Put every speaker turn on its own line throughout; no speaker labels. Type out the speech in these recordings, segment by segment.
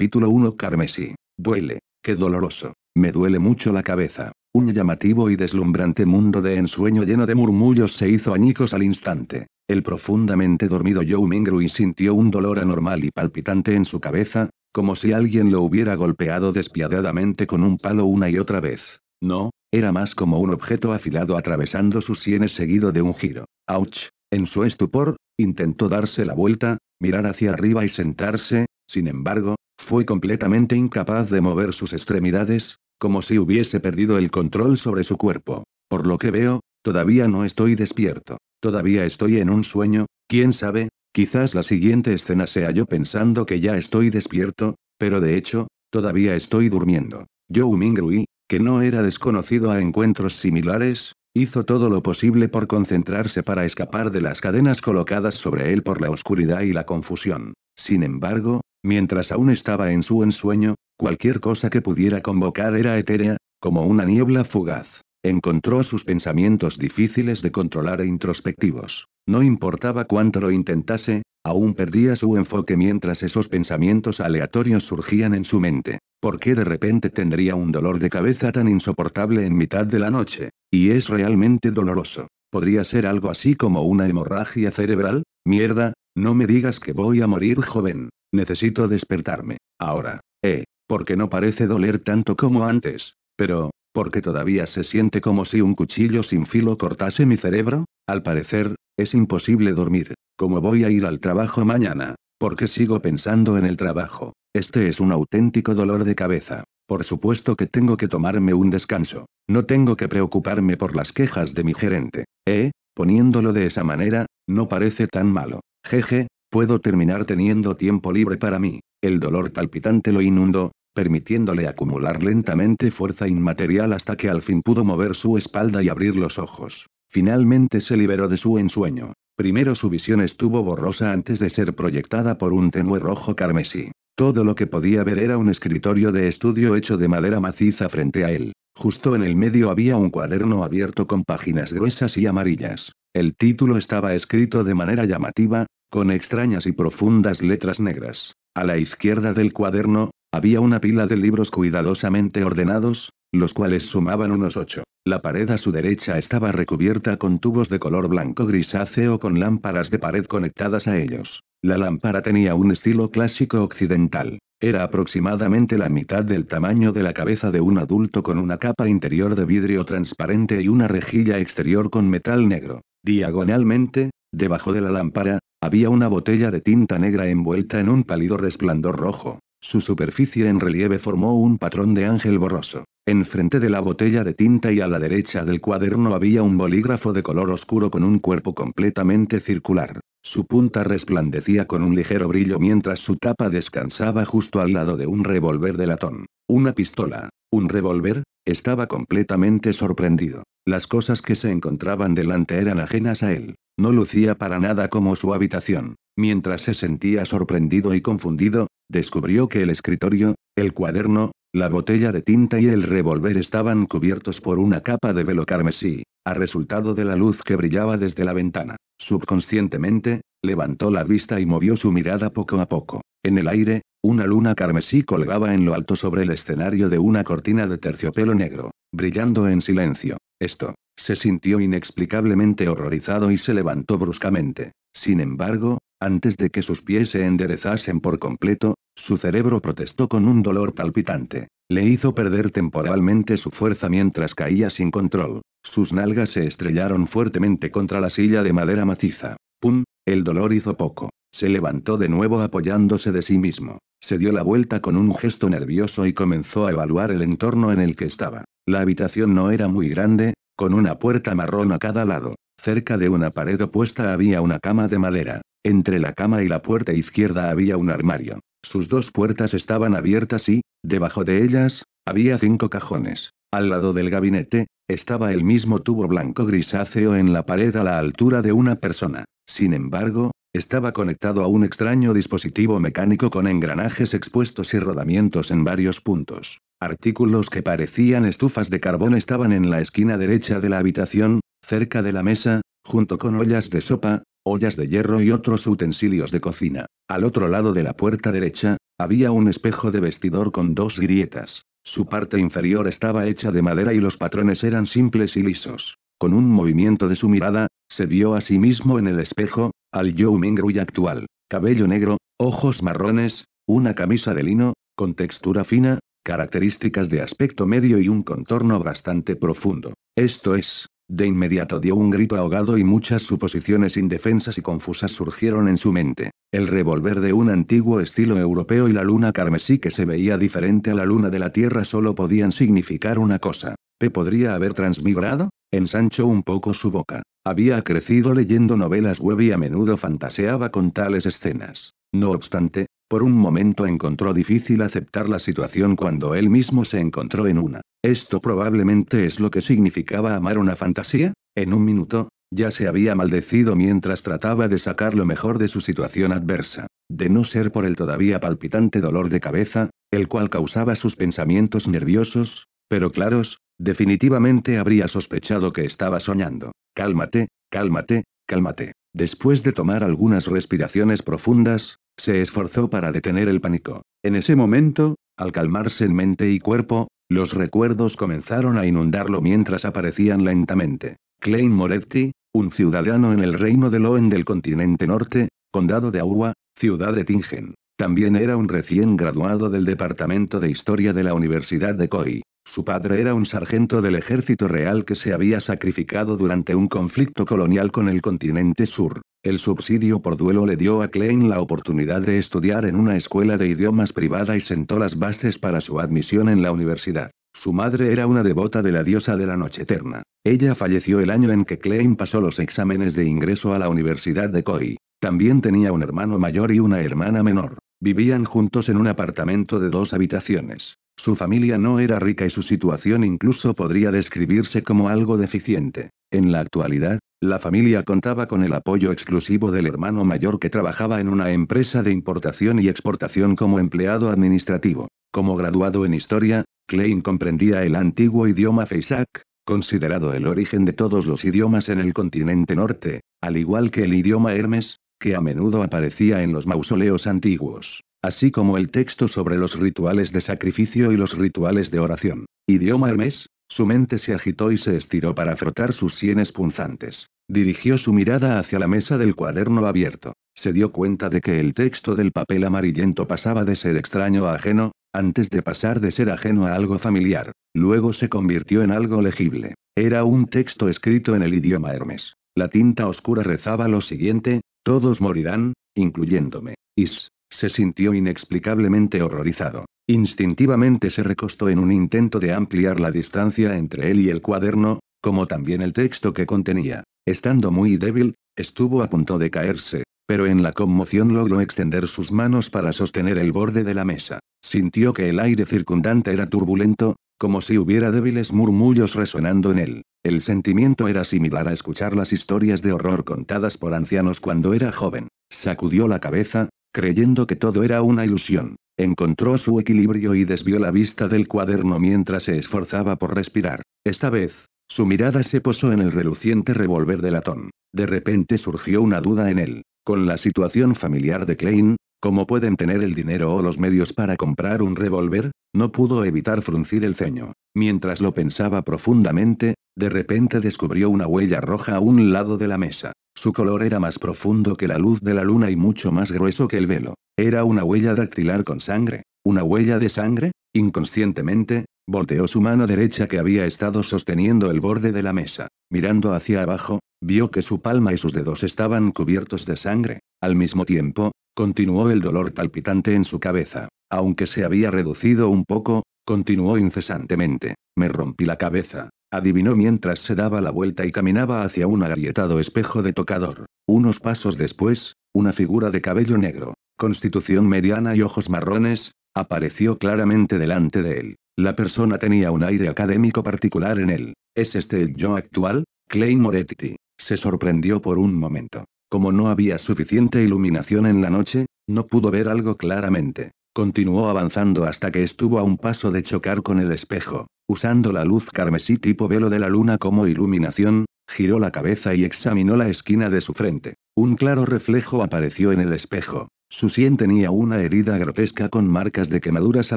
Capítulo 1 Carmesí. Duele. Qué doloroso. Me duele mucho la cabeza. Un
llamativo y deslumbrante mundo de ensueño lleno de murmullos se hizo añicos al instante. El profundamente dormido Joe Mingrui sintió un dolor anormal y palpitante en su cabeza, como si alguien lo hubiera golpeado despiadadamente con un palo una y otra vez. No, era más como un objeto afilado atravesando sus sienes seguido de un giro. ¡Auch! En su estupor, intentó darse la vuelta, mirar hacia arriba y sentarse, sin embargo, fue completamente incapaz de mover sus extremidades, como si hubiese perdido el control sobre su cuerpo. Por lo que veo, todavía no estoy despierto. Todavía estoy en un sueño, quién sabe, quizás la siguiente escena sea yo pensando que ya estoy despierto, pero de hecho, todavía estoy durmiendo. Joe Mingrui, que no era desconocido a encuentros similares, hizo todo lo posible por concentrarse para escapar de las cadenas colocadas sobre él por la oscuridad y la confusión. Sin embargo, mientras aún estaba en su ensueño, cualquier cosa que pudiera convocar era etérea, como una niebla fugaz. Encontró sus pensamientos difíciles de controlar e introspectivos. No importaba cuánto lo intentase, aún perdía su enfoque mientras esos pensamientos aleatorios surgían en su mente. ¿Por qué de repente tendría un dolor de cabeza tan insoportable en mitad de la noche? Y es realmente doloroso. ¿Podría ser algo así como una hemorragia cerebral? Mierda, no me digas que voy a morir joven. Necesito despertarme. Ahora. Eh. Porque no parece doler tanto como antes. Pero, porque todavía se siente como si un cuchillo sin filo cortase mi cerebro? Al parecer, es imposible dormir. Como voy a ir al trabajo mañana? Porque sigo pensando en el trabajo. Este es un auténtico dolor de cabeza. Por supuesto que tengo que tomarme un descanso. No tengo que preocuparme por las quejas de mi gerente. ¿Eh? Poniéndolo de esa manera, no parece tan malo. Jeje, puedo terminar teniendo tiempo libre para mí. El dolor palpitante lo inundó, permitiéndole acumular lentamente fuerza inmaterial hasta que al fin pudo mover su espalda y abrir los ojos. Finalmente se liberó de su ensueño. Primero su visión estuvo borrosa antes de ser proyectada por un tenue rojo carmesí. Todo lo que podía ver era un escritorio de estudio hecho de madera maciza frente a él. Justo en el medio había un cuaderno abierto con páginas gruesas y amarillas. El título estaba escrito de manera llamativa, con extrañas y profundas letras negras. A la izquierda del cuaderno, había una pila de libros cuidadosamente ordenados, los cuales sumaban unos ocho. La pared a su derecha estaba recubierta con tubos de color blanco grisáceo con lámparas de pared conectadas a ellos. La lámpara tenía un estilo clásico occidental. Era aproximadamente la mitad del tamaño de la cabeza de un adulto con una capa interior de vidrio transparente y una rejilla exterior con metal negro. Diagonalmente, debajo de la lámpara, había una botella de tinta negra envuelta en un pálido resplandor rojo. Su superficie en relieve formó un patrón de ángel borroso. Enfrente de la botella de tinta y a la derecha del cuaderno había un bolígrafo de color oscuro con un cuerpo completamente circular. Su punta resplandecía con un ligero brillo mientras su tapa descansaba justo al lado de un revólver de latón. Una pistola. Un revólver, estaba completamente sorprendido. Las cosas que se encontraban delante eran ajenas a él. No lucía para nada como su habitación. Mientras se sentía sorprendido y confundido, descubrió que el escritorio, el cuaderno, la botella de tinta y el revólver estaban cubiertos por una capa de velo carmesí, a resultado de la luz que brillaba desde la ventana. Subconscientemente, levantó la vista y movió su mirada poco a poco. En el aire, una luna carmesí colgaba en lo alto sobre el escenario de una cortina de terciopelo negro, brillando en silencio. Esto, se sintió inexplicablemente horrorizado y se levantó bruscamente. Sin embargo, antes de que sus pies se enderezasen por completo, su cerebro protestó con un dolor palpitante. Le hizo perder temporalmente su fuerza mientras caía sin control. Sus nalgas se estrellaron fuertemente contra la silla de madera maciza. ¡Pum! El dolor hizo poco. Se levantó de nuevo apoyándose de sí mismo, se dio la vuelta con un gesto nervioso y comenzó a evaluar el entorno en el que estaba. La habitación no era muy grande, con una puerta marrón a cada lado. Cerca de una pared opuesta había una cama de madera. Entre la cama y la puerta izquierda había un armario. Sus dos puertas estaban abiertas y, debajo de ellas, había cinco cajones. Al lado del gabinete, estaba el mismo tubo blanco grisáceo en la pared a la altura de una persona. Sin embargo, estaba conectado a un extraño dispositivo mecánico con engranajes expuestos y rodamientos en varios puntos. Artículos que parecían estufas de carbón estaban en la esquina derecha de la habitación, cerca de la mesa, junto con ollas de sopa, ollas de hierro y otros utensilios de cocina. Al otro lado de la puerta derecha, había un espejo de vestidor con dos grietas. Su parte inferior estaba hecha de madera y los patrones eran simples y lisos. Con un movimiento de su mirada, se vio a sí mismo en el espejo, al Joe Rui actual, cabello negro, ojos marrones, una camisa de lino, con textura fina, características de aspecto medio y un contorno bastante profundo. Esto es, de inmediato dio un grito ahogado y muchas suposiciones indefensas y confusas surgieron en su mente. El revolver de un antiguo estilo europeo y la luna carmesí que se veía diferente a la luna de la Tierra solo podían significar una cosa. ¿P podría haber transmigrado? ensanchó un poco su boca. Había crecido leyendo novelas web y a menudo fantaseaba con tales escenas. No obstante, por un momento encontró difícil aceptar la situación cuando él mismo se encontró en una. Esto probablemente es lo que significaba amar una fantasía. En un minuto, ya se había maldecido mientras trataba de sacar lo mejor de su situación adversa. De no ser por el todavía palpitante dolor de cabeza, el cual causaba sus pensamientos nerviosos, pero claros, Definitivamente habría sospechado que estaba soñando. Cálmate, cálmate, cálmate. Después de tomar algunas respiraciones profundas, se esforzó para detener el pánico. En ese momento, al calmarse en mente y cuerpo, los recuerdos comenzaron a inundarlo mientras aparecían lentamente. Klein Moretti, un ciudadano en el reino de Loen del continente norte, condado de Agua, ciudad de Tingen. También era un recién graduado del Departamento de Historia de la Universidad de Koi. Su padre era un sargento del ejército real que se había sacrificado durante un conflicto colonial con el continente sur. El subsidio por duelo le dio a Klein la oportunidad de estudiar en una escuela de idiomas privada y sentó las bases para su admisión en la universidad. Su madre era una devota de la diosa de la noche eterna. Ella falleció el año en que Klein pasó los exámenes de ingreso a la Universidad de Koi. También tenía un hermano mayor y una hermana menor. Vivían juntos en un apartamento de dos habitaciones. Su familia no era rica y su situación incluso podría describirse como algo deficiente. En la actualidad, la familia contaba con el apoyo exclusivo del hermano mayor que trabajaba en una empresa de importación y exportación como empleado administrativo. Como graduado en historia, Klein comprendía el antiguo idioma Feisak, considerado el origen de todos los idiomas en el continente norte, al igual que el idioma Hermes, que a menudo aparecía en los mausoleos antiguos así como el texto sobre los rituales de sacrificio y los rituales de oración. Idioma Hermes, su mente se agitó y se estiró para frotar sus sienes punzantes. Dirigió su mirada hacia la mesa del cuaderno abierto. Se dio cuenta de que el texto del papel amarillento pasaba de ser extraño a ajeno, antes de pasar de ser ajeno a algo familiar. Luego se convirtió en algo legible. Era un texto escrito en el idioma Hermes. La tinta oscura rezaba lo siguiente, todos morirán, incluyéndome. Is, se sintió inexplicablemente horrorizado. Instintivamente se recostó en un intento de ampliar la distancia entre él y el cuaderno, como también el texto que contenía. Estando muy débil, estuvo a punto de caerse, pero en la conmoción logró extender sus manos para sostener el borde de la mesa. Sintió que el aire circundante era turbulento, como si hubiera débiles murmullos resonando en él. El sentimiento era similar a escuchar las historias de horror contadas por ancianos cuando era joven. Sacudió la cabeza, Creyendo que todo era una ilusión, encontró su equilibrio y desvió la vista del cuaderno mientras se esforzaba por respirar. Esta vez, su mirada se posó en el reluciente revólver de latón. De repente surgió una duda en él. Con la situación familiar de Klein, ¿cómo pueden tener el dinero o los medios para comprar un revólver? No pudo evitar fruncir el ceño. Mientras lo pensaba profundamente, de repente descubrió una huella roja a un lado de la mesa. Su color era más profundo que la luz de la luna y mucho más grueso que el velo. Era una huella dactilar con sangre. ¿Una huella de sangre? Inconscientemente, volteó su mano derecha que había estado sosteniendo el borde de la mesa. Mirando hacia abajo, vio que su palma y sus dedos estaban cubiertos de sangre. Al mismo tiempo, continuó el dolor palpitante en su cabeza. Aunque se había reducido un poco, continuó incesantemente. Me rompí la cabeza, Adivinó mientras se daba la vuelta y caminaba hacia un agrietado espejo de tocador. Unos pasos después, una figura de cabello negro, constitución mediana y ojos marrones, apareció claramente delante de él. La persona tenía un aire académico particular en él. ¿Es este el yo actual? Clay Moretti. Se sorprendió por un momento. Como no había suficiente iluminación en la noche, no pudo ver algo claramente. Continuó avanzando hasta que estuvo a un paso de chocar con el espejo. Usando la luz carmesí tipo velo de la luna como iluminación, giró la cabeza y examinó la esquina de su frente. Un claro reflejo apareció en el espejo. Su sien tenía una herida grotesca con marcas de quemaduras a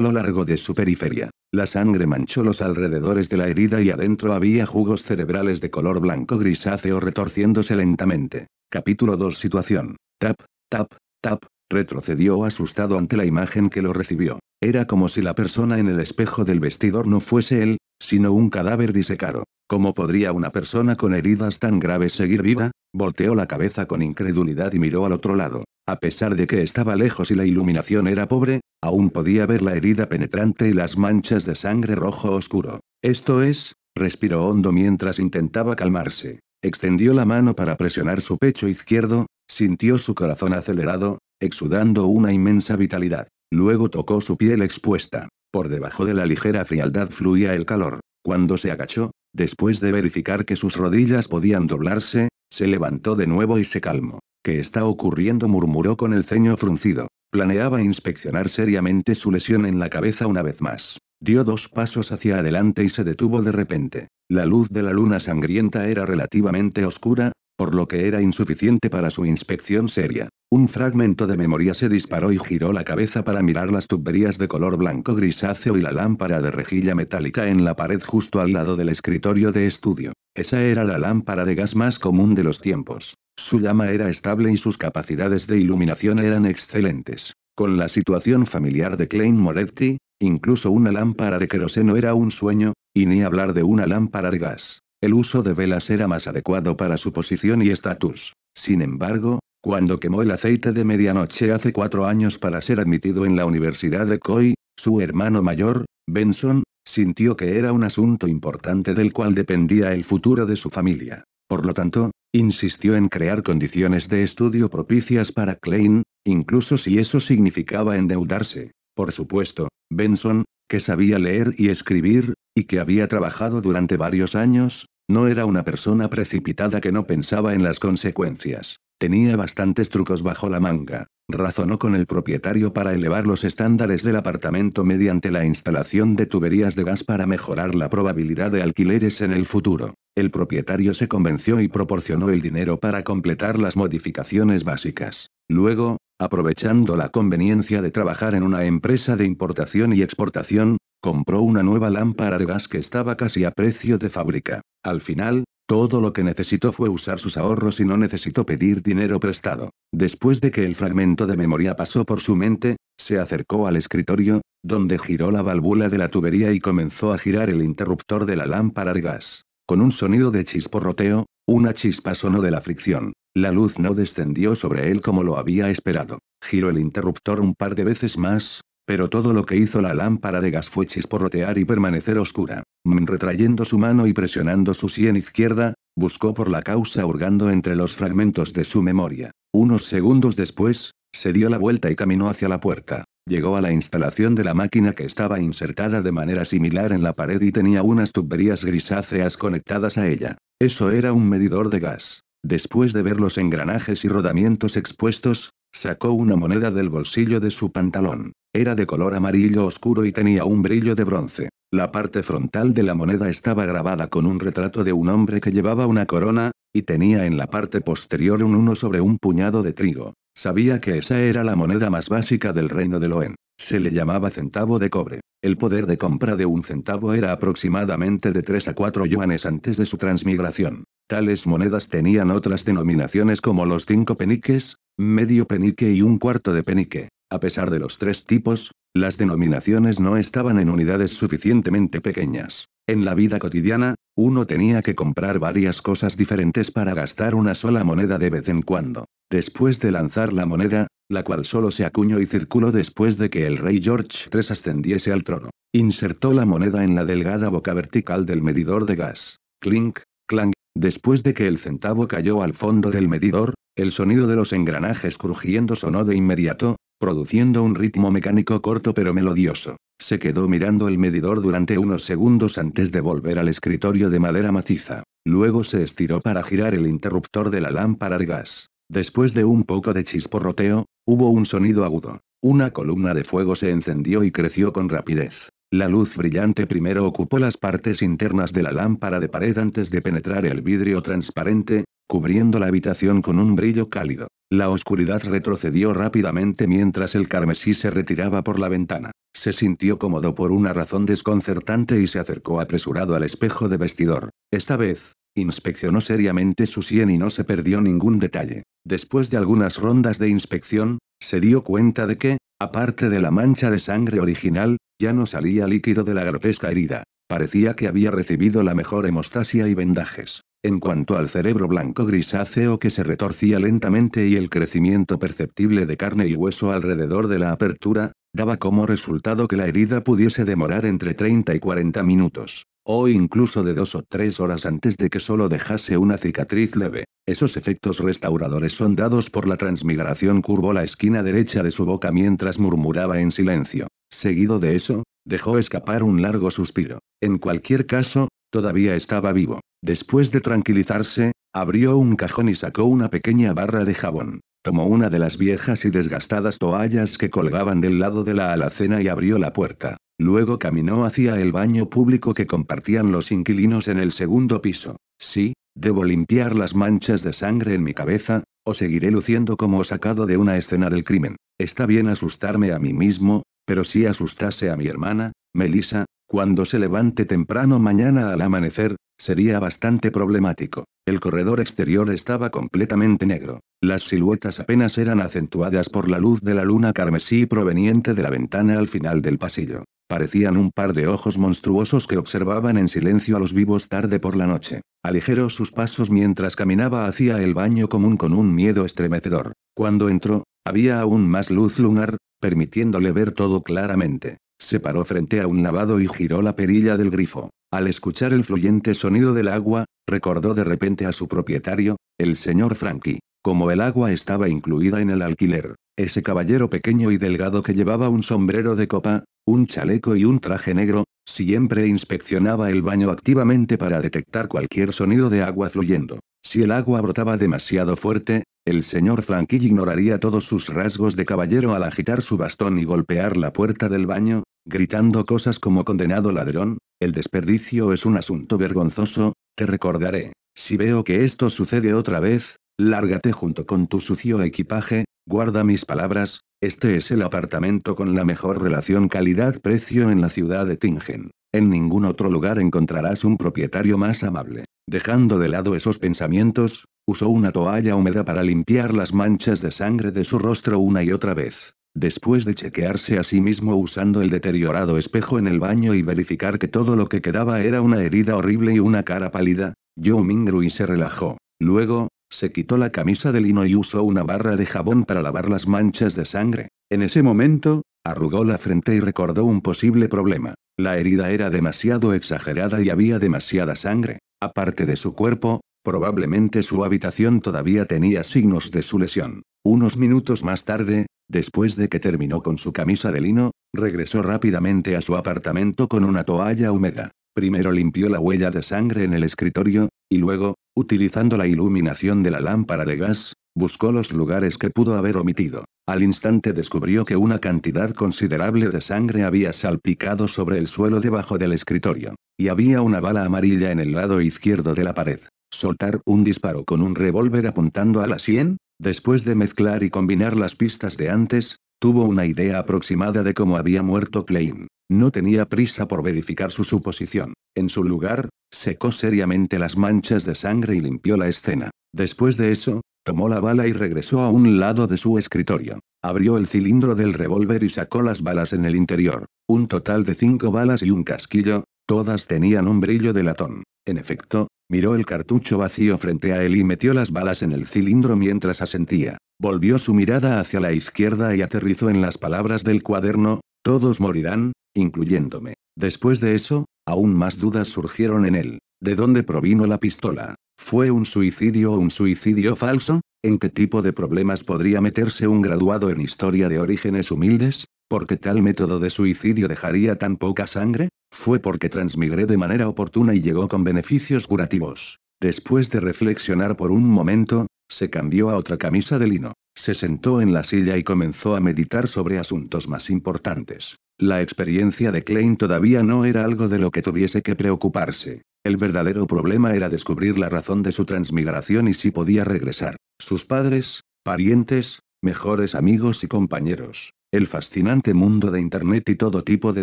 lo largo de su periferia. La sangre manchó los alrededores de la herida y adentro había jugos cerebrales de color blanco grisáceo retorciéndose lentamente. Capítulo 2 Situación. Tap, tap, tap, Retrocedió asustado ante la imagen que lo recibió. Era como si la persona en el espejo del vestidor no fuese él, sino un cadáver disecado. ¿Cómo podría una persona con heridas tan graves seguir viva? Volteó la cabeza con incredulidad y miró al otro lado. A pesar de que estaba lejos y la iluminación era pobre, aún podía ver la herida penetrante y las manchas de sangre rojo oscuro. Esto es, respiró hondo mientras intentaba calmarse. Extendió la mano para presionar su pecho izquierdo, sintió su corazón acelerado, exudando una inmensa vitalidad. Luego tocó su piel expuesta. Por debajo de la ligera frialdad fluía el calor. Cuando se agachó, después de verificar que sus rodillas podían doblarse, se levantó de nuevo y se calmó. ¿Qué está ocurriendo? murmuró con el ceño fruncido. Planeaba inspeccionar seriamente su lesión en la cabeza una vez más. Dio dos pasos hacia adelante y se detuvo de repente. La luz de la luna sangrienta era relativamente oscura, por lo que era insuficiente para su inspección seria. Un fragmento de memoria se disparó y giró la cabeza para mirar las tuberías de color blanco grisáceo y la lámpara de rejilla metálica en la pared justo al lado del escritorio de estudio. Esa era la lámpara de gas más común de los tiempos. Su llama era estable y sus capacidades de iluminación eran excelentes. Con la situación familiar de Klein Moretti, incluso una lámpara de queroseno era un sueño, y ni hablar de una lámpara de gas. El uso de velas era más adecuado para su posición y estatus. Sin embargo, cuando quemó el aceite de medianoche hace cuatro años para ser admitido en la Universidad de Coy, su hermano mayor, Benson, sintió que era un asunto importante del cual dependía el futuro de su familia. Por lo tanto, insistió en crear condiciones de estudio propicias para Klein, incluso si eso significaba endeudarse. Por supuesto, Benson, que sabía leer y escribir, y que había trabajado durante varios años, no era una persona precipitada que no pensaba en las consecuencias. Tenía bastantes trucos bajo la manga. Razonó con el propietario para elevar los estándares del apartamento mediante la instalación de tuberías de gas para mejorar la probabilidad de alquileres en el futuro. El propietario se convenció y proporcionó el dinero para completar las modificaciones básicas. Luego, aprovechando la conveniencia de trabajar en una empresa de importación y exportación, compró una nueva lámpara de gas que estaba casi a precio de fábrica. Al final, todo lo que necesitó fue usar sus ahorros y no necesitó pedir dinero prestado. Después de que el fragmento de memoria pasó por su mente, se acercó al escritorio, donde giró la válvula de la tubería y comenzó a girar el interruptor de la lámpara de gas. Con un sonido de chisporroteo, una chispa sonó de la fricción. La luz no descendió sobre él como lo había esperado. Giró el interruptor un par de veces más, pero todo lo que hizo la lámpara de gas fue chisporrotear y permanecer oscura. Mm, retrayendo su mano y presionando su sien izquierda, buscó por la causa hurgando entre los fragmentos de su memoria. Unos segundos después, se dio la vuelta y caminó hacia la puerta. Llegó a la instalación de la máquina que estaba insertada de manera similar en la pared y tenía unas tuberías grisáceas conectadas a ella. Eso era un medidor de gas. Después de ver los engranajes y rodamientos expuestos, Sacó una moneda del bolsillo de su pantalón. Era de color amarillo oscuro y tenía un brillo de bronce. La parte frontal de la moneda estaba grabada con un retrato de un hombre que llevaba una corona, y tenía en la parte posterior un uno sobre un puñado de trigo. Sabía que esa era la moneda más básica del reino de Loen. Se le llamaba centavo de cobre. El poder de compra de un centavo era aproximadamente de 3 a 4 yuanes antes de su transmigración. Tales monedas tenían otras denominaciones como los cinco peniques, medio penique y un cuarto de penique. A pesar de los tres tipos, las denominaciones no estaban en unidades suficientemente pequeñas. En la vida cotidiana, uno tenía que comprar varias cosas diferentes para gastar una sola moneda de vez en cuando. Después de lanzar la moneda, la cual solo se acuñó y circuló después de que el rey George III ascendiese al trono, insertó la moneda en la delgada boca vertical del medidor de gas. Clink, clang. Después de que el centavo cayó al fondo del medidor, el sonido de los engranajes crujiendo sonó de inmediato, produciendo un ritmo mecánico corto pero melodioso. Se quedó mirando el medidor durante unos segundos antes de volver al escritorio de madera maciza. Luego se estiró para girar el interruptor de la lámpara de gas. Después de un poco de chisporroteo, hubo un sonido agudo. Una columna de fuego se encendió y creció con rapidez. La luz brillante primero ocupó las partes internas de la lámpara de pared antes de penetrar el vidrio transparente, cubriendo la habitación con un brillo cálido. La oscuridad retrocedió rápidamente mientras el carmesí se retiraba por la ventana. Se sintió cómodo por una razón desconcertante y se acercó apresurado al espejo de vestidor. Esta vez, inspeccionó seriamente su sien y no se perdió ningún detalle. Después de algunas rondas de inspección, se dio cuenta de que, aparte de la mancha de sangre original, ya no salía líquido de la grotesca herida. Parecía que había recibido la mejor hemostasia y vendajes. En cuanto al cerebro blanco grisáceo que se retorcía lentamente y el crecimiento perceptible de carne y hueso alrededor de la apertura, daba como resultado que la herida pudiese demorar entre 30 y 40 minutos, o incluso de dos o tres horas antes de que solo dejase una cicatriz leve. Esos efectos restauradores son dados por la transmigración. Curvó la esquina derecha de su boca mientras murmuraba en silencio. Seguido de eso, dejó escapar un largo suspiro. En cualquier caso, todavía estaba vivo. Después de tranquilizarse, abrió un cajón y sacó una pequeña barra de jabón. Tomó una de las viejas y desgastadas toallas que colgaban del lado de la alacena y abrió la puerta. Luego caminó hacia el baño público que compartían los inquilinos en el segundo piso. Sí, debo limpiar las manchas de sangre en mi cabeza, o seguiré luciendo como sacado de una escena del crimen. Está bien asustarme a mí mismo, pero si asustase a mi hermana, Melissa, cuando se levante temprano mañana al amanecer, sería bastante problemático. El corredor exterior estaba completamente negro. Las siluetas apenas eran acentuadas por la luz de la luna carmesí proveniente de la ventana al final del pasillo. Parecían un par de ojos monstruosos que observaban en silencio a los vivos tarde por la noche. Aligeró sus pasos mientras caminaba hacia el baño común con un miedo estremecedor. Cuando entró, había aún más luz lunar, permitiéndole ver todo claramente. Se paró frente a un lavado y giró la perilla del grifo. Al escuchar el fluyente sonido del agua, recordó de repente a su propietario, el señor Frankie. Como el agua estaba incluida en el alquiler, ese caballero pequeño y delgado que llevaba un sombrero de copa, un chaleco y un traje negro, siempre inspeccionaba el baño activamente para detectar cualquier sonido de agua fluyendo. Si el agua brotaba demasiado fuerte, el señor Frankie ignoraría todos sus rasgos de caballero al agitar su bastón y golpear la puerta del baño, gritando cosas como condenado ladrón, el desperdicio es un asunto vergonzoso, te recordaré. Si veo que esto sucede otra vez, Lárgate junto con tu sucio equipaje, guarda mis palabras, este es el apartamento con la mejor relación calidad-precio en la ciudad de Tingen. En ningún otro lugar encontrarás un propietario más amable. Dejando de lado esos pensamientos, usó una toalla húmeda para limpiar las manchas de sangre de su rostro una y otra vez. Después de chequearse a sí mismo usando el deteriorado espejo en el baño y verificar que todo lo que quedaba era una herida horrible y una cara pálida, Joe Mingru se relajó. Luego, se quitó la camisa de lino y usó una barra de jabón para lavar las manchas de sangre. En ese momento, arrugó la frente y recordó un posible problema. La herida era demasiado exagerada y había demasiada sangre. Aparte de su cuerpo, probablemente su habitación todavía tenía signos de su lesión. Unos minutos más tarde, después de que terminó con su camisa de lino, regresó rápidamente a su apartamento con una toalla húmeda. Primero limpió la huella de sangre en el escritorio, y luego, utilizando la iluminación de la lámpara de gas, buscó los lugares que pudo haber omitido. Al instante descubrió que una cantidad considerable de sangre había salpicado sobre el suelo debajo del escritorio, y había una bala amarilla en el lado izquierdo de la pared. Soltar un disparo con un revólver apuntando a la sien, después de mezclar y combinar las pistas de antes, tuvo una idea aproximada de cómo había muerto Klein. No tenía prisa por verificar su suposición. En su lugar, secó seriamente las manchas de sangre y limpió la escena. Después de eso, tomó la bala y regresó a un lado de su escritorio. Abrió el cilindro del revólver y sacó las balas en el interior. Un total de cinco balas y un casquillo, todas tenían un brillo de latón. En efecto, miró el cartucho vacío frente a él y metió las balas en el cilindro mientras asentía. Volvió su mirada hacia la izquierda y aterrizó en las palabras del cuaderno, todos morirán, incluyéndome. Después de eso, aún más dudas surgieron en él. ¿De dónde provino la pistola? ¿Fue un suicidio o un suicidio falso? ¿En qué tipo de problemas podría meterse un graduado en historia de orígenes humildes? ¿Por qué tal método de suicidio dejaría tan poca sangre? Fue porque transmigré de manera oportuna y llegó con beneficios curativos. Después de reflexionar por un momento, se cambió a otra camisa de lino, se sentó en la silla y comenzó a meditar sobre asuntos más importantes. La experiencia de Klein todavía no era algo de lo que tuviese que preocuparse. El verdadero problema era descubrir la razón de su transmigración y si podía regresar. Sus padres, parientes, mejores amigos y compañeros. El fascinante mundo de Internet y todo tipo de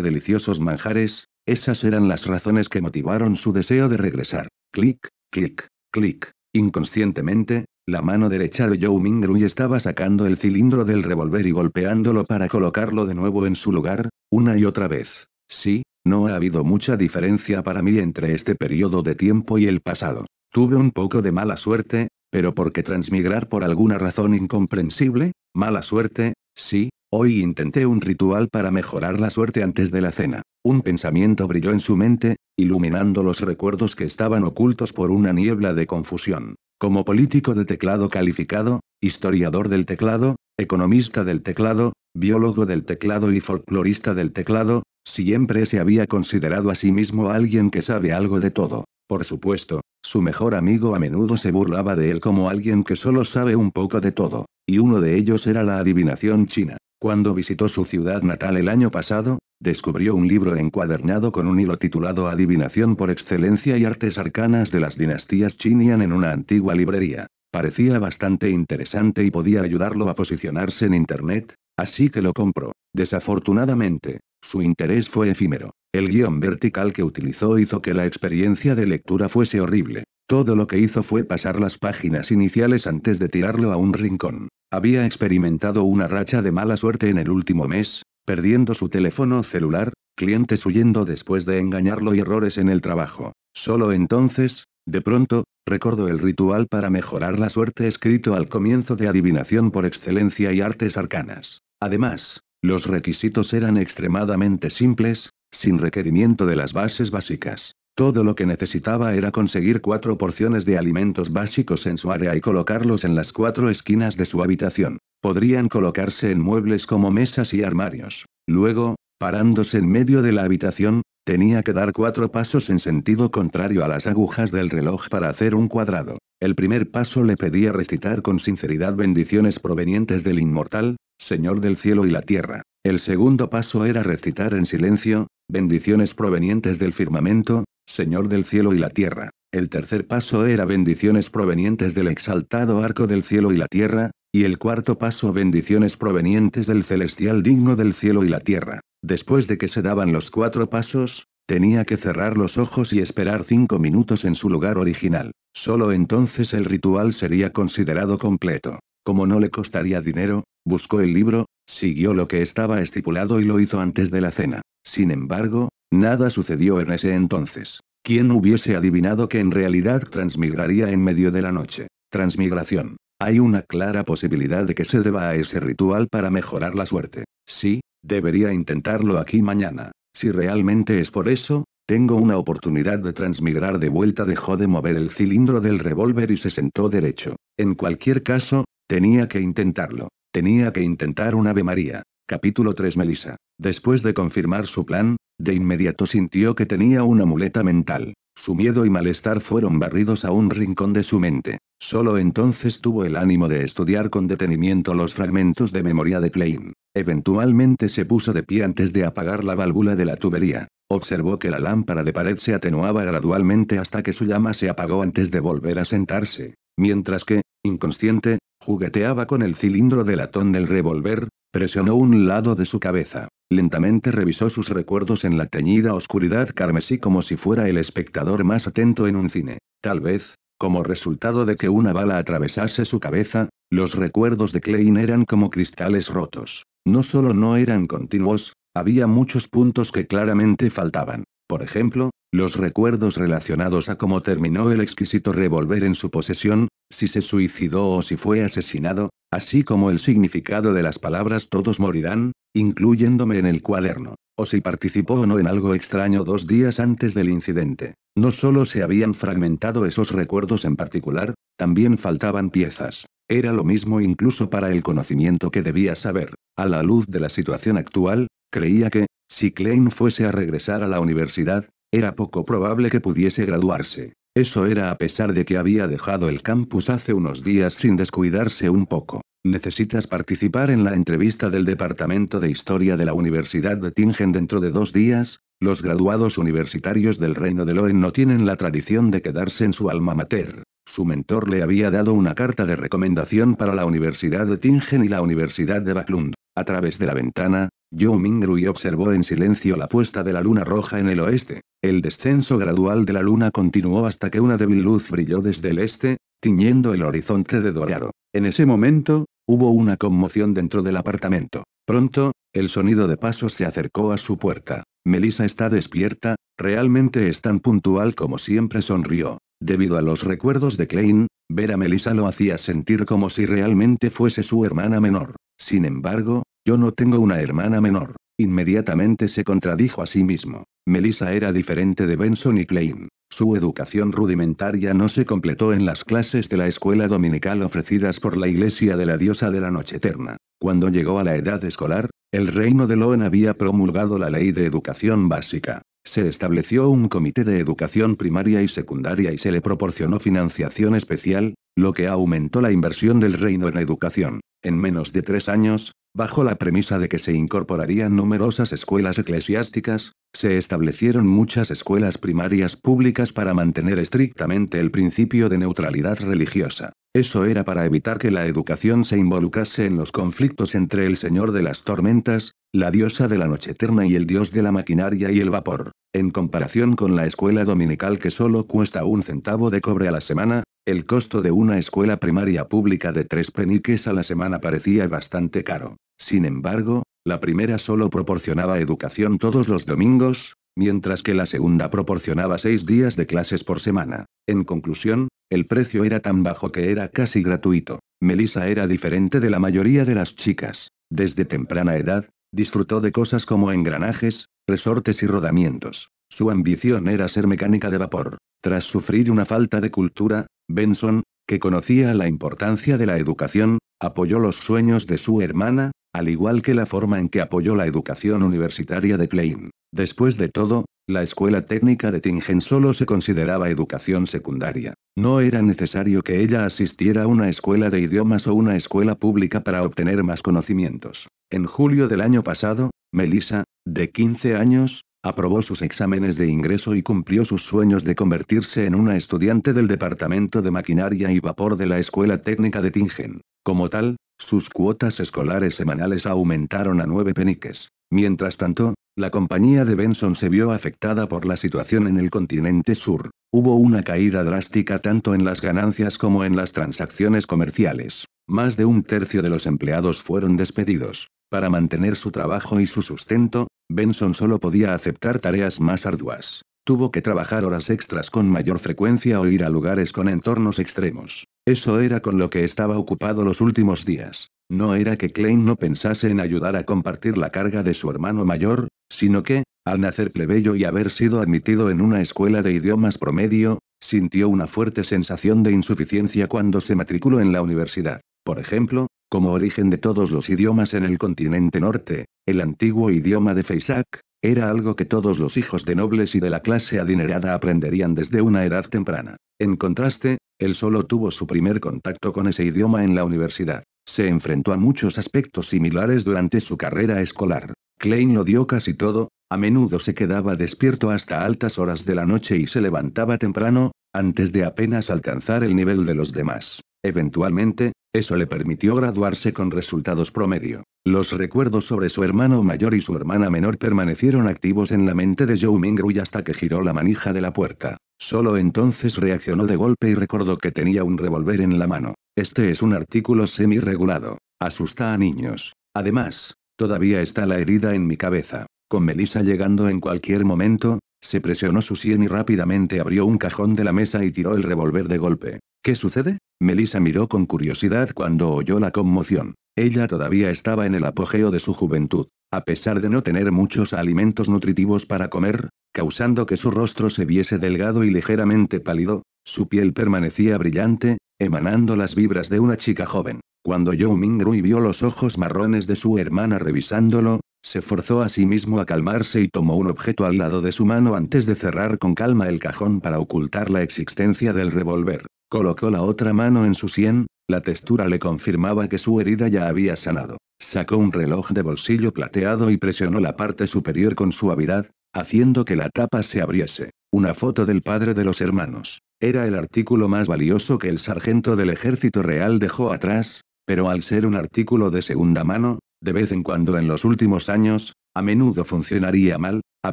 deliciosos manjares, esas eran las razones que motivaron su deseo de regresar. Clic, clic, clic. Inconscientemente, la mano derecha de Joe Mingrui estaba sacando el cilindro del revólver y golpeándolo para colocarlo de nuevo en su lugar, una y otra vez. Sí, no ha habido mucha diferencia para mí entre este periodo de tiempo y el pasado. Tuve un poco de mala suerte, pero porque transmigrar por alguna razón incomprensible, mala suerte, sí, hoy intenté un ritual para mejorar la suerte antes de la cena. Un pensamiento brilló en su mente, iluminando los recuerdos que estaban ocultos por una niebla de confusión. Como político de teclado calificado, historiador del teclado, economista del teclado, biólogo del teclado y folclorista del teclado, siempre se había considerado a sí mismo alguien que sabe algo de todo. Por supuesto, su mejor amigo a menudo se burlaba de él como alguien que solo sabe un poco de todo, y uno de ellos era la adivinación china. Cuando visitó su ciudad natal el año pasado, descubrió un libro encuadernado con un hilo titulado Adivinación por excelencia y artes arcanas de las dinastías Chinian en una antigua librería. Parecía bastante interesante y podía ayudarlo a posicionarse en Internet, así que lo compró. Desafortunadamente, su interés fue efímero. El guión vertical que utilizó hizo que la experiencia de lectura fuese horrible. Todo lo que hizo fue pasar las páginas iniciales antes de tirarlo a un rincón. Había experimentado una racha de mala suerte en el último mes, perdiendo su teléfono celular, clientes huyendo después de engañarlo y errores en el trabajo. Solo entonces, de pronto, recordó el ritual para mejorar la suerte escrito al comienzo de Adivinación por Excelencia y Artes Arcanas. Además, los requisitos eran extremadamente simples, sin requerimiento de las bases básicas. Todo lo que necesitaba era conseguir cuatro porciones de alimentos básicos en su área y colocarlos en las cuatro esquinas de su habitación. Podrían colocarse en muebles como mesas y armarios. Luego, parándose en medio de la habitación, tenía que dar cuatro pasos en sentido contrario a las agujas del reloj para hacer un cuadrado. El primer paso le pedía recitar con sinceridad bendiciones provenientes del inmortal, Señor del cielo y la tierra. El segundo paso era recitar en silencio, bendiciones provenientes del firmamento, Señor del cielo y la tierra. El tercer paso era bendiciones provenientes del exaltado arco del cielo y la tierra, y el cuarto paso bendiciones provenientes del celestial digno del cielo y la tierra. Después de que se daban los cuatro pasos, tenía que cerrar los ojos y esperar cinco minutos en su lugar original. Solo entonces el ritual sería considerado completo. Como no le costaría dinero, buscó el libro, siguió lo que estaba estipulado y lo hizo antes de la cena. Sin embargo, Nada sucedió en ese entonces. ¿Quién hubiese adivinado que en realidad transmigraría en medio de la noche? Transmigración. Hay una clara posibilidad de que se deba a ese ritual para mejorar la suerte. Sí, debería intentarlo aquí mañana. Si realmente es por eso, tengo una oportunidad de transmigrar de vuelta. Dejó de mover el cilindro del revólver y se sentó derecho. En cualquier caso, tenía que intentarlo. Tenía que intentar un Ave María. Capítulo 3 Melissa. Después de confirmar su plan, de inmediato sintió que tenía una muleta mental. Su miedo y malestar fueron barridos a un rincón de su mente. Solo entonces tuvo el ánimo de estudiar con detenimiento los fragmentos de memoria de Klein. Eventualmente se puso de pie antes de apagar la válvula de la tubería. Observó que la lámpara de pared se atenuaba gradualmente hasta que su llama se apagó antes de volver a sentarse. Mientras que, inconsciente, jugueteaba con el cilindro de latón del revólver, Presionó un lado de su cabeza. Lentamente revisó sus recuerdos en la teñida oscuridad carmesí como si fuera el espectador más atento en un cine. Tal vez, como resultado de que una bala atravesase su cabeza, los recuerdos de Klein eran como cristales rotos. No solo no eran continuos, había muchos puntos que claramente faltaban. Por ejemplo, los recuerdos relacionados a cómo terminó el exquisito revolver en su posesión, si se suicidó o si fue asesinado, así como el significado de las palabras todos morirán, incluyéndome en el cuaderno, o si participó o no en algo extraño dos días antes del incidente. No solo se habían fragmentado esos recuerdos en particular, también faltaban piezas. Era lo mismo incluso para el conocimiento que debía saber. A la luz de la situación actual, creía que, si Klein fuese a regresar a la universidad, era poco probable que pudiese graduarse. Eso era a pesar de que había dejado el campus hace unos días sin descuidarse un poco. Necesitas participar en la entrevista del Departamento de Historia de la Universidad de Tingen dentro de dos días. Los graduados universitarios del Reino de Loen no tienen la tradición de quedarse en su alma mater. Su mentor le había dado una carta de recomendación para la Universidad de Tingen y la Universidad de Baklund. A través de la ventana, Mingru Mingrui observó en silencio la puesta de la luna roja en el oeste. El descenso gradual de la luna continuó hasta que una débil luz brilló desde el este, tiñendo el horizonte de dorado. En ese momento, hubo una conmoción dentro del apartamento. Pronto, el sonido de pasos se acercó a su puerta. Melissa está despierta, realmente es tan puntual como siempre sonrió. Debido a los recuerdos de Klein, ver a Melissa lo hacía sentir como si realmente fuese su hermana menor. Sin embargo, yo no tengo una hermana menor. Inmediatamente se contradijo a sí mismo. Melissa era diferente de Benson y Klein. Su educación rudimentaria no se completó en las clases de la escuela dominical ofrecidas por la iglesia de la diosa de la noche eterna. Cuando llegó a la edad escolar, el reino de Loen había promulgado la ley de educación básica. Se estableció un comité de educación primaria y secundaria y se le proporcionó financiación especial, lo que aumentó la inversión del reino en educación. En menos de tres años, bajo la premisa de que se incorporarían numerosas escuelas eclesiásticas, se establecieron muchas escuelas primarias públicas para mantener estrictamente el principio de neutralidad religiosa. Eso era para evitar que la educación se involucrase en los conflictos entre el Señor de las Tormentas, la diosa de la noche eterna y el dios de la maquinaria y el vapor. En comparación con la escuela dominical que solo cuesta un centavo de cobre a la semana, el costo de una escuela primaria pública de tres peniques a la semana parecía bastante caro. Sin embargo, la primera solo proporcionaba educación todos los domingos, mientras que la segunda proporcionaba seis días de clases por semana. En conclusión, el precio era tan bajo que era casi gratuito. Melissa era diferente de la mayoría de las chicas. Desde temprana edad, disfrutó de cosas como engranajes, resortes y rodamientos. Su ambición era ser mecánica de vapor. Tras sufrir una falta de cultura, Benson, que conocía la importancia de la educación, apoyó los sueños de su hermana, al igual que la forma en que apoyó la educación universitaria de Klein. Después de todo, la escuela técnica de Tingen solo se consideraba educación secundaria. No era necesario que ella asistiera a una escuela de idiomas o una escuela pública para obtener más conocimientos. En julio del año pasado, Melissa, de 15 años, Aprobó sus exámenes de ingreso y cumplió sus sueños de convertirse en una estudiante del Departamento de Maquinaria y Vapor de la Escuela Técnica de Tingen. Como tal, sus cuotas escolares semanales aumentaron a nueve peniques. Mientras tanto, la compañía de Benson se vio afectada por la situación en el continente sur. Hubo una caída drástica tanto en las ganancias como en las transacciones comerciales. Más de un tercio de los empleados fueron despedidos. Para mantener su trabajo y su sustento, Benson solo podía aceptar tareas más arduas. Tuvo que trabajar horas extras con mayor frecuencia o ir a lugares con entornos extremos. Eso era con lo que estaba ocupado los últimos días. No era que Klein no pensase en ayudar a compartir la carga de su hermano mayor, sino que, al nacer plebeyo y haber sido admitido en una escuela de idiomas promedio, sintió una fuerte sensación de insuficiencia cuando se matriculó en la universidad. Por ejemplo, como origen de todos los idiomas en el continente norte, el antiguo idioma de Feisak, era algo que todos los hijos de nobles y de la clase adinerada aprenderían desde una edad temprana. En contraste, él solo tuvo su primer contacto con ese idioma en la universidad. Se enfrentó a muchos aspectos similares durante su carrera escolar. Klein lo dio casi todo, a menudo se quedaba despierto hasta altas horas de la noche y se levantaba temprano, antes de apenas alcanzar el nivel de los demás. Eventualmente, eso le permitió graduarse con resultados promedio. Los recuerdos sobre su hermano mayor y su hermana menor permanecieron activos en la mente de Joe Mingrui hasta que giró la manija de la puerta. Solo entonces reaccionó de golpe y recordó que tenía un revólver en la mano. Este es un artículo semi-regulado. Asusta a niños. Además, todavía está la herida en mi cabeza. Con Melissa llegando en cualquier momento, se presionó su sien y rápidamente abrió un cajón de la mesa y tiró el revólver de golpe. ¿Qué sucede? Melissa miró con curiosidad cuando oyó la conmoción. Ella todavía estaba en el apogeo de su juventud, a pesar de no tener muchos alimentos nutritivos para comer, causando que su rostro se viese delgado y ligeramente pálido, su piel permanecía brillante, emanando las vibras de una chica joven. Cuando Ming Mingrui vio los ojos marrones de su hermana revisándolo, se forzó a sí mismo a calmarse y tomó un objeto al lado de su mano antes de cerrar con calma el cajón para ocultar la existencia del revólver. Colocó la otra mano en su sien, la textura le confirmaba que su herida ya había sanado. Sacó un reloj de bolsillo plateado y presionó la parte superior con suavidad, haciendo que la tapa se abriese. Una foto del padre de los hermanos. Era el artículo más valioso que el sargento del ejército real dejó atrás, pero al ser un artículo de segunda mano, de vez en cuando en los últimos años, a menudo funcionaría mal, a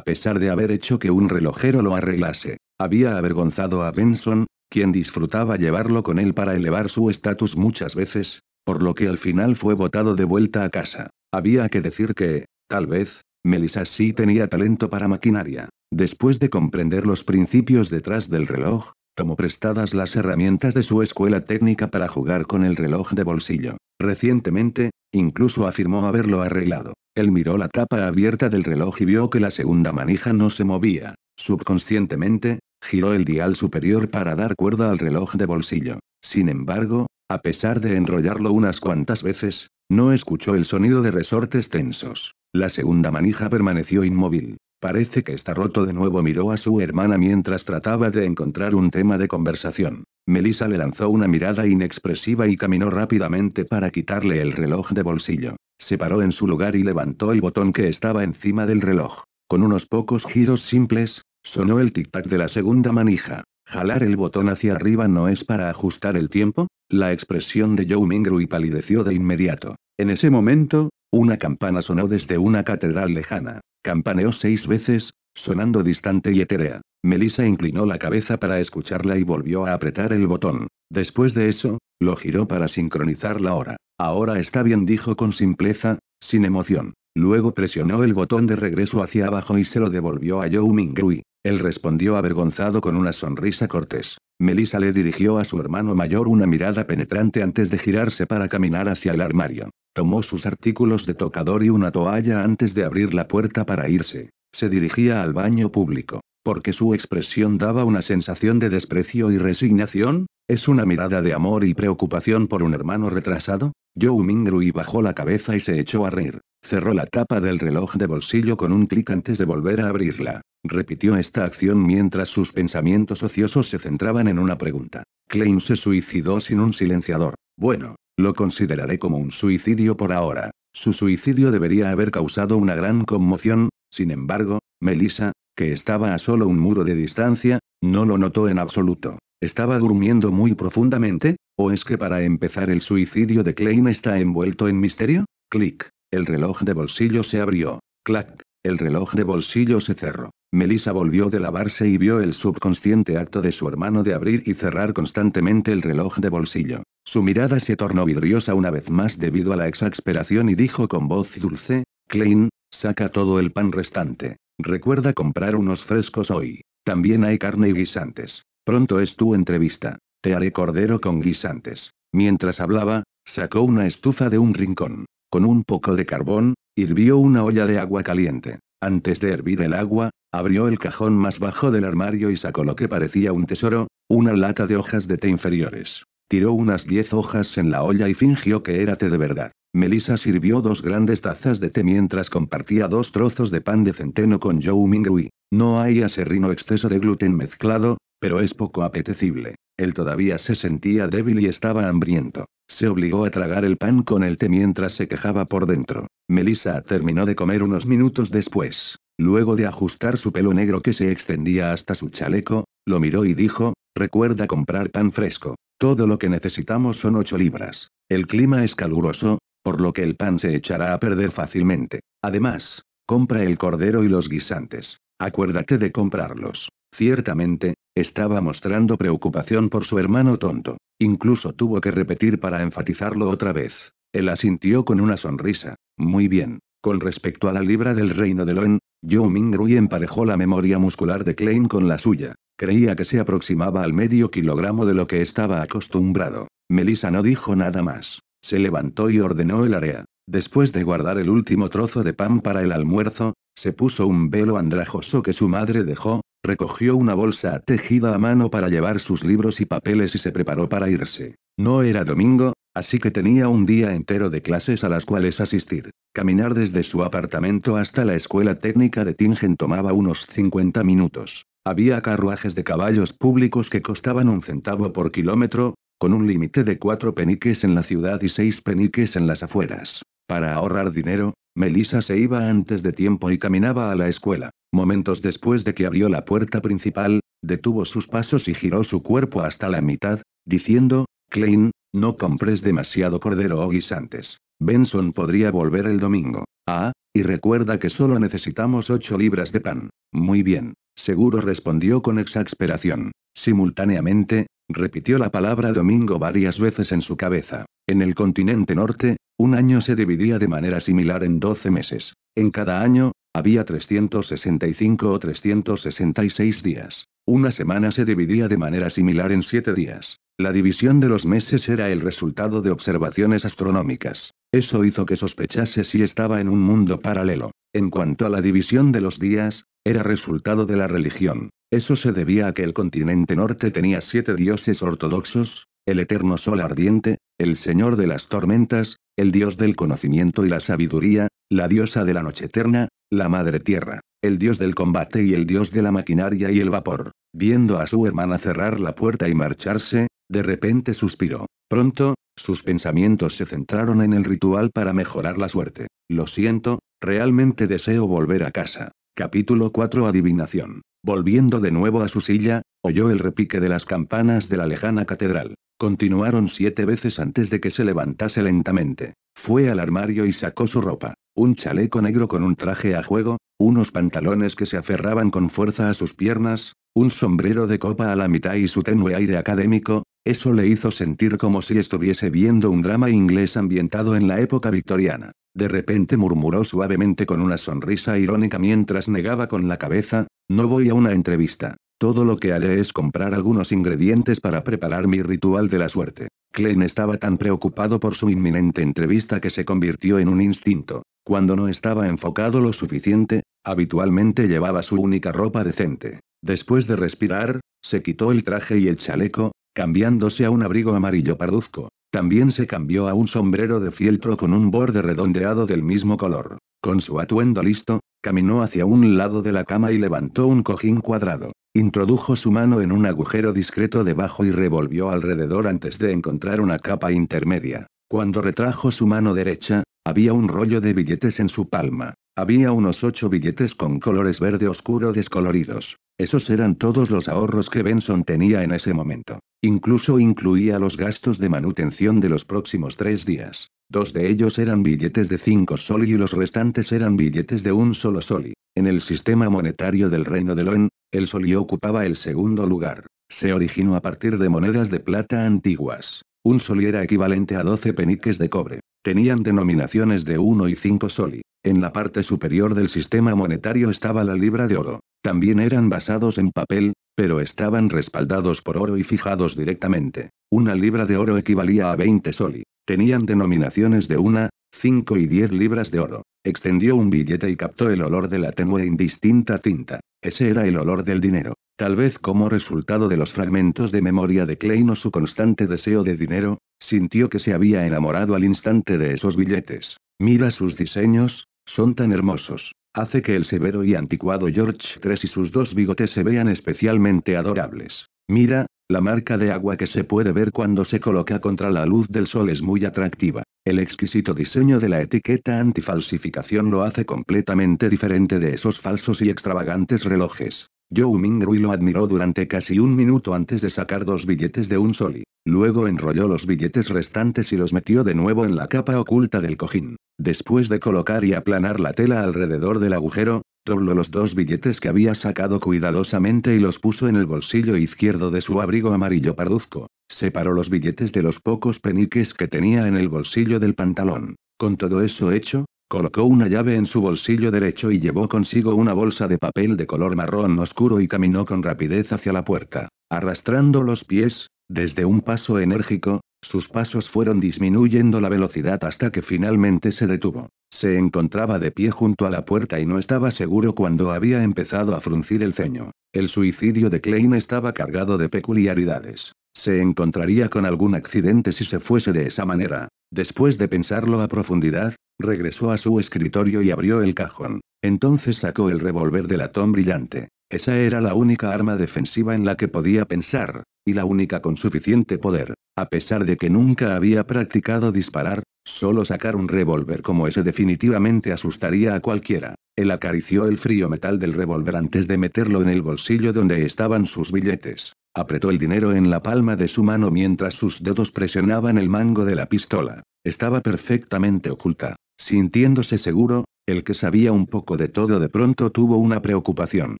pesar de haber hecho que un relojero lo arreglase. Había avergonzado a Benson, quien disfrutaba llevarlo con él para elevar su estatus muchas veces, por lo que al final fue votado de vuelta a casa. Había que decir que, tal vez, Melissa sí tenía talento para maquinaria. Después de comprender los principios detrás del reloj, tomó prestadas las herramientas de su escuela técnica para jugar con el reloj de bolsillo. Recientemente, incluso afirmó haberlo arreglado. Él miró la tapa abierta del reloj y vio que la segunda manija no se movía. Subconscientemente, Giró el dial superior para dar cuerda al reloj de bolsillo. Sin embargo, a pesar de enrollarlo unas cuantas veces, no escuchó el sonido de resortes tensos. La segunda manija permaneció inmóvil. Parece que está roto de nuevo, miró a su hermana mientras trataba de encontrar un tema de conversación. Melissa le lanzó una mirada inexpresiva y caminó rápidamente para quitarle el reloj de bolsillo. Se paró en su lugar y levantó el botón que estaba encima del reloj. Con unos pocos giros simples, Sonó el tic-tac de la segunda manija. Jalar el botón hacia arriba no es para ajustar el tiempo. La expresión de Joe Mingrui palideció de inmediato. En ese momento, una campana sonó desde una catedral lejana. Campaneó seis veces, sonando distante y etérea. Melissa inclinó la cabeza para escucharla y volvió a apretar el botón. Después de eso, lo giró para sincronizar la hora. Ahora está bien, dijo con simpleza, sin emoción. Luego presionó el botón de regreso hacia abajo y se lo devolvió a Joe Mingrui. Él respondió avergonzado con una sonrisa cortés. Melissa le dirigió a su hermano mayor una mirada penetrante antes de girarse para caminar hacia el armario. Tomó sus artículos de tocador y una toalla antes de abrir la puerta para irse. Se dirigía al baño público, porque su expresión daba una sensación de desprecio y resignación. ¿Es una mirada de amor y preocupación por un hermano retrasado? Joe Mingrui bajó la cabeza y se echó a reír. Cerró la tapa del reloj de bolsillo con un clic antes de volver a abrirla. Repitió esta acción mientras sus pensamientos ociosos se centraban en una pregunta. Klein se suicidó sin un silenciador. Bueno, lo consideraré como un suicidio por ahora. Su suicidio debería haber causado una gran conmoción, sin embargo, Melissa, que estaba a solo un muro de distancia, no lo notó en absoluto. ¿Estaba durmiendo muy profundamente? ¿O es que para empezar el suicidio de Klein está envuelto en misterio? Clic. El reloj de bolsillo se abrió. Clac. El reloj de bolsillo se cerró. Melissa volvió de lavarse y vio el subconsciente acto de su hermano de abrir y cerrar constantemente el reloj de bolsillo. Su mirada se tornó vidriosa una vez más debido a la exasperación y dijo con voz dulce, Klein, saca todo el pan restante. Recuerda comprar unos frescos hoy. También hay carne y guisantes. Pronto es tu entrevista. Te haré cordero con guisantes. Mientras hablaba, sacó una estufa de un rincón. Con un poco de carbón, hirvió una olla de agua caliente. Antes de hervir el agua, abrió el cajón más bajo del armario y sacó lo que parecía un tesoro, una lata de hojas de té inferiores. Tiró unas diez hojas en la olla y fingió que era té de verdad. Melissa sirvió dos grandes tazas de té mientras compartía dos trozos de pan de centeno con Joe Mingrui. No hay aserrino exceso de gluten mezclado, pero es poco apetecible. Él todavía se sentía débil y estaba hambriento. Se obligó a tragar el pan con el té mientras se quejaba por dentro. Melissa terminó de comer unos minutos después. Luego de ajustar su pelo negro que se extendía hasta su chaleco, lo miró y dijo, recuerda comprar pan fresco. Todo lo que necesitamos son 8 libras. El clima es caluroso, por lo que el pan se echará a perder fácilmente. Además, compra el cordero y los guisantes. Acuérdate de comprarlos. Ciertamente, estaba mostrando preocupación por su hermano tonto. Incluso tuvo que repetir para enfatizarlo otra vez. Él asintió con una sonrisa. Muy bien. Con respecto a la libra del reino de Loen, Zhou Mingrui emparejó la memoria muscular de Klein con la suya. Creía que se aproximaba al medio kilogramo de lo que estaba acostumbrado. Melissa no dijo nada más. Se levantó y ordenó el área. Después de guardar el último trozo de pan para el almuerzo, se puso un velo andrajoso que su madre dejó, recogió una bolsa tejida a mano para llevar sus libros y papeles y se preparó para irse. No era domingo, así que tenía un día entero de clases a las cuales asistir. Caminar desde su apartamento hasta la escuela técnica de Tingen tomaba unos 50 minutos. Había carruajes de caballos públicos que costaban un centavo por kilómetro, con un límite de cuatro peniques en la ciudad y seis peniques en las afueras. Para ahorrar dinero, Melissa se iba antes de tiempo y caminaba a la escuela. Momentos después de que abrió la puerta principal, detuvo sus pasos y giró su cuerpo hasta la mitad, diciendo, Klein, no compres demasiado cordero o guisantes. Benson podría volver el domingo. Ah, y recuerda que solo necesitamos ocho libras de pan. Muy bien, seguro respondió con exasperación. Simultáneamente, Repitió la palabra domingo varias veces en su cabeza. En el continente norte, un año se dividía de manera similar en 12 meses. En cada año, había 365 o 366 días. Una semana se dividía de manera similar en 7 días. La división de los meses era el resultado de observaciones astronómicas. Eso hizo que sospechase si estaba en un mundo paralelo. En cuanto a la división de los días, era resultado de la religión. Eso se debía a que el continente norte tenía siete dioses ortodoxos, el eterno sol ardiente, el señor de las tormentas, el dios del conocimiento y la sabiduría, la diosa de la noche eterna, la madre tierra, el dios del combate y el dios de la maquinaria y el vapor. Viendo a su hermana cerrar la puerta y marcharse, de repente suspiró. Pronto, sus pensamientos se centraron en el ritual para mejorar la suerte. Lo siento, Realmente deseo volver a casa. Capítulo 4 Adivinación. Volviendo de nuevo a su silla, oyó el repique de las campanas de la lejana catedral. Continuaron siete veces antes de que se levantase lentamente. Fue al armario y sacó su ropa. Un chaleco negro con un traje a juego, unos pantalones que se aferraban con fuerza a sus piernas, un sombrero de copa a la mitad y su tenue aire académico, eso le hizo sentir como si estuviese viendo un drama inglés ambientado en la época victoriana. De repente murmuró suavemente con una sonrisa irónica mientras negaba con la cabeza, no voy a una entrevista. Todo lo que haré es comprar algunos ingredientes para preparar mi ritual de la suerte. Klein estaba tan preocupado por su inminente entrevista que se convirtió en un instinto. Cuando no estaba enfocado lo suficiente, habitualmente llevaba su única ropa decente. Después de respirar, se quitó el traje y el chaleco, cambiándose a un abrigo amarillo parduzco. También se cambió a un sombrero de fieltro con un borde redondeado del mismo color. Con su atuendo listo, caminó hacia un lado de la cama y levantó un cojín cuadrado. Introdujo su mano en un agujero discreto debajo y revolvió alrededor antes de encontrar una capa intermedia. Cuando retrajo su mano derecha, había un rollo de billetes en su palma. Había unos ocho billetes con colores verde oscuro descoloridos. Esos eran todos los ahorros que Benson tenía en ese momento. Incluso incluía los gastos de manutención de los próximos tres días. Dos de ellos eran billetes de 5 soli y los restantes eran billetes de un solo soli. En el sistema monetario del Reino de Loen, el soli ocupaba el segundo lugar. Se originó a partir de monedas de plata antiguas. Un soli era equivalente a 12 peniques de cobre. Tenían denominaciones de 1 y 5 soli. En la parte superior del sistema monetario estaba la libra de oro. También eran basados en papel, pero estaban respaldados por oro y fijados directamente. Una libra de oro equivalía a 20 soli. Tenían denominaciones de una, 5 y 10 libras de oro. Extendió un billete y captó el olor de la tenue e indistinta tinta. Ese era el olor del dinero. Tal vez como resultado de los fragmentos de memoria de Klein o su constante deseo de dinero, sintió que se había enamorado al instante de esos billetes. Mira sus diseños, son tan hermosos. Hace que el severo y anticuado George III y sus dos bigotes se vean especialmente adorables. Mira, la marca de agua que se puede ver cuando se coloca contra la luz del sol es muy atractiva. El exquisito diseño de la etiqueta antifalsificación lo hace completamente diferente de esos falsos y extravagantes relojes. Joe Rui lo admiró durante casi un minuto antes de sacar dos billetes de un soli. luego enrolló los billetes restantes y los metió de nuevo en la capa oculta del cojín. Después de colocar y aplanar la tela alrededor del agujero, dobló los dos billetes que había sacado cuidadosamente y los puso en el bolsillo izquierdo de su abrigo amarillo parduzco. Separó los billetes de los pocos peniques que tenía en el bolsillo del pantalón. Con todo eso hecho, Colocó una llave en su bolsillo derecho y llevó consigo una bolsa de papel de color marrón oscuro y caminó con rapidez hacia la puerta, arrastrando los pies, desde un paso enérgico, sus pasos fueron disminuyendo la velocidad hasta que finalmente se detuvo. Se encontraba de pie junto a la puerta y no estaba seguro cuando había empezado a fruncir el ceño. El suicidio de Klein estaba cargado de peculiaridades. Se encontraría con algún accidente si se fuese de esa manera. Después de pensarlo a profundidad, Regresó a su escritorio y abrió el cajón. Entonces sacó el revólver del latón brillante. Esa era la única arma defensiva en la que podía pensar, y la única con suficiente poder. A pesar de que nunca había practicado disparar, solo sacar un revólver como ese definitivamente asustaría a cualquiera. Él acarició el frío metal del revólver antes de meterlo en el bolsillo donde estaban sus billetes. Apretó el dinero en la palma de su mano mientras sus dedos presionaban el mango de la pistola. Estaba perfectamente oculta. Sintiéndose seguro, el que sabía un poco de todo de pronto tuvo una preocupación.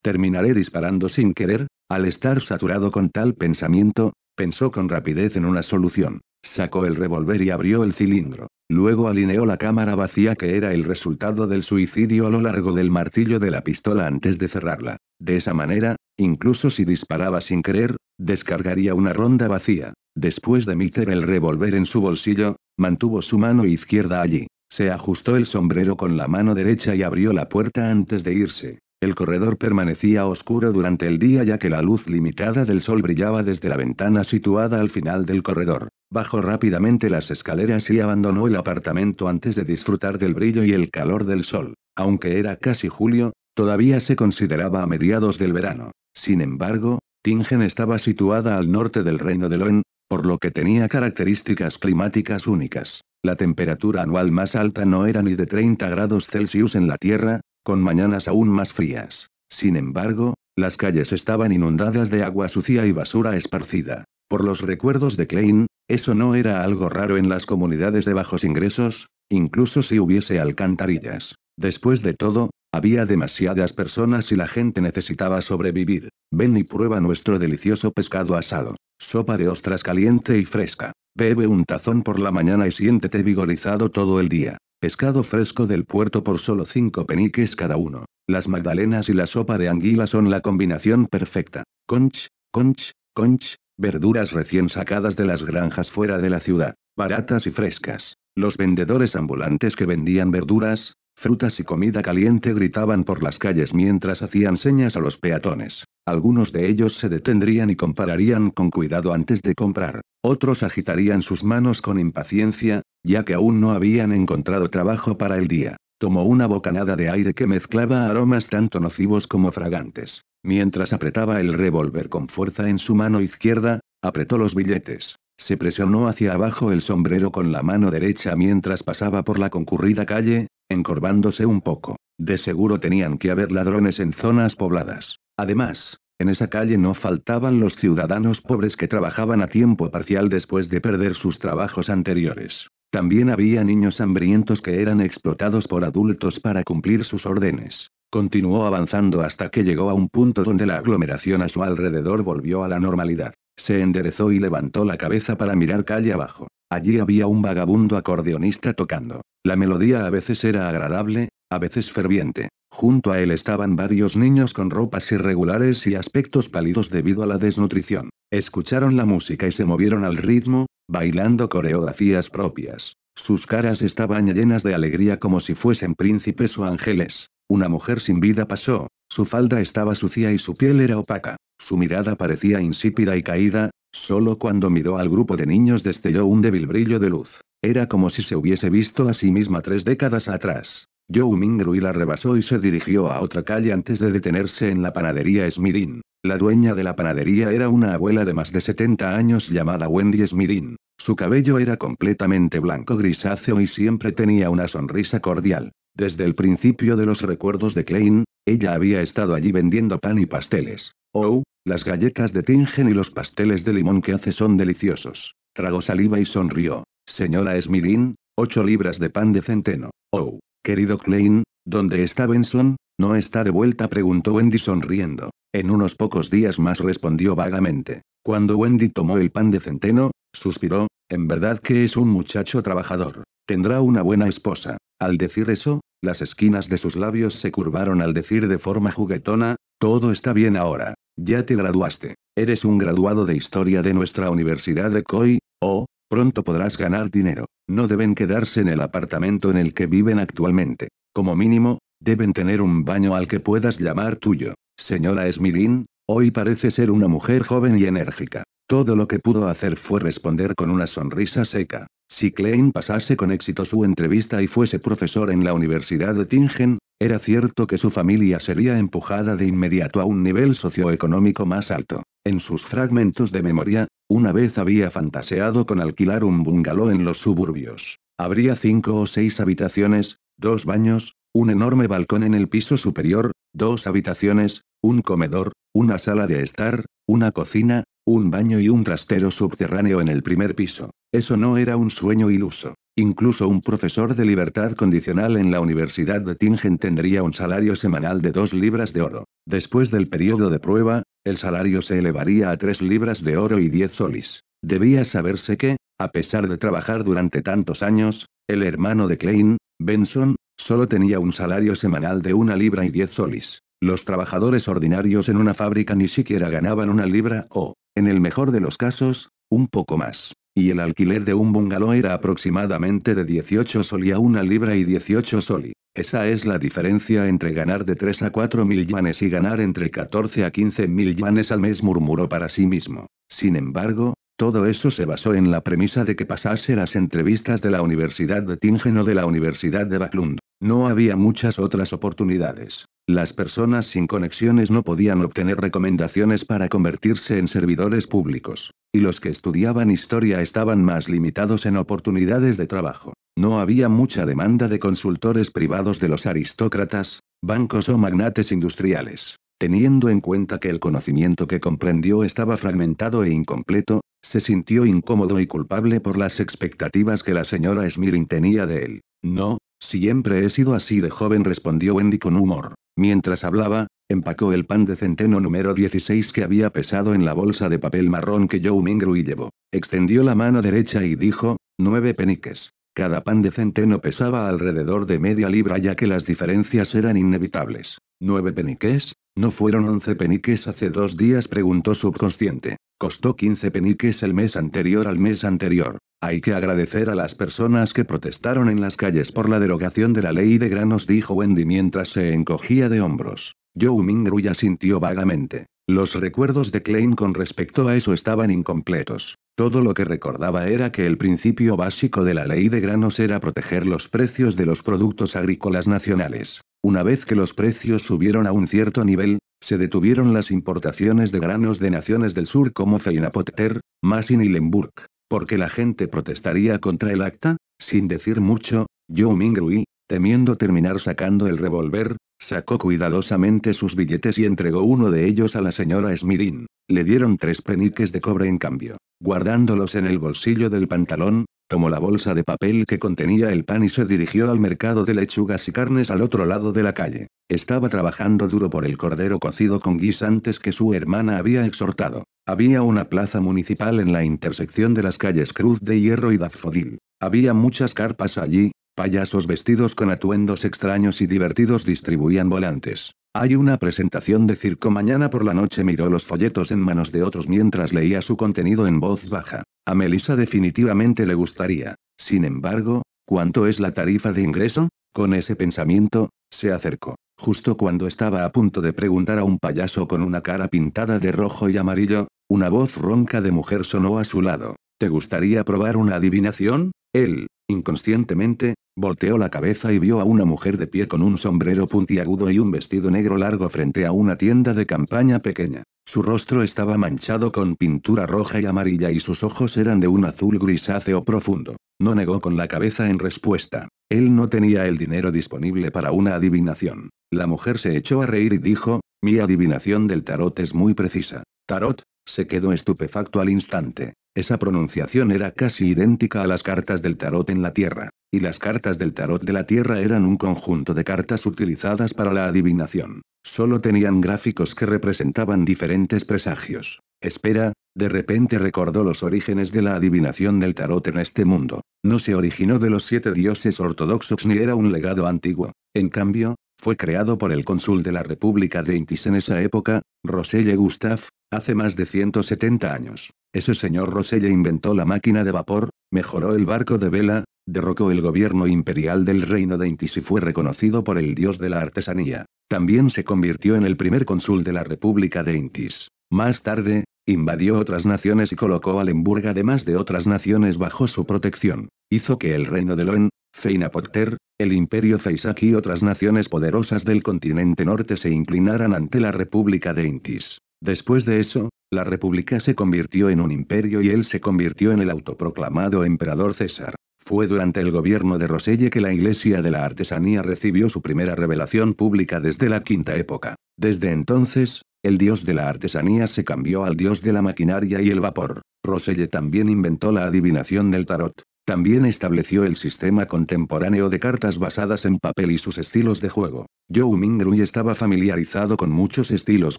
¿Terminaré disparando sin querer? Al estar saturado con tal pensamiento, pensó con rapidez en una solución. Sacó el revólver y abrió el cilindro. Luego alineó la cámara vacía que era el resultado del suicidio a lo largo del martillo de la pistola antes de cerrarla. De esa manera, incluso si disparaba sin querer, descargaría una ronda vacía. Después de meter el revólver en su bolsillo, mantuvo su mano izquierda allí. Se ajustó el sombrero con la mano derecha y abrió la puerta antes de irse. El corredor permanecía oscuro durante el día ya que la luz limitada del sol brillaba desde la ventana situada al final del corredor. Bajó rápidamente las escaleras y abandonó el apartamento antes de disfrutar del brillo y el calor del sol. Aunque era casi julio, todavía se consideraba a mediados del verano. Sin embargo, Tingen estaba situada al norte del reino de Loen, por lo que tenía características climáticas únicas. La temperatura anual más alta no era ni de 30 grados Celsius en la Tierra, con mañanas aún más frías. Sin embargo, las calles estaban inundadas de agua sucia y basura esparcida. Por los recuerdos de Klein, eso no era algo raro en las comunidades de bajos ingresos, incluso si hubiese alcantarillas. Después de todo, había demasiadas personas y la gente necesitaba sobrevivir. Ven y prueba nuestro delicioso pescado asado. Sopa de ostras caliente y fresca. Bebe un tazón por la mañana y siéntete vigorizado todo el día. Pescado fresco del puerto por solo 5 peniques cada uno. Las magdalenas y la sopa de anguila son la combinación perfecta. Conch, conch, conch, verduras recién sacadas de las granjas fuera de la ciudad, baratas y frescas. Los vendedores ambulantes que vendían verduras, frutas y comida caliente gritaban por las calles mientras hacían señas a los peatones. Algunos de ellos se detendrían y compararían con cuidado antes de comprar, otros agitarían sus manos con impaciencia, ya que aún no habían encontrado trabajo para el día. Tomó una bocanada de aire que mezclaba aromas tanto nocivos como fragantes. Mientras apretaba el revólver con fuerza en su mano izquierda, apretó los billetes. Se presionó hacia abajo el sombrero con la mano derecha mientras pasaba por la concurrida calle, encorvándose un poco. De seguro tenían que haber ladrones en zonas pobladas. Además, en esa calle no faltaban los ciudadanos pobres que trabajaban a tiempo parcial después de perder sus trabajos anteriores. También había niños hambrientos que eran explotados por adultos para cumplir sus órdenes. Continuó avanzando hasta que llegó a un punto donde la aglomeración a su alrededor volvió a la normalidad. Se enderezó y levantó la cabeza para mirar calle abajo. Allí había un vagabundo acordeonista tocando. La melodía a veces era agradable, a veces ferviente. Junto a él estaban varios niños con ropas irregulares y aspectos pálidos debido a la desnutrición. Escucharon la música y se movieron al ritmo, bailando coreografías propias. Sus caras estaban llenas de alegría como si fuesen príncipes o ángeles. Una mujer sin vida pasó, su falda estaba sucia y su piel era opaca. Su mirada parecía insípida y caída, Solo cuando miró al grupo de niños destelló un débil brillo de luz. Era como si se hubiese visto a sí misma tres décadas atrás. Joe Mingru la rebasó y se dirigió a otra calle antes de detenerse en la panadería Smirin. La dueña de la panadería era una abuela de más de 70 años llamada Wendy Smirin. Su cabello era completamente blanco grisáceo y siempre tenía una sonrisa cordial. Desde el principio de los recuerdos de Klein, ella había estado allí vendiendo pan y pasteles. Oh, las galletas de tingen y los pasteles de limón que hace son deliciosos. Tragó saliva y sonrió. Señora Smilin, ocho libras de pan de centeno. Oh, querido Klein, ¿dónde está Benson? ¿No está de vuelta? preguntó Wendy sonriendo. En unos pocos días más respondió vagamente. Cuando Wendy tomó el pan de centeno, suspiró, en verdad que es un muchacho trabajador. Tendrá una buena esposa. Al decir eso, las esquinas de sus labios se curvaron al decir de forma juguetona, todo está bien ahora. Ya te graduaste. Eres un graduado de historia de nuestra Universidad de Koi. o, pronto podrás ganar dinero. No deben quedarse en el apartamento en el que viven actualmente. Como mínimo, deben tener un baño al que puedas llamar tuyo. Señora Smirín, hoy parece ser una mujer joven y enérgica. Todo lo que pudo hacer fue responder con una sonrisa seca. Si Klein pasase con éxito su entrevista y fuese profesor en la Universidad de Tingen, era cierto que su familia sería empujada de inmediato a un nivel socioeconómico más alto. En sus fragmentos de memoria, una vez había fantaseado con alquilar un bungalow en los suburbios. Habría cinco o seis habitaciones, dos baños, un enorme balcón en el piso superior, dos habitaciones, un comedor, una sala de estar, una cocina, un baño y un trastero subterráneo en el primer piso. Eso no era un sueño iluso. Incluso un profesor de libertad condicional en la Universidad de Tingen tendría un salario semanal de dos libras de oro. Después del periodo de prueba, el salario se elevaría a 3 libras de oro y 10 solis. Debía saberse que, a pesar de trabajar durante tantos años, el hermano de Klein, Benson, solo tenía un salario semanal de una libra y 10 solis. Los trabajadores ordinarios en una fábrica ni siquiera ganaban una libra o, en el mejor de los casos, un poco más. Y el alquiler de un bungalow era aproximadamente de 18 soli a una libra y 18 soli. Esa es la diferencia entre ganar de 3 a 4 mil yanes y ganar entre 14 a 15 mil yanes al mes, murmuró para sí mismo. Sin embargo, todo eso se basó en la premisa de que pasase las entrevistas de la Universidad de Tingen o de la Universidad de baklund No había muchas otras oportunidades. Las personas sin conexiones no podían obtener recomendaciones para convertirse en servidores públicos, y los que estudiaban historia estaban más limitados en oportunidades de trabajo. No había mucha demanda de consultores privados de los aristócratas, bancos o magnates industriales. Teniendo en cuenta que el conocimiento que comprendió estaba fragmentado e incompleto, se sintió incómodo y culpable por las expectativas que la señora Smirin tenía de él. No, siempre he sido así de joven, respondió Wendy con humor. Mientras hablaba, empacó el pan de centeno número 16 que había pesado en la bolsa de papel marrón que Joe Mingrui llevó. Extendió la mano derecha y dijo, nueve peniques. Cada pan de centeno pesaba alrededor de media libra ya que las diferencias eran inevitables. ¿Nueve peniques? ¿No fueron once peniques hace dos días? preguntó subconsciente. Costó quince peniques el mes anterior al mes anterior. Hay que agradecer a las personas que protestaron en las calles por la derogación de la ley de granos, dijo Wendy mientras se encogía de hombros. Joe ya sintió vagamente. Los recuerdos de Klein con respecto a eso estaban incompletos. Todo lo que recordaba era que el principio básico de la ley de granos era proteger los precios de los productos agrícolas nacionales. Una vez que los precios subieron a un cierto nivel, se detuvieron las importaciones de granos de naciones del sur como Feinapotter, Massin y Lemburg porque la gente protestaría contra el acta, sin decir mucho, Joe Mingrui, temiendo terminar sacando el revólver, sacó cuidadosamente sus billetes y entregó uno de ellos a la señora Smirin. Le dieron tres peniques de cobre en cambio, guardándolos en el bolsillo del pantalón, tomó la bolsa de papel que contenía el pan y se dirigió al mercado de lechugas y carnes al otro lado de la calle. Estaba trabajando duro por el cordero cocido con guisantes que su hermana había exhortado. Había una plaza municipal en la intersección de las calles Cruz de Hierro y Dafodil. Había muchas carpas allí, payasos vestidos con atuendos extraños y divertidos distribuían volantes. Hay una presentación de circo mañana por la noche. Miró los folletos en manos de otros mientras leía su contenido en voz baja. A Melissa definitivamente le gustaría. Sin embargo, ¿cuánto es la tarifa de ingreso? Con ese pensamiento, se acercó. Justo cuando estaba a punto de preguntar a un payaso con una cara pintada de rojo y amarillo, una voz ronca de mujer sonó a su lado. ¿Te gustaría probar una adivinación? Él, inconscientemente, Volteó la cabeza y vio a una mujer de pie con un sombrero puntiagudo y un vestido negro largo frente a una tienda de campaña pequeña. Su rostro estaba manchado con pintura roja y amarilla y sus ojos eran de un azul grisáceo profundo. No negó con la cabeza en respuesta. Él no tenía el dinero disponible para una adivinación. La mujer se echó a reír y dijo, mi adivinación del tarot es muy precisa. Tarot, se quedó estupefacto al instante. Esa pronunciación era casi idéntica a las cartas del tarot en la Tierra, y las cartas del tarot de la Tierra eran un conjunto de cartas utilizadas para la adivinación. Solo tenían gráficos que representaban diferentes presagios. Espera, de repente recordó los orígenes de la adivinación del tarot en este mundo. No se originó de los siete dioses ortodoxos ni era un legado antiguo. En cambio, fue creado por el cónsul de la República de Intis en esa época, Roselle Gustave, Hace más de 170 años, ese señor Roselle inventó la máquina de vapor, mejoró el barco de vela, derrocó el gobierno imperial del reino de Intis y fue reconocido por el dios de la artesanía. También se convirtió en el primer cónsul de la República de Intis. Más tarde, invadió otras naciones y colocó a Lemburg además de otras naciones bajo su protección. Hizo que el reino de Loen, Feinapotter, el imperio Zaisak y otras naciones poderosas del continente norte se inclinaran ante la República de Intis. Después de eso, la República se convirtió en un imperio y él se convirtió en el autoproclamado emperador César. Fue durante el gobierno de Roselle que la Iglesia de la Artesanía recibió su primera revelación pública desde la quinta época. Desde entonces, el dios de la artesanía se cambió al dios de la maquinaria y el vapor. Roselle también inventó la adivinación del tarot. También estableció el sistema contemporáneo de cartas basadas en papel y sus estilos de juego. Joe Mingruy estaba familiarizado con muchos estilos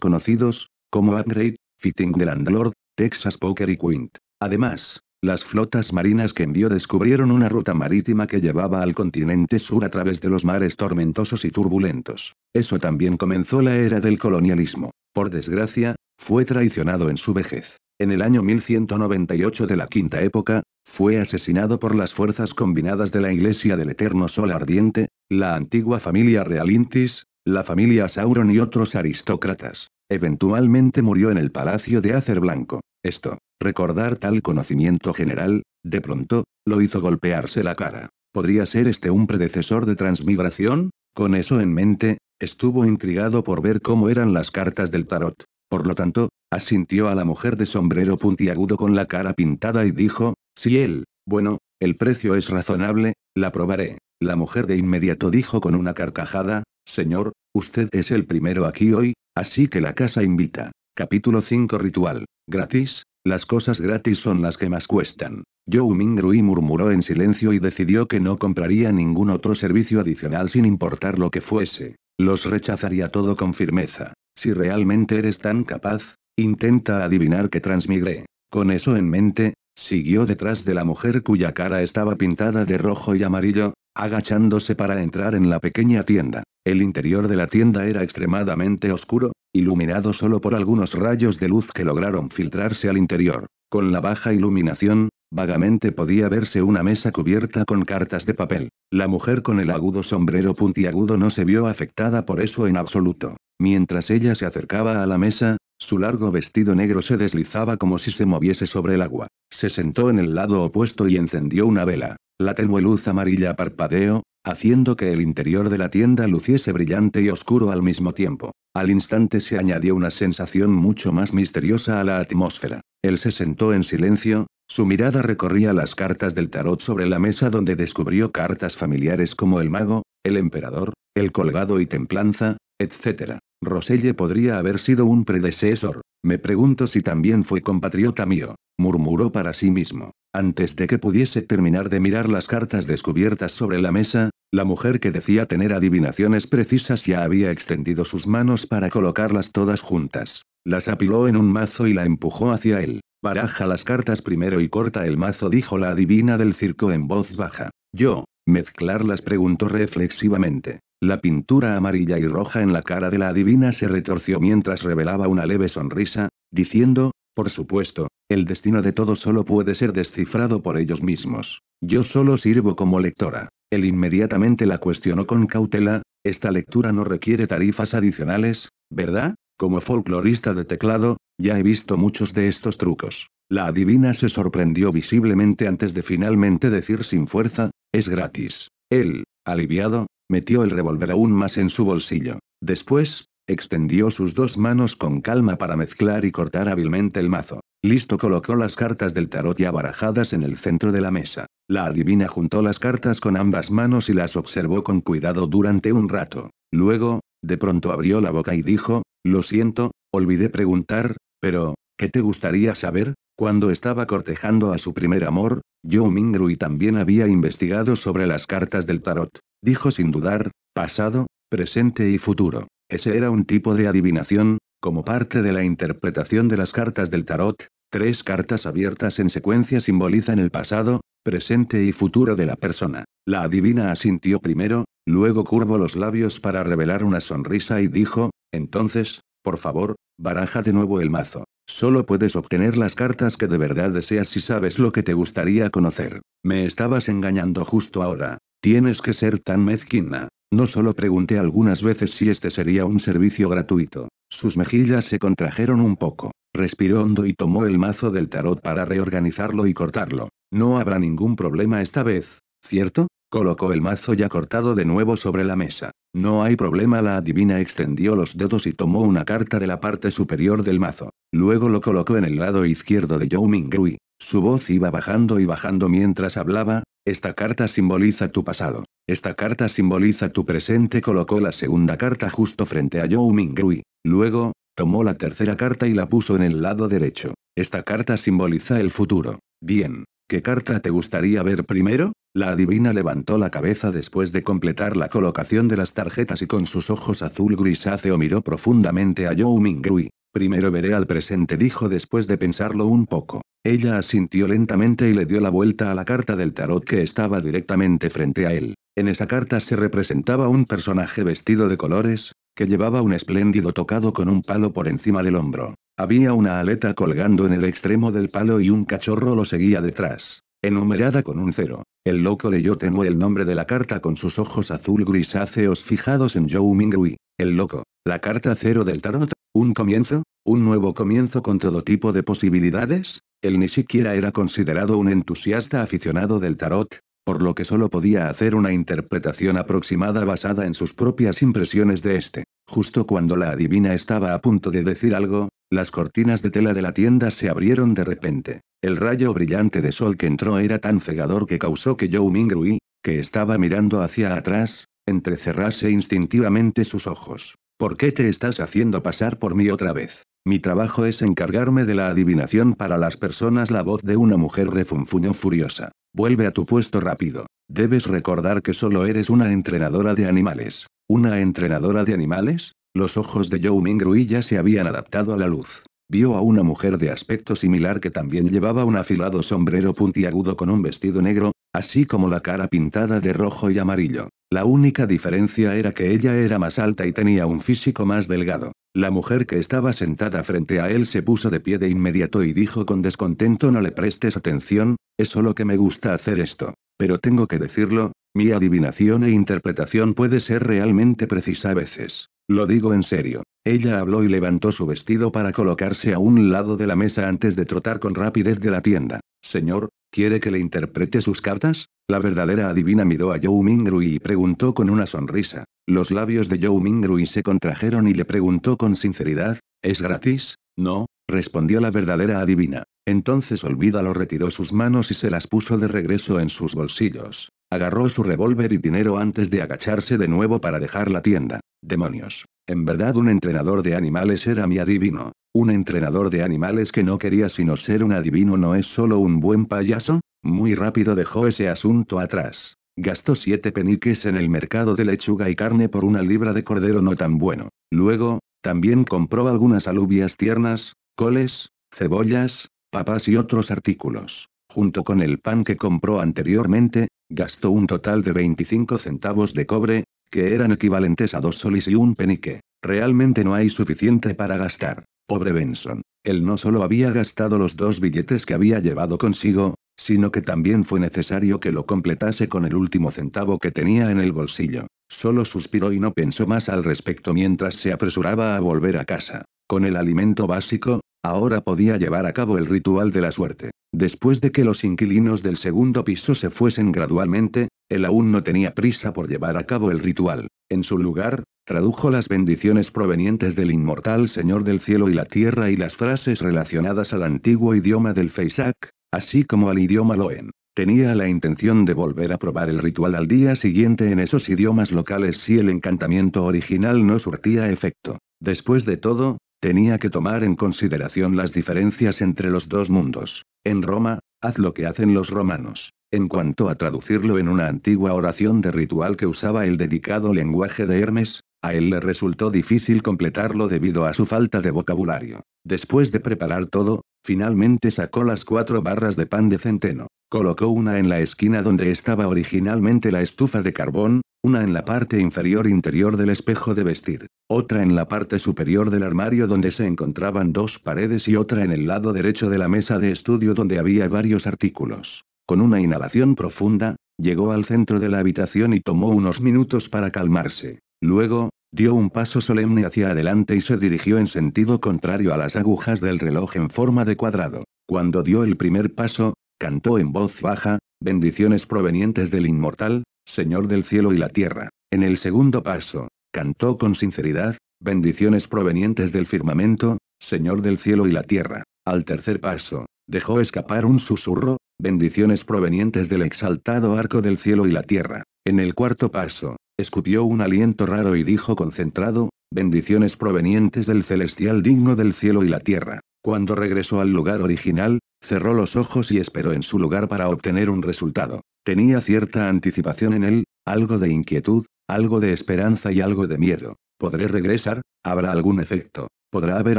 conocidos, como Upgrade, Fitting the Landlord, Texas Poker y Quint. Además, las flotas marinas que envió descubrieron una ruta marítima que llevaba al continente sur a través de los mares tormentosos y turbulentos. Eso también comenzó la era del colonialismo. Por desgracia, fue traicionado en su vejez. En el año 1198 de la Quinta Época, fue asesinado por las fuerzas combinadas de la Iglesia del Eterno Sol Ardiente, la antigua familia Realintis, la familia Sauron y otros aristócratas. Eventualmente murió en el palacio de Hacer Blanco. Esto, recordar tal conocimiento general, de pronto, lo hizo golpearse la cara. ¿Podría ser este un predecesor de transmigración? Con eso en mente, estuvo intrigado por ver cómo eran las cartas del tarot. Por lo tanto, asintió a la mujer de sombrero puntiagudo con la cara pintada y dijo, si él, bueno, el precio es razonable, la probaré. La mujer de inmediato dijo con una carcajada, Señor, usted es el primero aquí hoy, así que la casa invita. Capítulo 5 Ritual. Gratis, las cosas gratis son las que más cuestan. Ming Mingrui murmuró en silencio y decidió que no compraría ningún otro servicio adicional sin importar lo que fuese. Los rechazaría todo con firmeza. Si realmente eres tan capaz, intenta adivinar que transmigré. Con eso en mente, siguió detrás de la mujer cuya cara estaba pintada de rojo y amarillo, agachándose para entrar en la pequeña tienda. El interior de la tienda era extremadamente oscuro, iluminado solo por algunos rayos de luz que lograron filtrarse al interior. Con la baja iluminación, vagamente podía verse una mesa cubierta con cartas de papel. La mujer con el agudo sombrero puntiagudo no se vio afectada por eso en absoluto. Mientras ella se acercaba a la mesa, su largo vestido negro se deslizaba como si se moviese sobre el agua. Se sentó en el lado opuesto y encendió una vela. La tenue luz amarilla parpadeó, haciendo que el interior de la tienda luciese brillante y oscuro al mismo tiempo. Al instante se añadió una sensación mucho más misteriosa a la atmósfera. Él se sentó en silencio, su mirada recorría las cartas del tarot sobre la mesa donde descubrió cartas familiares como el mago, el emperador, el colgado y templanza, etc. Roselle podría haber sido un predecesor. Me pregunto si también fue compatriota mío, murmuró para sí mismo. Antes de que pudiese terminar de mirar las cartas descubiertas sobre la mesa, la mujer que decía tener adivinaciones precisas ya había extendido sus manos para colocarlas todas juntas. Las apiló en un mazo y la empujó hacia él. Baraja las cartas primero y corta el mazo, dijo la adivina del circo en voz baja. Yo, mezclarlas, preguntó reflexivamente. La pintura amarilla y roja en la cara de la adivina se retorció mientras revelaba una leve sonrisa, diciendo, por supuesto, el destino de todos solo puede ser descifrado por ellos mismos. Yo solo sirvo como lectora. Él inmediatamente la cuestionó con cautela, esta lectura no requiere tarifas adicionales, ¿verdad? Como folclorista de teclado, ya he visto muchos de estos trucos. La adivina se sorprendió visiblemente antes de finalmente decir sin fuerza, es gratis. Él, aliviado, metió el revólver aún más en su bolsillo. Después, Extendió sus dos manos con calma para mezclar y cortar hábilmente el mazo. Listo colocó las cartas del tarot ya barajadas en el centro de la mesa. La adivina juntó las cartas con ambas manos y las observó con cuidado durante un rato. Luego, de pronto abrió la boca y dijo, Lo siento, olvidé preguntar, pero, ¿qué te gustaría saber? Cuando estaba cortejando a su primer amor, Joe Mingrui también había investigado sobre las cartas del tarot. Dijo sin dudar, pasado, presente y futuro. Ese era un tipo de adivinación, como parte de la interpretación de las cartas del tarot. Tres cartas abiertas en secuencia simbolizan el pasado, presente y futuro de la persona. La adivina asintió primero, luego curvó los labios para revelar una sonrisa y dijo, entonces, por favor, baraja de nuevo el mazo. Solo puedes obtener las cartas que de verdad deseas si sabes lo que te gustaría conocer. Me estabas engañando justo ahora. Tienes que ser tan mezquina. No solo pregunté algunas veces si este sería un servicio gratuito. Sus mejillas se contrajeron un poco. Respiró hondo y tomó el mazo del tarot para reorganizarlo y cortarlo. No habrá ningún problema esta vez, ¿cierto? Colocó el mazo ya cortado de nuevo sobre la mesa. No hay problema, la adivina extendió los dedos y tomó una carta de la parte superior del mazo. Luego lo colocó en el lado izquierdo de Yao Rui. Su voz iba bajando y bajando mientras hablaba, esta carta simboliza tu pasado. Esta carta simboliza tu presente. Colocó la segunda carta justo frente a Zhou Mingrui. Luego, tomó la tercera carta y la puso en el lado derecho. Esta carta simboliza el futuro. Bien. ¿Qué carta te gustaría ver primero? La adivina levantó la cabeza después de completar la colocación de las tarjetas y con sus ojos azul grisáceo miró profundamente a Zhou Mingrui. Primero veré al presente, dijo después de pensarlo un poco. Ella asintió lentamente y le dio la vuelta a la carta del tarot que estaba directamente frente a él. En esa carta se representaba un personaje vestido de colores, que llevaba un espléndido tocado con un palo por encima del hombro. Había una aleta colgando en el extremo del palo y un cachorro lo seguía detrás, enumerada con un cero. El loco leyó tenue el nombre de la carta con sus ojos azul grisáceos fijados en Zhou Mingrui. El loco, la carta cero del tarot, un comienzo, un nuevo comienzo con todo tipo de posibilidades. Él ni siquiera era considerado un entusiasta aficionado del tarot, por lo que solo podía hacer una interpretación aproximada basada en sus propias impresiones de este. Justo cuando la adivina estaba a punto de decir algo, las cortinas de tela de la tienda se abrieron de repente. El rayo brillante de sol que entró era tan cegador que causó que Joe Mingrui, que estaba mirando hacia atrás, entrecerrase instintivamente sus ojos. ¿Por qué te estás haciendo pasar por mí otra vez? Mi trabajo es encargarme de la adivinación para las personas. La voz de una mujer refunfuñó furiosa. Vuelve a tu puesto rápido. Debes recordar que solo eres una entrenadora de animales. ¿Una entrenadora de animales? Los ojos de Joe Mingrui ya se habían adaptado a la luz. Vio a una mujer de aspecto similar que también llevaba un afilado sombrero puntiagudo con un vestido negro, así como la cara pintada de rojo y amarillo. La única diferencia era que ella era más alta y tenía un físico más delgado. La mujer que estaba sentada frente a él se puso de pie de inmediato y dijo con descontento no le prestes atención, es solo que me gusta hacer esto. Pero tengo que decirlo, mi adivinación e interpretación puede ser realmente precisa a veces. Lo digo en serio. Ella habló y levantó su vestido para colocarse a un lado de la mesa antes de trotar con rapidez de la tienda. Señor, ¿Quiere que le interprete sus cartas? La verdadera adivina miró a Joe Mingrui y preguntó con una sonrisa. Los labios de Joe Mingrui se contrajeron y le preguntó con sinceridad, ¿es gratis? No, respondió la verdadera adivina. Entonces Olvídalo retiró sus manos y se las puso de regreso en sus bolsillos. Agarró su revólver y dinero antes de agacharse de nuevo para dejar la tienda. Demonios. En verdad un entrenador de animales era mi adivino. Un entrenador de animales que no quería sino ser un adivino no es solo un buen payaso. Muy rápido dejó ese asunto atrás. Gastó siete peniques en el mercado de lechuga y carne por una libra de cordero no tan bueno. Luego, también compró algunas alubias tiernas, coles, cebollas, papas y otros artículos. Junto con el pan que compró anteriormente, gastó un total de 25 centavos de cobre, que eran equivalentes a dos solis y un penique. Realmente no hay suficiente para gastar. Pobre Benson. Él no solo había gastado los dos billetes que había llevado consigo, sino que también fue necesario que lo completase con el último centavo que tenía en el bolsillo. Solo suspiró y no pensó más al respecto mientras se apresuraba a volver a casa. Con el alimento básico, ahora podía llevar a cabo el ritual de la suerte. Después de que los inquilinos del segundo piso se fuesen gradualmente, él aún no tenía prisa por llevar a cabo el ritual. En su lugar, Tradujo las bendiciones provenientes del inmortal Señor del cielo y la tierra y las frases relacionadas al antiguo idioma del Feisac, así como al idioma Loen. Tenía la intención de volver a probar el ritual al día siguiente en esos idiomas locales si el encantamiento original no surtía efecto. Después de todo, tenía que tomar en consideración las diferencias entre los dos mundos. En Roma, haz lo que hacen los romanos. En cuanto a traducirlo en una antigua oración de ritual que usaba el dedicado lenguaje de Hermes, a él le resultó difícil completarlo debido a su falta de vocabulario. Después de preparar todo, finalmente sacó las cuatro barras de pan de centeno. Colocó una en la esquina donde estaba originalmente la estufa de carbón, una en la parte inferior interior del espejo de vestir, otra en la parte superior del armario donde se encontraban dos paredes y otra en el lado derecho de la mesa de estudio donde había varios artículos. Con una inhalación profunda, llegó al centro de la habitación y tomó unos minutos para calmarse. Luego, dio un paso solemne hacia adelante y se dirigió en sentido contrario a las agujas del reloj en forma de cuadrado. Cuando dio el primer paso, cantó en voz baja, bendiciones provenientes del inmortal, Señor del cielo y la tierra. En el segundo paso, cantó con sinceridad, bendiciones provenientes del firmamento, Señor del cielo y la tierra. Al tercer paso, dejó escapar un susurro, bendiciones provenientes del exaltado arco del cielo y la tierra. En el cuarto paso, Escupió un aliento raro y dijo concentrado, bendiciones provenientes del celestial digno del cielo y la tierra. Cuando regresó al lugar original, cerró los ojos y esperó en su lugar para obtener un resultado. Tenía cierta anticipación en él, algo de inquietud, algo de esperanza y algo de miedo. ¿Podré regresar? ¿Habrá algún efecto? ¿Podrá haber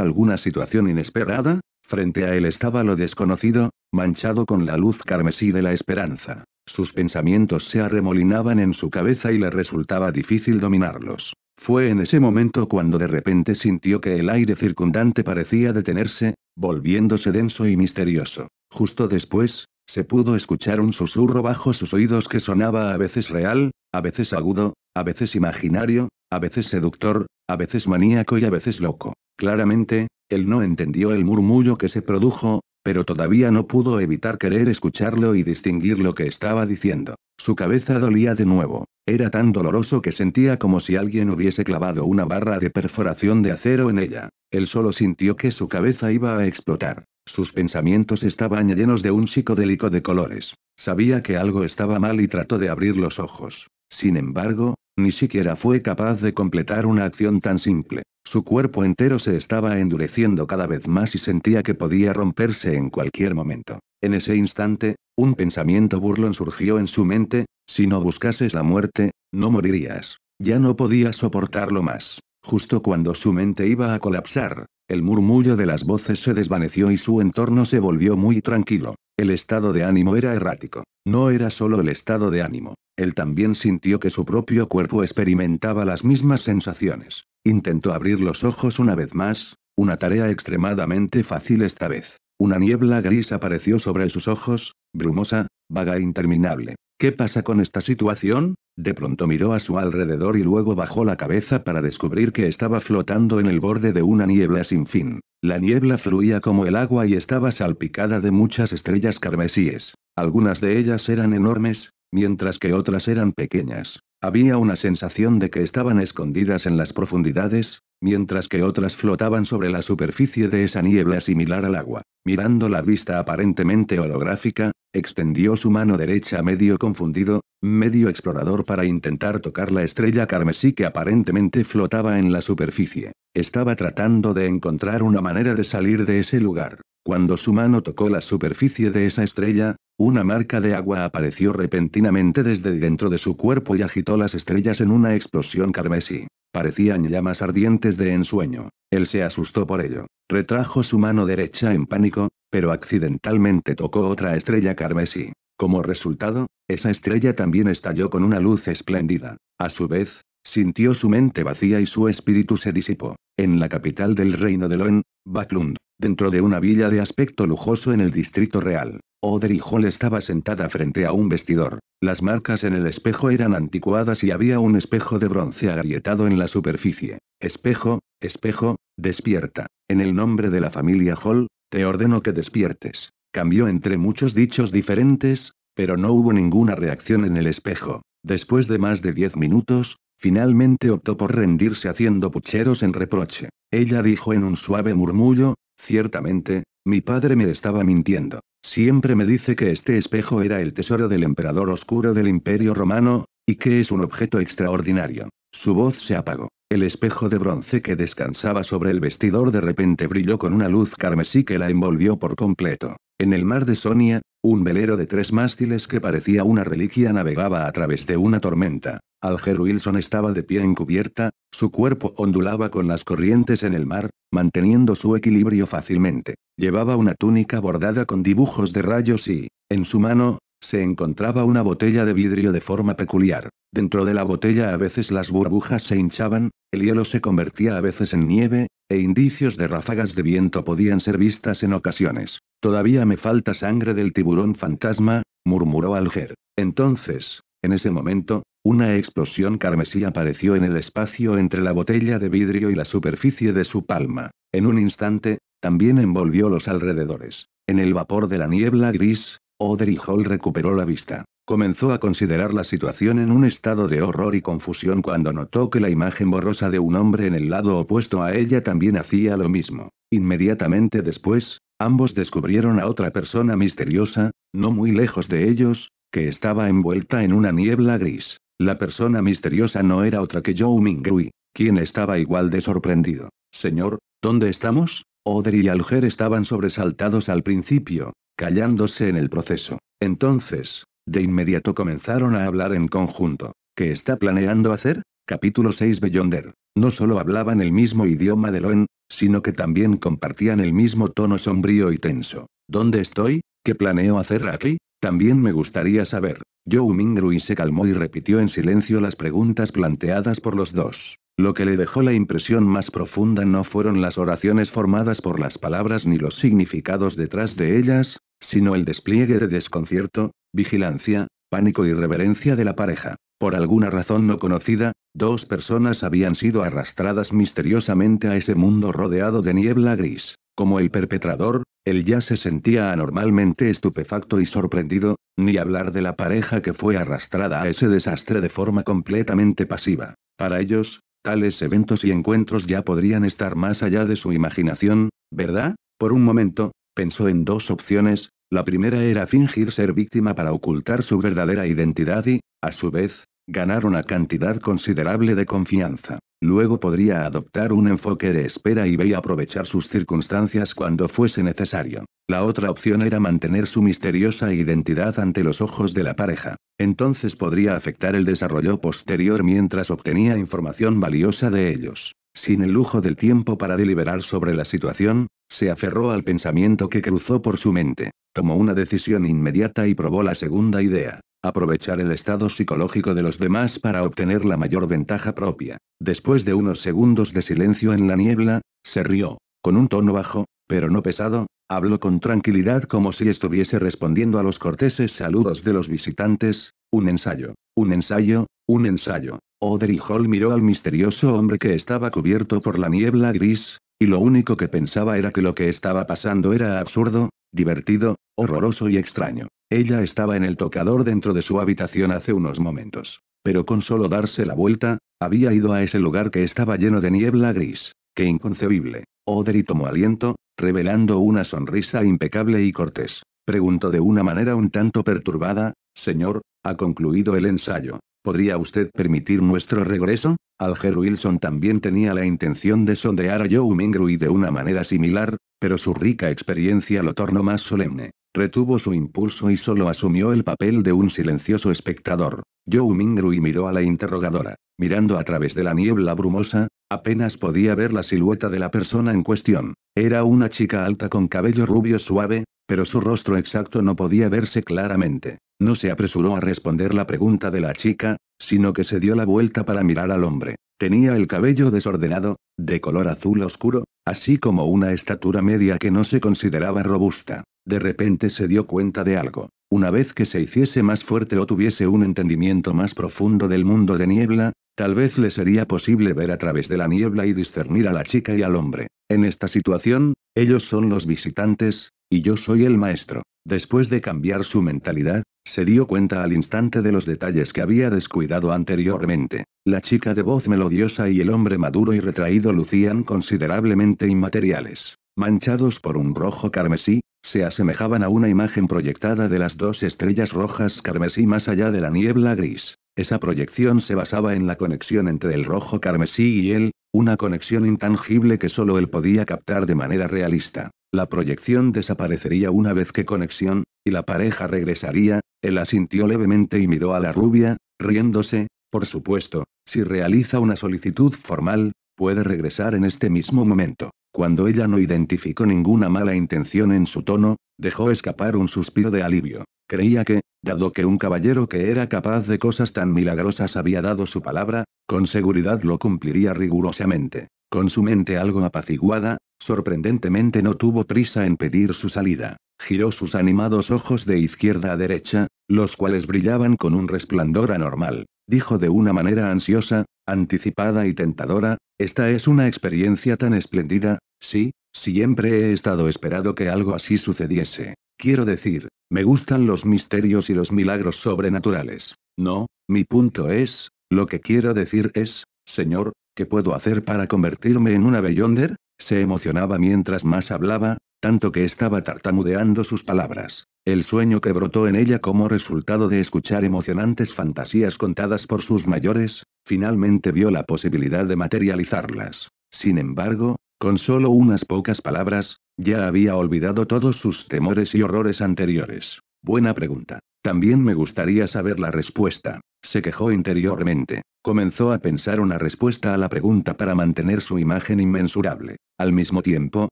alguna situación inesperada? Frente a él estaba lo desconocido, manchado con la luz carmesí de la esperanza. Sus pensamientos se arremolinaban en su cabeza y le resultaba difícil dominarlos. Fue en ese momento cuando de repente sintió que el aire circundante parecía detenerse, volviéndose denso y misterioso. Justo después, se pudo escuchar un susurro bajo sus oídos que sonaba a veces real, a veces agudo, a veces imaginario, a veces seductor, a veces maníaco y a veces loco. Claramente, él no entendió el murmullo que se produjo, pero todavía no pudo evitar querer escucharlo y distinguir lo que estaba diciendo. Su cabeza dolía de nuevo. Era tan doloroso que sentía como si alguien hubiese clavado una barra de perforación de acero en ella. Él solo sintió que su cabeza iba a explotar. Sus pensamientos estaban llenos de un psicodélico de colores. Sabía que algo estaba mal y trató de abrir los ojos. Sin embargo, ni siquiera fue capaz de completar una acción tan simple. Su cuerpo entero se estaba endureciendo cada vez más y sentía que podía romperse en cualquier momento. En ese instante, un pensamiento burlón surgió en su mente, si no buscases la muerte, no morirías. Ya no podía soportarlo más. Justo cuando su mente iba a colapsar, el murmullo de las voces se desvaneció y su entorno se volvió muy tranquilo. El estado de ánimo era errático. No era solo el estado de ánimo. Él también sintió que su propio cuerpo experimentaba las mismas sensaciones. Intentó abrir los ojos una vez más, una tarea extremadamente fácil esta vez. Una niebla gris apareció sobre sus ojos, brumosa, vaga e interminable. ¿Qué pasa con esta situación? De pronto miró a su alrededor y luego bajó la cabeza para descubrir que estaba flotando en el borde de una niebla sin fin. La niebla fluía como el agua y estaba salpicada de muchas estrellas carmesíes. Algunas de ellas eran enormes, mientras que otras eran pequeñas. Había una sensación de que estaban escondidas en las profundidades, mientras que otras flotaban sobre la superficie de esa niebla similar al agua. Mirando la vista aparentemente holográfica, extendió su mano derecha medio confundido, medio explorador para intentar tocar la estrella carmesí que aparentemente flotaba en la superficie. Estaba tratando de encontrar una manera de salir de ese lugar. Cuando su mano tocó la superficie de esa estrella, una marca de agua apareció repentinamente desde dentro de su cuerpo y agitó las estrellas en una explosión carmesí. Parecían llamas ardientes de ensueño. Él se asustó por ello. Retrajo su mano derecha en pánico, pero accidentalmente tocó otra estrella carmesí. Como resultado, esa estrella también estalló con una luz espléndida. A su vez, sintió su mente vacía y su espíritu se disipó. En la capital del reino de Loen, Backlund, dentro de una villa de aspecto lujoso en el Distrito Real. Oder Hall estaba sentada frente a un vestidor. Las marcas en el espejo eran anticuadas y había un espejo de bronce agrietado en la superficie. Espejo, espejo, despierta. En el nombre de la familia Hall, te ordeno que despiertes. Cambió entre muchos dichos diferentes, pero no hubo ninguna reacción en el espejo. Después de más de diez minutos, finalmente optó por rendirse haciendo pucheros en reproche. Ella dijo en un suave murmullo, ciertamente, mi padre me estaba mintiendo. Siempre me dice que este espejo era el tesoro del emperador oscuro del imperio romano, y que es un objeto extraordinario. Su voz se apagó. El espejo de bronce que descansaba sobre el vestidor de repente brilló con una luz carmesí que la envolvió por completo. En el mar de Sonia, un velero de tres mástiles que parecía una reliquia navegaba a través de una tormenta. Alger Wilson estaba de pie encubierta, su cuerpo ondulaba con las corrientes en el mar, manteniendo su equilibrio fácilmente. Llevaba una túnica bordada con dibujos de rayos y, en su mano, se encontraba una botella de vidrio de forma peculiar. Dentro de la botella a veces las burbujas se hinchaban, el hielo se convertía a veces en nieve, e indicios de ráfagas de viento podían ser vistas en ocasiones. Todavía me falta sangre del tiburón fantasma, murmuró Alger. Entonces, en ese momento, una explosión carmesí apareció en el espacio entre la botella de vidrio y la superficie de su palma. En un instante, también envolvió los alrededores. En el vapor de la niebla gris, Audrey Hall recuperó la vista. Comenzó a considerar la situación en un estado de horror y confusión cuando notó que la imagen borrosa de un hombre en el lado opuesto a ella también hacía lo mismo. Inmediatamente después, ambos descubrieron a otra persona misteriosa, no muy lejos de ellos, que estaba envuelta en una niebla gris. La persona misteriosa no era otra que Joe Mingrui, quien estaba igual de sorprendido. Señor, ¿dónde estamos? Audrey y Alger estaban sobresaltados al principio, callándose en el proceso. Entonces, de inmediato comenzaron a hablar en conjunto. ¿Qué está planeando hacer? Capítulo 6 Beyonder. No solo hablaban el mismo idioma de Loen, sino que también compartían el mismo tono sombrío y tenso. ¿Dónde estoy? ¿Qué planeo hacer aquí? También me gustaría saber. Joe Mingrui se calmó y repitió en silencio las preguntas planteadas por los dos. Lo que le dejó la impresión más profunda no fueron las oraciones formadas por las palabras ni los significados detrás de ellas, sino el despliegue de desconcierto, vigilancia, pánico y reverencia de la pareja. Por alguna razón no conocida, dos personas habían sido arrastradas misteriosamente a ese mundo rodeado de niebla gris. Como el perpetrador, él ya se sentía anormalmente estupefacto y sorprendido, ni hablar de la pareja que fue arrastrada a ese desastre de forma completamente pasiva. Para ellos, tales eventos y encuentros ya podrían estar más allá de su imaginación, ¿verdad? Por un momento, Pensó en dos opciones, la primera era fingir ser víctima para ocultar su verdadera identidad y, a su vez, ganar una cantidad considerable de confianza. Luego podría adoptar un enfoque de espera y veía aprovechar sus circunstancias cuando fuese necesario. La otra opción era mantener su misteriosa identidad ante los ojos de la pareja. Entonces podría afectar el desarrollo posterior mientras obtenía información valiosa de ellos sin el lujo del tiempo para deliberar sobre la situación, se aferró al pensamiento que cruzó por su mente. Tomó una decisión inmediata y probó la segunda idea, aprovechar el estado psicológico de los demás para obtener la mayor ventaja propia. Después de unos segundos de silencio en la niebla, se rió, con un tono bajo, pero no pesado, habló con tranquilidad como si estuviese respondiendo a los corteses saludos de los visitantes, un ensayo, un ensayo, un ensayo. Hall miró al misterioso hombre que estaba cubierto por la niebla gris, y lo único que pensaba era que lo que estaba pasando era absurdo, divertido, horroroso y extraño. Ella estaba en el tocador dentro de su habitación hace unos momentos. Pero con solo darse la vuelta, había ido a ese lugar que estaba lleno de niebla gris. ¡Qué inconcebible! Odery tomó aliento, revelando una sonrisa impecable y cortés. Preguntó de una manera un tanto perturbada, Señor, ha concluido el ensayo. ¿Podría usted permitir nuestro regreso? Alger Wilson también tenía la intención de sondear a Joe Mingrui de una manera similar, pero su rica experiencia lo tornó más solemne. Retuvo su impulso y solo asumió el papel de un silencioso espectador. Joe Mingrui miró a la interrogadora. Mirando a través de la niebla brumosa, apenas podía ver la silueta de la persona en cuestión. Era una chica alta con cabello rubio suave, pero su rostro exacto no podía verse claramente. No se apresuró a responder la pregunta de la chica, sino que se dio la vuelta para mirar al hombre. Tenía el cabello desordenado, de color azul oscuro, así como una estatura media que no se consideraba robusta. De repente se dio cuenta de algo. Una vez que se hiciese más fuerte o tuviese un entendimiento más profundo del mundo de niebla, tal vez le sería posible ver a través de la niebla y discernir a la chica y al hombre. En esta situación, ellos son los visitantes, y yo soy el maestro. Después de cambiar su mentalidad, se dio cuenta al instante de los detalles que había descuidado anteriormente. La chica de voz melodiosa y el hombre maduro y retraído lucían considerablemente inmateriales. Manchados por un rojo carmesí, se asemejaban a una imagen proyectada de las dos estrellas rojas carmesí más allá de la niebla gris. Esa proyección se basaba en la conexión entre el rojo carmesí y él, una conexión intangible que solo él podía captar de manera realista. La proyección desaparecería una vez que conexión, y la pareja regresaría, él asintió levemente y miró a la rubia, riéndose, por supuesto, si realiza una solicitud formal, puede regresar en este mismo momento. Cuando ella no identificó ninguna mala intención en su tono, dejó escapar un suspiro de alivio. Creía que, dado que un caballero que era capaz de cosas tan milagrosas había dado su palabra, con seguridad lo cumpliría rigurosamente. Con su mente algo apaciguada, sorprendentemente no tuvo prisa en pedir su salida. Giró sus animados ojos de izquierda a derecha, los cuales brillaban con un resplandor anormal. Dijo de una manera ansiosa, anticipada y tentadora, esta es una experiencia tan espléndida, sí, Siempre he estado esperado que algo así sucediese. Quiero decir, me gustan los misterios y los milagros sobrenaturales. No, mi punto es, lo que quiero decir es, señor, ¿qué puedo hacer para convertirme en una Beyonder? Se emocionaba mientras más hablaba, tanto que estaba tartamudeando sus palabras. El sueño que brotó en ella como resultado de escuchar emocionantes fantasías contadas por sus mayores, finalmente vio la posibilidad de materializarlas. Sin embargo, con solo unas pocas palabras, ya había olvidado todos sus temores y horrores anteriores. Buena pregunta. También me gustaría saber la respuesta. Se quejó interiormente. Comenzó a pensar una respuesta a la pregunta para mantener su imagen inmensurable. Al mismo tiempo,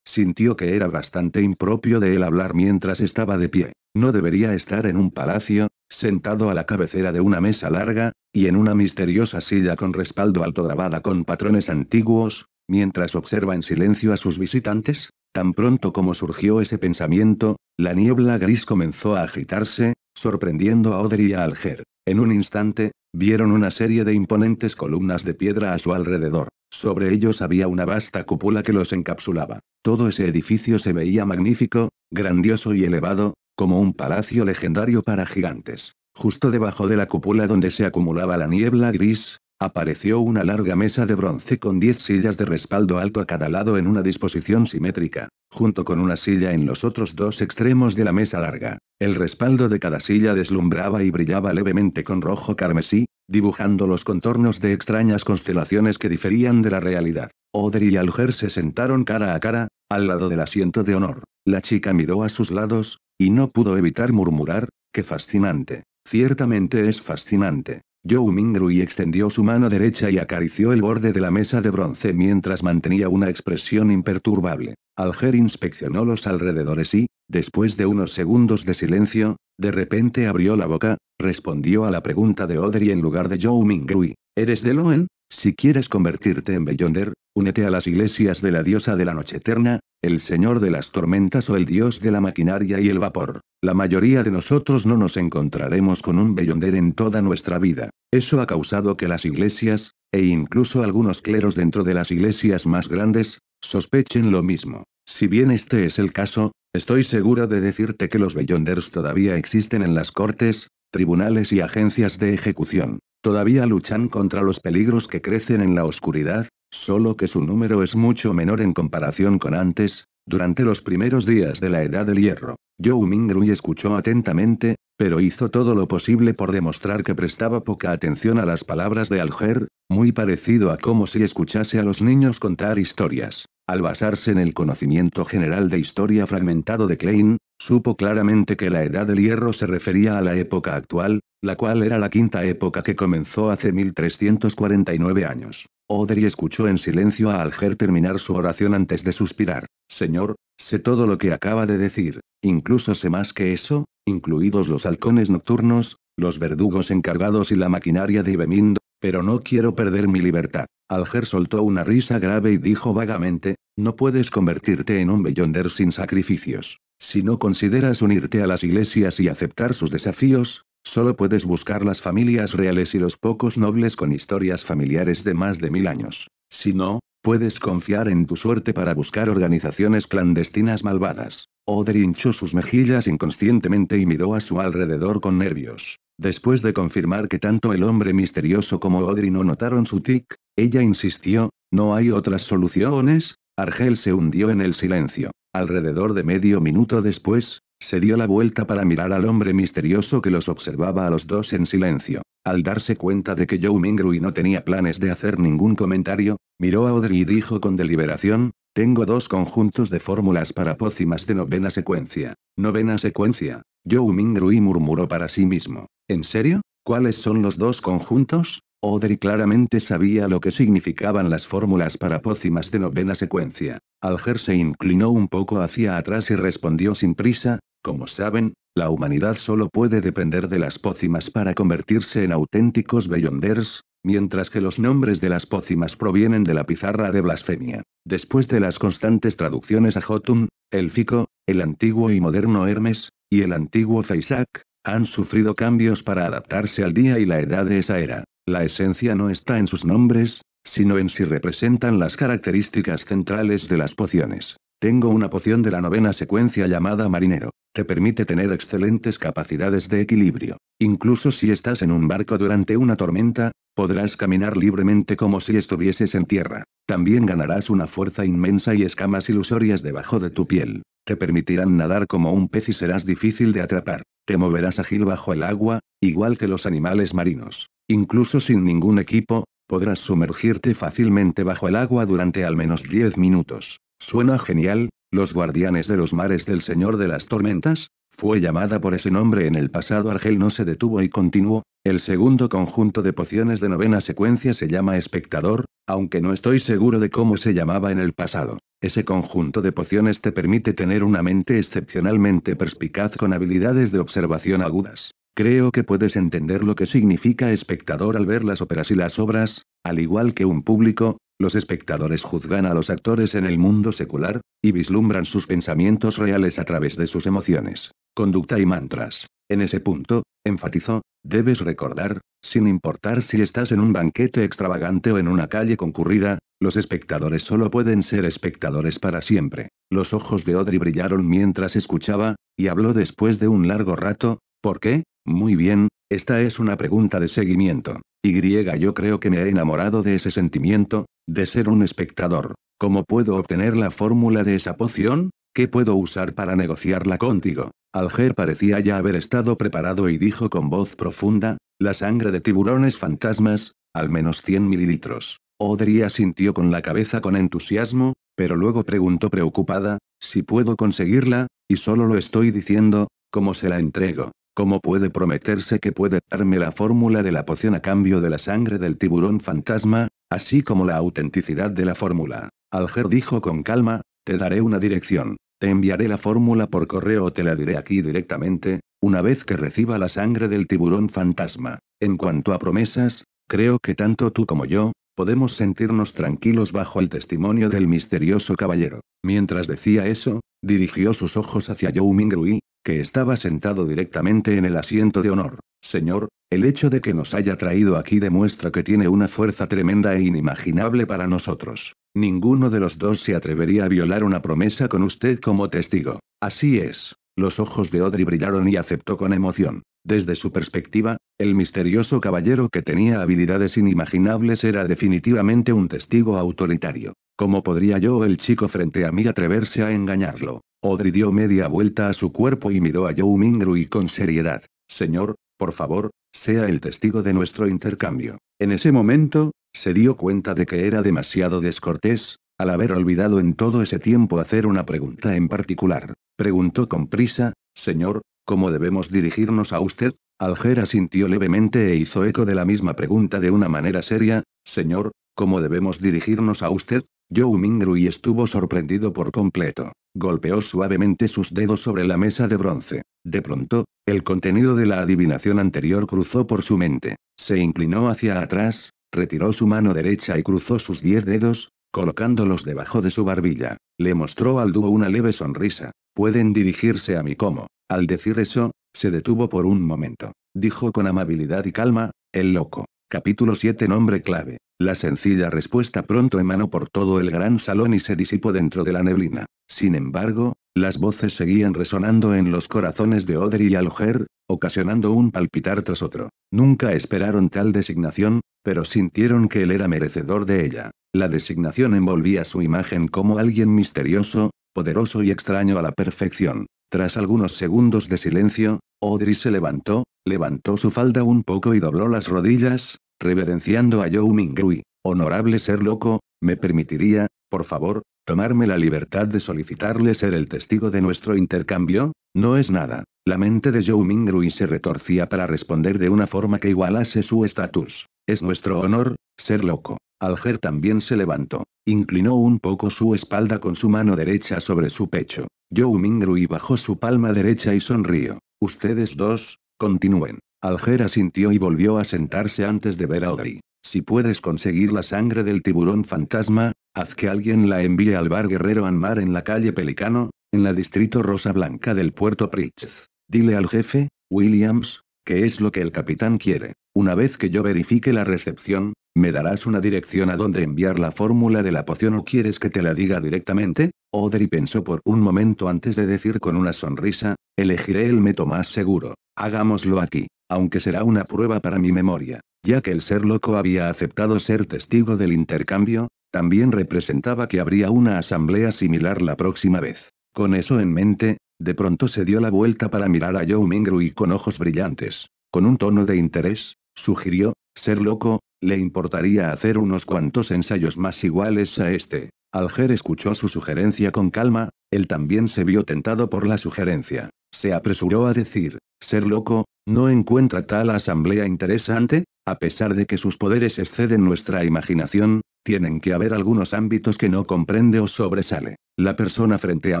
sintió que era bastante impropio de él hablar mientras estaba de pie. No debería estar en un palacio, sentado a la cabecera de una mesa larga, y en una misteriosa silla con respaldo alto grabada con patrones antiguos, mientras observa en silencio a sus visitantes, tan pronto como surgió ese pensamiento, la niebla gris comenzó a agitarse, sorprendiendo a Oder y a Alger. En un instante, vieron una serie de imponentes columnas de piedra a su alrededor. Sobre ellos había una vasta cúpula que los encapsulaba. Todo ese edificio se veía magnífico, grandioso y elevado, como un palacio legendario para gigantes. Justo debajo de la cúpula donde se acumulaba la niebla gris, Apareció una larga mesa de bronce con diez sillas de respaldo alto a cada lado en una disposición simétrica, junto con una silla en los otros dos extremos de la mesa larga. El respaldo de cada silla deslumbraba y brillaba levemente con rojo carmesí, dibujando los contornos de extrañas constelaciones que diferían de la realidad. Oder y Alger se sentaron cara a cara, al lado del asiento de honor. La chica miró a sus lados, y no pudo evitar murmurar, qué fascinante. Ciertamente es fascinante. Joe Mingrui extendió su mano derecha y acarició el borde de la mesa de bronce mientras mantenía una expresión imperturbable. Alger inspeccionó los alrededores y, después de unos segundos de silencio, de repente abrió la boca, respondió a la pregunta de Audrey en lugar de Joe Mingrui. ¿Eres de Loen? Si quieres convertirte en Beyonder, únete a las iglesias de la diosa de la noche eterna, el señor de las tormentas o el dios de la maquinaria y el vapor. La mayoría de nosotros no nos encontraremos con un Beyonder en toda nuestra vida. Eso ha causado que las iglesias, e incluso algunos cleros dentro de las iglesias más grandes, sospechen lo mismo. Si bien este es el caso, estoy seguro de decirte que los Beyonders todavía existen en las cortes, tribunales y agencias de ejecución. Todavía luchan contra los peligros que crecen en la oscuridad, solo que su número es mucho menor en comparación con antes. Durante los primeros días de la Edad del Hierro, Joe Mingrui escuchó atentamente, pero hizo todo lo posible por demostrar que prestaba poca atención a las palabras de Alger, muy parecido a como si escuchase a los niños contar historias. Al basarse en el conocimiento general de historia fragmentado de Klein, supo claramente que la Edad del Hierro se refería a la época actual, la cual era la quinta época que comenzó hace 1349 años. Odry escuchó en silencio a Alger terminar su oración antes de suspirar. Señor, sé todo lo que acaba de decir, incluso sé más que eso, incluidos los halcones nocturnos, los verdugos encargados y la maquinaria de Ibemindo, pero no quiero perder mi libertad. Alger soltó una risa grave y dijo vagamente, no puedes convertirte en un bellonder sin sacrificios. Si no consideras unirte a las iglesias y aceptar sus desafíos, solo puedes buscar las familias reales y los pocos nobles con historias familiares de más de mil años. Si no, puedes confiar en tu suerte para buscar organizaciones clandestinas malvadas. Oder hinchó sus mejillas inconscientemente y miró a su alrededor con nervios. Después de confirmar que tanto el hombre misterioso como Odri no notaron su tic, ella insistió, ¿no hay otras soluciones? Argel se hundió en el silencio. Alrededor de medio minuto después, se dio la vuelta para mirar al hombre misterioso que los observaba a los dos en silencio. Al darse cuenta de que Joe Mingrui no tenía planes de hacer ningún comentario, miró a Audrey y dijo con deliberación, tengo dos conjuntos de fórmulas para pócimas de novena secuencia. Novena secuencia. Joe Mingrui murmuró para sí mismo. ¿En serio? ¿Cuáles son los dos conjuntos? Audrey claramente sabía lo que significaban las fórmulas para pócimas de novena secuencia. Alger se inclinó un poco hacia atrás y respondió sin prisa, como saben, la humanidad solo puede depender de las pócimas para convertirse en auténticos Beyonders, mientras que los nombres de las pócimas provienen de la pizarra de blasfemia. Después de las constantes traducciones a Jotun, el Fico, el antiguo y moderno Hermes, y el antiguo Feisak, han sufrido cambios para adaptarse al día y la edad de esa era. La esencia no está en sus nombres, sino en si representan las características centrales de las pociones. Tengo una poción de la novena secuencia llamada Marinero. Te permite tener excelentes capacidades de equilibrio. Incluso si estás en un barco durante una tormenta, podrás caminar libremente como si estuvieses en tierra. También ganarás una fuerza inmensa y escamas ilusorias debajo de tu piel. Te permitirán nadar como un pez y serás difícil de atrapar. Te moverás ágil bajo el agua, igual que los animales marinos. Incluso sin ningún equipo, podrás sumergirte fácilmente bajo el agua durante al menos 10 minutos. Suena genial, los guardianes de los mares del Señor de las Tormentas, fue llamada por ese nombre en el pasado Argel no se detuvo y continuó, el segundo conjunto de pociones de novena secuencia se llama espectador, aunque no estoy seguro de cómo se llamaba en el pasado. Ese conjunto de pociones te permite tener una mente excepcionalmente perspicaz con habilidades de observación agudas. Creo que puedes entender lo que significa espectador al ver las óperas y las obras, al igual que un público, los espectadores juzgan a los actores en el mundo secular, y vislumbran sus pensamientos reales a través de sus emociones, conducta y mantras. En ese punto, enfatizó, debes recordar, sin importar si estás en un banquete extravagante o en una calle concurrida, los espectadores solo pueden ser espectadores para siempre. Los ojos de Audrey brillaron mientras escuchaba, y habló después de un largo rato, ¿por qué? Muy bien, esta es una pregunta de seguimiento. Y yo creo que me he enamorado de ese sentimiento, de ser un espectador. ¿Cómo puedo obtener la fórmula de esa poción? ¿Qué puedo usar para negociarla contigo? Alger parecía ya haber estado preparado y dijo con voz profunda, la sangre de tiburones fantasmas, al menos 100 mililitros. Odria sintió con la cabeza con entusiasmo, pero luego preguntó preocupada, si puedo conseguirla, y solo lo estoy diciendo, ¿cómo se la entrego? ¿Cómo puede prometerse que puede darme la fórmula de la poción a cambio de la sangre del tiburón fantasma, así como la autenticidad de la fórmula? Alger dijo con calma, te daré una dirección. Te enviaré la fórmula por correo o te la diré aquí directamente, una vez que reciba la sangre del tiburón fantasma. En cuanto a promesas, creo que tanto tú como yo, podemos sentirnos tranquilos bajo el testimonio del misterioso caballero. Mientras decía eso, dirigió sus ojos hacia Yao Mingrui, que estaba sentado directamente en el asiento de honor. Señor, el hecho de que nos haya traído aquí demuestra que tiene una fuerza tremenda e inimaginable para nosotros. Ninguno de los dos se atrevería a violar una promesa con usted como testigo. Así es. Los ojos de Audrey brillaron y aceptó con emoción. Desde su perspectiva, el misterioso caballero que tenía habilidades inimaginables era definitivamente un testigo autoritario. ¿Cómo podría yo, el chico frente a mí, atreverse a engañarlo? Audrey dio media vuelta a su cuerpo y miró a Joe Mingrui con seriedad. Señor, por favor, sea el testigo de nuestro intercambio. En ese momento, se dio cuenta de que era demasiado descortés, al haber olvidado en todo ese tiempo hacer una pregunta en particular. Preguntó con prisa, Señor, ¿cómo debemos dirigirnos a usted? Alger asintió levemente e hizo eco de la misma pregunta de una manera seria, Señor, ¿cómo debemos dirigirnos a usted? Joe Mingrui estuvo sorprendido por completo. Golpeó suavemente sus dedos sobre la mesa de bronce. De pronto, el contenido de la adivinación anterior cruzó por su mente. Se inclinó hacia atrás, retiró su mano derecha y cruzó sus diez dedos, colocándolos debajo de su barbilla. Le mostró al dúo una leve sonrisa. Pueden dirigirse a mí como. Al decir eso, se detuvo por un momento. Dijo con amabilidad y calma, el loco. Capítulo 7 Nombre clave. La sencilla respuesta pronto emanó por todo el gran salón y se disipó dentro de la neblina. Sin embargo, las voces seguían resonando en los corazones de Oder y Alger, ocasionando un palpitar tras otro. Nunca esperaron tal designación, pero sintieron que él era merecedor de ella. La designación envolvía su imagen como alguien misterioso, poderoso y extraño a la perfección. Tras algunos segundos de silencio, Odri se levantó, levantó su falda un poco y dobló las rodillas, reverenciando a Joe Mingrui. Honorable ser loco, me permitiría, por favor, tomarme la libertad de solicitarle ser el testigo de nuestro intercambio? No es nada. La mente de Joe Mingrui se retorcía para responder de una forma que igualase su estatus. Es nuestro honor, ser loco. Alger también se levantó. Inclinó un poco su espalda con su mano derecha sobre su pecho. Joe Mingrui bajó su palma derecha y sonrió. Ustedes dos, continúen. Alger asintió y volvió a sentarse antes de ver a Audrey. Si puedes conseguir la sangre del tiburón fantasma, haz que alguien la envíe al bar Guerrero Anmar en la calle Pelicano, en la distrito Rosa Blanca del puerto Pritz. Dile al jefe, Williams, que es lo que el capitán quiere. Una vez que yo verifique la recepción, ¿me darás una dirección a donde enviar la fórmula de la poción o quieres que te la diga directamente? Audrey pensó por un momento antes de decir con una sonrisa, Elegiré el método más seguro. Hagámoslo aquí, aunque será una prueba para mi memoria, ya que el ser loco había aceptado ser testigo del intercambio, también representaba que habría una asamblea similar la próxima vez. Con eso en mente, de pronto se dio la vuelta para mirar a Joe Mingru y con ojos brillantes, con un tono de interés, sugirió, ser loco, le importaría hacer unos cuantos ensayos más iguales a este. Alger escuchó su sugerencia con calma, él también se vio tentado por la sugerencia. Se apresuró a decir, ser loco, ¿no encuentra tal asamblea interesante? A pesar de que sus poderes exceden nuestra imaginación, tienen que haber algunos ámbitos que no comprende o sobresale. La persona frente a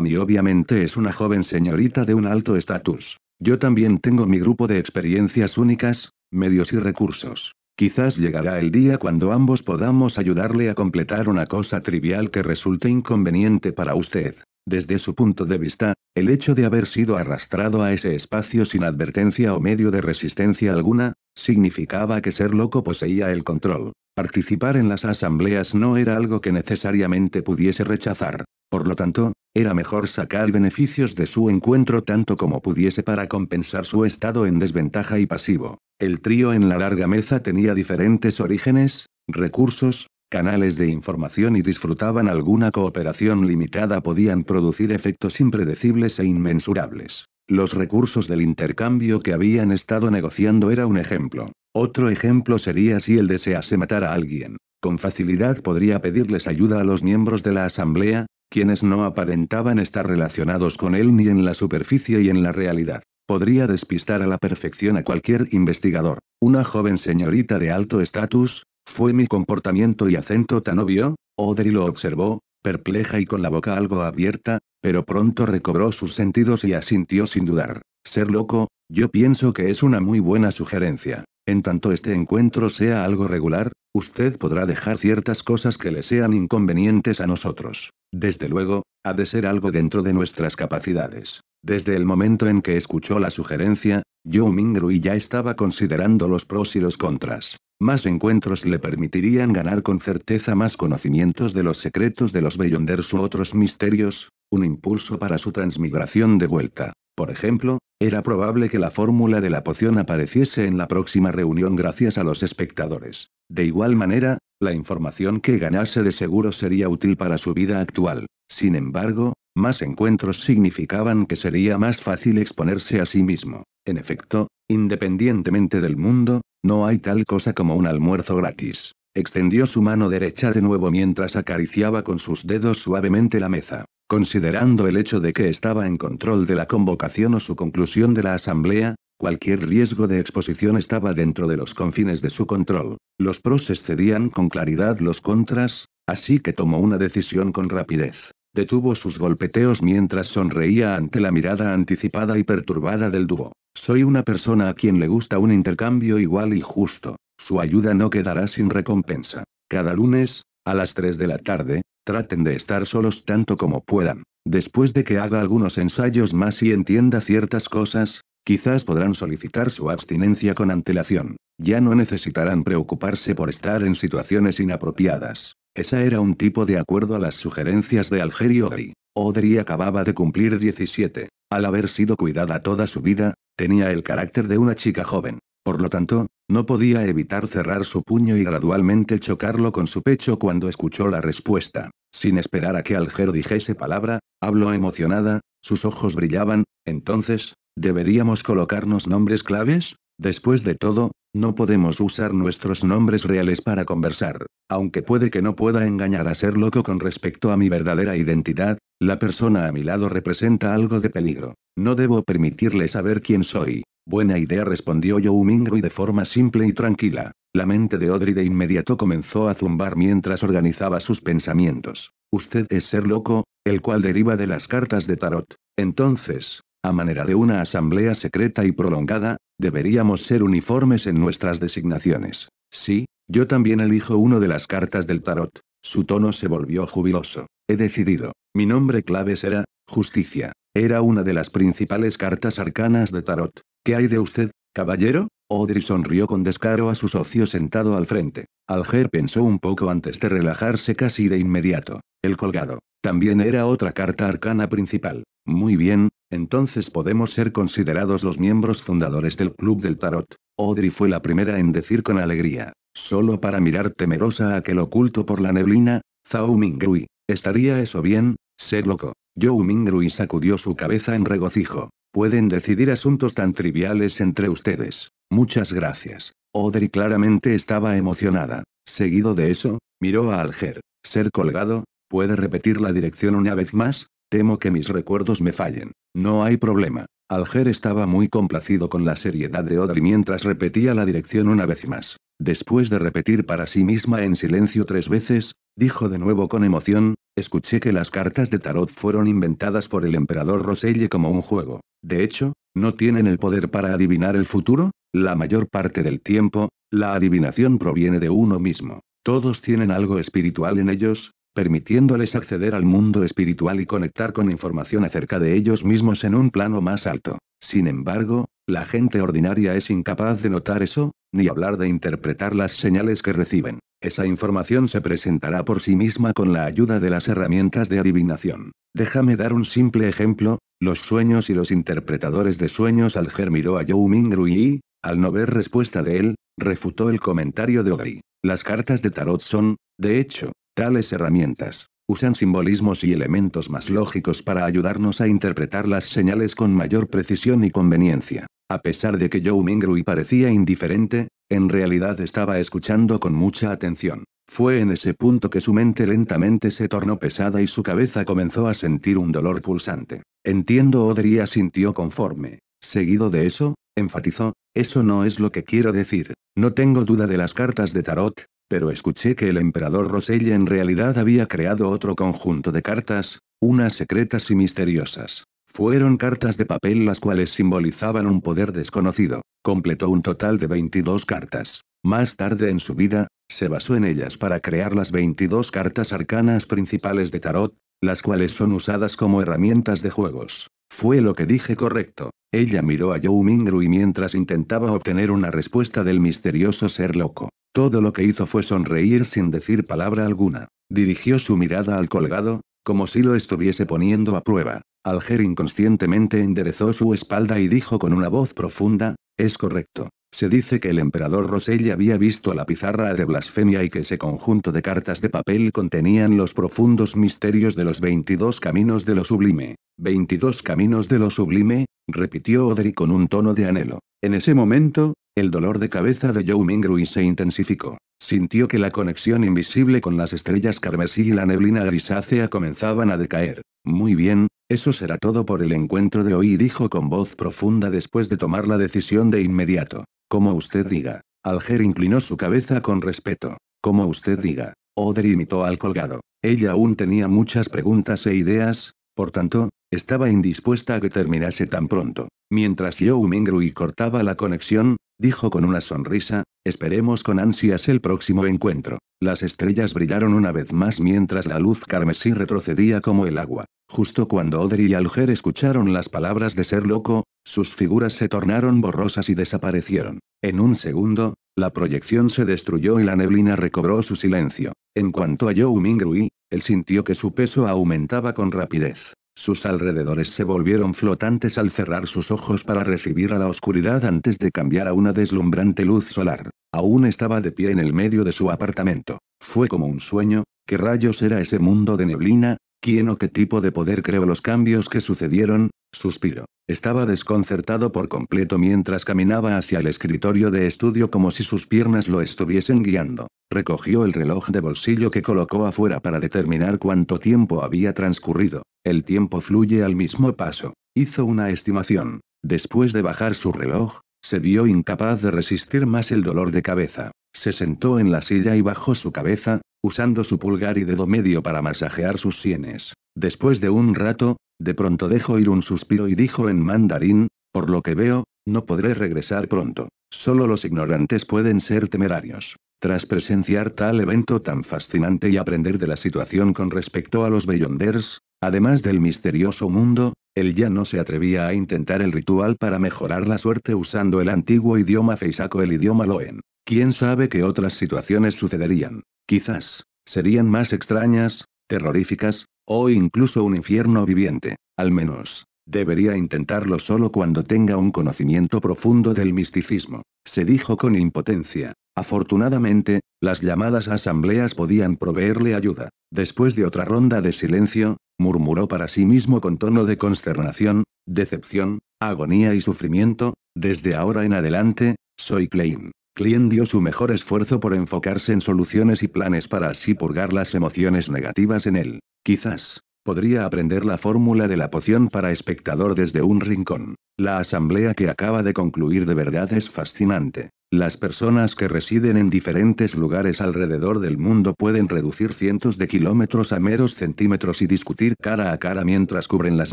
mí obviamente es una joven señorita de un alto estatus. Yo también tengo mi grupo de experiencias únicas, medios y recursos. Quizás llegará el día cuando ambos podamos ayudarle a completar una cosa trivial que resulte inconveniente para usted. Desde su punto de vista, el hecho de haber sido arrastrado a ese espacio sin advertencia o medio de resistencia alguna, significaba que ser loco poseía el control. Participar en las asambleas no era algo que necesariamente pudiese rechazar. Por lo tanto, era mejor sacar beneficios de su encuentro tanto como pudiese para compensar su estado en desventaja y pasivo. El trío en la larga mesa tenía diferentes orígenes, recursos, canales de información y disfrutaban alguna cooperación limitada podían producir efectos impredecibles e inmensurables. Los recursos del intercambio que habían estado negociando era un ejemplo. Otro ejemplo sería si él desease matar a alguien. Con facilidad podría pedirles ayuda a los miembros de la Asamblea, quienes no aparentaban estar relacionados con él ni en la superficie y en la realidad. Podría despistar a la perfección a cualquier investigador. Una joven señorita de alto estatus, ¿Fue mi comportamiento y acento tan obvio? Audrey lo observó, perpleja y con la boca algo abierta, pero pronto recobró sus sentidos y asintió sin dudar. Ser loco, yo pienso que es una muy buena sugerencia. En tanto este encuentro sea algo regular, usted podrá dejar ciertas cosas que le sean inconvenientes a nosotros. Desde luego, ha de ser algo dentro de nuestras capacidades. Desde el momento en que escuchó la sugerencia, yo Rui ya estaba considerando los pros y los contras. Más encuentros le permitirían ganar con certeza más conocimientos de los secretos de los Beyonders u otros misterios, un impulso para su transmigración de vuelta. Por ejemplo, era probable que la fórmula de la poción apareciese en la próxima reunión gracias a los espectadores. De igual manera, la información que ganase de seguro sería útil para su vida actual. Sin embargo, más encuentros significaban que sería más fácil exponerse a sí mismo. En efecto, independientemente del mundo, no hay tal cosa como un almuerzo gratis. Extendió su mano derecha de nuevo mientras acariciaba con sus dedos suavemente la mesa. Considerando el hecho de que estaba en control de la convocación o su conclusión de la asamblea, cualquier riesgo de exposición estaba dentro de los confines de su control. Los pros excedían con claridad los contras, así que tomó una decisión con rapidez. Detuvo sus golpeteos mientras sonreía ante la mirada anticipada y perturbada del dúo. Soy una persona a quien le gusta un intercambio igual y justo. Su ayuda no quedará sin recompensa. Cada lunes, a las 3 de la tarde, traten de estar solos tanto como puedan. Después de que haga algunos ensayos más y entienda ciertas cosas, quizás podrán solicitar su abstinencia con antelación. Ya no necesitarán preocuparse por estar en situaciones inapropiadas. Esa era un tipo de acuerdo a las sugerencias de Algerio Odri. Odri acababa de cumplir 17. Al haber sido cuidada toda su vida, tenía el carácter de una chica joven. Por lo tanto, no podía evitar cerrar su puño y gradualmente chocarlo con su pecho cuando escuchó la respuesta. Sin esperar a que Alger dijese palabra, habló emocionada, sus ojos brillaban, entonces, ¿deberíamos colocarnos nombres claves? Después de todo, no podemos usar nuestros nombres reales para conversar, aunque puede que no pueda engañar a ser loco con respecto a mi verdadera identidad, la persona a mi lado representa algo de peligro. No debo permitirle saber quién soy. Buena idea respondió Joe y de forma simple y tranquila. La mente de Audrey de inmediato comenzó a zumbar mientras organizaba sus pensamientos. Usted es ser loco, el cual deriva de las cartas de tarot. Entonces, a manera de una asamblea secreta y prolongada, Deberíamos ser uniformes en nuestras designaciones. Sí, yo también elijo una de las cartas del tarot. Su tono se volvió jubiloso. He decidido. Mi nombre clave será, Justicia. Era una de las principales cartas arcanas de tarot. ¿Qué hay de usted, caballero? Audrey sonrió con descaro a su socio sentado al frente. Alger pensó un poco antes de relajarse casi de inmediato. El colgado. También era otra carta arcana principal. Muy bien, entonces podemos ser considerados los miembros fundadores del Club del Tarot. Audrey fue la primera en decir con alegría, solo para mirar temerosa a aquel oculto por la neblina, Zhao Mingrui. ¿Estaría eso bien? ser loco. Zhao Mingrui sacudió su cabeza en regocijo. Pueden decidir asuntos tan triviales entre ustedes. Muchas gracias. Audrey claramente estaba emocionada. Seguido de eso, miró a Alger. Ser colgado, ¿puede repetir la dirección una vez más? Temo que mis recuerdos me fallen. No hay problema. Alger estaba muy complacido con la seriedad de Odri mientras repetía la dirección una vez más. Después de repetir para sí misma en silencio tres veces, dijo de nuevo con emoción, escuché que las cartas de tarot fueron inventadas por el emperador Roselle como un juego. De hecho, ¿no tienen el poder para adivinar el futuro? La mayor parte del tiempo, la adivinación proviene de uno mismo. Todos tienen algo espiritual en ellos, permitiéndoles acceder al mundo espiritual y conectar con información acerca de ellos mismos en un plano más alto. Sin embargo, la gente ordinaria es incapaz de notar eso, ni hablar de interpretar las señales que reciben. Esa información se presentará por sí misma con la ayuda de las herramientas de adivinación. Déjame dar un simple ejemplo, los sueños y los interpretadores de sueños Alger miró a Yoming y, al no ver respuesta de él, refutó el comentario de Ogri. Las cartas de tarot son, de hecho, Tales herramientas usan simbolismos y elementos más lógicos para ayudarnos a interpretar las señales con mayor precisión y conveniencia. A pesar de que Joe Mingrui parecía indiferente, en realidad estaba escuchando con mucha atención. Fue en ese punto que su mente lentamente se tornó pesada y su cabeza comenzó a sentir un dolor pulsante. Entiendo, Odria sintió conforme. Seguido de eso, enfatizó, eso no es lo que quiero decir. No tengo duda de las cartas de tarot, pero escuché que el emperador Rosella en realidad había creado otro conjunto de cartas, unas secretas y misteriosas. Fueron cartas de papel las cuales simbolizaban un poder desconocido. Completó un total de 22 cartas. Más tarde en su vida, se basó en ellas para crear las 22 cartas arcanas principales de tarot, las cuales son usadas como herramientas de juegos. Fue lo que dije correcto. Ella miró a Joe Mingru y mientras intentaba obtener una respuesta del misterioso ser loco, todo lo que hizo fue sonreír sin decir palabra alguna. Dirigió su mirada al colgado, como si lo estuviese poniendo a prueba. Alger inconscientemente enderezó su espalda y dijo con una voz profunda, es correcto. Se dice que el emperador Rosell había visto la pizarra de blasfemia y que ese conjunto de cartas de papel contenían los profundos misterios de los 22 caminos de lo sublime. 22 caminos de lo sublime, repitió Odri con un tono de anhelo. En ese momento, el dolor de cabeza de Joe Mingrui se intensificó. Sintió que la conexión invisible con las estrellas carmesí y la neblina grisácea comenzaban a decaer. Muy bien, eso será todo por el encuentro de hoy, dijo con voz profunda después de tomar la decisión de inmediato. Como usted diga. Alger inclinó su cabeza con respeto. Como usted diga. Oder imitó al colgado. Ella aún tenía muchas preguntas e ideas, por tanto, estaba indispuesta a que terminase tan pronto. Mientras Joe Mingrui cortaba la conexión, dijo con una sonrisa, esperemos con ansias el próximo encuentro. Las estrellas brillaron una vez más mientras la luz carmesí retrocedía como el agua. Justo cuando Odri y Alger escucharon las palabras de ser loco, sus figuras se tornaron borrosas y desaparecieron. En un segundo, la proyección se destruyó y la neblina recobró su silencio. En cuanto a Joe Mingrui, él sintió que su peso aumentaba con rapidez. Sus alrededores se volvieron flotantes al cerrar sus ojos para recibir a la oscuridad antes de cambiar a una deslumbrante luz solar. Aún estaba de pie en el medio de su apartamento. Fue como un sueño, ¿qué rayos era ese mundo de neblina? ¿Quién o qué tipo de poder creó los cambios que sucedieron? Suspiro. Estaba desconcertado por completo mientras caminaba hacia el escritorio de estudio como si sus piernas lo estuviesen guiando. Recogió el reloj de bolsillo que colocó afuera para determinar cuánto tiempo había transcurrido. El tiempo fluye al mismo paso. Hizo una estimación. Después de bajar su reloj, se vio incapaz de resistir más el dolor de cabeza. Se sentó en la silla y bajó su cabeza, usando su pulgar y dedo medio para masajear sus sienes. Después de un rato, de pronto dejó ir un suspiro y dijo en mandarín, por lo que veo, no podré regresar pronto. Solo los ignorantes pueden ser temerarios. Tras presenciar tal evento tan fascinante y aprender de la situación con respecto a los Beyonders, además del misterioso mundo, él ya no se atrevía a intentar el ritual para mejorar la suerte usando el antiguo idioma Feisaco, el idioma Loen. Quién sabe qué otras situaciones sucederían. Quizás, serían más extrañas, terroríficas, o incluso un infierno viviente. Al menos, debería intentarlo solo cuando tenga un conocimiento profundo del misticismo, se dijo con impotencia. Afortunadamente, las llamadas asambleas podían proveerle ayuda. Después de otra ronda de silencio, murmuró para sí mismo con tono de consternación, decepción, agonía y sufrimiento, desde ahora en adelante, soy Klein. Klien dio su mejor esfuerzo por enfocarse en soluciones y planes para así purgar las emociones negativas en él. Quizás, podría aprender la fórmula de la poción para espectador desde un rincón. La asamblea que acaba de concluir de verdad es fascinante. Las personas que residen en diferentes lugares alrededor del mundo pueden reducir cientos de kilómetros a meros centímetros y discutir cara a cara mientras cubren las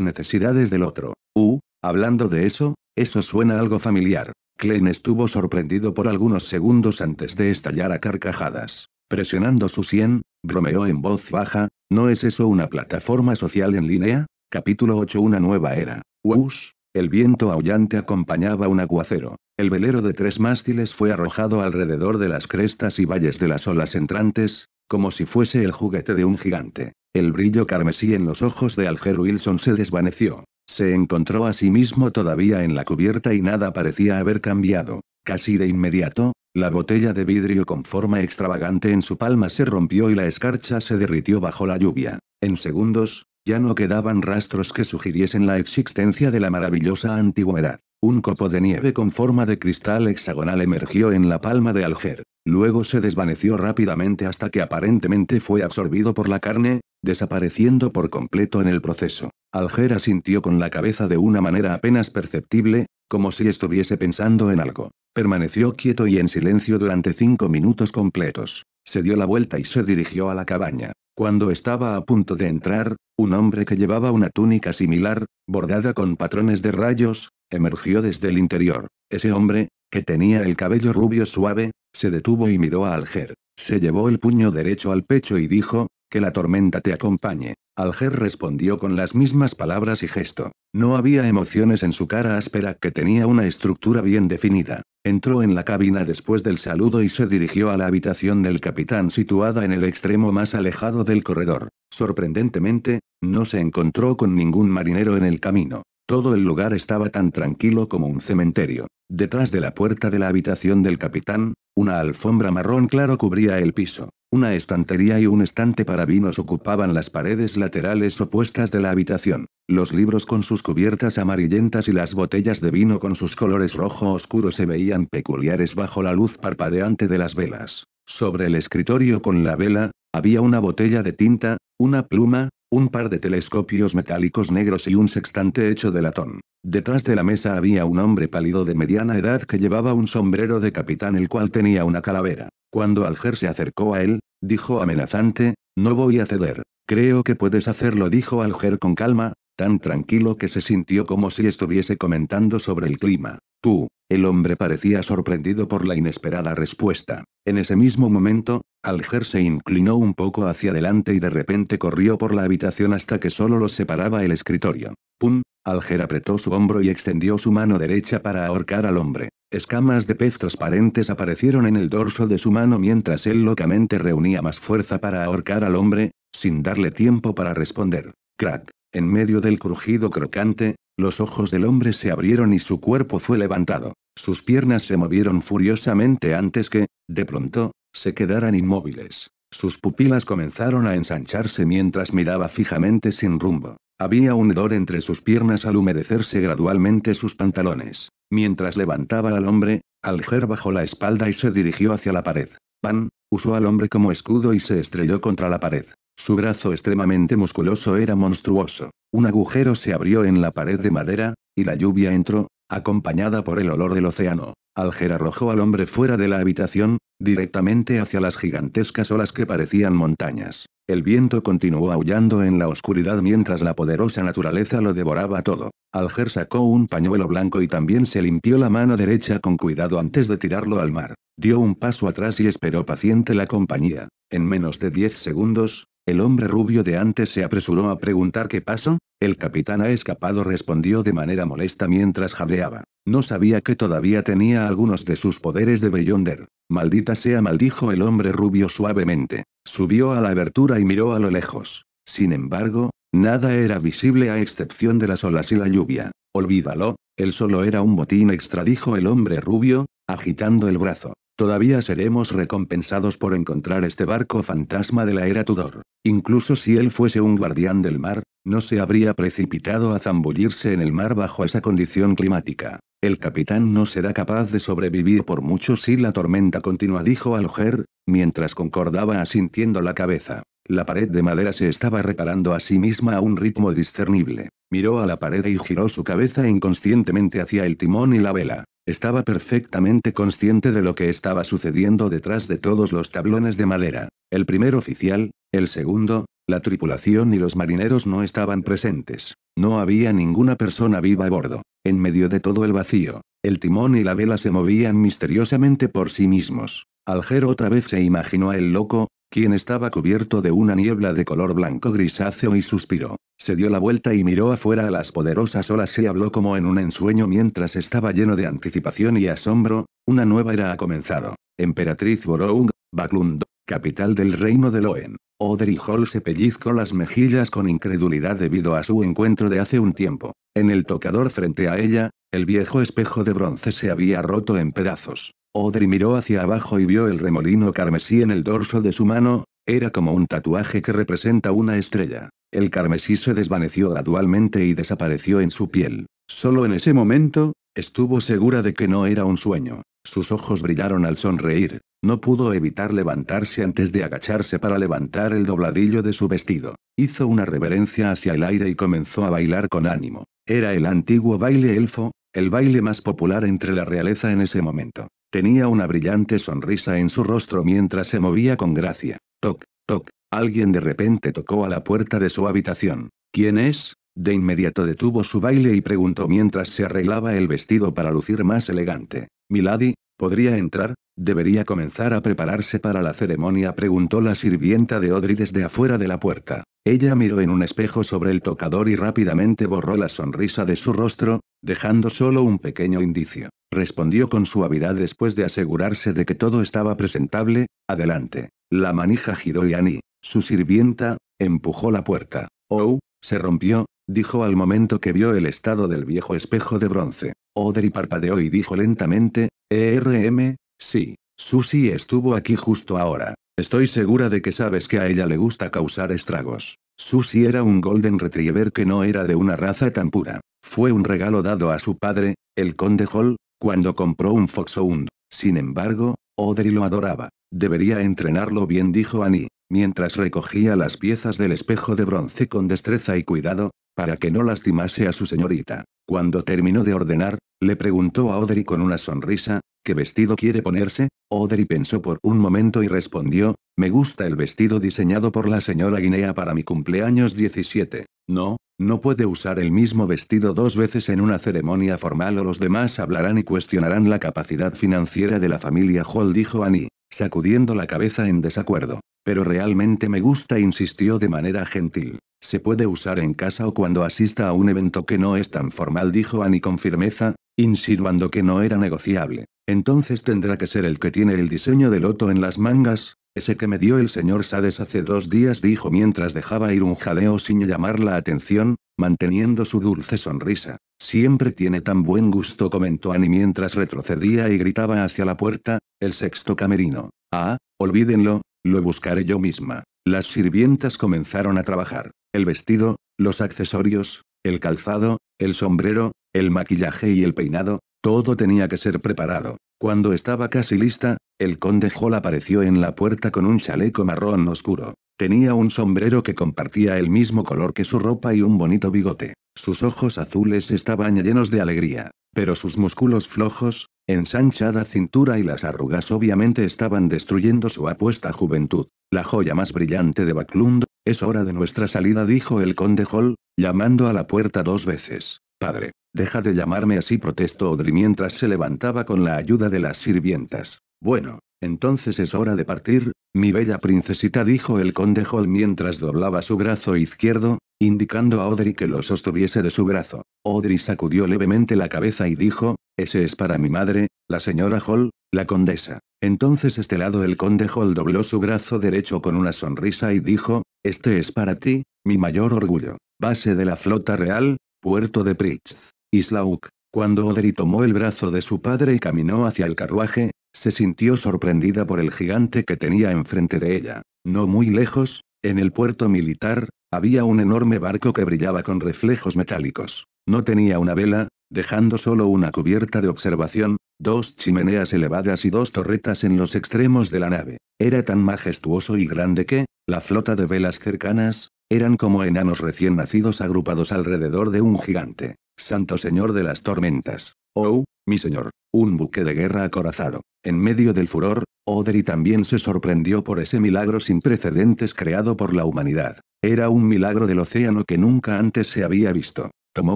necesidades del otro. Uh, hablando de eso, eso suena algo familiar. Klein estuvo sorprendido por algunos segundos antes de estallar a carcajadas. Presionando su sien, bromeó en voz baja, ¿no es eso una plataforma social en línea? Capítulo 8 Una nueva era. Uus. El viento aullante acompañaba un aguacero. El velero de tres mástiles fue arrojado alrededor de las crestas y valles de las olas entrantes, como si fuese el juguete de un gigante. El brillo carmesí en los ojos de Alger Wilson se desvaneció. Se encontró a sí mismo todavía en la cubierta y nada parecía haber cambiado. Casi de inmediato, la botella de vidrio con forma extravagante en su palma se rompió y la escarcha se derritió bajo la lluvia. En segundos, ya no quedaban rastros que sugiriesen la existencia de la maravillosa antigüedad. Un copo de nieve con forma de cristal hexagonal emergió en la palma de Alger, luego se desvaneció rápidamente hasta que aparentemente fue absorbido por la carne, desapareciendo por completo en el proceso. Alger asintió con la cabeza de una manera apenas perceptible, como si estuviese pensando en algo. Permaneció quieto y en silencio durante cinco minutos completos. Se dio la vuelta y se dirigió a la cabaña. Cuando estaba a punto de entrar, un hombre que llevaba una túnica similar, bordada con patrones de rayos, emergió desde el interior. Ese hombre, que tenía el cabello rubio suave, se detuvo y miró a Alger. Se llevó el puño derecho al pecho y dijo, que la tormenta te acompañe. Alger respondió con las mismas palabras y gesto. No había emociones en su cara áspera que tenía una estructura bien definida. Entró en la cabina después del saludo y se dirigió a la habitación del capitán situada en el extremo más alejado del corredor. Sorprendentemente, no se encontró con ningún marinero en el camino. Todo el lugar estaba tan tranquilo como un cementerio. Detrás de la puerta de la habitación del capitán, una alfombra marrón claro cubría el piso. Una estantería y un estante para vinos ocupaban las paredes laterales opuestas de la habitación. Los libros con sus cubiertas amarillentas y las botellas de vino con sus colores rojo oscuro se veían peculiares bajo la luz parpadeante de las velas. Sobre el escritorio con la vela, había una botella de tinta, una pluma, un par de telescopios metálicos negros y un sextante hecho de latón. Detrás de la mesa había un hombre pálido de mediana edad que llevaba un sombrero de capitán el cual tenía una calavera. Cuando Alger se acercó a él, dijo amenazante, no voy a ceder. Creo que puedes hacerlo, dijo Alger con calma, tan tranquilo que se sintió como si estuviese comentando sobre el clima. Tú, el hombre parecía sorprendido por la inesperada respuesta. En ese mismo momento, Alger se inclinó un poco hacia adelante y de repente corrió por la habitación hasta que solo los separaba el escritorio. ¡Pum! Alger apretó su hombro y extendió su mano derecha para ahorcar al hombre. Escamas de pez transparentes aparecieron en el dorso de su mano mientras él locamente reunía más fuerza para ahorcar al hombre, sin darle tiempo para responder. Crack. En medio del crujido crocante, los ojos del hombre se abrieron y su cuerpo fue levantado. Sus piernas se movieron furiosamente antes que, de pronto, se quedaran inmóviles. Sus pupilas comenzaron a ensancharse mientras miraba fijamente sin rumbo. Había un hedor entre sus piernas al humedecerse gradualmente sus pantalones. Mientras levantaba al hombre, Alger bajó la espalda y se dirigió hacia la pared. Pan, usó al hombre como escudo y se estrelló contra la pared. Su brazo extremadamente musculoso era monstruoso. Un agujero se abrió en la pared de madera, y la lluvia entró, acompañada por el olor del océano. Alger arrojó al hombre fuera de la habitación, directamente hacia las gigantescas olas que parecían montañas. El viento continuó aullando en la oscuridad mientras la poderosa naturaleza lo devoraba todo. Alger sacó un pañuelo blanco y también se limpió la mano derecha con cuidado antes de tirarlo al mar. Dio un paso atrás y esperó paciente la compañía. En menos de diez segundos, el hombre rubio de antes se apresuró a preguntar qué pasó, el capitán ha escapado respondió de manera molesta mientras jadeaba. No sabía que todavía tenía algunos de sus poderes de Beyonder. Maldita sea, maldijo el hombre rubio suavemente. Subió a la abertura y miró a lo lejos. Sin embargo, nada era visible a excepción de las olas y la lluvia. Olvídalo, él solo era un botín extra, dijo el hombre rubio, agitando el brazo. Todavía seremos recompensados por encontrar este barco fantasma de la era Tudor. Incluso si él fuese un guardián del mar, no se habría precipitado a zambullirse en el mar bajo esa condición climática. El capitán no será capaz de sobrevivir por mucho si la tormenta continúa, dijo Alger, mientras concordaba asintiendo la cabeza. La pared de madera se estaba reparando a sí misma a un ritmo discernible. Miró a la pared y giró su cabeza inconscientemente hacia el timón y la vela. Estaba perfectamente consciente de lo que estaba sucediendo detrás de todos los tablones de madera. El primer oficial, el segundo, la tripulación y los marineros no estaban presentes. No había ninguna persona viva a bordo. En medio de todo el vacío, el timón y la vela se movían misteriosamente por sí mismos. Alger otra vez se imaginó al el loco, quien estaba cubierto de una niebla de color blanco grisáceo y suspiró. Se dio la vuelta y miró afuera a las poderosas olas y habló como en un ensueño mientras estaba lleno de anticipación y asombro, una nueva era ha comenzado. Emperatriz Boroung, Baklund, capital del reino de Loen. Audrey Hall se pellizcó las mejillas con incredulidad debido a su encuentro de hace un tiempo. En el tocador frente a ella, el viejo espejo de bronce se había roto en pedazos. Odri miró hacia abajo y vio el remolino carmesí en el dorso de su mano, era como un tatuaje que representa una estrella. El carmesí se desvaneció gradualmente y desapareció en su piel. Solo en ese momento, estuvo segura de que no era un sueño. Sus ojos brillaron al sonreír. No pudo evitar levantarse antes de agacharse para levantar el dobladillo de su vestido. Hizo una reverencia hacia el aire y comenzó a bailar con ánimo. Era el antiguo baile elfo, el baile más popular entre la realeza en ese momento. Tenía una brillante sonrisa en su rostro mientras se movía con gracia. Toc, toc, Alguien de repente tocó a la puerta de su habitación. ¿Quién es? De inmediato detuvo su baile y preguntó mientras se arreglaba el vestido para lucir más elegante. Milady, ¿podría entrar? Debería comenzar a prepararse para la ceremonia, preguntó la sirvienta de Odri desde afuera de la puerta. Ella miró en un espejo sobre el tocador y rápidamente borró la sonrisa de su rostro, dejando solo un pequeño indicio. Respondió con suavidad después de asegurarse de que todo estaba presentable, adelante. La manija giró y Annie, su sirvienta, empujó la puerta. Oh, se rompió, dijo al momento que vio el estado del viejo espejo de bronce. Audrey parpadeó y dijo lentamente, ERM, sí, Susie estuvo aquí justo ahora. Estoy segura de que sabes que a ella le gusta causar estragos. Susie era un golden retriever que no era de una raza tan pura. Fue un regalo dado a su padre, el conde Hall, cuando compró un foxhound. Sin embargo, Audrey lo adoraba. Debería entrenarlo bien, dijo Annie mientras recogía las piezas del espejo de bronce con destreza y cuidado, para que no lastimase a su señorita. Cuando terminó de ordenar, le preguntó a Audrey con una sonrisa, ¿qué vestido quiere ponerse? Audrey pensó por un momento y respondió, me gusta el vestido diseñado por la señora Guinea para mi cumpleaños 17. No, no puede usar el mismo vestido dos veces en una ceremonia formal o los demás hablarán y cuestionarán la capacidad financiera de la familia Hall, dijo Annie, sacudiendo la cabeza en desacuerdo. Pero realmente me gusta, insistió de manera gentil. Se puede usar en casa o cuando asista a un evento que no es tan formal, dijo Annie con firmeza, insinuando que no era negociable. Entonces tendrá que ser el que tiene el diseño del loto en las mangas, ese que me dio el señor Sades hace dos días, dijo mientras dejaba ir un jaleo sin llamar la atención, manteniendo su dulce sonrisa. Siempre tiene tan buen gusto, comentó Annie mientras retrocedía y gritaba hacia la puerta, el sexto camerino. Ah, olvídenlo, lo buscaré yo misma. Las sirvientas comenzaron a trabajar. El vestido, los accesorios, el calzado, el sombrero, el maquillaje y el peinado, todo tenía que ser preparado. Cuando estaba casi lista, el conde Hall apareció en la puerta con un chaleco marrón oscuro. Tenía un sombrero que compartía el mismo color que su ropa y un bonito bigote. Sus ojos azules estaban llenos de alegría, pero sus músculos flojos, ensanchada cintura y las arrugas obviamente estaban destruyendo su apuesta juventud. La joya más brillante de Baklund. es hora de nuestra salida, dijo el conde Hall, llamando a la puerta dos veces. Padre, deja de llamarme así, protestó Audrey mientras se levantaba con la ayuda de las sirvientas. Bueno, entonces es hora de partir, mi bella princesita, dijo el conde Hall mientras doblaba su brazo izquierdo, indicando a Audrey que lo sostuviese de su brazo. odri sacudió levemente la cabeza y dijo, ese es para mi madre, la señora Hall, la condesa. Entonces este lado el conde Hall dobló su brazo derecho con una sonrisa y dijo, este es para ti, mi mayor orgullo. Base de la flota real, puerto de Pritz. Islauk. Cuando Odri tomó el brazo de su padre y caminó hacia el carruaje, se sintió sorprendida por el gigante que tenía enfrente de ella. No muy lejos, en el puerto militar, había un enorme barco que brillaba con reflejos metálicos. No tenía una vela, dejando solo una cubierta de observación, dos chimeneas elevadas y dos torretas en los extremos de la nave. Era tan majestuoso y grande que, la flota de velas cercanas, eran como enanos recién nacidos agrupados alrededor de un gigante. Santo Señor de las Tormentas. Oh, mi señor, un buque de guerra acorazado. En medio del furor, Odery también se sorprendió por ese milagro sin precedentes creado por la humanidad. Era un milagro del océano que nunca antes se había visto. Tomó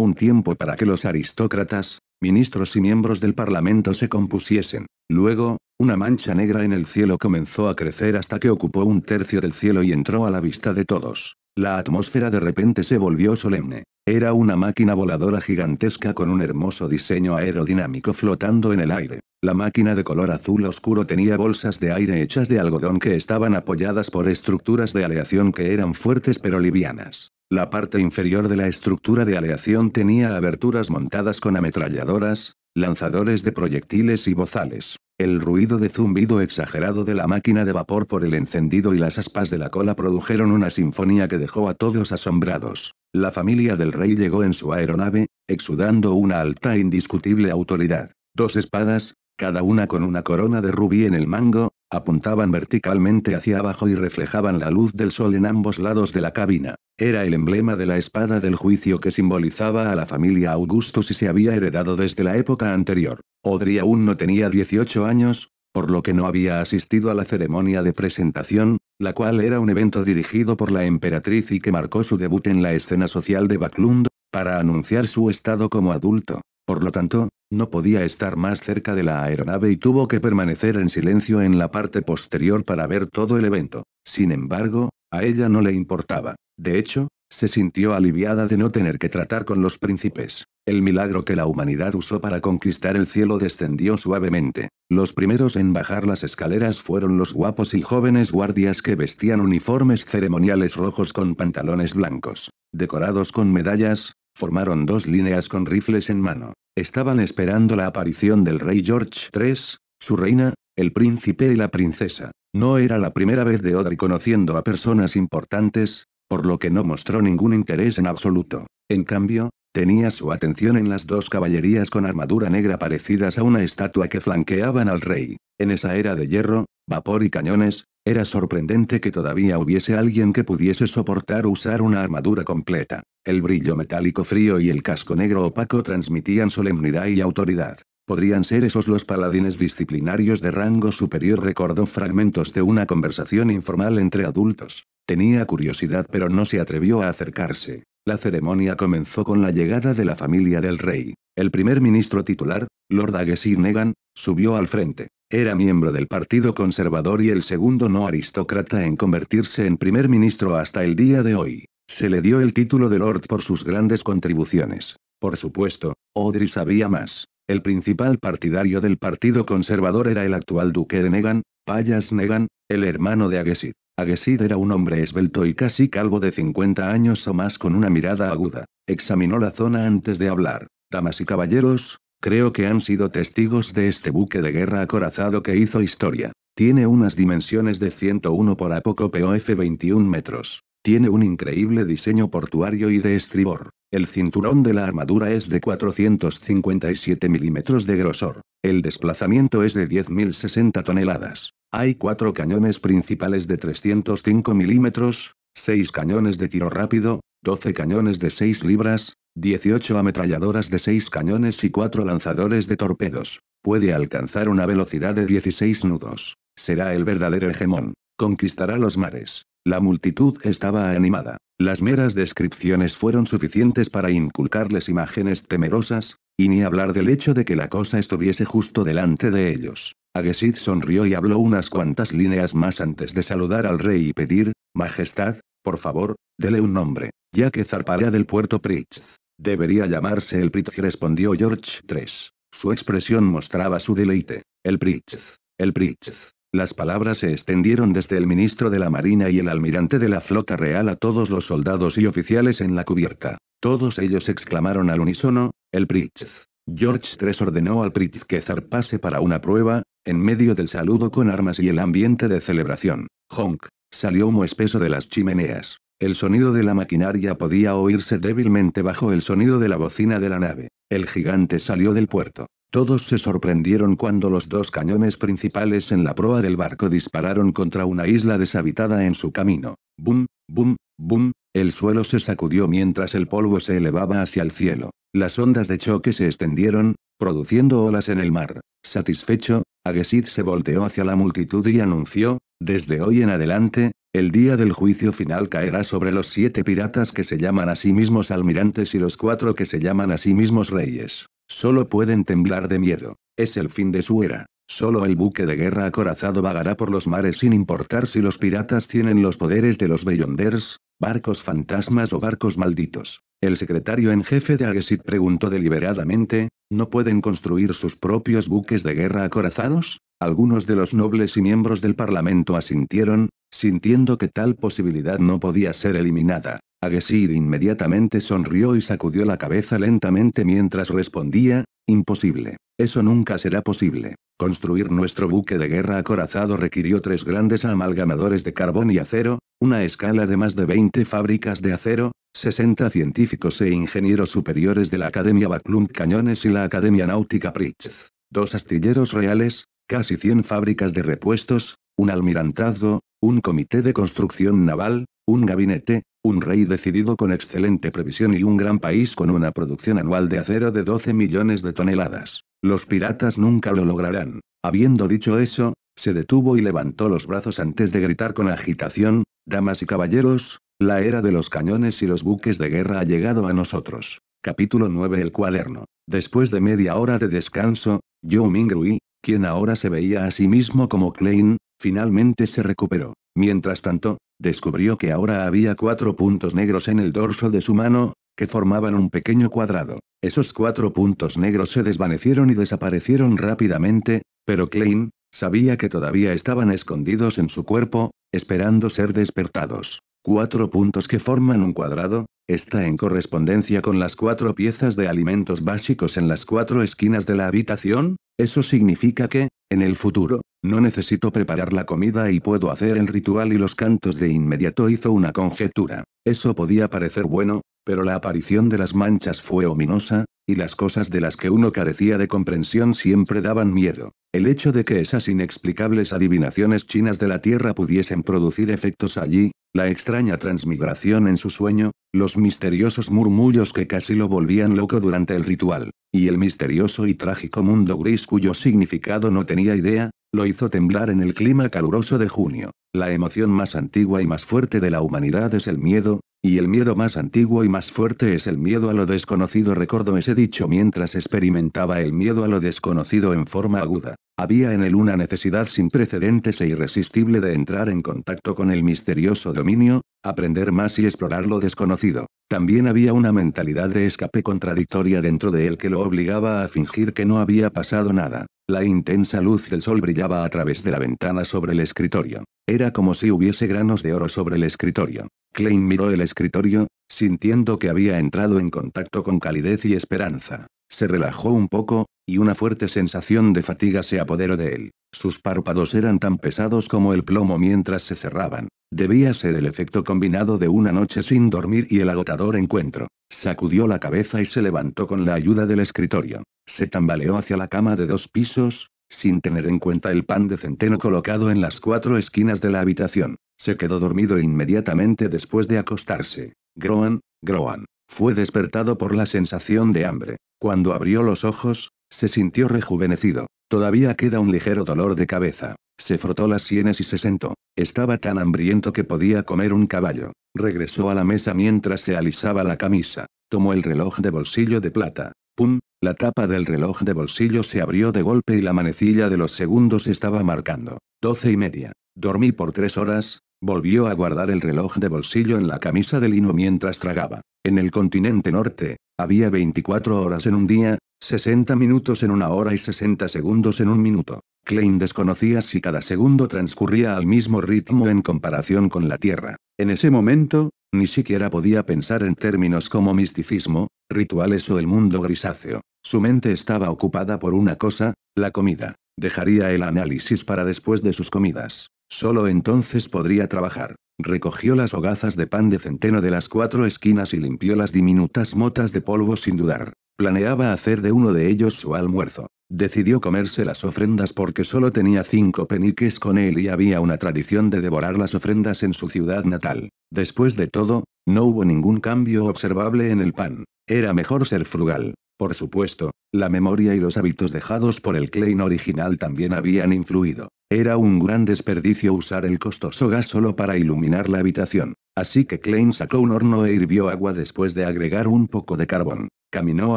un tiempo para que los aristócratas, ministros y miembros del Parlamento se compusiesen. Luego, una mancha negra en el cielo comenzó a crecer hasta que ocupó un tercio del cielo y entró a la vista de todos. La atmósfera de repente se volvió solemne. Era una máquina voladora gigantesca con un hermoso diseño aerodinámico flotando en el aire. La máquina de color azul oscuro tenía bolsas de aire hechas de algodón que estaban apoyadas por estructuras de aleación que eran fuertes pero livianas. La parte inferior de la estructura de aleación tenía aberturas montadas con ametralladoras, lanzadores de proyectiles y bozales. El ruido de zumbido exagerado de la máquina de vapor por el encendido y las aspas de la cola produjeron una sinfonía que dejó a todos asombrados. La familia del rey llegó en su aeronave, exudando una alta e indiscutible autoridad. Dos espadas, cada una con una corona de rubí en el mango, apuntaban verticalmente hacia abajo y reflejaban la luz del sol en ambos lados de la cabina. Era el emblema de la espada del juicio que simbolizaba a la familia Augustus y se había heredado desde la época anterior. Audrey aún no tenía 18 años, por lo que no había asistido a la ceremonia de presentación, la cual era un evento dirigido por la emperatriz y que marcó su debut en la escena social de Backlund, para anunciar su estado como adulto. Por lo tanto, no podía estar más cerca de la aeronave y tuvo que permanecer en silencio en la parte posterior para ver todo el evento. Sin embargo, a ella no le importaba. De hecho, se sintió aliviada de no tener que tratar con los príncipes. El milagro que la humanidad usó para conquistar el cielo descendió suavemente. Los primeros en bajar las escaleras fueron los guapos y jóvenes guardias que vestían uniformes ceremoniales rojos con pantalones blancos, decorados con medallas, formaron dos líneas con rifles en mano. Estaban esperando la aparición del rey George III, su reina, el príncipe y la princesa. No era la primera vez de Odri conociendo a personas importantes, por lo que no mostró ningún interés en absoluto. En cambio, tenía su atención en las dos caballerías con armadura negra parecidas a una estatua que flanqueaban al rey. En esa era de hierro, vapor y cañones, era sorprendente que todavía hubiese alguien que pudiese soportar usar una armadura completa. El brillo metálico frío y el casco negro opaco transmitían solemnidad y autoridad. Podrían ser esos los paladines disciplinarios de rango superior, recordó fragmentos de una conversación informal entre adultos. Tenía curiosidad pero no se atrevió a acercarse. La ceremonia comenzó con la llegada de la familia del rey. El primer ministro titular, Lord Agassiz Negan, subió al frente. Era miembro del Partido Conservador y el segundo no aristócrata en convertirse en primer ministro hasta el día de hoy. Se le dio el título de Lord por sus grandes contribuciones. Por supuesto, Audrey sabía más. El principal partidario del Partido Conservador era el actual duque de Negan, Payas Negan, el hermano de Agesid. Agesid era un hombre esbelto y casi calvo de 50 años o más con una mirada aguda. Examinó la zona antes de hablar. Damas y caballeros, creo que han sido testigos de este buque de guerra acorazado que hizo historia. Tiene unas dimensiones de 101 por a poco POF 21 metros. Tiene un increíble diseño portuario y de estribor. El cinturón de la armadura es de 457 milímetros de grosor. El desplazamiento es de 10.060 toneladas. Hay cuatro cañones principales de 305 milímetros, seis cañones de tiro rápido, 12 cañones de 6 libras, 18 ametralladoras de 6 cañones y 4 lanzadores de torpedos. Puede alcanzar una velocidad de 16 nudos. Será el verdadero hegemón. Conquistará los mares. La multitud estaba animada. Las meras descripciones fueron suficientes para inculcarles imágenes temerosas, y ni hablar del hecho de que la cosa estuviese justo delante de ellos. Agesid sonrió y habló unas cuantas líneas más antes de saludar al rey y pedir, Majestad, por favor, dele un nombre, ya que zarpará del puerto Pritz. Debería llamarse el Pritz, respondió George III. Su expresión mostraba su deleite. El Pritz. El Pritz. Las palabras se extendieron desde el ministro de la Marina y el almirante de la Flota Real a todos los soldados y oficiales en la cubierta. Todos ellos exclamaron al unísono, el Pritz. George III ordenó al Pritz que zarpase para una prueba, en medio del saludo con armas y el ambiente de celebración. Honk, salió humo espeso de las chimeneas. El sonido de la maquinaria podía oírse débilmente bajo el sonido de la bocina de la nave. El gigante salió del puerto. Todos se sorprendieron cuando los dos cañones principales en la proa del barco dispararon contra una isla deshabitada en su camino. Bum, bum, bum, el suelo se sacudió mientras el polvo se elevaba hacia el cielo. Las ondas de choque se extendieron, produciendo olas en el mar. Satisfecho, Agesid se volteó hacia la multitud y anunció, desde hoy en adelante, el día del juicio final caerá sobre los siete piratas que se llaman a sí mismos almirantes y los cuatro que se llaman a sí mismos reyes. Solo pueden temblar de miedo. Es el fin de su era. Solo el buque de guerra acorazado vagará por los mares sin importar si los piratas tienen los poderes de los Beyonders, barcos fantasmas o barcos malditos. El secretario en jefe de Agesit preguntó deliberadamente, ¿no pueden construir sus propios buques de guerra acorazados? Algunos de los nobles y miembros del Parlamento asintieron, sintiendo que tal posibilidad no podía ser eliminada. Aguesir inmediatamente sonrió y sacudió la cabeza lentamente mientras respondía, imposible. Eso nunca será posible. Construir nuestro buque de guerra acorazado requirió tres grandes amalgamadores de carbón y acero, una escala de más de 20 fábricas de acero, 60 científicos e ingenieros superiores de la Academia Baklum, Cañones y la Academia Náutica Pritz, dos astilleros reales, casi 100 fábricas de repuestos, un almirantazgo, un comité de construcción naval, un gabinete, un rey decidido con excelente previsión y un gran país con una producción anual de acero de 12 millones de toneladas. Los piratas nunca lo lograrán. Habiendo dicho eso, se detuvo y levantó los brazos antes de gritar con agitación, Damas y caballeros, la era de los cañones y los buques de guerra ha llegado a nosotros. Capítulo 9 El cuaderno. Después de media hora de descanso, Joe Mingrui, quien ahora se veía a sí mismo como Klein, finalmente se recuperó. Mientras tanto, descubrió que ahora había cuatro puntos negros en el dorso de su mano, que formaban un pequeño cuadrado. Esos cuatro puntos negros se desvanecieron y desaparecieron rápidamente, pero Klein, sabía que todavía estaban escondidos en su cuerpo, esperando ser despertados. Cuatro puntos que forman un cuadrado, está en correspondencia con las cuatro piezas de alimentos básicos en las cuatro esquinas de la habitación, eso significa que, en el futuro, no necesito preparar la comida y puedo hacer el ritual y los cantos de inmediato hizo una conjetura. Eso podía parecer bueno, pero la aparición de las manchas fue ominosa, y las cosas de las que uno carecía de comprensión siempre daban miedo. El hecho de que esas inexplicables adivinaciones chinas de la Tierra pudiesen producir efectos allí, la extraña transmigración en su sueño, los misteriosos murmullos que casi lo volvían loco durante el ritual, y el misterioso y trágico mundo gris cuyo significado no tenía idea, lo hizo temblar en el clima caluroso de junio. La emoción más antigua y más fuerte de la humanidad es el miedo, y el miedo más antiguo y más fuerte es el miedo a lo desconocido. Recuerdo ese dicho mientras experimentaba el miedo a lo desconocido en forma aguda. Había en él una necesidad sin precedentes e irresistible de entrar en contacto con el misterioso dominio, aprender más y explorar lo desconocido. También había una mentalidad de escape contradictoria dentro de él que lo obligaba a fingir que no había pasado nada. La intensa luz del sol brillaba a través de la ventana sobre el escritorio. Era como si hubiese granos de oro sobre el escritorio. Klein miró el escritorio, sintiendo que había entrado en contacto con calidez y esperanza. Se relajó un poco, y una fuerte sensación de fatiga se apoderó de él. Sus párpados eran tan pesados como el plomo mientras se cerraban. Debía ser el efecto combinado de una noche sin dormir y el agotador encuentro. Sacudió la cabeza y se levantó con la ayuda del escritorio. Se tambaleó hacia la cama de dos pisos, sin tener en cuenta el pan de centeno colocado en las cuatro esquinas de la habitación. Se quedó dormido inmediatamente después de acostarse. Groan, Groan. Fue despertado por la sensación de hambre. Cuando abrió los ojos, se sintió rejuvenecido. Todavía queda un ligero dolor de cabeza. Se frotó las sienes y se sentó. Estaba tan hambriento que podía comer un caballo. Regresó a la mesa mientras se alisaba la camisa. Tomó el reloj de bolsillo de plata. Pum, la tapa del reloj de bolsillo se abrió de golpe y la manecilla de los segundos estaba marcando. Doce y media. Dormí por tres horas, volvió a guardar el reloj de bolsillo en la camisa de lino mientras tragaba. En el continente norte, había 24 horas en un día, 60 minutos en una hora y 60 segundos en un minuto. Klein desconocía si cada segundo transcurría al mismo ritmo en comparación con la Tierra. En ese momento, ni siquiera podía pensar en términos como misticismo, rituales o el mundo grisáceo. Su mente estaba ocupada por una cosa, la comida. Dejaría el análisis para después de sus comidas. Solo entonces podría trabajar. Recogió las hogazas de pan de centeno de las cuatro esquinas y limpió las diminutas motas de polvo sin dudar. Planeaba hacer de uno de ellos su almuerzo. Decidió comerse las ofrendas porque solo tenía cinco peniques con él y había una tradición de devorar las ofrendas en su ciudad natal. Después de todo, no hubo ningún cambio observable en el pan. Era mejor ser frugal. Por supuesto, la memoria y los hábitos dejados por el Klein original también habían influido. Era un gran desperdicio usar el costoso gas solo para iluminar la habitación. Así que Klein sacó un horno e hirvió agua después de agregar un poco de carbón. Caminó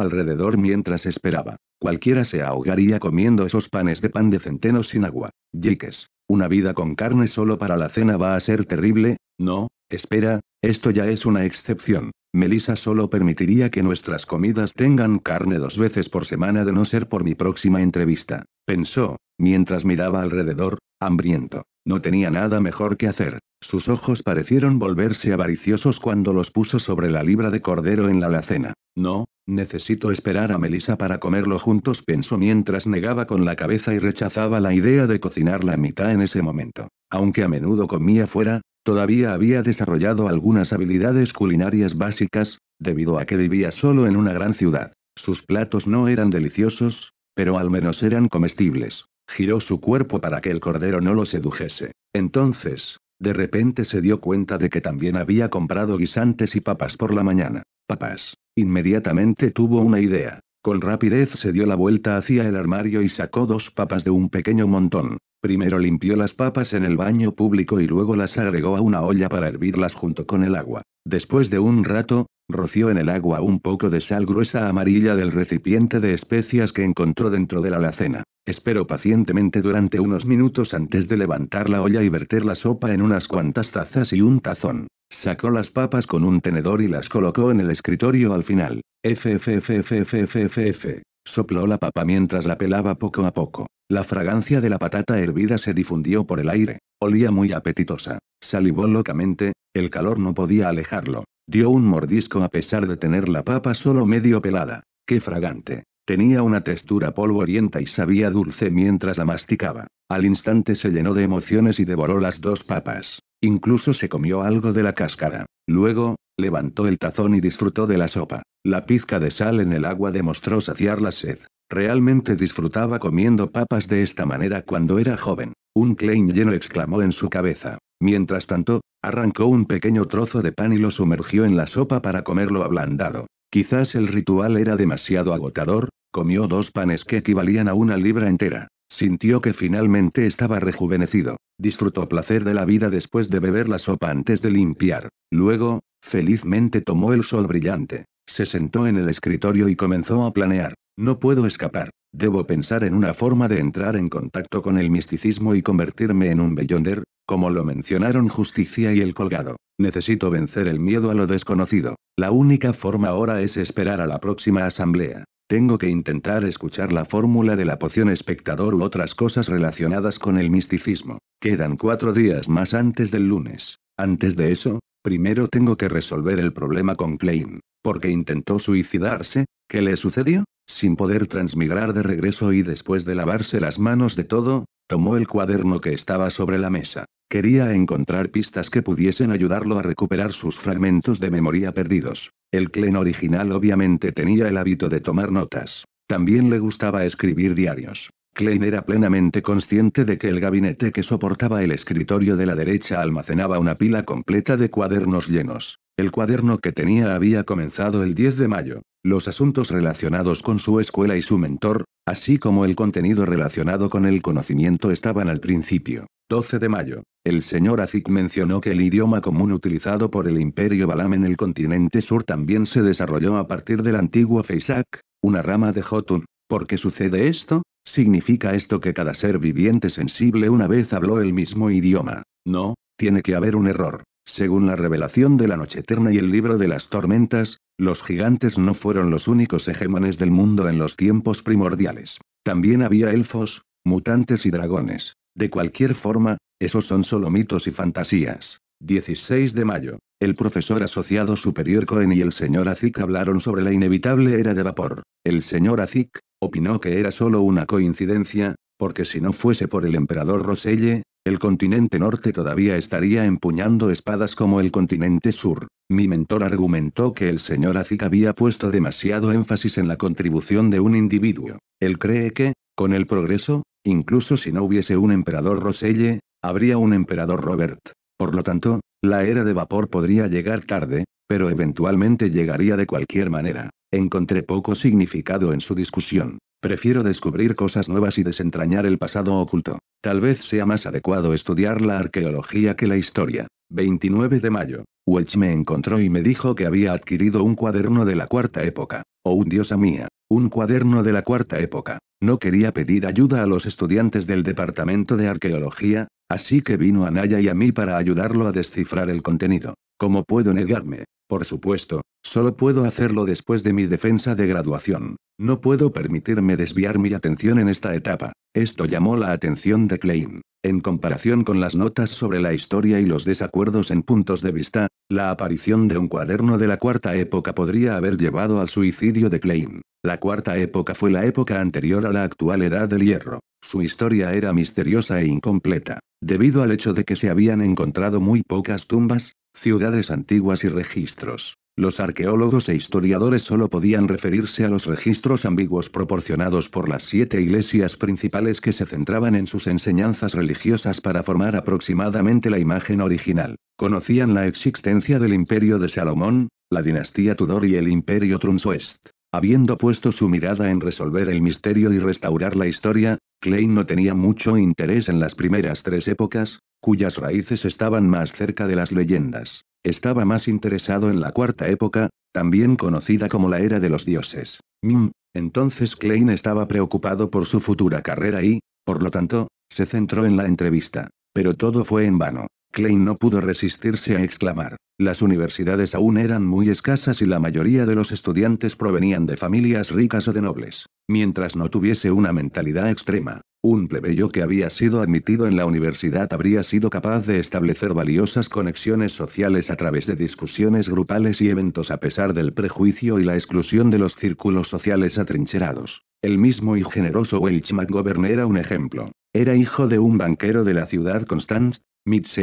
alrededor mientras esperaba. Cualquiera se ahogaría comiendo esos panes de pan de centeno sin agua. Jiques. Una vida con carne solo para la cena va a ser terrible. No, espera, esto ya es una excepción. Melissa solo permitiría que nuestras comidas tengan carne dos veces por semana de no ser por mi próxima entrevista, pensó, mientras miraba alrededor, hambriento. No tenía nada mejor que hacer. Sus ojos parecieron volverse avariciosos cuando los puso sobre la libra de cordero en la alacena. No, necesito esperar a Melissa para comerlo juntos, pensó mientras negaba con la cabeza y rechazaba la idea de cocinar la mitad en ese momento. Aunque a menudo comía fuera, todavía había desarrollado algunas habilidades culinarias básicas, debido a que vivía solo en una gran ciudad. Sus platos no eran deliciosos, pero al menos eran comestibles. Giró su cuerpo para que el cordero no lo sedujese. Entonces, de repente se dio cuenta de que también había comprado guisantes y papas por la mañana. Papas. Inmediatamente tuvo una idea. Con rapidez se dio la vuelta hacia el armario y sacó dos papas de un pequeño montón. Primero limpió las papas en el baño público y luego las agregó a una olla para hervirlas junto con el agua. Después de un rato, roció en el agua un poco de sal gruesa amarilla del recipiente de especias que encontró dentro de la alacena. Esperó pacientemente durante unos minutos antes de levantar la olla y verter la sopa en unas cuantas tazas y un tazón. Sacó las papas con un tenedor y las colocó en el escritorio al final. f. Sopló la papa mientras la pelaba poco a poco. La fragancia de la patata hervida se difundió por el aire. Olía muy apetitosa. Salivó locamente, el calor no podía alejarlo. Dio un mordisco a pesar de tener la papa solo medio pelada. ¡Qué fragante! Tenía una textura polvorienta y sabía dulce mientras la masticaba. Al instante se llenó de emociones y devoró las dos papas. Incluso se comió algo de la cáscara. Luego, levantó el tazón y disfrutó de la sopa. La pizca de sal en el agua demostró saciar la sed. Realmente disfrutaba comiendo papas de esta manera cuando era joven. Un Klein lleno exclamó en su cabeza. Mientras tanto, arrancó un pequeño trozo de pan y lo sumergió en la sopa para comerlo ablandado. Quizás el ritual era demasiado agotador, comió dos panes que equivalían a una libra entera. Sintió que finalmente estaba rejuvenecido. Disfrutó placer de la vida después de beber la sopa antes de limpiar. Luego, felizmente tomó el sol brillante. Se sentó en el escritorio y comenzó a planear. No puedo escapar. Debo pensar en una forma de entrar en contacto con el misticismo y convertirme en un Beyonder, como lo mencionaron Justicia y el Colgado. Necesito vencer el miedo a lo desconocido. La única forma ahora es esperar a la próxima asamblea. Tengo que intentar escuchar la fórmula de la poción espectador u otras cosas relacionadas con el misticismo. Quedan cuatro días más antes del lunes. Antes de eso, primero tengo que resolver el problema con Klein. ¿Por qué intentó suicidarse? ¿Qué le sucedió? Sin poder transmigrar de regreso y después de lavarse las manos de todo, tomó el cuaderno que estaba sobre la mesa. Quería encontrar pistas que pudiesen ayudarlo a recuperar sus fragmentos de memoria perdidos. El Klein original obviamente tenía el hábito de tomar notas. También le gustaba escribir diarios. Klein era plenamente consciente de que el gabinete que soportaba el escritorio de la derecha almacenaba una pila completa de cuadernos llenos. El cuaderno que tenía había comenzado el 10 de mayo los asuntos relacionados con su escuela y su mentor, así como el contenido relacionado con el conocimiento estaban al principio. 12 de mayo. El señor Azik mencionó que el idioma común utilizado por el imperio Balam en el continente sur también se desarrolló a partir del antiguo Feisak, una rama de Jotun. ¿Por qué sucede esto? ¿Significa esto que cada ser viviente sensible una vez habló el mismo idioma? No, tiene que haber un error. Según la revelación de la Noche Eterna y el libro de las tormentas, los gigantes no fueron los únicos hegemones del mundo en los tiempos primordiales. También había elfos, mutantes y dragones. De cualquier forma, esos son solo mitos y fantasías. 16 de mayo. El profesor asociado superior Cohen y el señor Azik hablaron sobre la inevitable era de vapor. El señor Azik opinó que era solo una coincidencia, porque si no fuese por el emperador Roselle, el continente norte todavía estaría empuñando espadas como el continente sur. Mi mentor argumentó que el señor Azik había puesto demasiado énfasis en la contribución de un individuo. Él cree que, con el progreso, incluso si no hubiese un emperador Roselle, habría un emperador Robert. Por lo tanto, la era de vapor podría llegar tarde, pero eventualmente llegaría de cualquier manera. Encontré poco significado en su discusión. Prefiero descubrir cosas nuevas y desentrañar el pasado oculto. Tal vez sea más adecuado estudiar la arqueología que la historia. 29 de mayo. Welch me encontró y me dijo que había adquirido un cuaderno de la cuarta época. Oh, diosa mía, un cuaderno de la cuarta época. No quería pedir ayuda a los estudiantes del departamento de arqueología, así que vino a Naya y a mí para ayudarlo a descifrar el contenido. ¿Cómo puedo negarme? Por supuesto, solo puedo hacerlo después de mi defensa de graduación. No puedo permitirme desviar mi atención en esta etapa. Esto llamó la atención de Klein. En comparación con las notas sobre la historia y los desacuerdos en puntos de vista, la aparición de un cuaderno de la cuarta época podría haber llevado al suicidio de Klein. La cuarta época fue la época anterior a la actual Edad del Hierro. Su historia era misteriosa e incompleta. Debido al hecho de que se habían encontrado muy pocas tumbas, ciudades antiguas y registros. Los arqueólogos e historiadores solo podían referirse a los registros ambiguos proporcionados por las siete iglesias principales que se centraban en sus enseñanzas religiosas para formar aproximadamente la imagen original. Conocían la existencia del Imperio de Salomón, la dinastía Tudor y el Imperio Trunsoest. Habiendo puesto su mirada en resolver el misterio y restaurar la historia, Klein no tenía mucho interés en las primeras tres épocas, cuyas raíces estaban más cerca de las leyendas. Estaba más interesado en la cuarta época, también conocida como la era de los dioses. Mm, entonces Klein estaba preocupado por su futura carrera y, por lo tanto, se centró en la entrevista. Pero todo fue en vano. Klein no pudo resistirse a exclamar. Las universidades aún eran muy escasas y la mayoría de los estudiantes provenían de familias ricas o de nobles. Mientras no tuviese una mentalidad extrema, un plebeyo que había sido admitido en la universidad habría sido capaz de establecer valiosas conexiones sociales a través de discusiones grupales y eventos a pesar del prejuicio y la exclusión de los círculos sociales atrincherados. El mismo y generoso Welch McGovern era un ejemplo. Era hijo de un banquero de la ciudad Constance,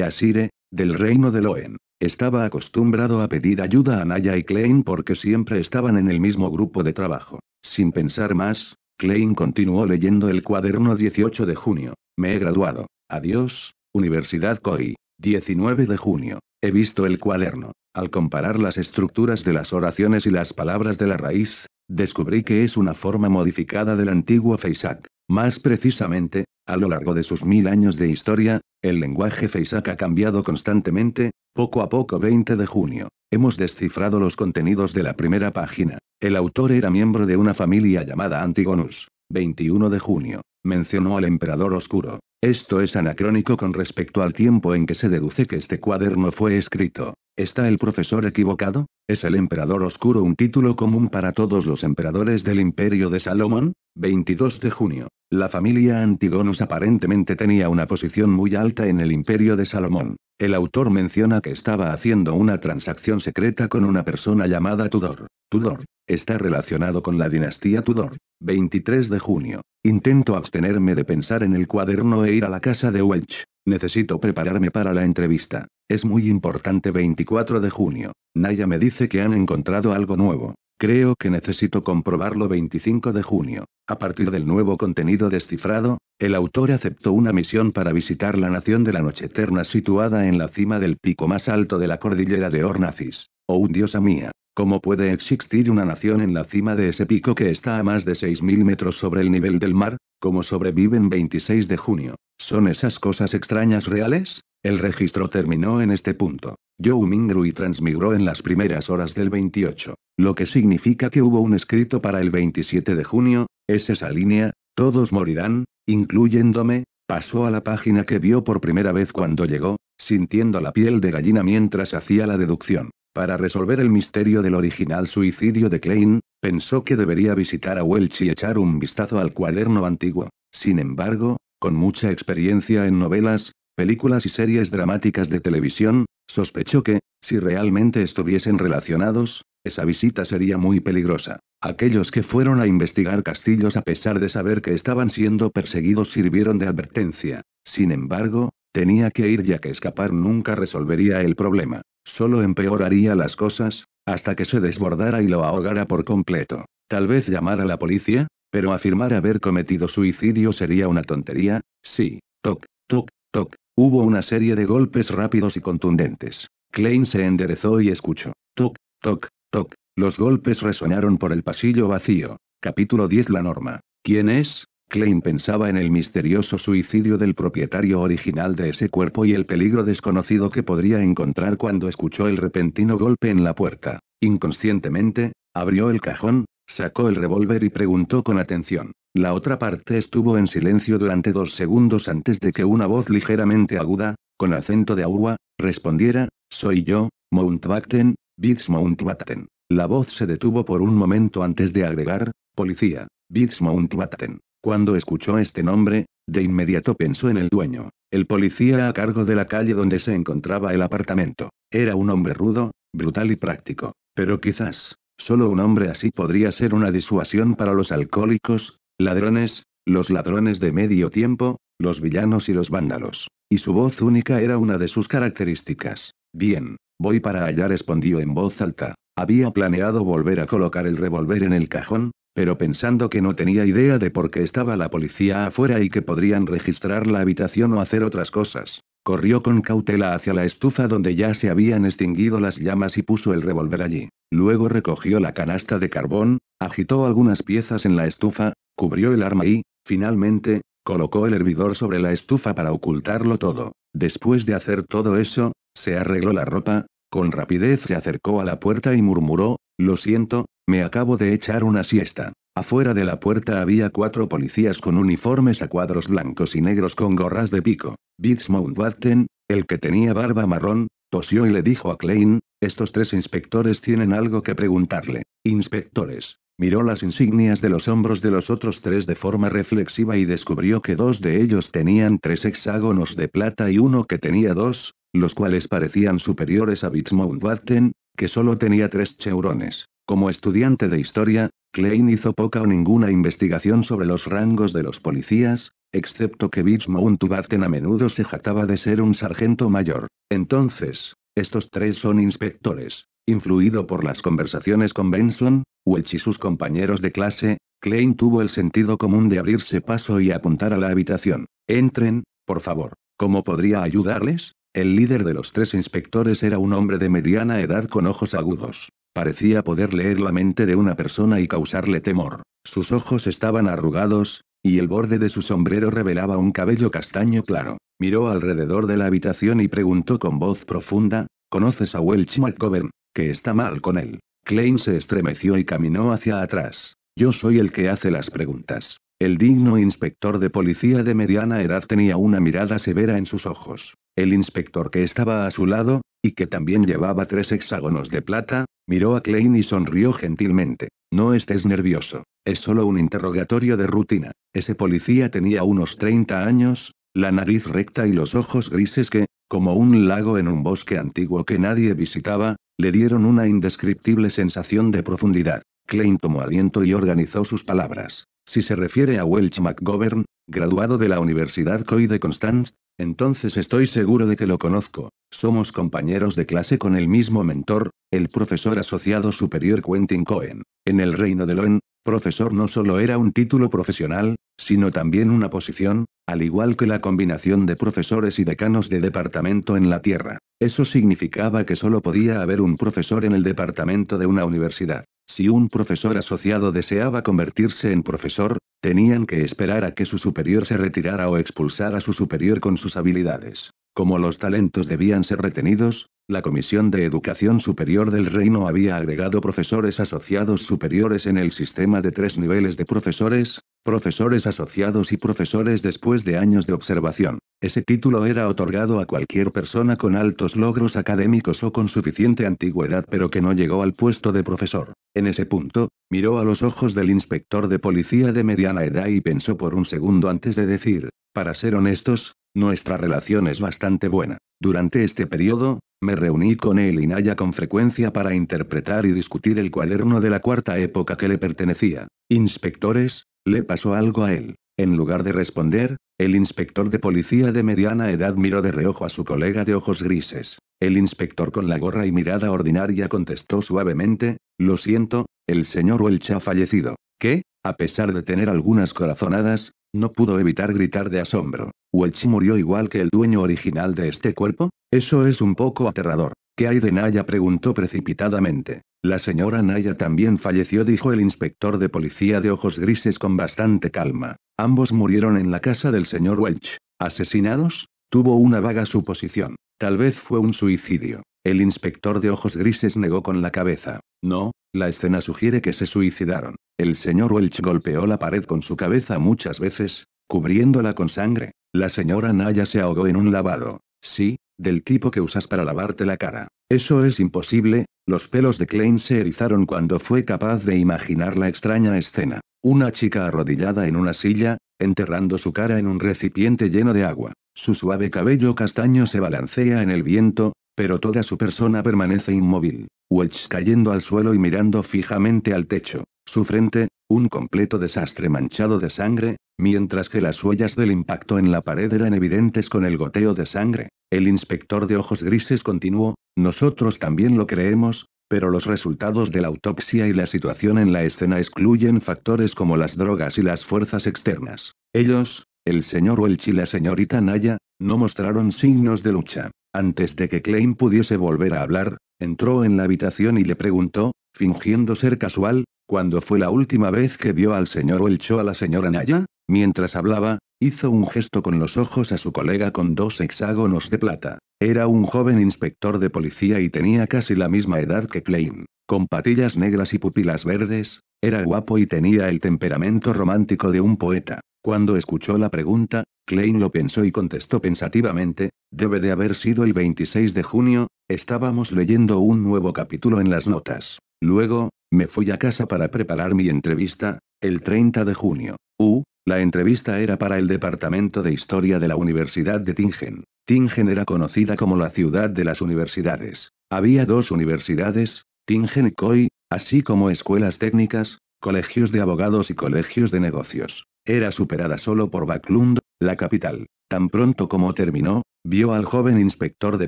Asire, del reino de Loen. Estaba acostumbrado a pedir ayuda a Naya y Klein porque siempre estaban en el mismo grupo de trabajo. Sin pensar más, Klein continuó leyendo el cuaderno 18 de junio. Me he graduado. Adiós, Universidad COI. 19 de junio. He visto el cuaderno. Al comparar las estructuras de las oraciones y las palabras de la raíz, descubrí que es una forma modificada del antiguo Feisak. Más precisamente, a lo largo de sus mil años de historia, el lenguaje Feisak ha cambiado constantemente, poco a poco 20 de junio. Hemos descifrado los contenidos de la primera página. El autor era miembro de una familia llamada Antigonus. 21 de junio. Mencionó al emperador oscuro. Esto es anacrónico con respecto al tiempo en que se deduce que este cuaderno fue escrito. ¿Está el profesor equivocado? ¿Es el emperador oscuro un título común para todos los emperadores del imperio de Salomón? 22 de junio. La familia Antigonus aparentemente tenía una posición muy alta en el imperio de Salomón. El autor menciona que estaba haciendo una transacción secreta con una persona llamada Tudor. Tudor. Está relacionado con la dinastía Tudor. 23 de junio. Intento abstenerme de pensar en el cuaderno e ir a la casa de Welch. Necesito prepararme para la entrevista. Es muy importante 24 de junio. Naya me dice que han encontrado algo nuevo. Creo que necesito comprobarlo 25 de junio. A partir del nuevo contenido descifrado, el autor aceptó una misión para visitar la nación de la Noche Eterna situada en la cima del pico más alto de la cordillera de Ornacis. Oh diosa mía, ¿cómo puede existir una nación en la cima de ese pico que está a más de 6.000 metros sobre el nivel del mar? ¿Cómo sobreviven 26 de junio? ¿Son esas cosas extrañas reales? El registro terminó en este punto. Zhou y transmigró en las primeras horas del 28, lo que significa que hubo un escrito para el 27 de junio, es esa línea, todos morirán, incluyéndome, pasó a la página que vio por primera vez cuando llegó, sintiendo la piel de gallina mientras hacía la deducción. Para resolver el misterio del original suicidio de Klein, pensó que debería visitar a Welch y echar un vistazo al cuaderno antiguo. Sin embargo, con mucha experiencia en novelas, películas y series dramáticas de televisión, sospechó que, si realmente estuviesen relacionados, esa visita sería muy peligrosa. Aquellos que fueron a investigar castillos a pesar de saber que estaban siendo perseguidos sirvieron de advertencia. Sin embargo, tenía que ir ya que escapar nunca resolvería el problema. Solo empeoraría las cosas, hasta que se desbordara y lo ahogara por completo. Tal vez llamara a la policía, pero afirmar haber cometido suicidio sería una tontería, sí. Toc, toc, toc. Hubo una serie de golpes rápidos y contundentes. Klein se enderezó y escuchó. Toc, toc, toc. Los golpes resonaron por el pasillo vacío. Capítulo 10 La norma. ¿Quién es? Klein pensaba en el misterioso suicidio del propietario original de ese cuerpo y el peligro desconocido que podría encontrar cuando escuchó el repentino golpe en la puerta. Inconscientemente, abrió el cajón, Sacó el revólver y preguntó con atención. La otra parte estuvo en silencio durante dos segundos antes de que una voz ligeramente aguda, con acento de agua, respondiera, soy yo, Mountbatten, Mount Mountbatten. La voz se detuvo por un momento antes de agregar, policía, Mount Mountbatten. Cuando escuchó este nombre, de inmediato pensó en el dueño, el policía a cargo de la calle donde se encontraba el apartamento. Era un hombre rudo, brutal y práctico, pero quizás, Solo un hombre así podría ser una disuasión para los alcohólicos, ladrones, los ladrones de medio tiempo, los villanos y los vándalos. Y su voz única era una de sus características. Bien, voy para allá, respondió en voz alta. Había planeado volver a colocar el revólver en el cajón, pero pensando que no tenía idea de por qué estaba la policía afuera y que podrían registrar la habitación o hacer otras cosas. Corrió con cautela hacia la estufa donde ya se habían extinguido las llamas y puso el revólver allí. Luego recogió la canasta de carbón, agitó algunas piezas en la estufa, cubrió el arma y, finalmente, colocó el hervidor sobre la estufa para ocultarlo todo. Después de hacer todo eso, se arregló la ropa, con rapidez se acercó a la puerta y murmuró, Lo siento, me acabo de echar una siesta. Afuera de la puerta había cuatro policías con uniformes a cuadros blancos y negros con gorras de pico. Bits Mountbatten, el que tenía barba marrón, tosió y le dijo a Klein, estos tres inspectores tienen algo que preguntarle. Inspectores. Miró las insignias de los hombros de los otros tres de forma reflexiva y descubrió que dos de ellos tenían tres hexágonos de plata y uno que tenía dos, los cuales parecían superiores a Bits Mountbatten, que solo tenía tres cheurones. Como estudiante de historia, Klein hizo poca o ninguna investigación sobre los rangos de los policías, excepto que y Tubarten a menudo se jactaba de ser un sargento mayor. Entonces, estos tres son inspectores. Influido por las conversaciones con Benson, Welch y sus compañeros de clase, Klein tuvo el sentido común de abrirse paso y apuntar a la habitación. Entren, por favor. ¿Cómo podría ayudarles? El líder de los tres inspectores era un hombre de mediana edad con ojos agudos. Parecía poder leer la mente de una persona y causarle temor. Sus ojos estaban arrugados, y el borde de su sombrero revelaba un cabello castaño claro. Miró alrededor de la habitación y preguntó con voz profunda, ¿Conoces a Welch McGovern? Que está mal con él. Klein se estremeció y caminó hacia atrás. Yo soy el que hace las preguntas. El digno inspector de policía de mediana edad tenía una mirada severa en sus ojos. El inspector que estaba a su lado, y que también llevaba tres hexágonos de plata, miró a Klein y sonrió gentilmente. No estés nervioso, es solo un interrogatorio de rutina. Ese policía tenía unos 30 años, la nariz recta y los ojos grises que, como un lago en un bosque antiguo que nadie visitaba, le dieron una indescriptible sensación de profundidad. Klein tomó aliento y organizó sus palabras. Si se refiere a Welch McGovern, graduado de la Universidad Coy de Constance, entonces estoy seguro de que lo conozco. Somos compañeros de clase con el mismo mentor, el profesor asociado superior Quentin Cohen. En el reino de Loen, profesor no solo era un título profesional, sino también una posición, al igual que la combinación de profesores y decanos de departamento en la Tierra. Eso significaba que solo podía haber un profesor en el departamento de una universidad. Si un profesor asociado deseaba convertirse en profesor, tenían que esperar a que su superior se retirara o expulsara a su superior con sus habilidades. Como los talentos debían ser retenidos, la Comisión de Educación Superior del Reino había agregado profesores asociados superiores en el sistema de tres niveles de profesores, profesores asociados y profesores después de años de observación. Ese título era otorgado a cualquier persona con altos logros académicos o con suficiente antigüedad pero que no llegó al puesto de profesor. En ese punto, miró a los ojos del inspector de policía de mediana edad y pensó por un segundo antes de decir, para ser honestos, nuestra relación es bastante buena. Durante este periodo, me reuní con él y Naya con frecuencia para interpretar y discutir el cuaderno de la cuarta época que le pertenecía. Inspectores, le pasó algo a él. En lugar de responder, el inspector de policía de mediana edad miró de reojo a su colega de ojos grises. El inspector con la gorra y mirada ordinaria contestó suavemente, Lo siento, el señor Welch ha fallecido. ¿Qué? A pesar de tener algunas corazonadas, no pudo evitar gritar de asombro. ¿Welch murió igual que el dueño original de este cuerpo? Eso es un poco aterrador. ¿Qué hay de Naya? preguntó precipitadamente. La señora Naya también falleció, dijo el inspector de policía de ojos grises con bastante calma. Ambos murieron en la casa del señor Welch. ¿Asesinados? Tuvo una vaga suposición. Tal vez fue un suicidio. El inspector de ojos grises negó con la cabeza. No, la escena sugiere que se suicidaron. El señor Welch golpeó la pared con su cabeza muchas veces, cubriéndola con sangre. La señora Naya se ahogó en un lavado. Sí, del tipo que usas para lavarte la cara. Eso es imposible, los pelos de Klein se erizaron cuando fue capaz de imaginar la extraña escena. Una chica arrodillada en una silla, enterrando su cara en un recipiente lleno de agua. Su suave cabello castaño se balancea en el viento, pero toda su persona permanece inmóvil, Welch cayendo al suelo y mirando fijamente al techo, su frente, un completo desastre manchado de sangre, mientras que las huellas del impacto en la pared eran evidentes con el goteo de sangre. El inspector de ojos grises continuó, nosotros también lo creemos, pero los resultados de la autopsia y la situación en la escena excluyen factores como las drogas y las fuerzas externas. Ellos, el señor Welch y la señorita Naya, no mostraron signos de lucha. Antes de que Klein pudiese volver a hablar, entró en la habitación y le preguntó, fingiendo ser casual, ¿cuándo fue la última vez que vio al señor o a la señora Naya? Mientras hablaba, hizo un gesto con los ojos a su colega con dos hexágonos de plata. Era un joven inspector de policía y tenía casi la misma edad que Klein. Con patillas negras y pupilas verdes, era guapo y tenía el temperamento romántico de un poeta. Cuando escuchó la pregunta, Klein lo pensó y contestó pensativamente, debe de haber sido el 26 de junio, estábamos leyendo un nuevo capítulo en las notas. Luego, me fui a casa para preparar mi entrevista, el 30 de junio. Uh, la entrevista era para el Departamento de Historia de la Universidad de Tingen. Tingen era conocida como la ciudad de las universidades. Había dos universidades, Tingen y Koi, así como escuelas técnicas, colegios de abogados y colegios de negocios. Era superada solo por Backlund, la capital. Tan pronto como terminó, vio al joven inspector de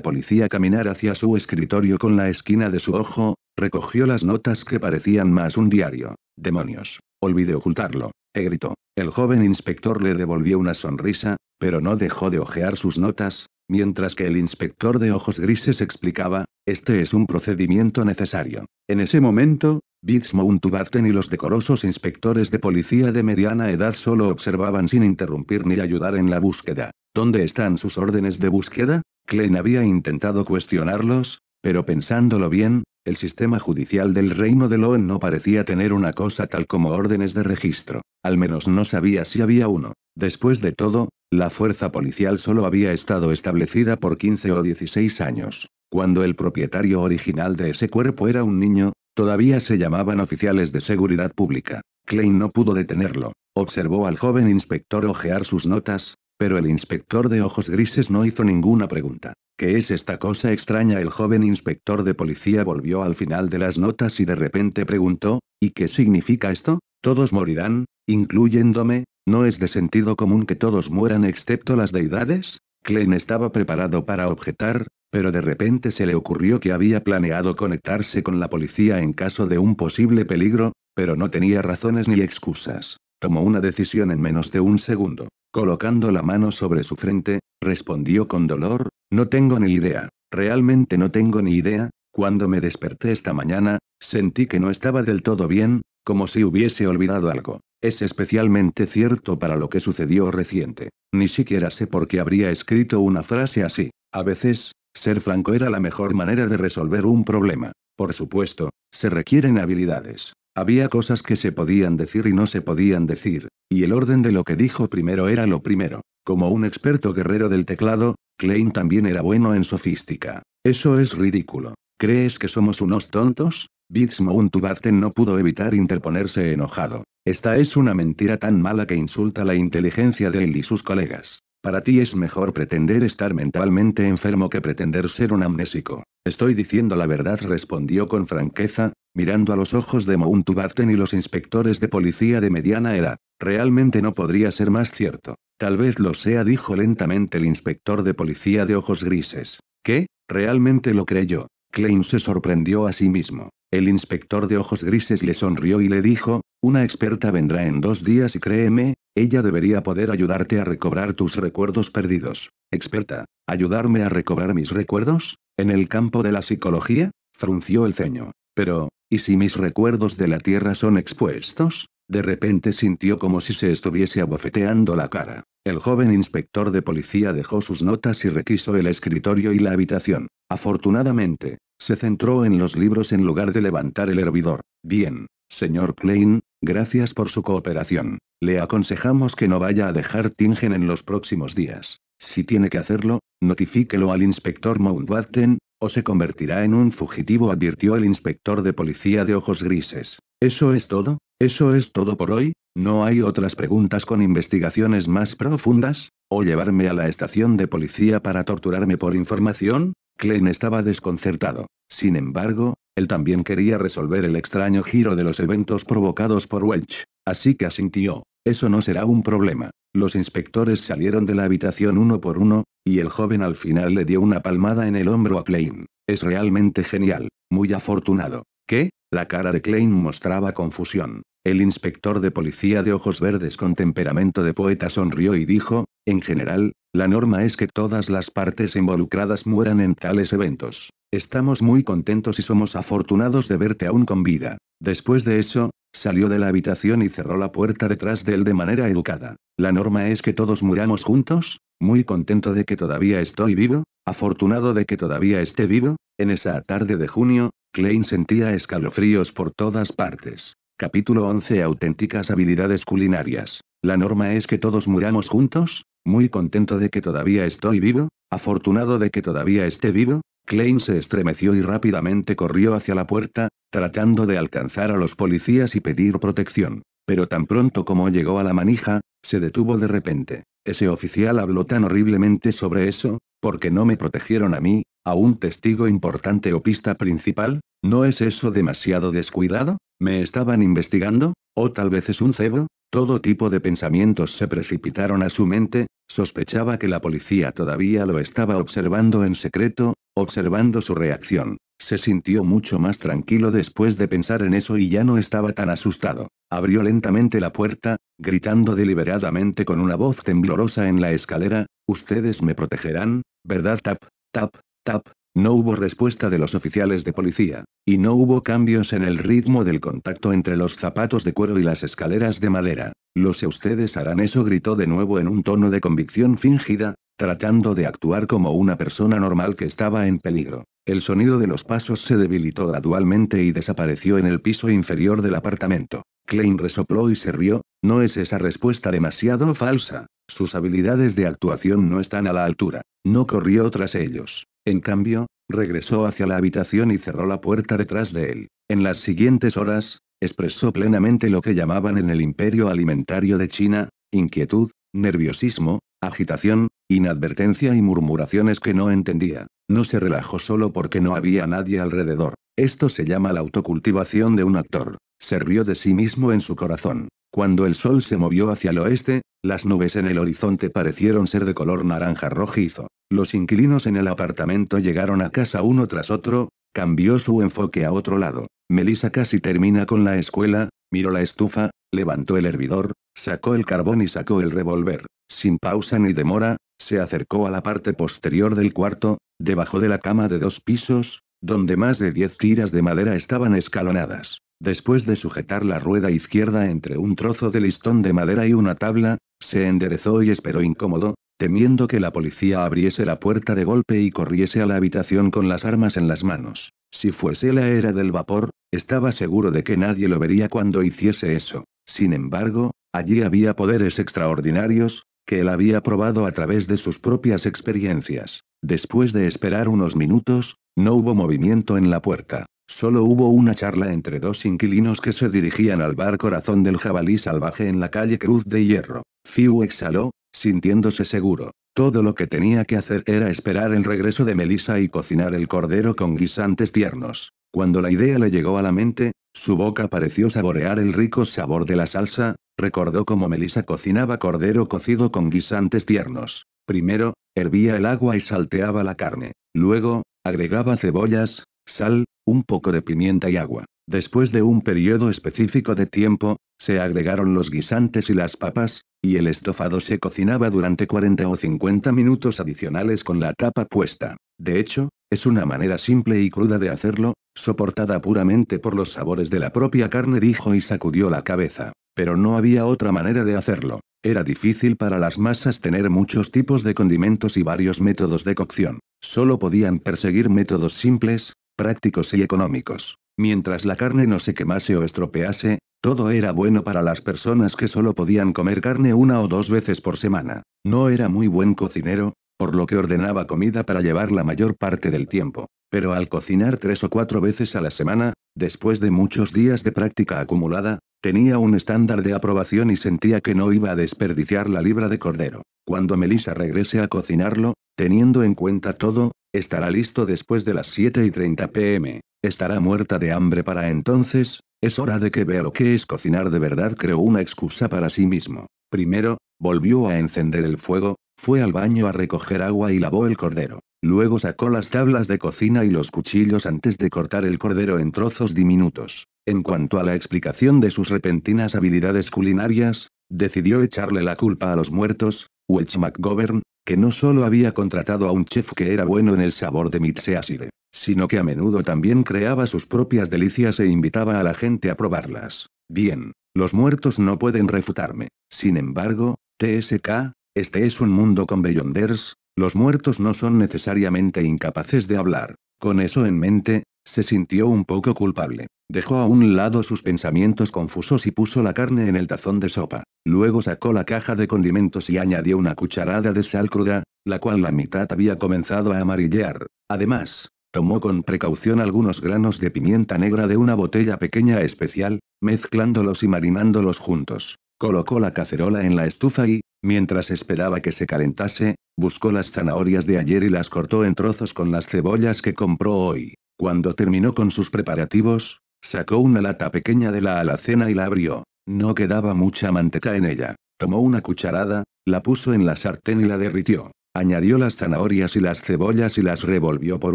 policía caminar hacia su escritorio con la esquina de su ojo, recogió las notas que parecían más un diario. Demonios. olvide ocultarlo, e gritó. El joven inspector le devolvió una sonrisa, pero no dejó de ojear sus notas, mientras que el inspector de ojos grises explicaba, este es un procedimiento necesario. En ese momento, Bigsmount y los decorosos inspectores de policía de mediana edad solo observaban sin interrumpir ni ayudar en la búsqueda. ¿Dónde están sus órdenes de búsqueda? Klein había intentado cuestionarlos, pero pensándolo bien, el sistema judicial del reino de Loen no parecía tener una cosa tal como órdenes de registro. Al menos no sabía si había uno. Después de todo, la fuerza policial solo había estado establecida por 15 o 16 años. Cuando el propietario original de ese cuerpo era un niño, Todavía se llamaban oficiales de seguridad pública. Klein no pudo detenerlo. Observó al joven inspector ojear sus notas, pero el inspector de ojos grises no hizo ninguna pregunta. ¿Qué es esta cosa extraña? El joven inspector de policía volvió al final de las notas y de repente preguntó, ¿y qué significa esto? Todos morirán, incluyéndome, ¿no es de sentido común que todos mueran excepto las deidades? Klein estaba preparado para objetar, pero de repente se le ocurrió que había planeado conectarse con la policía en caso de un posible peligro, pero no tenía razones ni excusas. Tomó una decisión en menos de un segundo. Colocando la mano sobre su frente, respondió con dolor, no tengo ni idea, realmente no tengo ni idea, cuando me desperté esta mañana, sentí que no estaba del todo bien, como si hubiese olvidado algo. Es especialmente cierto para lo que sucedió reciente. Ni siquiera sé por qué habría escrito una frase así. A veces, ser franco era la mejor manera de resolver un problema. Por supuesto, se requieren habilidades. Había cosas que se podían decir y no se podían decir, y el orden de lo que dijo primero era lo primero. Como un experto guerrero del teclado, Klein también era bueno en sofística. Eso es ridículo. ¿Crees que somos unos tontos? Biggs Mountubarten no pudo evitar interponerse enojado. Esta es una mentira tan mala que insulta la inteligencia de él y sus colegas. Para ti es mejor pretender estar mentalmente enfermo que pretender ser un amnésico. Estoy diciendo la verdad, respondió con franqueza, mirando a los ojos de Mountbatten y los inspectores de policía de mediana edad. Realmente no podría ser más cierto. Tal vez lo sea, dijo lentamente el inspector de policía de ojos grises. ¿Qué? Realmente lo creyó. Klein se sorprendió a sí mismo. El inspector de ojos grises le sonrió y le dijo, una experta vendrá en dos días y créeme, ella debería poder ayudarte a recobrar tus recuerdos perdidos. Experta, ¿ayudarme a recobrar mis recuerdos? ¿En el campo de la psicología? Frunció el ceño. Pero, ¿y si mis recuerdos de la Tierra son expuestos? De repente sintió como si se estuviese abofeteando la cara. El joven inspector de policía dejó sus notas y requisó el escritorio y la habitación. Afortunadamente, se centró en los libros en lugar de levantar el hervidor. Bien, señor Klein, gracias por su cooperación. Le aconsejamos que no vaya a dejar Tingen en los próximos días. Si tiene que hacerlo, notifíquelo al inspector Mountbatten, o se convertirá en un fugitivo, advirtió el inspector de policía de ojos grises. ¿Eso es todo? ¿Eso es todo por hoy? ¿No hay otras preguntas con investigaciones más profundas? ¿O llevarme a la estación de policía para torturarme por información? Klein estaba desconcertado. Sin embargo, él también quería resolver el extraño giro de los eventos provocados por Welch, así que asintió. Eso no será un problema. Los inspectores salieron de la habitación uno por uno, y el joven al final le dio una palmada en el hombro a Klein. Es realmente genial, muy afortunado. ¿Qué? La cara de Klein mostraba confusión. El inspector de policía de ojos verdes con temperamento de poeta sonrió y dijo, en general, la norma es que todas las partes involucradas mueran en tales eventos. Estamos muy contentos y somos afortunados de verte aún con vida. Después de eso, salió de la habitación y cerró la puerta detrás de él de manera educada. La norma es que todos muramos juntos, muy contento de que todavía estoy vivo, afortunado de que todavía esté vivo. En esa tarde de junio, Klein sentía escalofríos por todas partes. Capítulo 11 Auténticas habilidades culinarias. La norma es que todos muramos juntos, muy contento de que todavía estoy vivo, afortunado de que todavía esté vivo, Klein se estremeció y rápidamente corrió hacia la puerta, tratando de alcanzar a los policías y pedir protección. Pero tan pronto como llegó a la manija, se detuvo de repente. Ese oficial habló tan horriblemente sobre eso, porque no me protegieron a mí, a un testigo importante o pista principal, ¿no es eso demasiado descuidado? ¿Me estaban investigando? O tal vez es un cebo. Todo tipo de pensamientos se precipitaron a su mente, sospechaba que la policía todavía lo estaba observando en secreto, observando su reacción. Se sintió mucho más tranquilo después de pensar en eso y ya no estaba tan asustado. Abrió lentamente la puerta, gritando deliberadamente con una voz temblorosa en la escalera, Ustedes me protegerán, ¿verdad? Tap, tap, tap, no hubo respuesta de los oficiales de policía, y no hubo cambios en el ritmo del contacto entre los zapatos de cuero y las escaleras de madera. Los ustedes harán eso, gritó de nuevo en un tono de convicción fingida, tratando de actuar como una persona normal que estaba en peligro. El sonido de los pasos se debilitó gradualmente y desapareció en el piso inferior del apartamento. Klein resopló y se rió, ¿no es esa respuesta demasiado falsa? Sus habilidades de actuación no están a la altura. No corrió tras ellos. En cambio, regresó hacia la habitación y cerró la puerta detrás de él. En las siguientes horas, expresó plenamente lo que llamaban en el imperio alimentario de China, inquietud, nerviosismo, agitación, inadvertencia y murmuraciones que no entendía. No se relajó solo porque no había nadie alrededor. Esto se llama la autocultivación de un actor. Se rió de sí mismo en su corazón. Cuando el sol se movió hacia el oeste, las nubes en el horizonte parecieron ser de color naranja rojizo. Los inquilinos en el apartamento llegaron a casa uno tras otro, cambió su enfoque a otro lado. Melissa casi termina con la escuela, miró la estufa, levantó el hervidor, sacó el carbón y sacó el revólver. Sin pausa ni demora, se acercó a la parte posterior del cuarto, debajo de la cama de dos pisos, donde más de diez tiras de madera estaban escalonadas. Después de sujetar la rueda izquierda entre un trozo de listón de madera y una tabla, se enderezó y esperó incómodo, temiendo que la policía abriese la puerta de golpe y corriese a la habitación con las armas en las manos. Si fuese la era del vapor, estaba seguro de que nadie lo vería cuando hiciese eso. Sin embargo, allí había poderes extraordinarios, que él había probado a través de sus propias experiencias. Después de esperar unos minutos, no hubo movimiento en la puerta. Solo hubo una charla entre dos inquilinos que se dirigían al bar Corazón del Jabalí Salvaje en la calle Cruz de Hierro. Fiu exhaló, sintiéndose seguro. Todo lo que tenía que hacer era esperar el regreso de Melissa y cocinar el cordero con guisantes tiernos. Cuando la idea le llegó a la mente, su boca pareció saborear el rico sabor de la salsa, recordó cómo Melisa cocinaba cordero cocido con guisantes tiernos. Primero, hervía el agua y salteaba la carne. Luego, agregaba cebollas, sal, un poco de pimienta y agua. Después de un periodo específico de tiempo, se agregaron los guisantes y las papas, y el estofado se cocinaba durante 40 o 50 minutos adicionales con la tapa puesta. De hecho, es una manera simple y cruda de hacerlo, soportada puramente por los sabores de la propia carne, dijo y sacudió la cabeza. Pero no había otra manera de hacerlo. Era difícil para las masas tener muchos tipos de condimentos y varios métodos de cocción. Solo podían perseguir métodos simples, prácticos y económicos. Mientras la carne no se quemase o estropease, todo era bueno para las personas que solo podían comer carne una o dos veces por semana. No era muy buen cocinero, por lo que ordenaba comida para llevar la mayor parte del tiempo. Pero al cocinar tres o cuatro veces a la semana, después de muchos días de práctica acumulada, tenía un estándar de aprobación y sentía que no iba a desperdiciar la libra de cordero. Cuando Melissa regrese a cocinarlo, Teniendo en cuenta todo, estará listo después de las 7 y 30 pm. Estará muerta de hambre para entonces, es hora de que vea lo que es cocinar de verdad. Creó una excusa para sí mismo. Primero, volvió a encender el fuego, fue al baño a recoger agua y lavó el cordero. Luego sacó las tablas de cocina y los cuchillos antes de cortar el cordero en trozos diminutos. En cuanto a la explicación de sus repentinas habilidades culinarias, decidió echarle la culpa a los muertos, Welch McGovern, que no solo había contratado a un chef que era bueno en el sabor de Mitseasire, sino que a menudo también creaba sus propias delicias e invitaba a la gente a probarlas. Bien, los muertos no pueden refutarme. Sin embargo, TSK, este es un mundo con Beyonders, los muertos no son necesariamente incapaces de hablar. Con eso en mente, se sintió un poco culpable. Dejó a un lado sus pensamientos confusos y puso la carne en el tazón de sopa. Luego sacó la caja de condimentos y añadió una cucharada de sal cruda, la cual la mitad había comenzado a amarillear. Además, tomó con precaución algunos granos de pimienta negra de una botella pequeña especial, mezclándolos y marinándolos juntos. Colocó la cacerola en la estufa y, mientras esperaba que se calentase, buscó las zanahorias de ayer y las cortó en trozos con las cebollas que compró hoy. Cuando terminó con sus preparativos, Sacó una lata pequeña de la alacena y la abrió. No quedaba mucha manteca en ella. Tomó una cucharada, la puso en la sartén y la derritió. Añadió las zanahorias y las cebollas y las revolvió por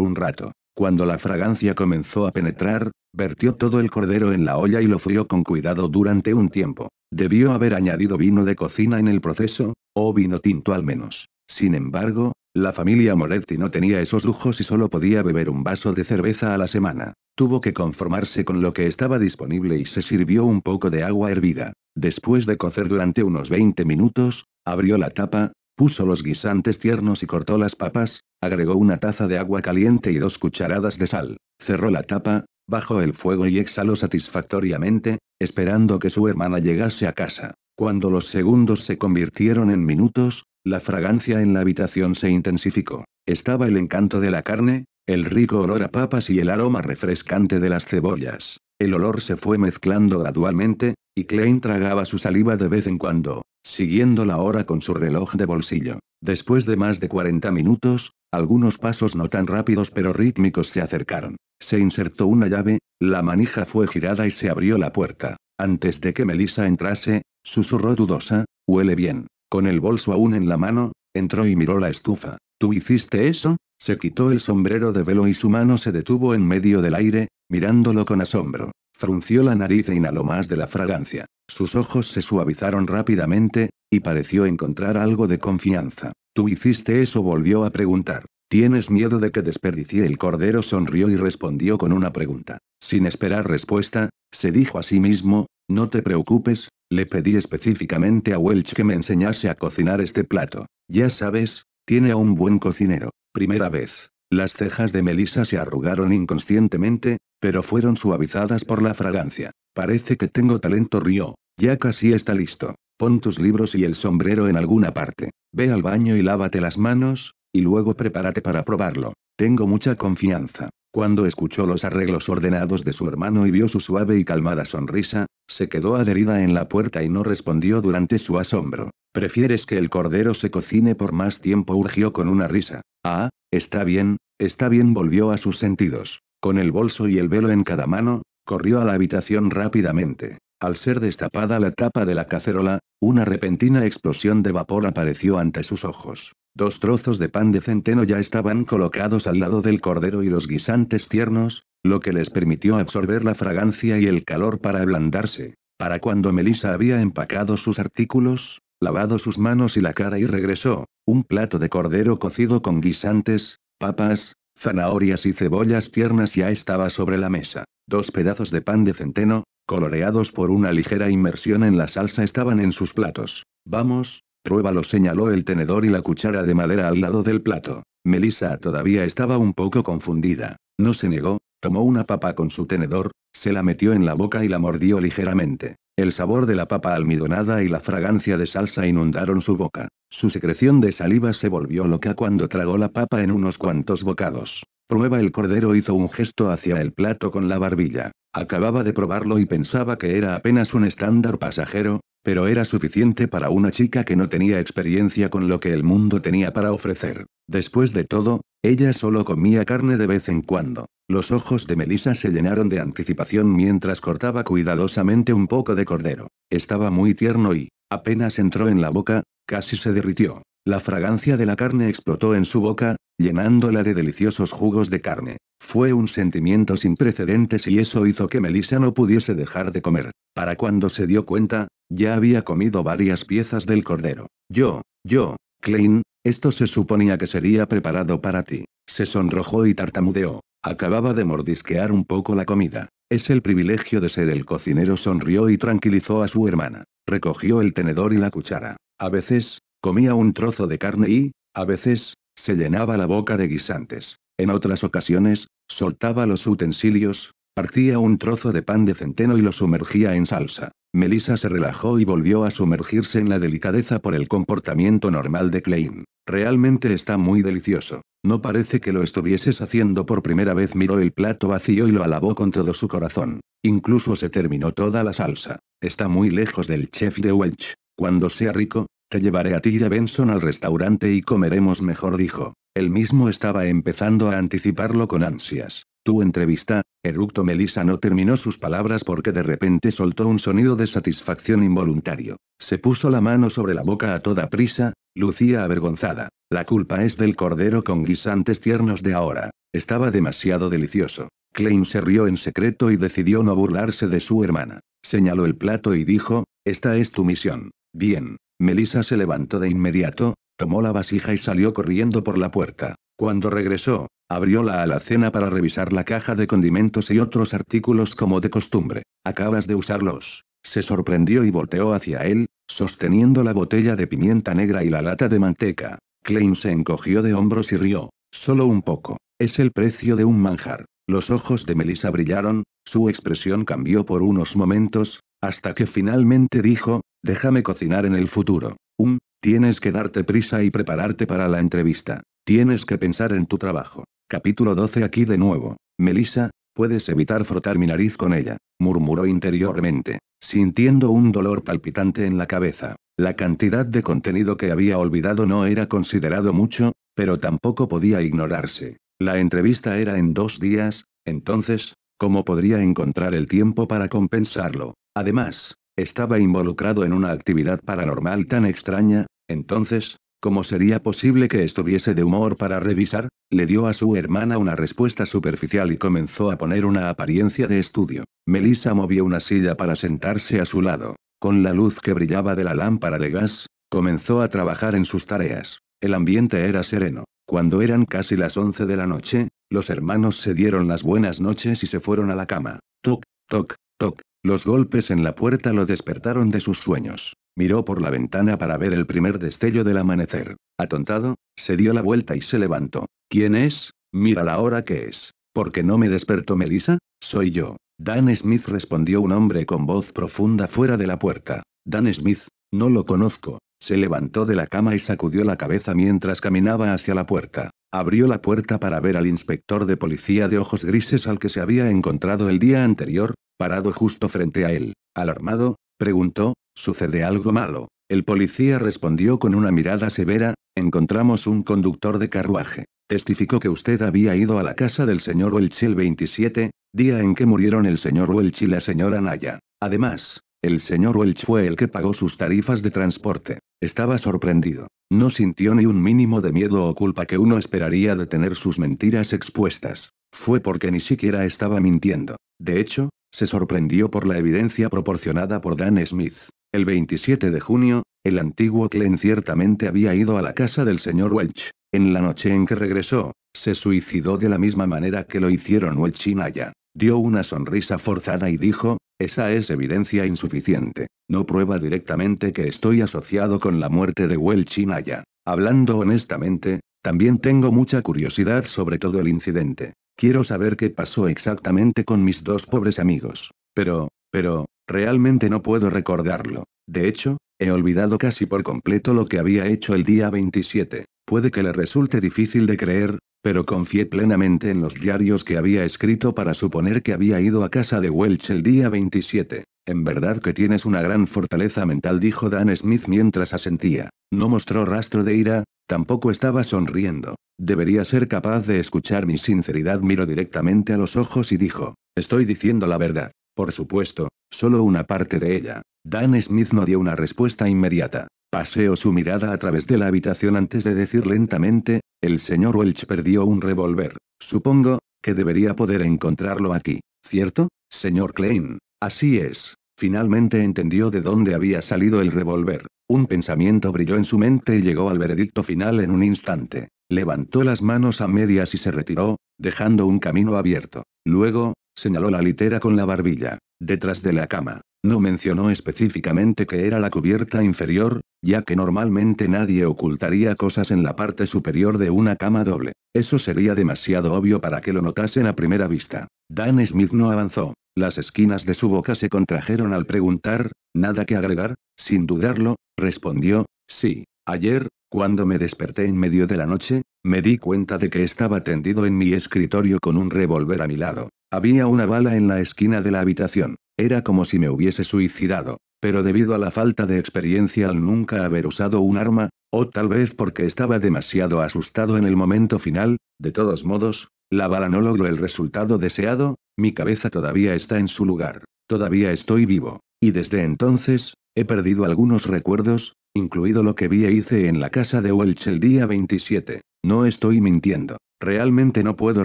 un rato. Cuando la fragancia comenzó a penetrar, vertió todo el cordero en la olla y lo frió con cuidado durante un tiempo. Debió haber añadido vino de cocina en el proceso, o vino tinto al menos. Sin embargo, la familia Moretti no tenía esos lujos y solo podía beber un vaso de cerveza a la semana. Tuvo que conformarse con lo que estaba disponible y se sirvió un poco de agua hervida. Después de cocer durante unos 20 minutos, abrió la tapa, puso los guisantes tiernos y cortó las papas, agregó una taza de agua caliente y dos cucharadas de sal, cerró la tapa, bajó el fuego y exhaló satisfactoriamente, esperando que su hermana llegase a casa. Cuando los segundos se convirtieron en minutos, la fragancia en la habitación se intensificó. Estaba el encanto de la carne, el rico olor a papas y el aroma refrescante de las cebollas. El olor se fue mezclando gradualmente, y Klein tragaba su saliva de vez en cuando, siguiendo la hora con su reloj de bolsillo. Después de más de 40 minutos, algunos pasos no tan rápidos pero rítmicos se acercaron. Se insertó una llave, la manija fue girada y se abrió la puerta. Antes de que Melissa entrase, susurró dudosa, huele bien. Con el bolso aún en la mano, entró y miró la estufa. ¿Tú hiciste eso? Se quitó el sombrero de velo y su mano se detuvo en medio del aire, mirándolo con asombro. Frunció la nariz e inhaló más de la fragancia. Sus ojos se suavizaron rápidamente, y pareció encontrar algo de confianza. ¿Tú hiciste eso? volvió a preguntar. ¿Tienes miedo de que desperdicie? El cordero sonrió y respondió con una pregunta. Sin esperar respuesta, se dijo a sí mismo, no te preocupes, le pedí específicamente a Welch que me enseñase a cocinar este plato. Ya sabes, tiene a un buen cocinero. Primera vez. Las cejas de Melissa se arrugaron inconscientemente, pero fueron suavizadas por la fragancia. Parece que tengo talento, río, Ya casi está listo. Pon tus libros y el sombrero en alguna parte. Ve al baño y lávate las manos, y luego prepárate para probarlo. Tengo mucha confianza. Cuando escuchó los arreglos ordenados de su hermano y vio su suave y calmada sonrisa, se quedó adherida en la puerta y no respondió durante su asombro. ¿Prefieres que el cordero se cocine por más tiempo? urgió con una risa. Ah, está bien, está bien, volvió a sus sentidos. Con el bolso y el velo en cada mano, corrió a la habitación rápidamente. Al ser destapada la tapa de la cacerola, una repentina explosión de vapor apareció ante sus ojos. Dos trozos de pan de centeno ya estaban colocados al lado del cordero y los guisantes tiernos, lo que les permitió absorber la fragancia y el calor para ablandarse. Para cuando Melissa había empacado sus artículos, lavado sus manos y la cara y regresó. Un plato de cordero cocido con guisantes, papas, zanahorias y cebollas tiernas ya estaba sobre la mesa. Dos pedazos de pan de centeno, coloreados por una ligera inmersión en la salsa, estaban en sus platos. Vamos, pruébalo, señaló el tenedor y la cuchara de madera al lado del plato. Melissa todavía estaba un poco confundida. No se negó, tomó una papa con su tenedor, se la metió en la boca y la mordió ligeramente. El sabor de la papa almidonada y la fragancia de salsa inundaron su boca. Su secreción de saliva se volvió loca cuando tragó la papa en unos cuantos bocados. Prueba el cordero hizo un gesto hacia el plato con la barbilla. Acababa de probarlo y pensaba que era apenas un estándar pasajero, pero era suficiente para una chica que no tenía experiencia con lo que el mundo tenía para ofrecer. Después de todo, ella solo comía carne de vez en cuando. Los ojos de Melissa se llenaron de anticipación mientras cortaba cuidadosamente un poco de cordero. Estaba muy tierno y, apenas entró en la boca, casi se derritió. La fragancia de la carne explotó en su boca, llenándola de deliciosos jugos de carne. Fue un sentimiento sin precedentes y eso hizo que Melissa no pudiese dejar de comer. Para cuando se dio cuenta, ya había comido varias piezas del cordero. Yo, yo, Klein, esto se suponía que sería preparado para ti. Se sonrojó y tartamudeó. Acababa de mordisquear un poco la comida. Es el privilegio de ser el cocinero, sonrió y tranquilizó a su hermana. Recogió el tenedor y la cuchara. A veces, Comía un trozo de carne y, a veces, se llenaba la boca de guisantes. En otras ocasiones, soltaba los utensilios, partía un trozo de pan de centeno y lo sumergía en salsa. Melissa se relajó y volvió a sumergirse en la delicadeza por el comportamiento normal de Klein. Realmente está muy delicioso. No parece que lo estuvieses haciendo por primera vez. Miró el plato vacío y lo alabó con todo su corazón. Incluso se terminó toda la salsa. Está muy lejos del chef de Welch. Cuando sea rico, te llevaré a ti y a Benson al restaurante y comeremos mejor, dijo. Él mismo estaba empezando a anticiparlo con ansias. Tu entrevista, eructo Melissa no terminó sus palabras porque de repente soltó un sonido de satisfacción involuntario. Se puso la mano sobre la boca a toda prisa, lucía avergonzada. La culpa es del cordero con guisantes tiernos de ahora. Estaba demasiado delicioso. Klein se rió en secreto y decidió no burlarse de su hermana. Señaló el plato y dijo, esta es tu misión. Bien, Melissa se levantó de inmediato, tomó la vasija y salió corriendo por la puerta. Cuando regresó, abrió la alacena para revisar la caja de condimentos y otros artículos como de costumbre. ¿Acabas de usarlos? Se sorprendió y volteó hacia él, sosteniendo la botella de pimienta negra y la lata de manteca. Klein se encogió de hombros y rió. Solo un poco. Es el precio de un manjar. Los ojos de Melissa brillaron, su expresión cambió por unos momentos, hasta que finalmente dijo, déjame cocinar en el futuro. Um, tienes que darte prisa y prepararte para la entrevista. Tienes que pensar en tu trabajo. Capítulo 12 Aquí de nuevo. Melissa, puedes evitar frotar mi nariz con ella, murmuró interiormente, sintiendo un dolor palpitante en la cabeza. La cantidad de contenido que había olvidado no era considerado mucho, pero tampoco podía ignorarse. La entrevista era en dos días, entonces, ¿cómo podría encontrar el tiempo para compensarlo? Además, estaba involucrado en una actividad paranormal tan extraña, entonces, ¿cómo sería posible que estuviese de humor para revisar? Le dio a su hermana una respuesta superficial y comenzó a poner una apariencia de estudio. Melissa movió una silla para sentarse a su lado. Con la luz que brillaba de la lámpara de gas, comenzó a trabajar en sus tareas. El ambiente era sereno. Cuando eran casi las once de la noche, los hermanos se dieron las buenas noches y se fueron a la cama. Toc, toc, toc. Los golpes en la puerta lo despertaron de sus sueños. Miró por la ventana para ver el primer destello del amanecer. Atontado, se dio la vuelta y se levantó. ¿Quién es? Mira la hora que es. ¿Por qué no me despertó Melissa? Soy yo. Dan Smith respondió un hombre con voz profunda fuera de la puerta. Dan Smith, no lo conozco. Se levantó de la cama y sacudió la cabeza mientras caminaba hacia la puerta. Abrió la puerta para ver al inspector de policía de ojos grises al que se había encontrado el día anterior, Parado justo frente a él, alarmado, preguntó, ¿sucede algo malo? El policía respondió con una mirada severa, encontramos un conductor de carruaje. Testificó que usted había ido a la casa del señor Welch el 27, día en que murieron el señor Welch y la señora Naya. Además, el señor Welch fue el que pagó sus tarifas de transporte. Estaba sorprendido. No sintió ni un mínimo de miedo o culpa que uno esperaría de tener sus mentiras expuestas. Fue porque ni siquiera estaba mintiendo. De hecho, se sorprendió por la evidencia proporcionada por Dan Smith. El 27 de junio, el antiguo Klein ciertamente había ido a la casa del señor Welch. En la noche en que regresó, se suicidó de la misma manera que lo hicieron Welch y Naya. Dio una sonrisa forzada y dijo, esa es evidencia insuficiente. No prueba directamente que estoy asociado con la muerte de Welch y Naya. Hablando honestamente, también tengo mucha curiosidad sobre todo el incidente. Quiero saber qué pasó exactamente con mis dos pobres amigos. Pero, pero, realmente no puedo recordarlo. De hecho, he olvidado casi por completo lo que había hecho el día 27. Puede que le resulte difícil de creer, pero confié plenamente en los diarios que había escrito para suponer que había ido a casa de Welch el día 27. En verdad que tienes una gran fortaleza mental, dijo Dan Smith mientras asentía. No mostró rastro de ira, Tampoco estaba sonriendo. Debería ser capaz de escuchar mi sinceridad. Miro directamente a los ojos y dijo, estoy diciendo la verdad. Por supuesto, solo una parte de ella. Dan Smith no dio una respuesta inmediata. Paseó su mirada a través de la habitación antes de decir lentamente, el señor Welch perdió un revólver. Supongo, que debería poder encontrarlo aquí, ¿cierto, señor Klein? Así es. Finalmente entendió de dónde había salido el revólver. Un pensamiento brilló en su mente y llegó al veredicto final en un instante. Levantó las manos a medias y se retiró, dejando un camino abierto. Luego, señaló la litera con la barbilla, detrás de la cama. No mencionó específicamente que era la cubierta inferior, ya que normalmente nadie ocultaría cosas en la parte superior de una cama doble. Eso sería demasiado obvio para que lo notasen a primera vista. Dan Smith no avanzó. Las esquinas de su boca se contrajeron al preguntar, nada que agregar, sin dudarlo, Respondió, sí, ayer, cuando me desperté en medio de la noche, me di cuenta de que estaba tendido en mi escritorio con un revólver a mi lado. Había una bala en la esquina de la habitación. Era como si me hubiese suicidado, pero debido a la falta de experiencia al nunca haber usado un arma, o tal vez porque estaba demasiado asustado en el momento final, de todos modos, la bala no logró el resultado deseado, mi cabeza todavía está en su lugar, todavía estoy vivo, y desde entonces, He perdido algunos recuerdos, incluido lo que vi e hice en la casa de Welch el día 27. No estoy mintiendo. Realmente no puedo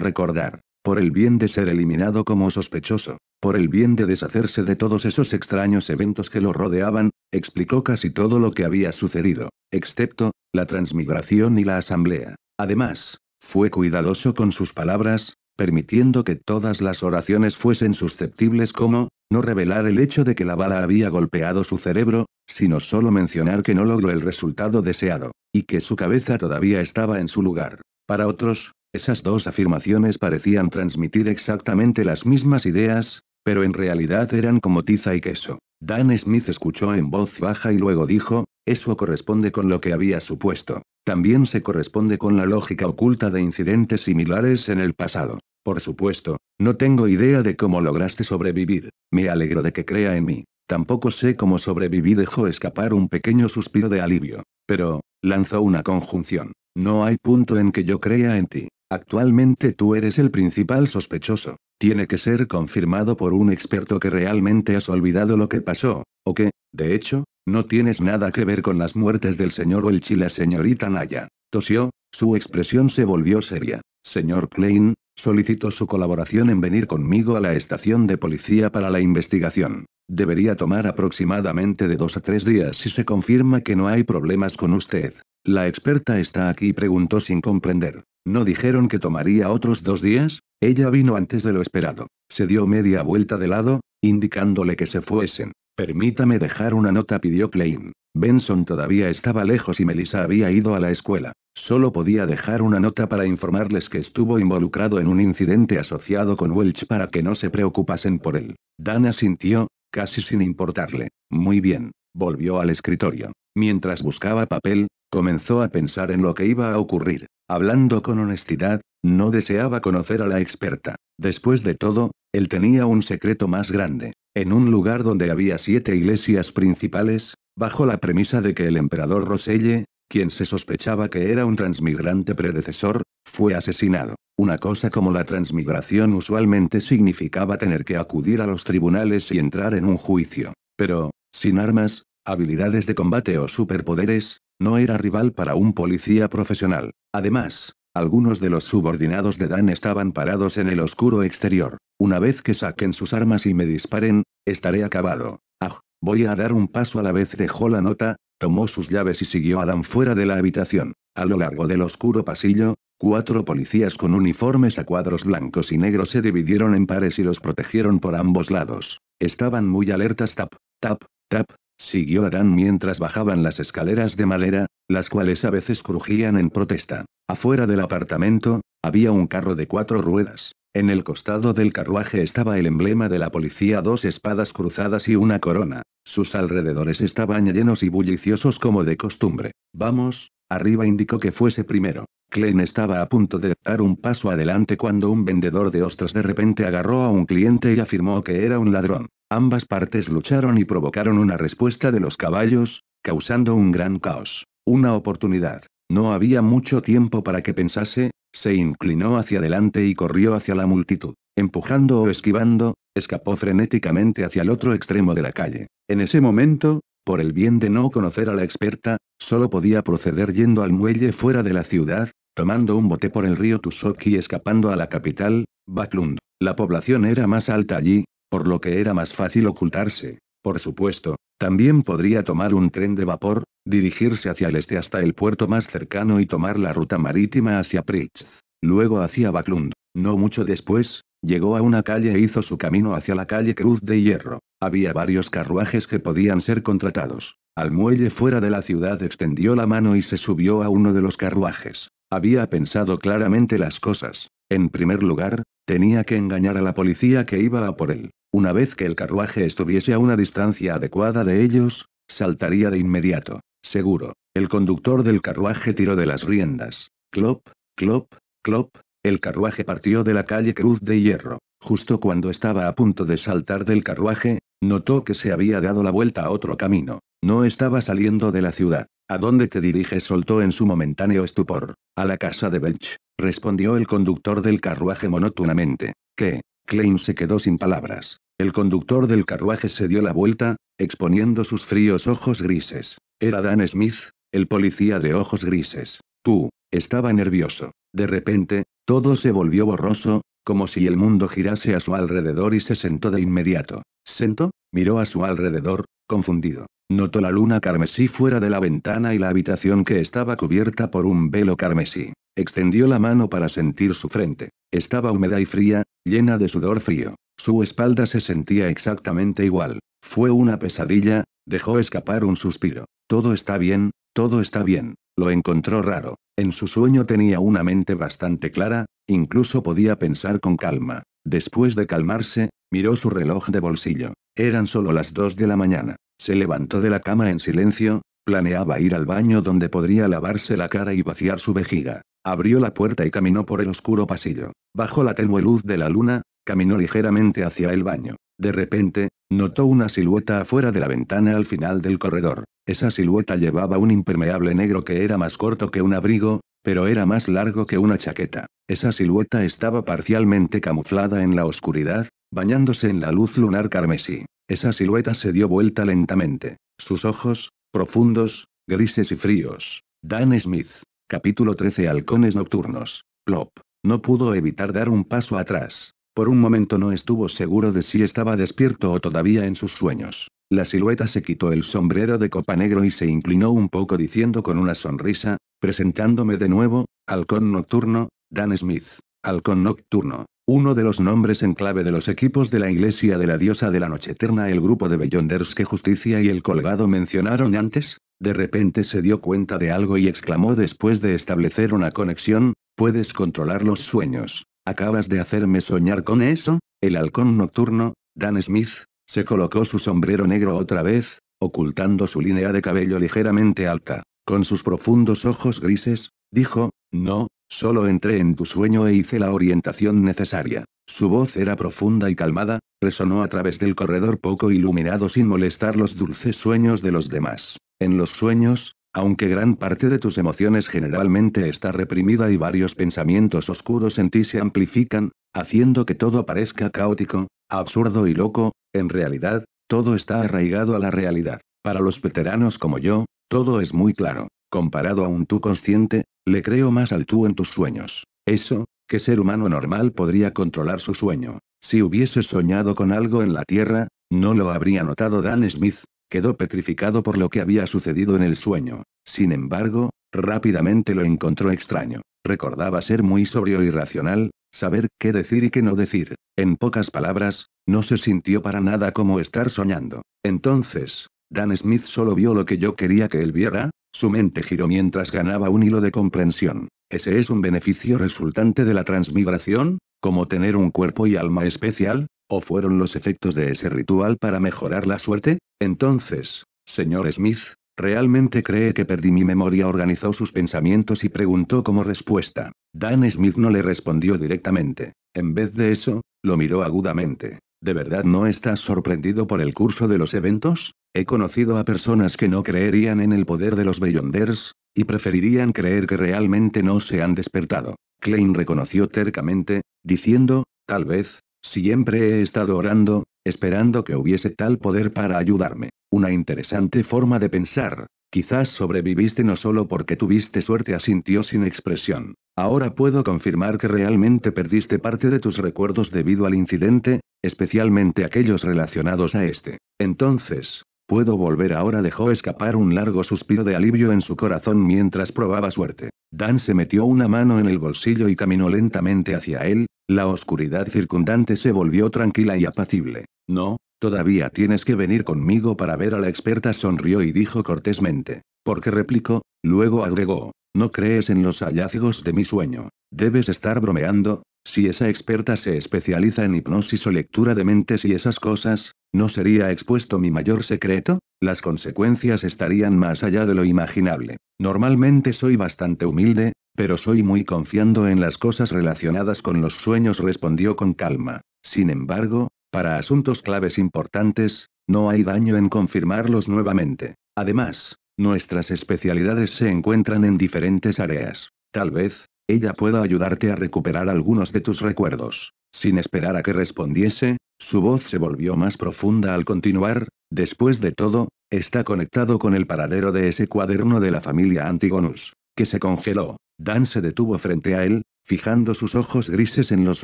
recordar. Por el bien de ser eliminado como sospechoso, por el bien de deshacerse de todos esos extraños eventos que lo rodeaban, explicó casi todo lo que había sucedido, excepto, la transmigración y la asamblea. Además, fue cuidadoso con sus palabras, permitiendo que todas las oraciones fuesen susceptibles como, no revelar el hecho de que la bala había golpeado su cerebro, sino solo mencionar que no logró el resultado deseado, y que su cabeza todavía estaba en su lugar. Para otros, esas dos afirmaciones parecían transmitir exactamente las mismas ideas, pero en realidad eran como tiza y queso. Dan Smith escuchó en voz baja y luego dijo, eso corresponde con lo que había supuesto. También se corresponde con la lógica oculta de incidentes similares en el pasado. Por supuesto, no tengo idea de cómo lograste sobrevivir. Me alegro de que crea en mí. Tampoco sé cómo sobreviví. Dejó escapar un pequeño suspiro de alivio. Pero, lanzó una conjunción. No hay punto en que yo crea en ti. Actualmente tú eres el principal sospechoso. Tiene que ser confirmado por un experto que realmente has olvidado lo que pasó, o que, de hecho, no tienes nada que ver con las muertes del señor Welch y la señorita Naya. Tosió, su expresión se volvió seria. Señor Klein, Solicito su colaboración en venir conmigo a la estación de policía para la investigación. Debería tomar aproximadamente de dos a tres días si se confirma que no hay problemas con usted. La experta está aquí, preguntó sin comprender. ¿No dijeron que tomaría otros dos días? Ella vino antes de lo esperado. Se dio media vuelta de lado, indicándole que se fuesen. Permítame dejar una nota, pidió Klein. Benson todavía estaba lejos y Melissa había ido a la escuela. Solo podía dejar una nota para informarles que estuvo involucrado en un incidente asociado con Welch para que no se preocupasen por él. Dana sintió, casi sin importarle. Muy bien, volvió al escritorio. Mientras buscaba papel, comenzó a pensar en lo que iba a ocurrir. Hablando con honestidad, no deseaba conocer a la experta. Después de todo, él tenía un secreto más grande. En un lugar donde había siete iglesias principales, bajo la premisa de que el emperador Roselle, quien se sospechaba que era un transmigrante predecesor, fue asesinado. Una cosa como la transmigración usualmente significaba tener que acudir a los tribunales y entrar en un juicio. Pero, sin armas, habilidades de combate o superpoderes, no era rival para un policía profesional. Además, algunos de los subordinados de Dan estaban parados en el oscuro exterior. Una vez que saquen sus armas y me disparen, estaré acabado. Aj. Ah, Voy a dar un paso a la vez. Dejó la nota, tomó sus llaves y siguió a Dan fuera de la habitación. A lo largo del oscuro pasillo, cuatro policías con uniformes a cuadros blancos y negros se dividieron en pares y los protegieron por ambos lados. Estaban muy alertas. Tap, tap, tap, siguió Adam Dan mientras bajaban las escaleras de madera, las cuales a veces crujían en protesta. Afuera del apartamento, había un carro de cuatro ruedas. En el costado del carruaje estaba el emblema de la policía, dos espadas cruzadas y una corona. Sus alrededores estaban llenos y bulliciosos como de costumbre. Vamos, arriba indicó que fuese primero. Klein estaba a punto de dar un paso adelante cuando un vendedor de ostras de repente agarró a un cliente y afirmó que era un ladrón. Ambas partes lucharon y provocaron una respuesta de los caballos, causando un gran caos. Una oportunidad. No había mucho tiempo para que pensase, se inclinó hacia adelante y corrió hacia la multitud. Empujando o esquivando, escapó frenéticamente hacia el otro extremo de la calle. En ese momento, por el bien de no conocer a la experta, solo podía proceder yendo al muelle fuera de la ciudad, tomando un bote por el río Tusok y escapando a la capital, Baklund. La población era más alta allí, por lo que era más fácil ocultarse. Por supuesto, también podría tomar un tren de vapor, dirigirse hacia el este hasta el puerto más cercano y tomar la ruta marítima hacia Pritz. Luego hacia Backlund. No mucho después, llegó a una calle e hizo su camino hacia la calle Cruz de Hierro. Había varios carruajes que podían ser contratados. Al muelle fuera de la ciudad extendió la mano y se subió a uno de los carruajes. Había pensado claramente las cosas. En primer lugar, tenía que engañar a la policía que iba a por él. Una vez que el carruaje estuviese a una distancia adecuada de ellos, saltaría de inmediato, seguro. El conductor del carruaje tiró de las riendas. Clop, clop, clop, el carruaje partió de la calle Cruz de Hierro. Justo cuando estaba a punto de saltar del carruaje, notó que se había dado la vuelta a otro camino. No estaba saliendo de la ciudad. ¿A dónde te diriges? soltó en su momentáneo estupor. A la casa de Belch, respondió el conductor del carruaje monótonamente. ¿Qué? Klein se quedó sin palabras. El conductor del carruaje se dio la vuelta, exponiendo sus fríos ojos grises. Era Dan Smith, el policía de ojos grises. Tú, estaba nervioso. De repente, todo se volvió borroso, como si el mundo girase a su alrededor y se sentó de inmediato. Sentó, miró a su alrededor, confundido. Notó la luna carmesí fuera de la ventana y la habitación que estaba cubierta por un velo carmesí. Extendió la mano para sentir su frente. Estaba húmeda y fría, llena de sudor frío. Su espalda se sentía exactamente igual. Fue una pesadilla, dejó escapar un suspiro. Todo está bien, todo está bien. Lo encontró raro. En su sueño tenía una mente bastante clara, incluso podía pensar con calma. Después de calmarse, miró su reloj de bolsillo. Eran solo las dos de la mañana. Se levantó de la cama en silencio, planeaba ir al baño donde podría lavarse la cara y vaciar su vejiga. Abrió la puerta y caminó por el oscuro pasillo. Bajo la tenue luz de la luna, caminó ligeramente hacia el baño. De repente, notó una silueta afuera de la ventana al final del corredor. Esa silueta llevaba un impermeable negro que era más corto que un abrigo, pero era más largo que una chaqueta. Esa silueta estaba parcialmente camuflada en la oscuridad, bañándose en la luz lunar carmesí. Esa silueta se dio vuelta lentamente. Sus ojos, profundos, grises y fríos. Dan Smith. Capítulo 13 Halcones Nocturnos. Plop. No pudo evitar dar un paso atrás. Por un momento no estuvo seguro de si estaba despierto o todavía en sus sueños. La silueta se quitó el sombrero de copa negro y se inclinó un poco diciendo con una sonrisa, presentándome de nuevo, Halcón Nocturno, Dan Smith. Halcón Nocturno. Uno de los nombres en clave de los equipos de la Iglesia de la Diosa de la Noche Eterna, el grupo de Beyonders que Justicia y el Colgado mencionaron antes, de repente se dio cuenta de algo y exclamó después de establecer una conexión, puedes controlar los sueños. ¿Acabas de hacerme soñar con eso? El halcón nocturno, Dan Smith, se colocó su sombrero negro otra vez, ocultando su línea de cabello ligeramente alta. Con sus profundos ojos grises, dijo, no, solo entré en tu sueño e hice la orientación necesaria. Su voz era profunda y calmada, resonó a través del corredor poco iluminado sin molestar los dulces sueños de los demás. En los sueños, aunque gran parte de tus emociones generalmente está reprimida y varios pensamientos oscuros en ti se amplifican, haciendo que todo parezca caótico, absurdo y loco, en realidad, todo está arraigado a la realidad. Para los veteranos como yo, todo es muy claro. Comparado a un tú consciente, le creo más al tú en tus sueños. Eso, que ser humano normal podría controlar su sueño. Si hubiese soñado con algo en la Tierra, no lo habría notado Dan Smith, Quedó petrificado por lo que había sucedido en el sueño. Sin embargo, rápidamente lo encontró extraño. Recordaba ser muy sobrio y racional, saber qué decir y qué no decir. En pocas palabras, no se sintió para nada como estar soñando. Entonces, Dan Smith solo vio lo que yo quería que él viera, su mente giró mientras ganaba un hilo de comprensión. ¿Ese es un beneficio resultante de la transmigración? ¿Como tener un cuerpo y alma especial? ¿O fueron los efectos de ese ritual para mejorar la suerte? Entonces, señor Smith, ¿realmente cree que perdí mi memoria? Organizó sus pensamientos y preguntó como respuesta. Dan Smith no le respondió directamente. En vez de eso, lo miró agudamente. ¿De verdad no estás sorprendido por el curso de los eventos? He conocido a personas que no creerían en el poder de los Beyonders, y preferirían creer que realmente no se han despertado. Klein reconoció tercamente, diciendo, tal vez, Siempre he estado orando, esperando que hubiese tal poder para ayudarme. Una interesante forma de pensar. Quizás sobreviviste no solo porque tuviste suerte, asintió sin expresión. Ahora puedo confirmar que realmente perdiste parte de tus recuerdos debido al incidente, especialmente aquellos relacionados a este. Entonces, puedo volver ahora, dejó escapar un largo suspiro de alivio en su corazón mientras probaba suerte. Dan se metió una mano en el bolsillo y caminó lentamente hacia él, la oscuridad circundante se volvió tranquila y apacible. No, todavía tienes que venir conmigo para ver a la experta, sonrió y dijo cortésmente. Porque replicó, luego agregó, no crees en los hallazgos de mi sueño. Debes estar bromeando, si esa experta se especializa en hipnosis o lectura de mentes y esas cosas, ¿no sería expuesto mi mayor secreto? Las consecuencias estarían más allá de lo imaginable. Normalmente soy bastante humilde, pero soy muy confiando en las cosas relacionadas con los sueños, respondió con calma. Sin embargo, para asuntos claves importantes, no hay daño en confirmarlos nuevamente. Además, nuestras especialidades se encuentran en diferentes áreas. Tal vez, ella pueda ayudarte a recuperar algunos de tus recuerdos. Sin esperar a que respondiese, su voz se volvió más profunda al continuar, después de todo, está conectado con el paradero de ese cuaderno de la familia Antigonus, que se congeló. Dan se detuvo frente a él, fijando sus ojos grises en los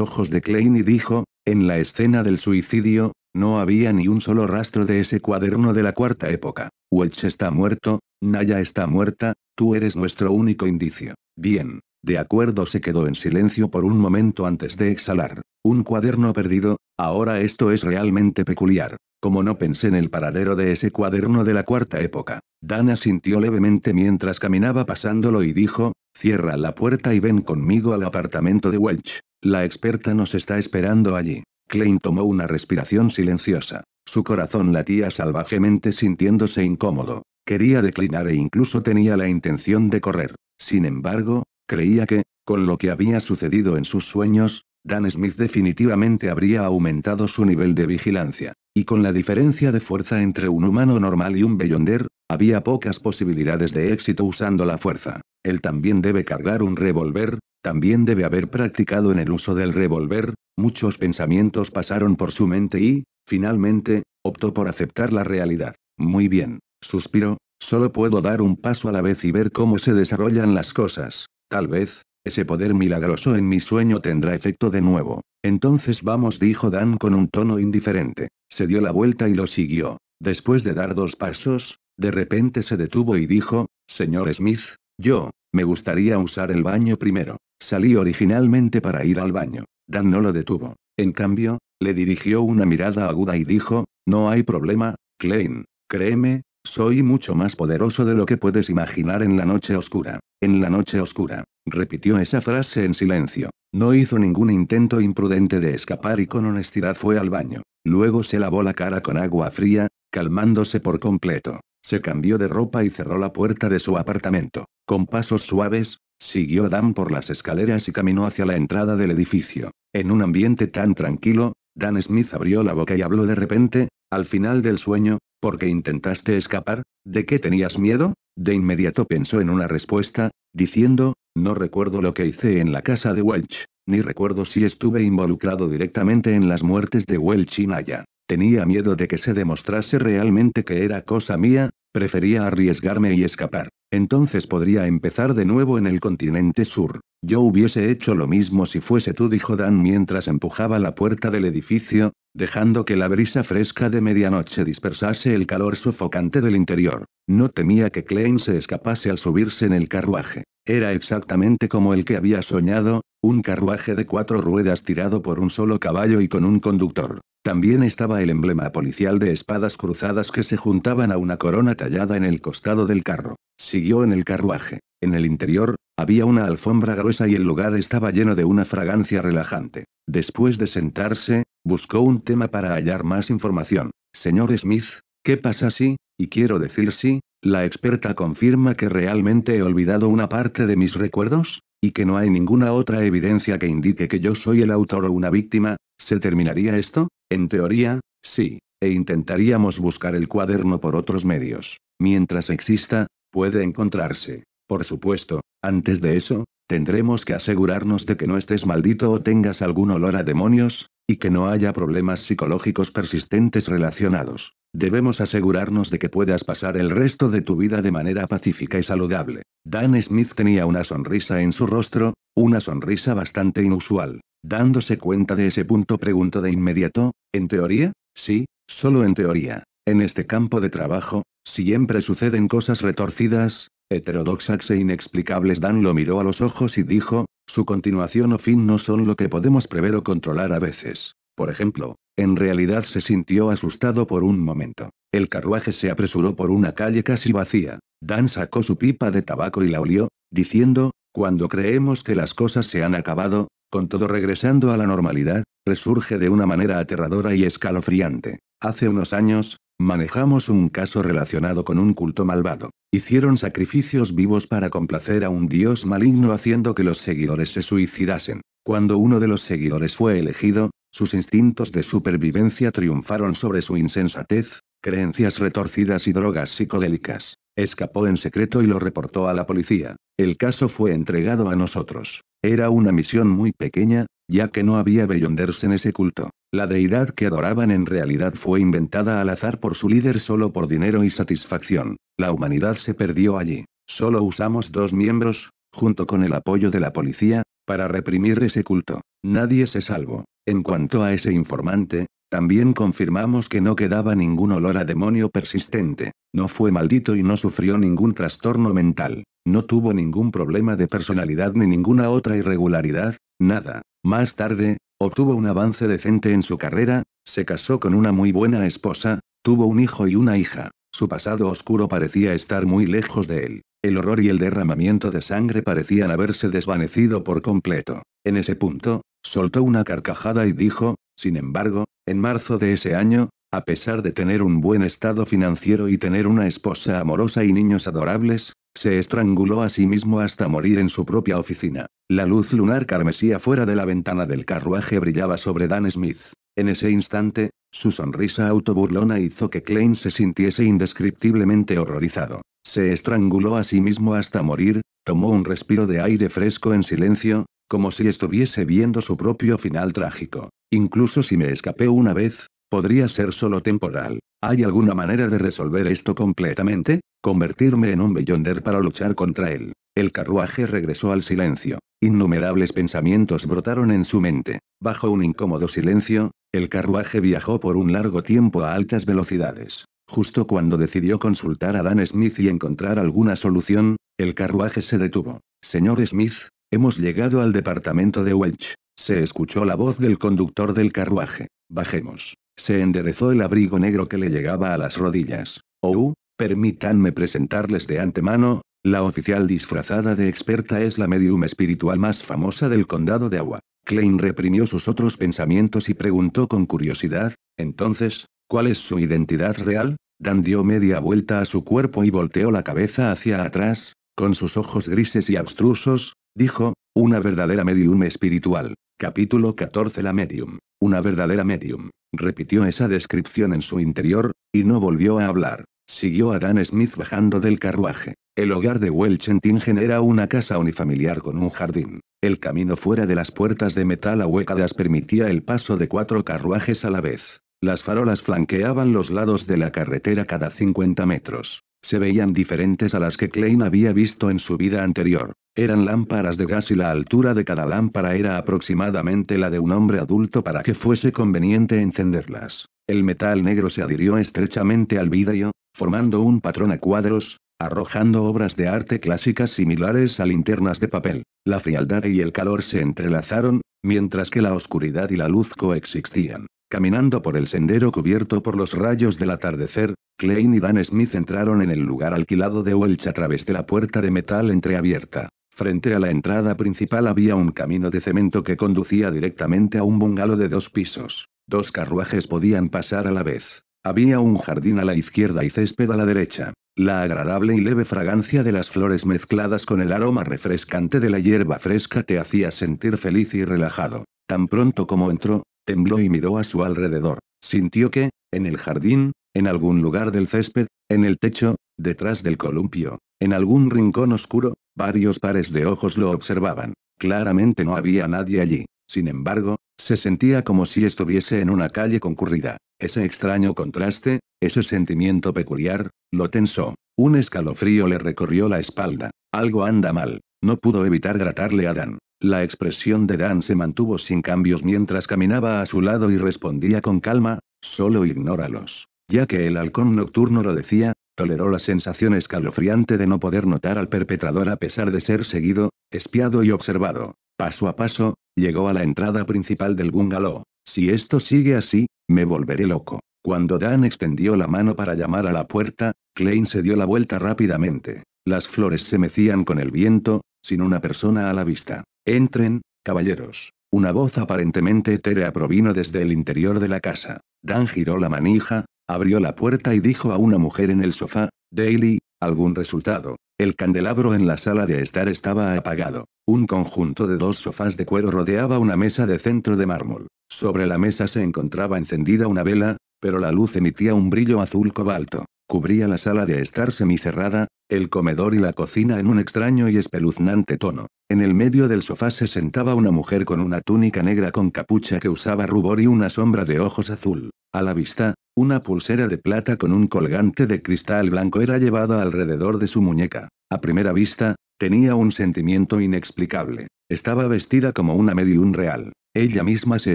ojos de Klein y dijo, en la escena del suicidio, no había ni un solo rastro de ese cuaderno de la cuarta época. Welch está muerto, Naya está muerta, tú eres nuestro único indicio. Bien, de acuerdo, se quedó en silencio por un momento antes de exhalar. Un cuaderno perdido, ahora esto es realmente peculiar. Como no pensé en el paradero de ese cuaderno de la cuarta época. Dana sintió levemente mientras caminaba pasándolo y dijo, cierra la puerta y ven conmigo al apartamento de Welch. La experta nos está esperando allí. Klein tomó una respiración silenciosa. Su corazón latía salvajemente sintiéndose incómodo. Quería declinar e incluso tenía la intención de correr. Sin embargo, Creía que, con lo que había sucedido en sus sueños, Dan Smith definitivamente habría aumentado su nivel de vigilancia, y con la diferencia de fuerza entre un humano normal y un Beyonder, había pocas posibilidades de éxito usando la fuerza. Él también debe cargar un revólver, también debe haber practicado en el uso del revólver, muchos pensamientos pasaron por su mente y, finalmente, optó por aceptar la realidad. Muy bien, suspiró, solo puedo dar un paso a la vez y ver cómo se desarrollan las cosas. Tal vez, ese poder milagroso en mi sueño tendrá efecto de nuevo. Entonces vamos, dijo Dan con un tono indiferente. Se dio la vuelta y lo siguió. Después de dar dos pasos, de repente se detuvo y dijo, Señor Smith, yo, me gustaría usar el baño primero. Salí originalmente para ir al baño. Dan no lo detuvo. En cambio, le dirigió una mirada aguda y dijo, No hay problema, Klein. Créeme, soy mucho más poderoso de lo que puedes imaginar en la noche oscura. En la noche oscura. Repitió esa frase en silencio. No hizo ningún intento imprudente de escapar y con honestidad fue al baño. Luego se lavó la cara con agua fría, calmándose por completo. Se cambió de ropa y cerró la puerta de su apartamento. Con pasos suaves, siguió Dan por las escaleras y caminó hacia la entrada del edificio. En un ambiente tan tranquilo, Dan Smith abrió la boca y habló de repente, al final del sueño, ¿Por qué intentaste escapar? ¿De qué tenías miedo? De inmediato pensó en una respuesta, diciendo, no recuerdo lo que hice en la casa de Welch, ni recuerdo si estuve involucrado directamente en las muertes de Welch y Naya. Tenía miedo de que se demostrase realmente que era cosa mía, prefería arriesgarme y escapar. Entonces podría empezar de nuevo en el continente sur. Yo hubiese hecho lo mismo si fuese tú, dijo Dan mientras empujaba la puerta del edificio, dejando que la brisa fresca de medianoche dispersase el calor sofocante del interior. No temía que Klein se escapase al subirse en el carruaje. Era exactamente como el que había soñado, un carruaje de cuatro ruedas tirado por un solo caballo y con un conductor. También estaba el emblema policial de espadas cruzadas que se juntaban a una corona tallada en el costado del carro. Siguió en el carruaje. En el interior, había una alfombra gruesa y el lugar estaba lleno de una fragancia relajante. Después de sentarse, Buscó un tema para hallar más información. Señor Smith, ¿qué pasa si, y quiero decir si, la experta confirma que realmente he olvidado una parte de mis recuerdos? y que no hay ninguna otra evidencia que indique que yo soy el autor o una víctima, ¿se terminaría esto? En teoría, sí, e intentaríamos buscar el cuaderno por otros medios. Mientras exista, puede encontrarse. Por supuesto, antes de eso, tendremos que asegurarnos de que no estés maldito o tengas algún olor a demonios, y que no haya problemas psicológicos persistentes relacionados. Debemos asegurarnos de que puedas pasar el resto de tu vida de manera pacífica y saludable. Dan Smith tenía una sonrisa en su rostro, una sonrisa bastante inusual. Dándose cuenta de ese punto, preguntó de inmediato, ¿en teoría? Sí, solo en teoría. En este campo de trabajo, siempre suceden cosas retorcidas, heterodoxas e inexplicables. Dan lo miró a los ojos y dijo, su continuación o fin no son lo que podemos prever o controlar a veces. Por ejemplo, en realidad se sintió asustado por un momento. El carruaje se apresuró por una calle casi vacía. Dan sacó su pipa de tabaco y la olió, diciendo, cuando creemos que las cosas se han acabado, con todo regresando a la normalidad, resurge de una manera aterradora y escalofriante. Hace unos años, manejamos un caso relacionado con un culto malvado. Hicieron sacrificios vivos para complacer a un dios maligno haciendo que los seguidores se suicidasen. Cuando uno de los seguidores fue elegido, sus instintos de supervivencia triunfaron sobre su insensatez, creencias retorcidas y drogas psicodélicas. Escapó en secreto y lo reportó a la policía. El caso fue entregado a nosotros. Era una misión muy pequeña, ya que no había Beyonders en ese culto. La deidad que adoraban en realidad fue inventada al azar por su líder solo por dinero y satisfacción. La humanidad se perdió allí. Solo usamos dos miembros, junto con el apoyo de la policía, para reprimir ese culto. Nadie se salvó. En cuanto a ese informante, también confirmamos que no quedaba ningún olor a demonio persistente. No fue maldito y no sufrió ningún trastorno mental. No tuvo ningún problema de personalidad ni ninguna otra irregularidad, Nada. Más tarde, obtuvo un avance decente en su carrera, se casó con una muy buena esposa, tuvo un hijo y una hija. Su pasado oscuro parecía estar muy lejos de él. El horror y el derramamiento de sangre parecían haberse desvanecido por completo. En ese punto, soltó una carcajada y dijo, sin embargo, en marzo de ese año, a pesar de tener un buen estado financiero y tener una esposa amorosa y niños adorables, se estranguló a sí mismo hasta morir en su propia oficina. La luz lunar carmesía fuera de la ventana del carruaje brillaba sobre Dan Smith. En ese instante, su sonrisa autoburlona hizo que Klein se sintiese indescriptiblemente horrorizado. Se estranguló a sí mismo hasta morir, tomó un respiro de aire fresco en silencio, como si estuviese viendo su propio final trágico. Incluso si me escapé una vez, Podría ser solo temporal. ¿Hay alguna manera de resolver esto completamente? Convertirme en un bellonder para luchar contra él. El carruaje regresó al silencio. Innumerables pensamientos brotaron en su mente. Bajo un incómodo silencio, el carruaje viajó por un largo tiempo a altas velocidades. Justo cuando decidió consultar a Dan Smith y encontrar alguna solución, el carruaje se detuvo. Señor Smith, hemos llegado al departamento de Welch. Se escuchó la voz del conductor del carruaje. Bajemos. Se enderezó el abrigo negro que le llegaba a las rodillas. Oh, permítanme presentarles de antemano, la oficial disfrazada de experta es la medium espiritual más famosa del condado de Agua. Klein reprimió sus otros pensamientos y preguntó con curiosidad, entonces, ¿cuál es su identidad real? Dan dio media vuelta a su cuerpo y volteó la cabeza hacia atrás, con sus ojos grises y abstrusos, dijo, una verdadera medium espiritual. Capítulo 14 La medium. Una verdadera medium. Repitió esa descripción en su interior, y no volvió a hablar. Siguió a Dan Smith bajando del carruaje. El hogar de Welchentingen era una casa unifamiliar con un jardín. El camino fuera de las puertas de metal huecadas permitía el paso de cuatro carruajes a la vez. Las farolas flanqueaban los lados de la carretera cada 50 metros. Se veían diferentes a las que Klein había visto en su vida anterior. Eran lámparas de gas y la altura de cada lámpara era aproximadamente la de un hombre adulto para que fuese conveniente encenderlas. El metal negro se adhirió estrechamente al vidrio, formando un patrón a cuadros, arrojando obras de arte clásicas similares a linternas de papel. La frialdad y el calor se entrelazaron, mientras que la oscuridad y la luz coexistían. Caminando por el sendero cubierto por los rayos del atardecer, Klein y Dan Smith entraron en el lugar alquilado de Welch a través de la puerta de metal entreabierta. Frente a la entrada principal había un camino de cemento que conducía directamente a un bungalow de dos pisos. Dos carruajes podían pasar a la vez. Había un jardín a la izquierda y césped a la derecha. La agradable y leve fragancia de las flores mezcladas con el aroma refrescante de la hierba fresca te hacía sentir feliz y relajado. Tan pronto como entró, tembló y miró a su alrededor. Sintió que, en el jardín, en algún lugar del césped, en el techo, detrás del columpio, en algún rincón oscuro, varios pares de ojos lo observaban. Claramente no había nadie allí. Sin embargo, se sentía como si estuviese en una calle concurrida. Ese extraño contraste, ese sentimiento peculiar, lo tensó. Un escalofrío le recorrió la espalda. Algo anda mal. No pudo evitar gratarle a Dan. La expresión de Dan se mantuvo sin cambios mientras caminaba a su lado y respondía con calma, solo ignóralos. Ya que el halcón nocturno lo decía, Toleró la sensación escalofriante de no poder notar al perpetrador a pesar de ser seguido, espiado y observado. Paso a paso, llegó a la entrada principal del bungalow. Si esto sigue así, me volveré loco. Cuando Dan extendió la mano para llamar a la puerta, Klein se dio la vuelta rápidamente. Las flores se mecían con el viento, sin una persona a la vista. Entren, caballeros. Una voz aparentemente etérea provino desde el interior de la casa. Dan giró la manija, Abrió la puerta y dijo a una mujer en el sofá, Daily, algún resultado. El candelabro en la sala de estar estaba apagado. Un conjunto de dos sofás de cuero rodeaba una mesa de centro de mármol. Sobre la mesa se encontraba encendida una vela, pero la luz emitía un brillo azul cobalto. Cubría la sala de estar semicerrada, el comedor y la cocina en un extraño y espeluznante tono. En el medio del sofá se sentaba una mujer con una túnica negra con capucha que usaba rubor y una sombra de ojos azul. A la vista, una pulsera de plata con un colgante de cristal blanco era llevada alrededor de su muñeca. A primera vista, tenía un sentimiento inexplicable. Estaba vestida como una medium real. ¿Ella misma se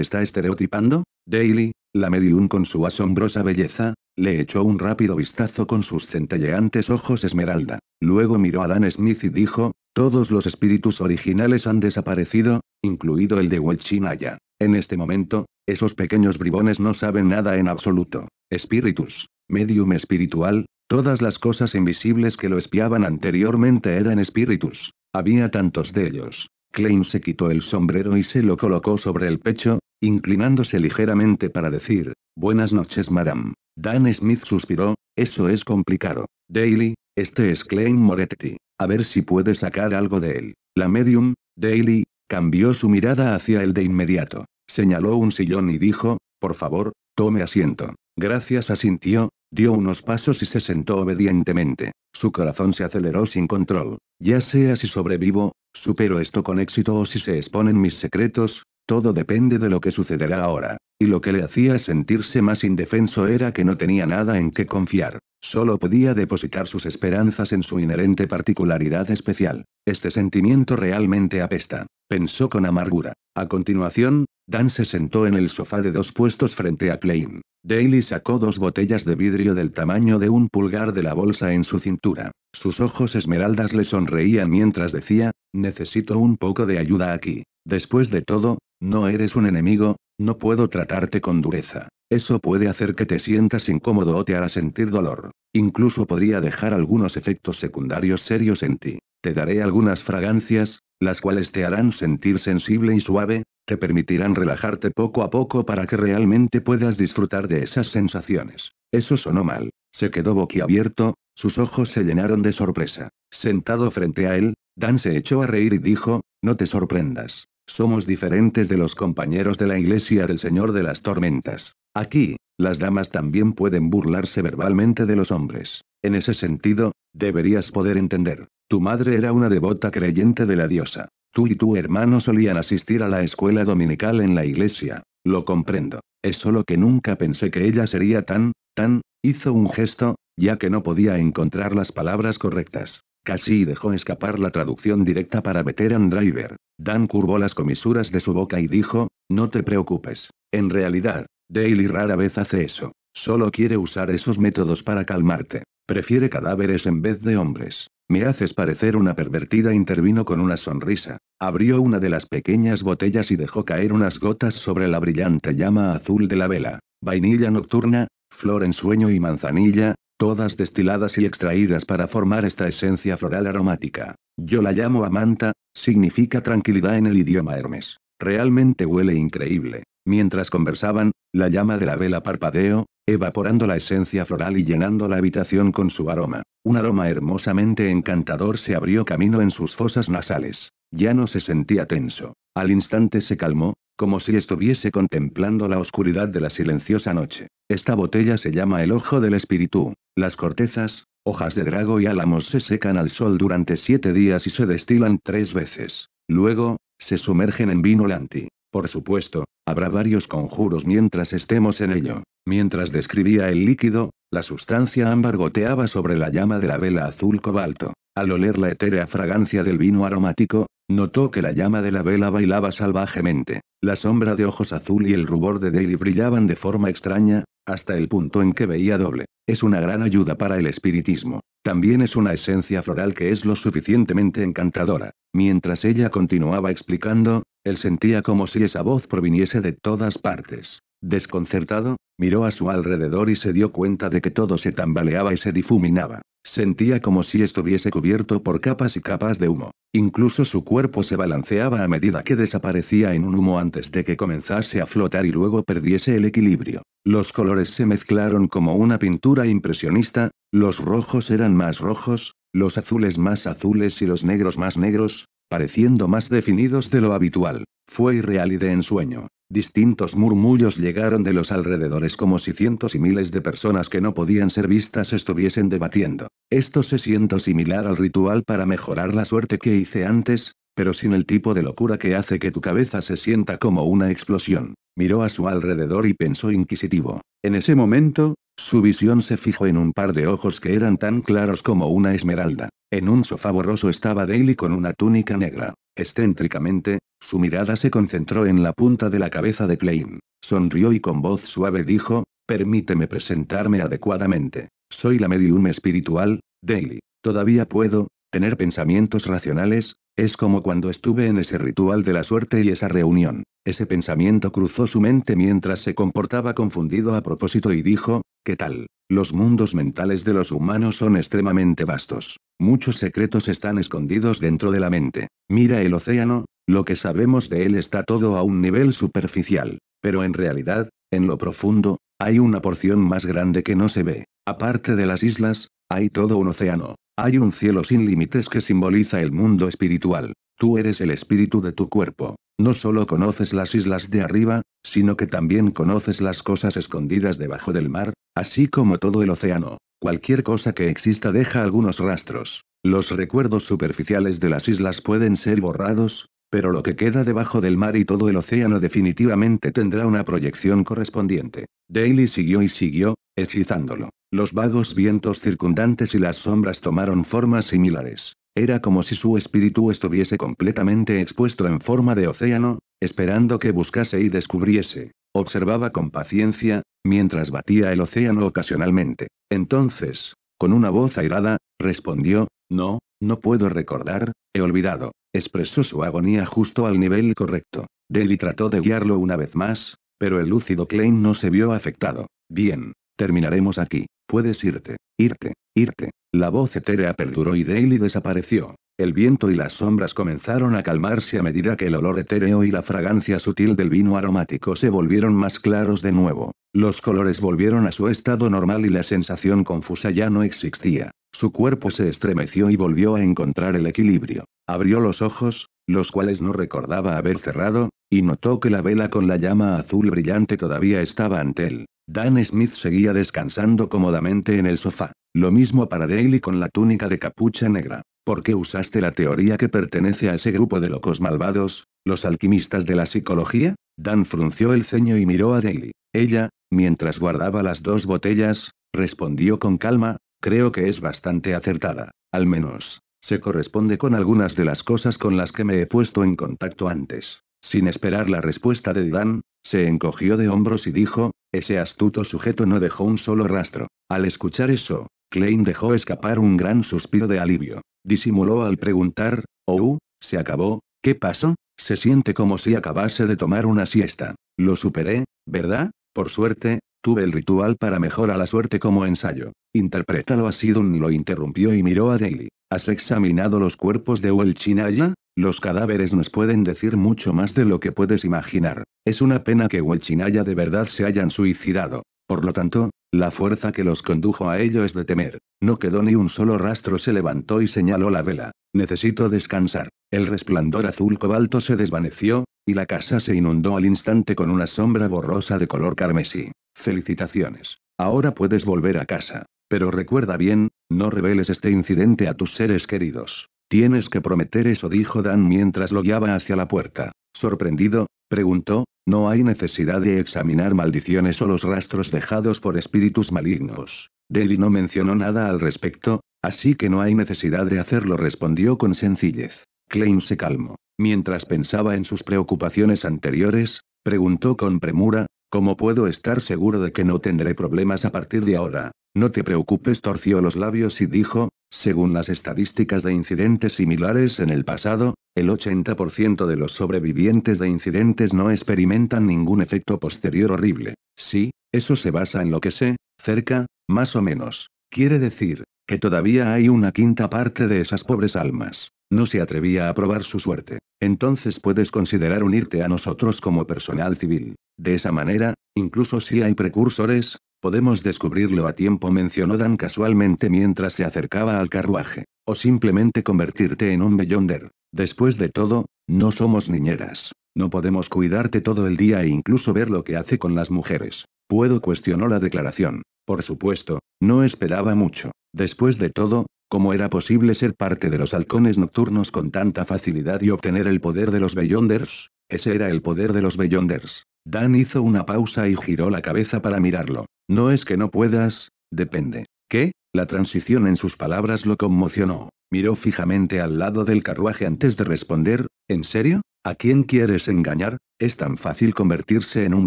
está estereotipando? Daily, la medium con su asombrosa belleza, le echó un rápido vistazo con sus centelleantes ojos esmeralda. Luego miró a Dan Smith y dijo, todos los espíritus originales han desaparecido, incluido el de Welchinaya. En este momento, esos pequeños bribones no saben nada en absoluto. Espíritus, medium espiritual, todas las cosas invisibles que lo espiaban anteriormente eran espíritus. Había tantos de ellos. Klein se quitó el sombrero y se lo colocó sobre el pecho, inclinándose ligeramente para decir, Buenas noches, madame. Dan Smith suspiró, eso es complicado. Daily, este es Klein Moretti. A ver si puede sacar algo de él. La medium, Daily, cambió su mirada hacia él de inmediato. Señaló un sillón y dijo, por favor, tome asiento. Gracias asintió, dio unos pasos y se sentó obedientemente. Su corazón se aceleró sin control. Ya sea si sobrevivo, supero esto con éxito o si se exponen mis secretos, todo depende de lo que sucederá ahora. Y lo que le hacía sentirse más indefenso era que no tenía nada en qué confiar. Solo podía depositar sus esperanzas en su inherente particularidad especial. Este sentimiento realmente apesta, pensó con amargura. A continuación, Dan se sentó en el sofá de dos puestos frente a Klein. Daly sacó dos botellas de vidrio del tamaño de un pulgar de la bolsa en su cintura. Sus ojos esmeraldas le sonreían mientras decía, necesito un poco de ayuda aquí. Después de todo, no eres un enemigo, no puedo tratarte con dureza. Eso puede hacer que te sientas incómodo o te hará sentir dolor. Incluso podría dejar algunos efectos secundarios serios en ti. Te daré algunas fragancias, las cuales te harán sentir sensible y suave, te permitirán relajarte poco a poco para que realmente puedas disfrutar de esas sensaciones. Eso sonó mal. Se quedó boquiabierto, sus ojos se llenaron de sorpresa. Sentado frente a él, Dan se echó a reír y dijo, no te sorprendas. Somos diferentes de los compañeros de la Iglesia del Señor de las Tormentas. Aquí, las damas también pueden burlarse verbalmente de los hombres. En ese sentido, deberías poder entender. Tu madre era una devota creyente de la diosa. Tú y tu hermano solían asistir a la escuela dominical en la iglesia. Lo comprendo. Es solo que nunca pensé que ella sería tan, tan, hizo un gesto, ya que no podía encontrar las palabras correctas. Casi dejó escapar la traducción directa para veteran driver. Dan curvó las comisuras de su boca y dijo, no te preocupes. En realidad, Daily rara vez hace eso. Solo quiere usar esos métodos para calmarte. Prefiere cadáveres en vez de hombres. Me haces parecer una pervertida, intervino con una sonrisa. Abrió una de las pequeñas botellas y dejó caer unas gotas sobre la brillante llama azul de la vela. Vainilla nocturna, flor en sueño y manzanilla, todas destiladas y extraídas para formar esta esencia floral aromática. Yo la llamo amanta, significa tranquilidad en el idioma Hermes. Realmente huele increíble. Mientras conversaban, la llama de la vela parpadeó, evaporando la esencia floral y llenando la habitación con su aroma. Un aroma hermosamente encantador se abrió camino en sus fosas nasales. Ya no se sentía tenso. Al instante se calmó, como si estuviese contemplando la oscuridad de la silenciosa noche. Esta botella se llama el ojo del espíritu. Las cortezas, hojas de drago y álamos se secan al sol durante siete días y se destilan tres veces. Luego, se sumergen en vino lanti. Por supuesto, habrá varios conjuros mientras estemos en ello. Mientras describía el líquido, la sustancia ámbar goteaba sobre la llama de la vela azul cobalto. Al oler la etérea fragancia del vino aromático, notó que la llama de la vela bailaba salvajemente. La sombra de ojos azul y el rubor de Daly brillaban de forma extraña, hasta el punto en que veía doble. Es una gran ayuda para el espiritismo. También es una esencia floral que es lo suficientemente encantadora. Mientras ella continuaba explicando, él sentía como si esa voz proviniese de todas partes. Desconcertado, miró a su alrededor y se dio cuenta de que todo se tambaleaba y se difuminaba. Sentía como si estuviese cubierto por capas y capas de humo. Incluso su cuerpo se balanceaba a medida que desaparecía en un humo antes de que comenzase a flotar y luego perdiese el equilibrio. Los colores se mezclaron como una pintura impresionista, los rojos eran más rojos, los azules más azules y los negros más negros, pareciendo más definidos de lo habitual. Fue irreal y de ensueño. Distintos murmullos llegaron de los alrededores como si cientos y miles de personas que no podían ser vistas estuviesen debatiendo. Esto se siento similar al ritual para mejorar la suerte que hice antes, pero sin el tipo de locura que hace que tu cabeza se sienta como una explosión. Miró a su alrededor y pensó inquisitivo. En ese momento, su visión se fijó en un par de ojos que eran tan claros como una esmeralda. En un sofá borroso estaba Daly con una túnica negra. Excéntricamente, su mirada se concentró en la punta de la cabeza de Klein. Sonrió y con voz suave dijo, permíteme presentarme adecuadamente. Soy la medium espiritual, Daily. Todavía puedo, tener pensamientos racionales, es como cuando estuve en ese ritual de la suerte y esa reunión. Ese pensamiento cruzó su mente mientras se comportaba confundido a propósito y dijo, ¿qué tal? Los mundos mentales de los humanos son extremadamente vastos. Muchos secretos están escondidos dentro de la mente. Mira el océano, lo que sabemos de él está todo a un nivel superficial. Pero en realidad, en lo profundo, hay una porción más grande que no se ve. Aparte de las islas, hay todo un océano. Hay un cielo sin límites que simboliza el mundo espiritual. Tú eres el espíritu de tu cuerpo. No solo conoces las islas de arriba, sino que también conoces las cosas escondidas debajo del mar, así como todo el océano. Cualquier cosa que exista deja algunos rastros. Los recuerdos superficiales de las islas pueden ser borrados, pero lo que queda debajo del mar y todo el océano definitivamente tendrá una proyección correspondiente. Daly siguió y siguió, hechizándolo. Los vagos vientos circundantes y las sombras tomaron formas similares. Era como si su espíritu estuviese completamente expuesto en forma de océano, esperando que buscase y descubriese. Observaba con paciencia, mientras batía el océano ocasionalmente. Entonces, con una voz airada, respondió, No, no puedo recordar, he olvidado. Expresó su agonía justo al nivel correcto. Deli trató de guiarlo una vez más, pero el lúcido Klein no se vio afectado. Bien, terminaremos aquí. Puedes irte, irte, irte. La voz etérea perduró y Daly desapareció. El viento y las sombras comenzaron a calmarse a medida que el olor etéreo y la fragancia sutil del vino aromático se volvieron más claros de nuevo. Los colores volvieron a su estado normal y la sensación confusa ya no existía. Su cuerpo se estremeció y volvió a encontrar el equilibrio. Abrió los ojos, los cuales no recordaba haber cerrado, y notó que la vela con la llama azul brillante todavía estaba ante él. Dan Smith seguía descansando cómodamente en el sofá. Lo mismo para Daly con la túnica de capucha negra. ¿Por qué usaste la teoría que pertenece a ese grupo de locos malvados, los alquimistas de la psicología? Dan frunció el ceño y miró a Daly. Ella, mientras guardaba las dos botellas, respondió con calma, creo que es bastante acertada. Al menos, se corresponde con algunas de las cosas con las que me he puesto en contacto antes. Sin esperar la respuesta de Dan, se encogió de hombros y dijo, ese astuto sujeto no dejó un solo rastro. Al escuchar eso, Klein dejó escapar un gran suspiro de alivio. Disimuló al preguntar, «Oh, se acabó, ¿qué pasó? Se siente como si acabase de tomar una siesta. Lo superé, ¿verdad? Por suerte, tuve el ritual para mejorar la suerte como ensayo. Interprétalo así Dun lo interrumpió y miró a Daly. ¿Has examinado los cuerpos de Huelchinaya? Los cadáveres nos pueden decir mucho más de lo que puedes imaginar. Es una pena que Welchinaya de verdad se hayan suicidado. Por lo tanto, la fuerza que los condujo a ello es de temer. No quedó ni un solo rastro. Se levantó y señaló la vela. Necesito descansar. El resplandor azul cobalto se desvaneció, y la casa se inundó al instante con una sombra borrosa de color carmesí. Felicitaciones. Ahora puedes volver a casa. Pero recuerda bien, no reveles este incidente a tus seres queridos. Tienes que prometer eso, dijo Dan mientras lo guiaba hacia la puerta. Sorprendido, preguntó, no hay necesidad de examinar maldiciones o los rastros dejados por espíritus malignos. Deli no mencionó nada al respecto, así que no hay necesidad de hacerlo, respondió con sencillez. Klein se calmó. Mientras pensaba en sus preocupaciones anteriores, preguntó con premura, ¿Cómo puedo estar seguro de que no tendré problemas a partir de ahora? No te preocupes, torció los labios y dijo, según las estadísticas de incidentes similares en el pasado, el 80% de los sobrevivientes de incidentes no experimentan ningún efecto posterior horrible. Sí, eso se basa en lo que sé, cerca, más o menos. Quiere decir, que todavía hay una quinta parte de esas pobres almas. No se atrevía a probar su suerte. Entonces puedes considerar unirte a nosotros como personal civil. De esa manera, incluso si hay precursores, podemos descubrirlo a tiempo, mencionó Dan casualmente mientras se acercaba al carruaje. O simplemente convertirte en un Beyonder. Después de todo, no somos niñeras. No podemos cuidarte todo el día e incluso ver lo que hace con las mujeres. Puedo cuestionó la declaración. Por supuesto, no esperaba mucho. Después de todo, ¿cómo era posible ser parte de los halcones nocturnos con tanta facilidad y obtener el poder de los Beyonders? Ese era el poder de los Beyonders. Dan hizo una pausa y giró la cabeza para mirarlo. No es que no puedas, depende. ¿Qué? La transición en sus palabras lo conmocionó. Miró fijamente al lado del carruaje antes de responder, ¿en serio? ¿A quién quieres engañar? ¿Es tan fácil convertirse en un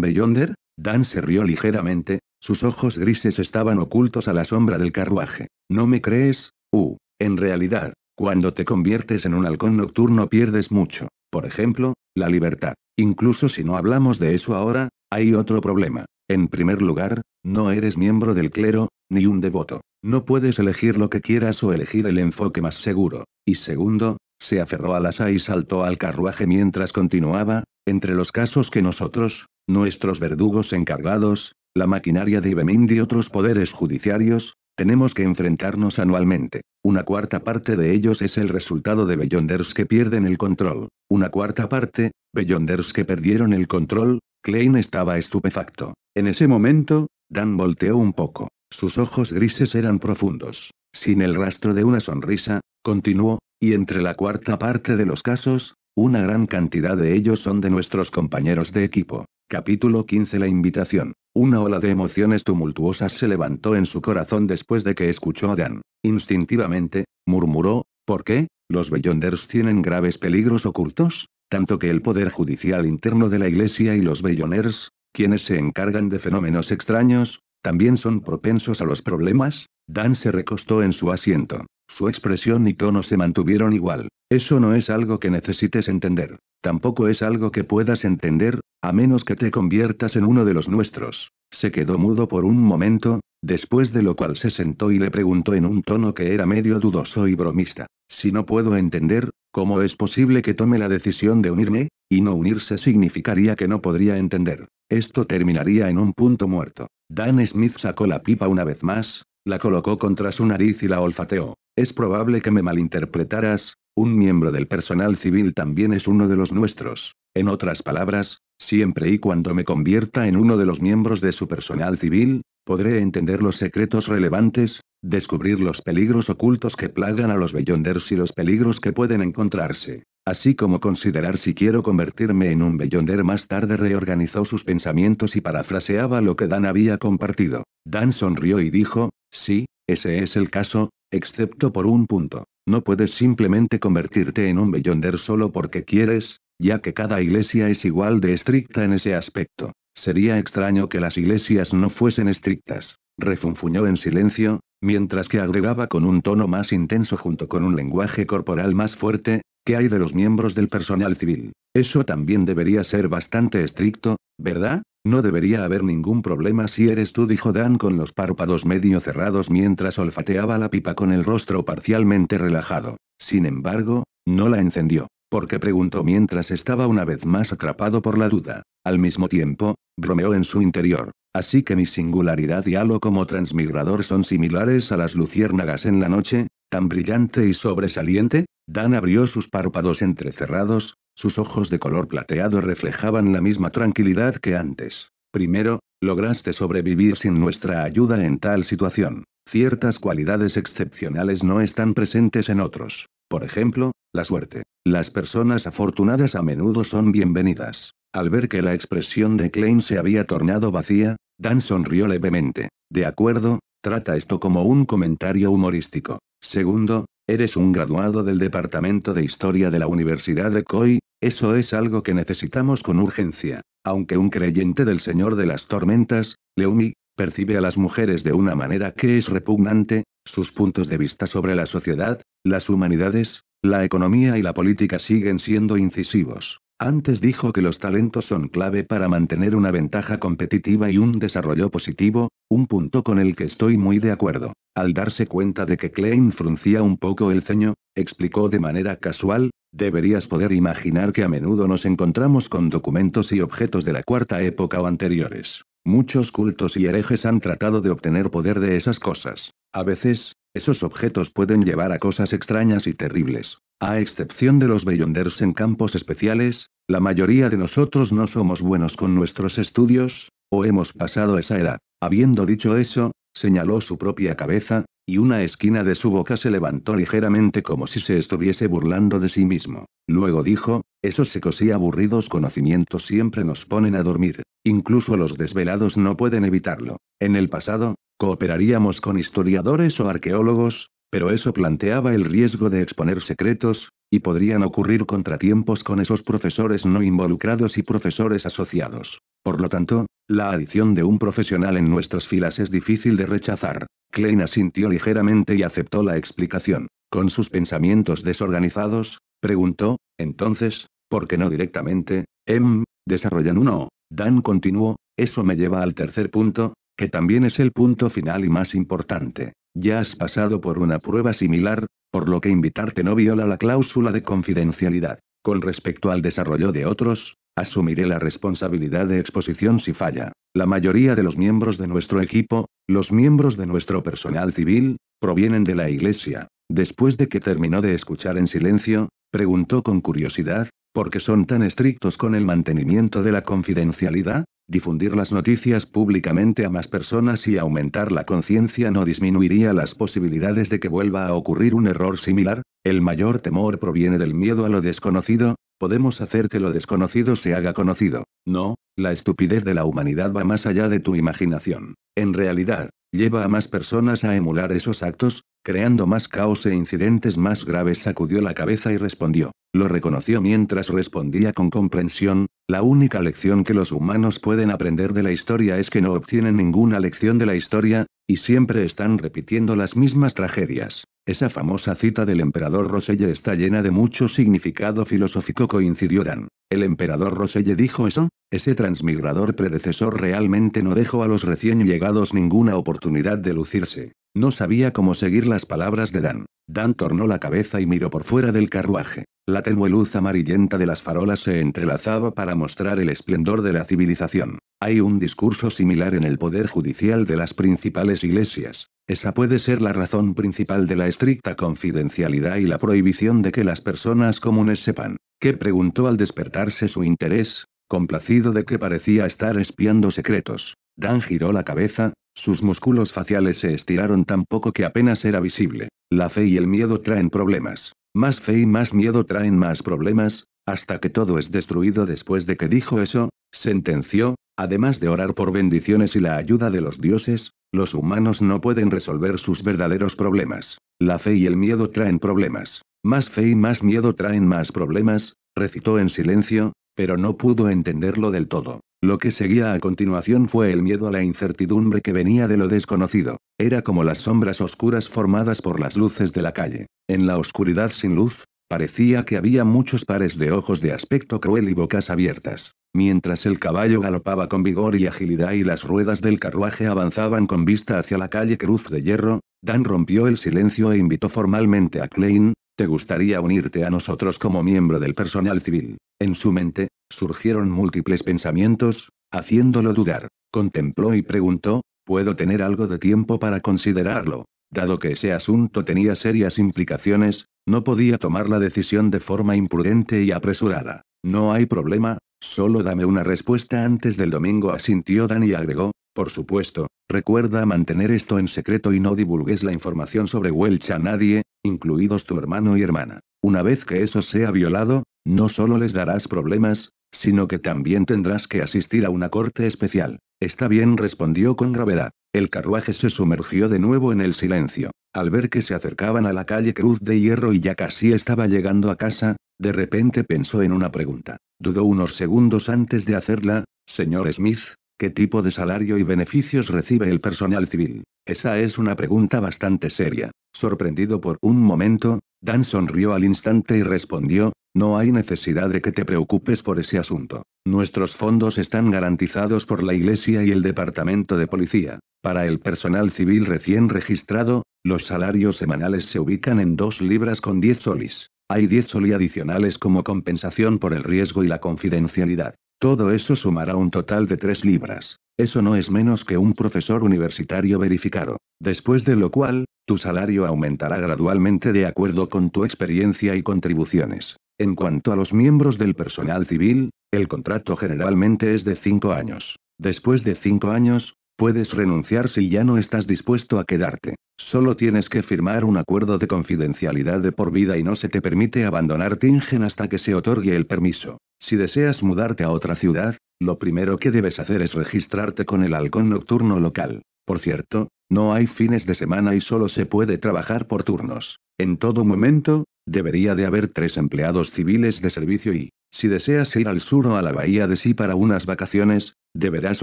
Beyonder? Dan se rió ligeramente, sus ojos grises estaban ocultos a la sombra del carruaje. ¿No me crees? Uh, en realidad, cuando te conviertes en un halcón nocturno pierdes mucho. Por ejemplo, la libertad. Incluso si no hablamos de eso ahora, hay otro problema. En primer lugar, no eres miembro del clero, ni un devoto. No puedes elegir lo que quieras o elegir el enfoque más seguro. Y segundo, se aferró al asa y saltó al carruaje mientras continuaba, entre los casos que nosotros, nuestros verdugos encargados, la maquinaria de Ibemind y otros poderes judiciarios, tenemos que enfrentarnos anualmente. Una cuarta parte de ellos es el resultado de Beyonders que pierden el control. Una cuarta parte, Beyonders que perdieron el control, Klein estaba estupefacto. En ese momento, Dan volteó un poco. Sus ojos grises eran profundos. Sin el rastro de una sonrisa, continuó, y entre la cuarta parte de los casos, una gran cantidad de ellos son de nuestros compañeros de equipo. Capítulo 15 La invitación. Una ola de emociones tumultuosas se levantó en su corazón después de que escuchó a Dan. Instintivamente, murmuró, ¿por qué? ¿Los Beyonders tienen graves peligros ocultos? Tanto que el poder judicial interno de la Iglesia y los Beyonders, quienes se encargan de fenómenos extraños, ¿También son propensos a los problemas? Dan se recostó en su asiento. Su expresión y tono se mantuvieron igual. Eso no es algo que necesites entender. Tampoco es algo que puedas entender, a menos que te conviertas en uno de los nuestros. Se quedó mudo por un momento, después de lo cual se sentó y le preguntó en un tono que era medio dudoso y bromista. Si no puedo entender, ¿cómo es posible que tome la decisión de unirme? Y no unirse significaría que no podría entender. Esto terminaría en un punto muerto. Dan Smith sacó la pipa una vez más, la colocó contra su nariz y la olfateó. Es probable que me malinterpretaras, un miembro del personal civil también es uno de los nuestros. En otras palabras, siempre y cuando me convierta en uno de los miembros de su personal civil, podré entender los secretos relevantes, descubrir los peligros ocultos que plagan a los Beyonders y los peligros que pueden encontrarse. Así como considerar si quiero convertirme en un bellonder más tarde reorganizó sus pensamientos y parafraseaba lo que Dan había compartido. Dan sonrió y dijo, sí, ese es el caso, excepto por un punto. No puedes simplemente convertirte en un bellonder solo porque quieres, ya que cada iglesia es igual de estricta en ese aspecto. Sería extraño que las iglesias no fuesen estrictas. Refunfuñó en silencio, mientras que agregaba con un tono más intenso junto con un lenguaje corporal más fuerte, ¿Qué hay de los miembros del personal civil? Eso también debería ser bastante estricto, ¿verdad? No debería haber ningún problema si eres tú, dijo Dan con los párpados medio cerrados mientras olfateaba la pipa con el rostro parcialmente relajado. Sin embargo, no la encendió, porque preguntó mientras estaba una vez más atrapado por la duda. Al mismo tiempo, bromeó en su interior. Así que mi singularidad y halo como transmigrador son similares a las luciérnagas en la noche, tan brillante y sobresaliente? Dan abrió sus párpados entrecerrados, sus ojos de color plateado reflejaban la misma tranquilidad que antes. Primero, lograste sobrevivir sin nuestra ayuda en tal situación. Ciertas cualidades excepcionales no están presentes en otros. Por ejemplo, la suerte. Las personas afortunadas a menudo son bienvenidas. Al ver que la expresión de Klein se había tornado vacía, Dan sonrió levemente. De acuerdo, trata esto como un comentario humorístico. Segundo, eres un graduado del Departamento de Historia de la Universidad de Coy, eso es algo que necesitamos con urgencia. Aunque un creyente del Señor de las Tormentas, Leumi, percibe a las mujeres de una manera que es repugnante, sus puntos de vista sobre la sociedad, las humanidades, la economía y la política siguen siendo incisivos. Antes dijo que los talentos son clave para mantener una ventaja competitiva y un desarrollo positivo, un punto con el que estoy muy de acuerdo. Al darse cuenta de que Klein fruncía un poco el ceño, explicó de manera casual, deberías poder imaginar que a menudo nos encontramos con documentos y objetos de la cuarta época o anteriores. Muchos cultos y herejes han tratado de obtener poder de esas cosas. A veces, esos objetos pueden llevar a cosas extrañas y terribles. A excepción de los Beyonders en campos especiales, la mayoría de nosotros no somos buenos con nuestros estudios, o hemos pasado esa edad. Habiendo dicho eso, señaló su propia cabeza, y una esquina de su boca se levantó ligeramente como si se estuviese burlando de sí mismo. Luego dijo, esos secos y aburridos conocimientos siempre nos ponen a dormir, incluso los desvelados no pueden evitarlo. En el pasado, cooperaríamos con historiadores o arqueólogos, pero eso planteaba el riesgo de exponer secretos, y podrían ocurrir contratiempos con esos profesores no involucrados y profesores asociados. Por lo tanto, la adición de un profesional en nuestras filas es difícil de rechazar. Klein asintió ligeramente y aceptó la explicación. Con sus pensamientos desorganizados, preguntó, entonces, ¿por qué no directamente? Em, desarrollan uno. Dan continuó, eso me lleva al tercer punto, que también es el punto final y más importante. Ya has pasado por una prueba similar, por lo que invitarte no viola la cláusula de confidencialidad. Con respecto al desarrollo de otros, asumiré la responsabilidad de exposición si falla. La mayoría de los miembros de nuestro equipo, los miembros de nuestro personal civil, provienen de la Iglesia. Después de que terminó de escuchar en silencio, preguntó con curiosidad, ¿por qué son tan estrictos con el mantenimiento de la confidencialidad? Difundir las noticias públicamente a más personas y aumentar la conciencia no disminuiría las posibilidades de que vuelva a ocurrir un error similar. El mayor temor proviene del miedo a lo desconocido. Podemos hacer que lo desconocido se haga conocido. No, la estupidez de la humanidad va más allá de tu imaginación. En realidad, lleva a más personas a emular esos actos, creando más caos e incidentes más graves, sacudió la cabeza y respondió. Lo reconoció mientras respondía con comprensión, la única lección que los humanos pueden aprender de la historia es que no obtienen ninguna lección de la historia, y siempre están repitiendo las mismas tragedias. Esa famosa cita del emperador Roselle está llena de mucho significado filosófico, coincidió Dan. ¿El emperador Roselle dijo eso? Ese transmigrador predecesor realmente no dejó a los recién llegados ninguna oportunidad de lucirse. No sabía cómo seguir las palabras de Dan. Dan tornó la cabeza y miró por fuera del carruaje. La tenue luz amarillenta de las farolas se entrelazaba para mostrar el esplendor de la civilización. Hay un discurso similar en el poder judicial de las principales iglesias. Esa puede ser la razón principal de la estricta confidencialidad y la prohibición de que las personas comunes sepan. ¿Qué preguntó al despertarse su interés? Complacido de que parecía estar espiando secretos. Dan giró la cabeza, sus músculos faciales se estiraron tan poco que apenas era visible. La fe y el miedo traen problemas. Más fe y más miedo traen más problemas, hasta que todo es destruido después de que dijo eso, sentenció, además de orar por bendiciones y la ayuda de los dioses, los humanos no pueden resolver sus verdaderos problemas. La fe y el miedo traen problemas. Más fe y más miedo traen más problemas, recitó en silencio, pero no pudo entenderlo del todo. Lo que seguía a continuación fue el miedo a la incertidumbre que venía de lo desconocido. Era como las sombras oscuras formadas por las luces de la calle. En la oscuridad sin luz, parecía que había muchos pares de ojos de aspecto cruel y bocas abiertas. Mientras el caballo galopaba con vigor y agilidad y las ruedas del carruaje avanzaban con vista hacia la calle Cruz de Hierro, Dan rompió el silencio e invitó formalmente a Klein, ¿Te gustaría unirte a nosotros como miembro del personal civil? En su mente, surgieron múltiples pensamientos, haciéndolo dudar. Contempló y preguntó, ¿puedo tener algo de tiempo para considerarlo? Dado que ese asunto tenía serias implicaciones, no podía tomar la decisión de forma imprudente y apresurada. No hay problema, solo dame una respuesta antes del domingo, asintió Dan y agregó, por supuesto, recuerda mantener esto en secreto y no divulgues la información sobre Welch a nadie, incluidos tu hermano y hermana. Una vez que eso sea violado, no solo les darás problemas, sino que también tendrás que asistir a una corte especial. Está bien, respondió con gravedad. El carruaje se sumergió de nuevo en el silencio. Al ver que se acercaban a la calle Cruz de Hierro y ya casi estaba llegando a casa, de repente pensó en una pregunta. Dudó unos segundos antes de hacerla, señor Smith, ¿Qué tipo de salario y beneficios recibe el personal civil? Esa es una pregunta bastante seria. Sorprendido por un momento, Dan sonrió al instante y respondió, no hay necesidad de que te preocupes por ese asunto. Nuestros fondos están garantizados por la Iglesia y el Departamento de Policía. Para el personal civil recién registrado, los salarios semanales se ubican en 2 libras con 10 solis. Hay 10 solis adicionales como compensación por el riesgo y la confidencialidad. Todo eso sumará un total de tres libras. Eso no es menos que un profesor universitario verificado. Después de lo cual, tu salario aumentará gradualmente de acuerdo con tu experiencia y contribuciones. En cuanto a los miembros del personal civil, el contrato generalmente es de cinco años. Después de cinco años, Puedes renunciar si ya no estás dispuesto a quedarte. Solo tienes que firmar un acuerdo de confidencialidad de por vida y no se te permite abandonar Tingen hasta que se otorgue el permiso. Si deseas mudarte a otra ciudad, lo primero que debes hacer es registrarte con el halcón nocturno local. Por cierto, no hay fines de semana y solo se puede trabajar por turnos. En todo momento, debería de haber tres empleados civiles de servicio y, si deseas ir al sur o a la bahía de Sí para unas vacaciones, Deberás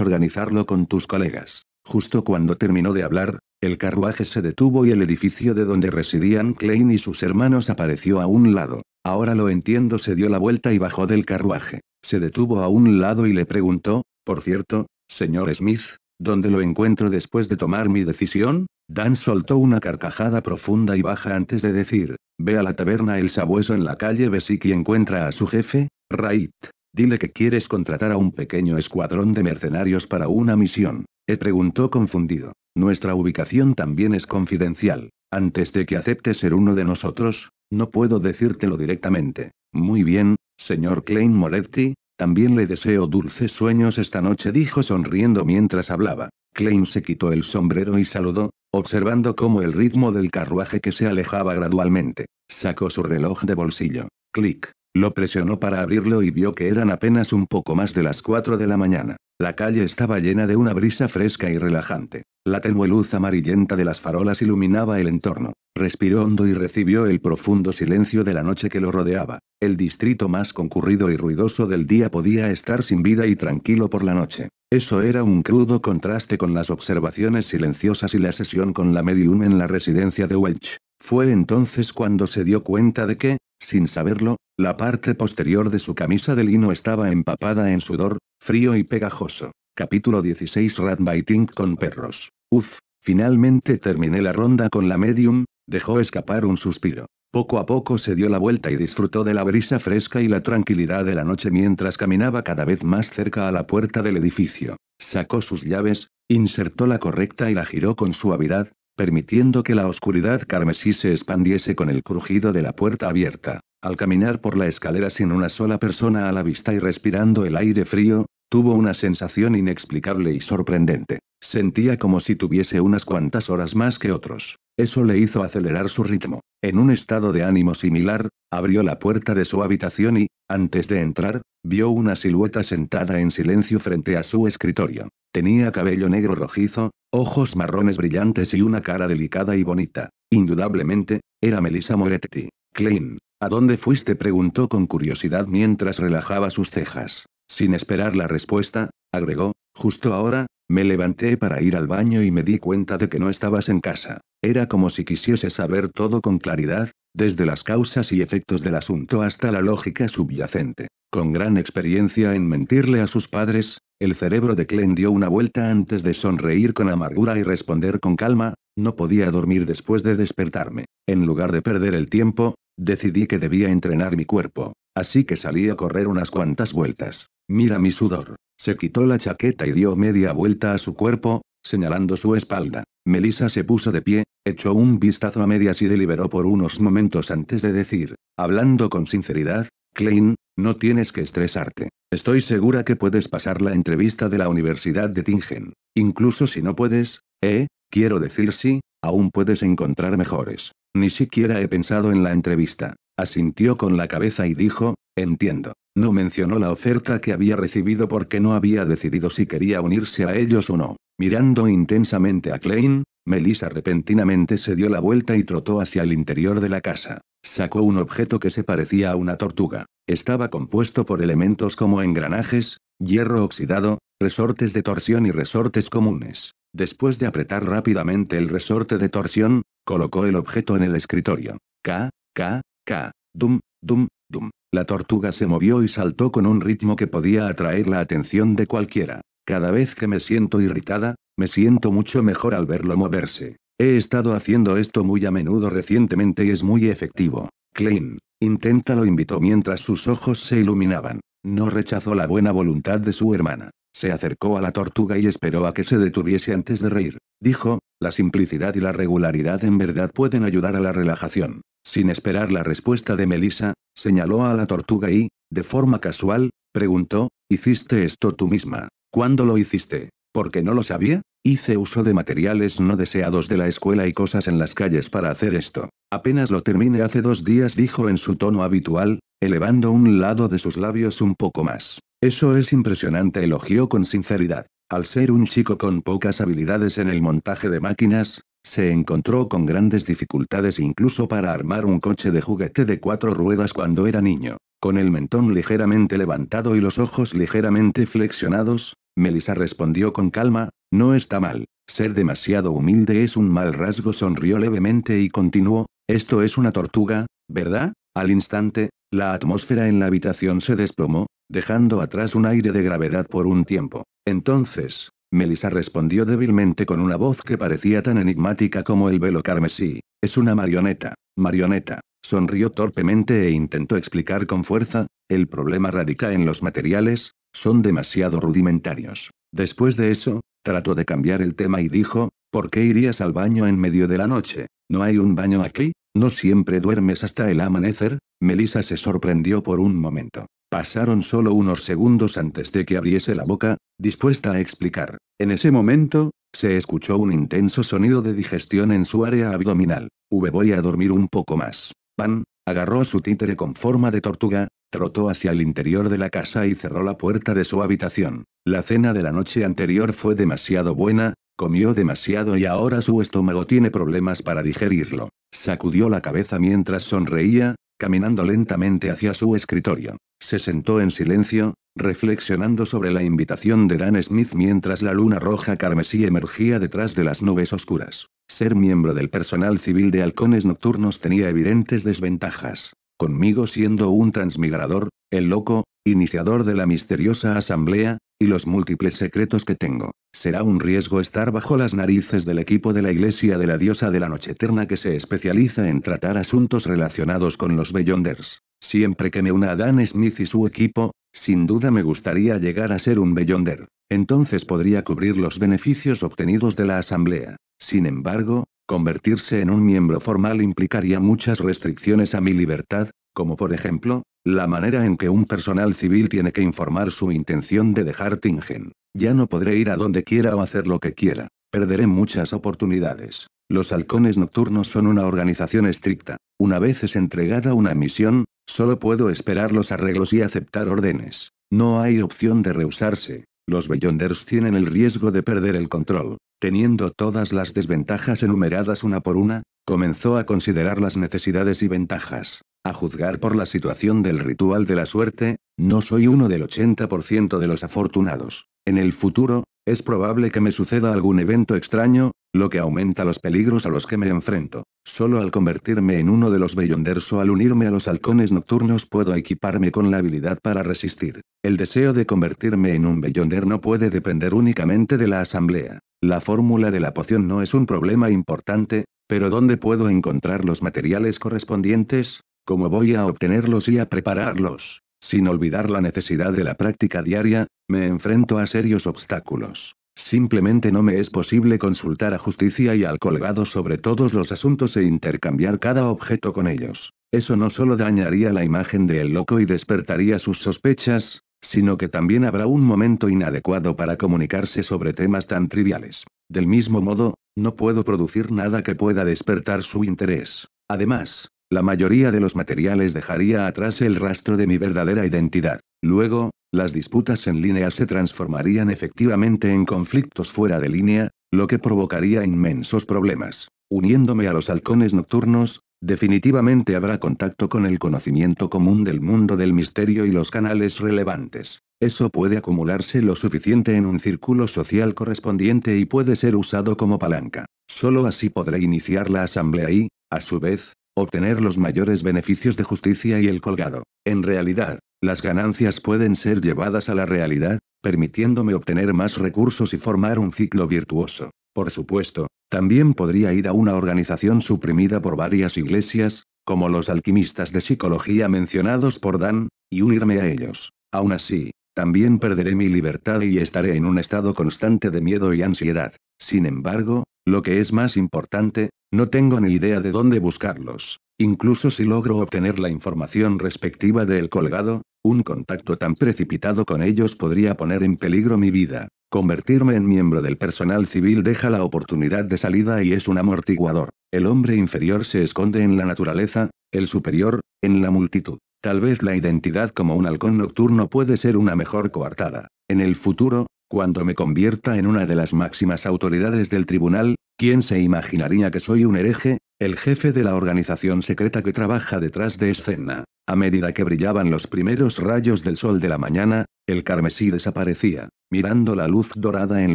organizarlo con tus colegas. Justo cuando terminó de hablar, el carruaje se detuvo y el edificio de donde residían Klein y sus hermanos apareció a un lado. Ahora lo entiendo, se dio la vuelta y bajó del carruaje. Se detuvo a un lado y le preguntó, por cierto, señor Smith, ¿dónde lo encuentro después de tomar mi decisión? Dan soltó una carcajada profunda y baja antes de decir, ve a la taberna El Sabueso en la calle Besic y encuentra a su jefe, Raid. Dile que quieres contratar a un pequeño escuadrón de mercenarios para una misión. le preguntó confundido. Nuestra ubicación también es confidencial. Antes de que acepte ser uno de nosotros, no puedo decírtelo directamente. Muy bien, señor Klein Moretti, también le deseo dulces sueños esta noche, dijo sonriendo mientras hablaba. Klein se quitó el sombrero y saludó, observando cómo el ritmo del carruaje que se alejaba gradualmente. Sacó su reloj de bolsillo. Clic. Lo presionó para abrirlo y vio que eran apenas un poco más de las 4 de la mañana. La calle estaba llena de una brisa fresca y relajante. La tenue luz amarillenta de las farolas iluminaba el entorno. Respiró hondo y recibió el profundo silencio de la noche que lo rodeaba. El distrito más concurrido y ruidoso del día podía estar sin vida y tranquilo por la noche. Eso era un crudo contraste con las observaciones silenciosas y la sesión con la medium en la residencia de Welch. Fue entonces cuando se dio cuenta de que, sin saberlo, la parte posterior de su camisa de lino estaba empapada en sudor, frío y pegajoso. Capítulo 16 biting con perros. Uf, finalmente terminé la ronda con la medium, dejó escapar un suspiro. Poco a poco se dio la vuelta y disfrutó de la brisa fresca y la tranquilidad de la noche mientras caminaba cada vez más cerca a la puerta del edificio. Sacó sus llaves, insertó la correcta y la giró con suavidad, permitiendo que la oscuridad carmesí se expandiese con el crujido de la puerta abierta. Al caminar por la escalera sin una sola persona a la vista y respirando el aire frío, tuvo una sensación inexplicable y sorprendente. Sentía como si tuviese unas cuantas horas más que otros. Eso le hizo acelerar su ritmo. En un estado de ánimo similar, abrió la puerta de su habitación y, antes de entrar, vio una silueta sentada en silencio frente a su escritorio. Tenía cabello negro rojizo, ojos marrones brillantes y una cara delicada y bonita. Indudablemente, era Melissa Moretti. Klein, ¿a dónde fuiste? preguntó con curiosidad mientras relajaba sus cejas. Sin esperar la respuesta, agregó, justo ahora, me levanté para ir al baño y me di cuenta de que no estabas en casa. Era como si quisiese saber todo con claridad, desde las causas y efectos del asunto hasta la lógica subyacente. Con gran experiencia en mentirle a sus padres, el cerebro de Klen dio una vuelta antes de sonreír con amargura y responder con calma, no podía dormir después de despertarme. En lugar de perder el tiempo, decidí que debía entrenar mi cuerpo. Así que salí a correr unas cuantas vueltas. Mira mi sudor. Se quitó la chaqueta y dio media vuelta a su cuerpo, señalando su espalda. Melissa se puso de pie, Echó un vistazo a medias y deliberó por unos momentos antes de decir, hablando con sinceridad, Klein, no tienes que estresarte. Estoy segura que puedes pasar la entrevista de la Universidad de Tingen. Incluso si no puedes, eh, quiero decir sí, aún puedes encontrar mejores. Ni siquiera he pensado en la entrevista. Asintió con la cabeza y dijo, entiendo. No mencionó la oferta que había recibido porque no había decidido si quería unirse a ellos o no. Mirando intensamente a Klein, Melissa repentinamente se dio la vuelta y trotó hacia el interior de la casa. Sacó un objeto que se parecía a una tortuga. Estaba compuesto por elementos como engranajes, hierro oxidado, resortes de torsión y resortes comunes. Después de apretar rápidamente el resorte de torsión, colocó el objeto en el escritorio.
K, K,
K, dum, dum, dum. La tortuga se movió y saltó con un ritmo que podía atraer la atención de cualquiera. Cada vez que me siento irritada, me siento mucho mejor al verlo moverse. He estado haciendo esto muy a menudo recientemente y es muy efectivo. Klein, intenta lo invitó mientras sus ojos se iluminaban. No rechazó la buena voluntad de su hermana. Se acercó a la tortuga y esperó a que se detuviese antes de reír. Dijo, la simplicidad y la regularidad en verdad pueden ayudar a la relajación. Sin esperar la respuesta de Melissa, señaló a la tortuga y, de forma casual, preguntó, ¿hiciste esto tú misma? ¿Cuándo lo hiciste? Porque no lo sabía, hice uso de materiales no deseados de la escuela y cosas en las calles para hacer esto. Apenas lo terminé hace dos días, dijo en su tono habitual, elevando un lado de sus labios un poco más. Eso es impresionante, elogió con sinceridad. Al ser un chico con pocas habilidades en el montaje de máquinas, se encontró con grandes dificultades incluso para armar un coche de juguete de cuatro ruedas cuando era niño. Con el mentón ligeramente levantado y los ojos ligeramente flexionados, Melissa respondió con calma, no está mal, ser demasiado humilde es un mal rasgo. Sonrió levemente y continuó, esto es una tortuga, ¿verdad? Al instante, la atmósfera en la habitación se desplomó, dejando atrás un aire de gravedad por un tiempo. Entonces, Melissa respondió débilmente con una voz que parecía tan enigmática como el velo carmesí. Es una marioneta, marioneta. Sonrió torpemente e intentó explicar con fuerza, el problema radica en los materiales, son demasiado rudimentarios. Después de eso, trató de cambiar el tema y dijo, ¿por qué irías al baño en medio de la noche? ¿No hay un baño aquí? ¿No siempre duermes hasta el amanecer? Melissa se sorprendió por un momento. Pasaron solo unos segundos antes de que abriese la boca, dispuesta a explicar. En ese momento, se escuchó un intenso sonido de digestión en su área abdominal. V voy a dormir un poco más. Pan, agarró su títere con forma de tortuga, Trotó hacia el interior de la casa y cerró la puerta de su habitación. La cena de la noche anterior fue demasiado buena, comió demasiado y ahora su estómago tiene problemas para digerirlo. Sacudió la cabeza mientras sonreía, caminando lentamente hacia su escritorio. Se sentó en silencio, reflexionando sobre la invitación de Dan Smith mientras la luna roja carmesí emergía detrás de las nubes oscuras. Ser miembro del personal civil de halcones nocturnos tenía evidentes desventajas conmigo siendo un transmigrador, el loco, iniciador de la misteriosa asamblea, y los múltiples secretos que tengo. Será un riesgo estar bajo las narices del equipo de la Iglesia de la Diosa de la Noche Eterna que se especializa en tratar asuntos relacionados con los Beyonders. Siempre que me una a Dan Smith y su equipo, sin duda me gustaría llegar a ser un Beyonder. Entonces podría cubrir los beneficios obtenidos de la asamblea. Sin embargo, Convertirse en un miembro formal implicaría muchas restricciones a mi libertad, como por ejemplo, la manera en que un personal civil tiene que informar su intención de dejar Tingen. Ya no podré ir a donde quiera o hacer lo que quiera. Perderé muchas oportunidades. Los halcones nocturnos son una organización estricta. Una vez es entregada una misión, solo puedo esperar los arreglos y aceptar órdenes. No hay opción de rehusarse. Los Beyonders tienen el riesgo de perder el control teniendo todas las desventajas enumeradas una por una, comenzó a considerar las necesidades y ventajas. A juzgar por la situación del ritual de la suerte, no soy uno del 80% de los afortunados. En el futuro, es probable que me suceda algún evento extraño, lo que aumenta los peligros a los que me enfrento. Solo al convertirme en uno de los bellonders o al unirme a los halcones nocturnos puedo equiparme con la habilidad para resistir. El deseo de convertirme en un Beyonder no puede depender únicamente de la asamblea. La fórmula de la poción no es un problema importante, pero ¿dónde puedo encontrar los materiales correspondientes? ¿Cómo voy a obtenerlos y a prepararlos? Sin olvidar la necesidad de la práctica diaria, me enfrento a serios obstáculos. Simplemente no me es posible consultar a justicia y al colgado sobre todos los asuntos e intercambiar cada objeto con ellos. Eso no solo dañaría la imagen del loco y despertaría sus sospechas, sino que también habrá un momento inadecuado para comunicarse sobre temas tan triviales. Del mismo modo, no puedo producir nada que pueda despertar su interés. Además, la mayoría de los materiales dejaría atrás el rastro de mi verdadera identidad. Luego, las disputas en línea se transformarían efectivamente en conflictos fuera de línea, lo que provocaría inmensos problemas. Uniéndome a los halcones nocturnos, Definitivamente habrá contacto con el conocimiento común del mundo del misterio y los canales relevantes. Eso puede acumularse lo suficiente en un círculo social correspondiente y puede ser usado como palanca. Solo así podré iniciar la asamblea y, a su vez, obtener los mayores beneficios de justicia y el colgado. En realidad, las ganancias pueden ser llevadas a la realidad, permitiéndome obtener más recursos y formar un ciclo virtuoso. Por supuesto, también podría ir a una organización suprimida por varias iglesias, como los alquimistas de psicología mencionados por Dan, y unirme a ellos. Aún así, también perderé mi libertad y estaré en un estado constante de miedo y ansiedad. Sin embargo, lo que es más importante, no tengo ni idea de dónde buscarlos. Incluso si logro obtener la información respectiva del colgado, un contacto tan precipitado con ellos podría poner en peligro mi vida. Convertirme en miembro del personal civil deja la oportunidad de salida y es un amortiguador. El hombre inferior se esconde en la naturaleza, el superior, en la multitud. Tal vez la identidad como un halcón nocturno puede ser una mejor coartada. En el futuro, cuando me convierta en una de las máximas autoridades del tribunal, ¿quién se imaginaría que soy un hereje? El jefe de la organización secreta que trabaja detrás de escena. A medida que brillaban los primeros rayos del sol de la mañana, el carmesí desaparecía mirando la luz dorada en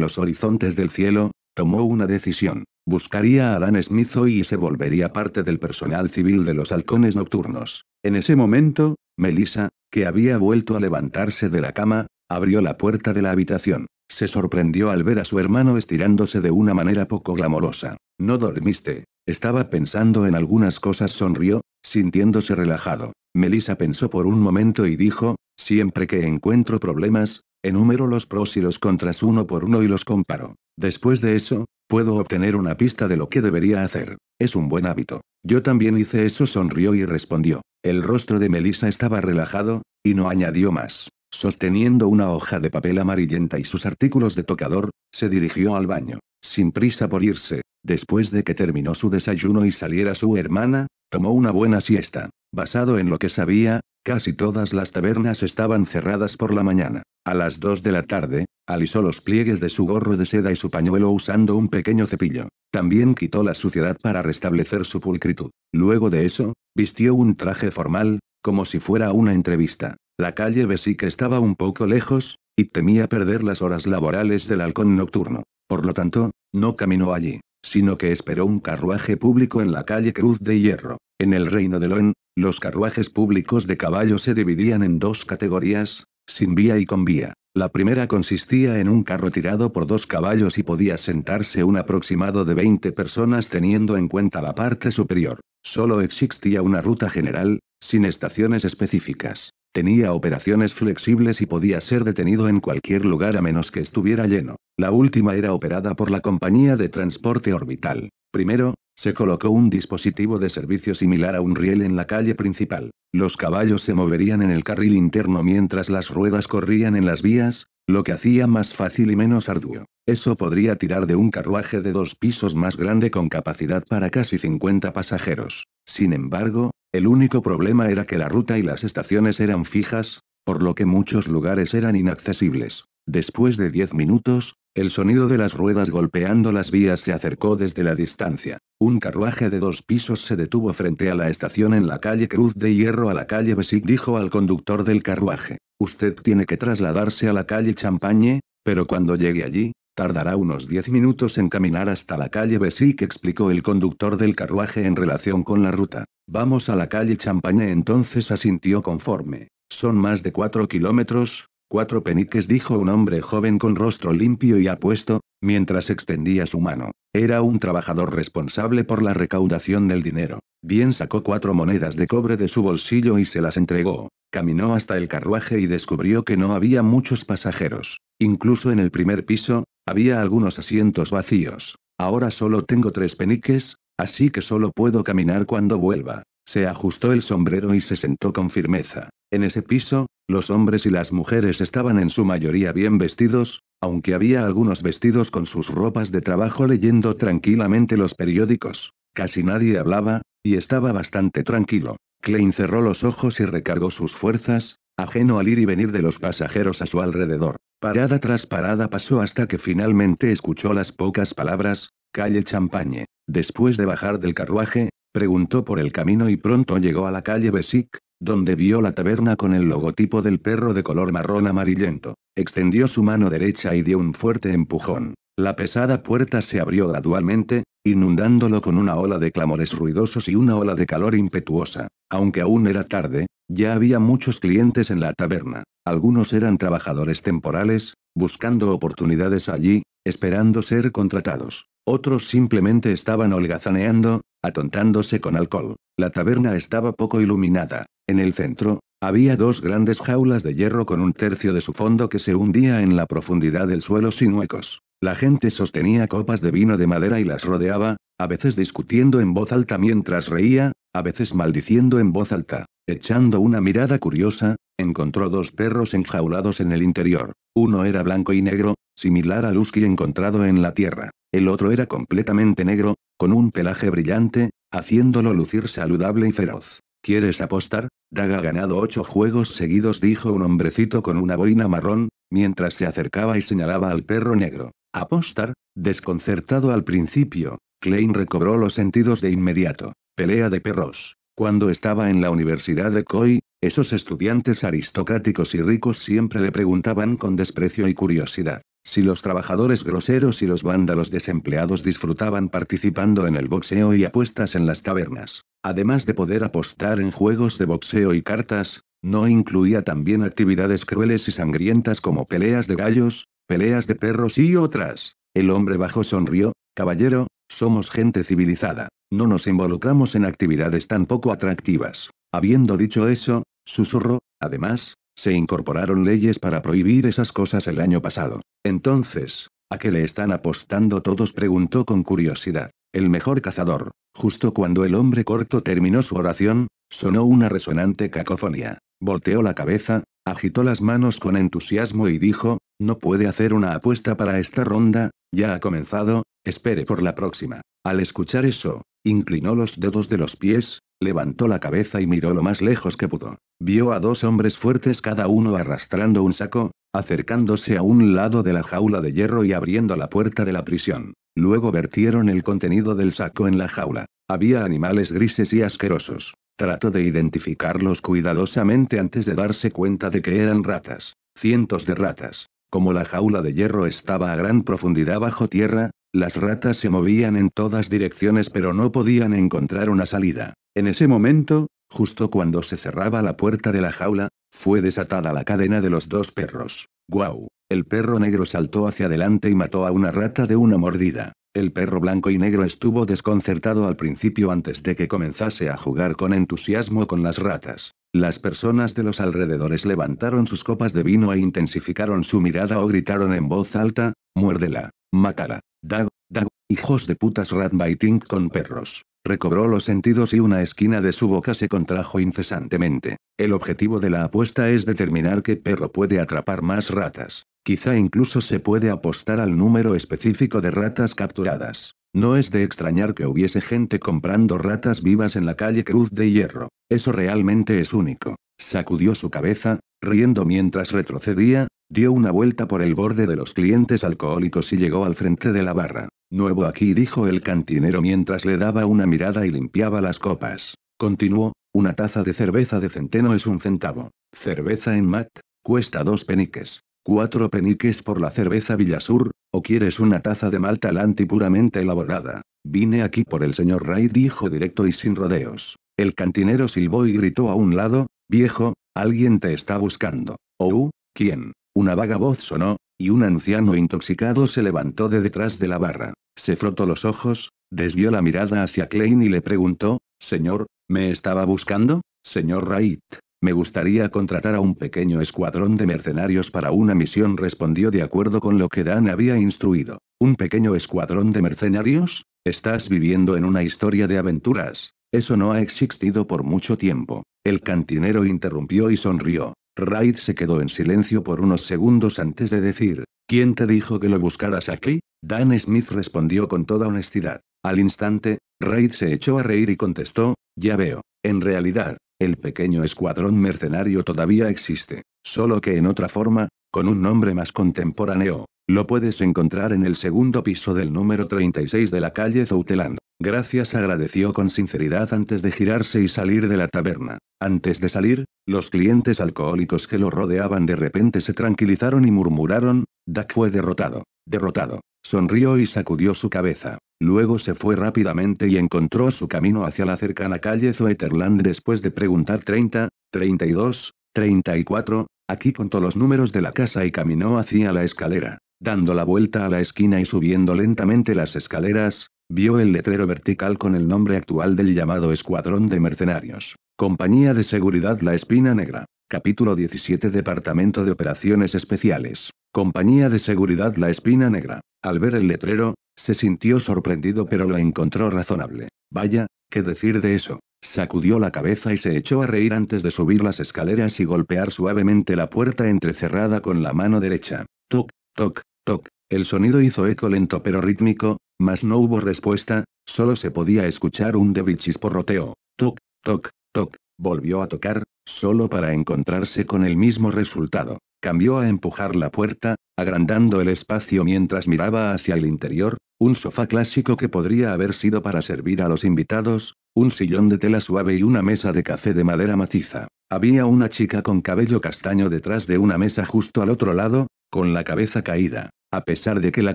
los horizontes del cielo, tomó una decisión. Buscaría a Dan Smith hoy y se volvería parte del personal civil de los halcones nocturnos. En ese momento, Melissa, que había vuelto a levantarse de la cama, abrió la puerta de la habitación. Se sorprendió al ver a su hermano estirándose de una manera poco glamorosa. No dormiste. Estaba pensando en algunas cosas, sonrió, sintiéndose relajado. Melissa pensó por un momento y dijo, Siempre que encuentro problemas, enumero los pros y los contras uno por uno y los comparo. Después de eso, puedo obtener una pista de lo que debería hacer. Es un buen hábito. Yo también hice eso, sonrió y respondió. El rostro de Melissa estaba relajado, y no añadió más. Sosteniendo una hoja de papel amarillenta y sus artículos de tocador, se dirigió al baño. Sin prisa por irse, después de que terminó su desayuno y saliera su hermana, tomó una buena siesta. Basado en lo que sabía, Casi todas las tabernas estaban cerradas por la mañana. A las 2 de la tarde, alisó los pliegues de su gorro de seda y su pañuelo usando un pequeño cepillo. También quitó la suciedad para restablecer su pulcritud. Luego de eso, vistió un traje formal, como si fuera una entrevista. La calle que estaba un poco lejos, y temía perder las horas laborales del halcón nocturno. Por lo tanto, no caminó allí, sino que esperó un carruaje público en la calle Cruz de Hierro. En el reino de Loen, los carruajes públicos de caballo se dividían en dos categorías, sin vía y con vía. La primera consistía en un carro tirado por dos caballos y podía sentarse un aproximado de 20 personas teniendo en cuenta la parte superior. Solo existía una ruta general, sin estaciones específicas. Tenía operaciones flexibles y podía ser detenido en cualquier lugar a menos que estuviera lleno. La última era operada por la compañía de transporte orbital. Primero, se colocó un dispositivo de servicio similar a un riel en la calle principal. Los caballos se moverían en el carril interno mientras las ruedas corrían en las vías, lo que hacía más fácil y menos arduo. Eso podría tirar de un carruaje de dos pisos más grande con capacidad para casi 50 pasajeros. Sin embargo, el único problema era que la ruta y las estaciones eran fijas, por lo que muchos lugares eran inaccesibles. Después de 10 minutos, el sonido de las ruedas golpeando las vías se acercó desde la distancia. Un carruaje de dos pisos se detuvo frente a la estación en la calle Cruz de Hierro a la calle Besic dijo al conductor del carruaje. Usted tiene que trasladarse a la calle Champagne, pero cuando llegue allí, tardará unos diez minutos en caminar hasta la calle Besic explicó el conductor del carruaje en relación con la ruta. Vamos a la calle Champagne entonces asintió conforme. Son más de cuatro kilómetros, Cuatro peniques dijo un hombre joven con rostro limpio y apuesto, mientras extendía su mano. Era un trabajador responsable por la recaudación del dinero. Bien sacó cuatro monedas de cobre de su bolsillo y se las entregó. Caminó hasta el carruaje y descubrió que no había muchos pasajeros. Incluso en el primer piso, había algunos asientos vacíos. Ahora solo tengo tres peniques, así que solo puedo caminar cuando vuelva. Se ajustó el sombrero y se sentó con firmeza. En ese piso, los hombres y las mujeres estaban en su mayoría bien vestidos, aunque había algunos vestidos con sus ropas de trabajo leyendo tranquilamente los periódicos. Casi nadie hablaba, y estaba bastante tranquilo. Klein cerró los ojos y recargó sus fuerzas, ajeno al ir y venir de los pasajeros a su alrededor. Parada tras parada pasó hasta que finalmente escuchó las pocas palabras, calle Champagne. Después de bajar del carruaje, preguntó por el camino y pronto llegó a la calle Besic, donde vio la taberna con el logotipo del perro de color marrón amarillento. Extendió su mano derecha y dio un fuerte empujón. La pesada puerta se abrió gradualmente, inundándolo con una ola de clamores ruidosos y una ola de calor impetuosa. Aunque aún era tarde, ya había muchos clientes en la taberna. Algunos eran trabajadores temporales, buscando oportunidades allí, esperando ser contratados. Otros simplemente estaban holgazaneando, atontándose con alcohol. La taberna estaba poco iluminada. En el centro, había dos grandes jaulas de hierro con un tercio de su fondo que se hundía en la profundidad del suelo sin huecos. La gente sostenía copas de vino de madera y las rodeaba, a veces discutiendo en voz alta mientras reía, a veces maldiciendo en voz alta. Echando una mirada curiosa, encontró dos perros enjaulados en el interior. Uno era blanco y negro, similar al husky encontrado en la tierra. El otro era completamente negro, con un pelaje brillante, haciéndolo lucir saludable y feroz. ¿Quieres apostar? Daga ha ganado ocho juegos seguidos, dijo un hombrecito con una boina marrón, mientras se acercaba y señalaba al perro negro. Apostar, desconcertado al principio, Klein recobró los sentidos de inmediato. Pelea de perros. Cuando estaba en la Universidad de Coy, esos estudiantes aristocráticos y ricos siempre le preguntaban con desprecio y curiosidad. Si los trabajadores groseros y los vándalos desempleados disfrutaban participando en el boxeo y apuestas en las tabernas, además de poder apostar en juegos de boxeo y cartas, no incluía también actividades crueles y sangrientas como peleas de gallos, peleas de perros y otras. El hombre bajo sonrió, caballero, somos gente civilizada, no nos involucramos en actividades tan poco atractivas. Habiendo dicho eso, susurró, además, se incorporaron leyes para prohibir esas cosas el año pasado. Entonces, ¿a qué le están apostando todos? preguntó con curiosidad. El mejor cazador. Justo cuando el hombre corto terminó su oración, sonó una resonante cacofonía. Volteó la cabeza, agitó las manos con entusiasmo y dijo, no puede hacer una apuesta para esta ronda, ya ha comenzado, espere por la próxima. Al escuchar eso, inclinó los dedos de los pies, Levantó la cabeza y miró lo más lejos que pudo. Vio a dos hombres fuertes cada uno arrastrando un saco, acercándose a un lado de la jaula de hierro y abriendo la puerta de la prisión. Luego vertieron el contenido del saco en la jaula. Había animales grises y asquerosos. Trató de identificarlos cuidadosamente antes de darse cuenta de que eran ratas. Cientos de ratas. Como la jaula de hierro estaba a gran profundidad bajo tierra, las ratas se movían en todas direcciones pero no podían encontrar una salida. En ese momento, justo cuando se cerraba la puerta de la jaula, fue desatada la cadena de los dos perros. ¡Guau! El perro negro saltó hacia adelante y mató a una rata de una mordida. El perro blanco y negro estuvo desconcertado al principio antes de que comenzase a jugar con entusiasmo con las ratas. Las personas de los alrededores levantaron sus copas de vino e intensificaron su mirada o gritaron en voz alta, muérdela, mátala. Dag, Dag, hijos de putas biting con perros. Recobró los sentidos y una esquina de su boca se contrajo incesantemente. El objetivo de la apuesta es determinar qué perro puede atrapar más ratas. Quizá incluso se puede apostar al número específico de ratas capturadas. No es de extrañar que hubiese gente comprando ratas vivas en la calle Cruz de Hierro. Eso realmente es único. Sacudió su cabeza, Riendo mientras retrocedía, dio una vuelta por el borde de los clientes alcohólicos y llegó al frente de la barra. Nuevo aquí, dijo el cantinero mientras le daba una mirada y limpiaba las copas. Continuó, una taza de cerveza de centeno es un centavo. Cerveza en mat, cuesta dos peniques. Cuatro peniques por la cerveza Villasur, o quieres una taza de malta lanti puramente elaborada. Vine aquí por el señor Ray, dijo directo y sin rodeos. El cantinero silbó y gritó a un lado, viejo, Alguien te está buscando. Oh, ¿quién? Una vaga voz sonó, y un anciano intoxicado se levantó de detrás de la barra. Se frotó los ojos, desvió la mirada hacia Klein y le preguntó, Señor, ¿me estaba buscando? Señor Wright, me gustaría contratar a un pequeño escuadrón de mercenarios para una misión, respondió de acuerdo con lo que Dan había instruido. ¿Un pequeño escuadrón de mercenarios? Estás viviendo en una historia de aventuras. Eso no ha existido por mucho tiempo. El cantinero interrumpió y sonrió. Raid se quedó en silencio por unos segundos antes de decir, ¿quién te dijo que lo buscaras aquí? Dan Smith respondió con toda honestidad. Al instante, Raid se echó a reír y contestó, ya veo, en realidad, el pequeño escuadrón mercenario todavía existe, solo que en otra forma, con un nombre más contemporáneo. Lo puedes encontrar en el segundo piso del número 36 de la calle Zouteland. Gracias agradeció con sinceridad antes de girarse y salir de la taberna. Antes de salir, los clientes alcohólicos que lo rodeaban de repente se tranquilizaron y murmuraron, Duck fue derrotado, derrotado. Sonrió y sacudió su cabeza. Luego se fue rápidamente y encontró su camino hacia la cercana calle Zoeterland después de preguntar 30, 32, 34, aquí contó los números de la casa y caminó hacia la escalera, dando la vuelta a la esquina y subiendo lentamente las escaleras, Vio el letrero vertical con el nombre actual del llamado Escuadrón de Mercenarios. Compañía de Seguridad La Espina Negra. Capítulo 17 Departamento de Operaciones Especiales. Compañía de Seguridad La Espina Negra. Al ver el letrero, se sintió sorprendido pero lo encontró razonable. Vaya, ¿qué decir de eso? Sacudió la cabeza y se echó a reír antes de subir las escaleras y golpear suavemente la puerta entrecerrada con la mano derecha. Toc, toc, toc. El sonido hizo eco lento pero rítmico, mas no hubo respuesta, solo se podía escuchar un débil chisporroteo. Toc, toc, toc. Volvió a tocar, solo para encontrarse con el mismo resultado. Cambió a empujar la puerta, agrandando el espacio mientras miraba hacia el interior, un sofá clásico que podría haber sido para servir a los invitados, un sillón de tela suave y una mesa de café de madera maciza. Había una chica con cabello castaño detrás de una mesa justo al otro lado, con la cabeza caída. A pesar de que la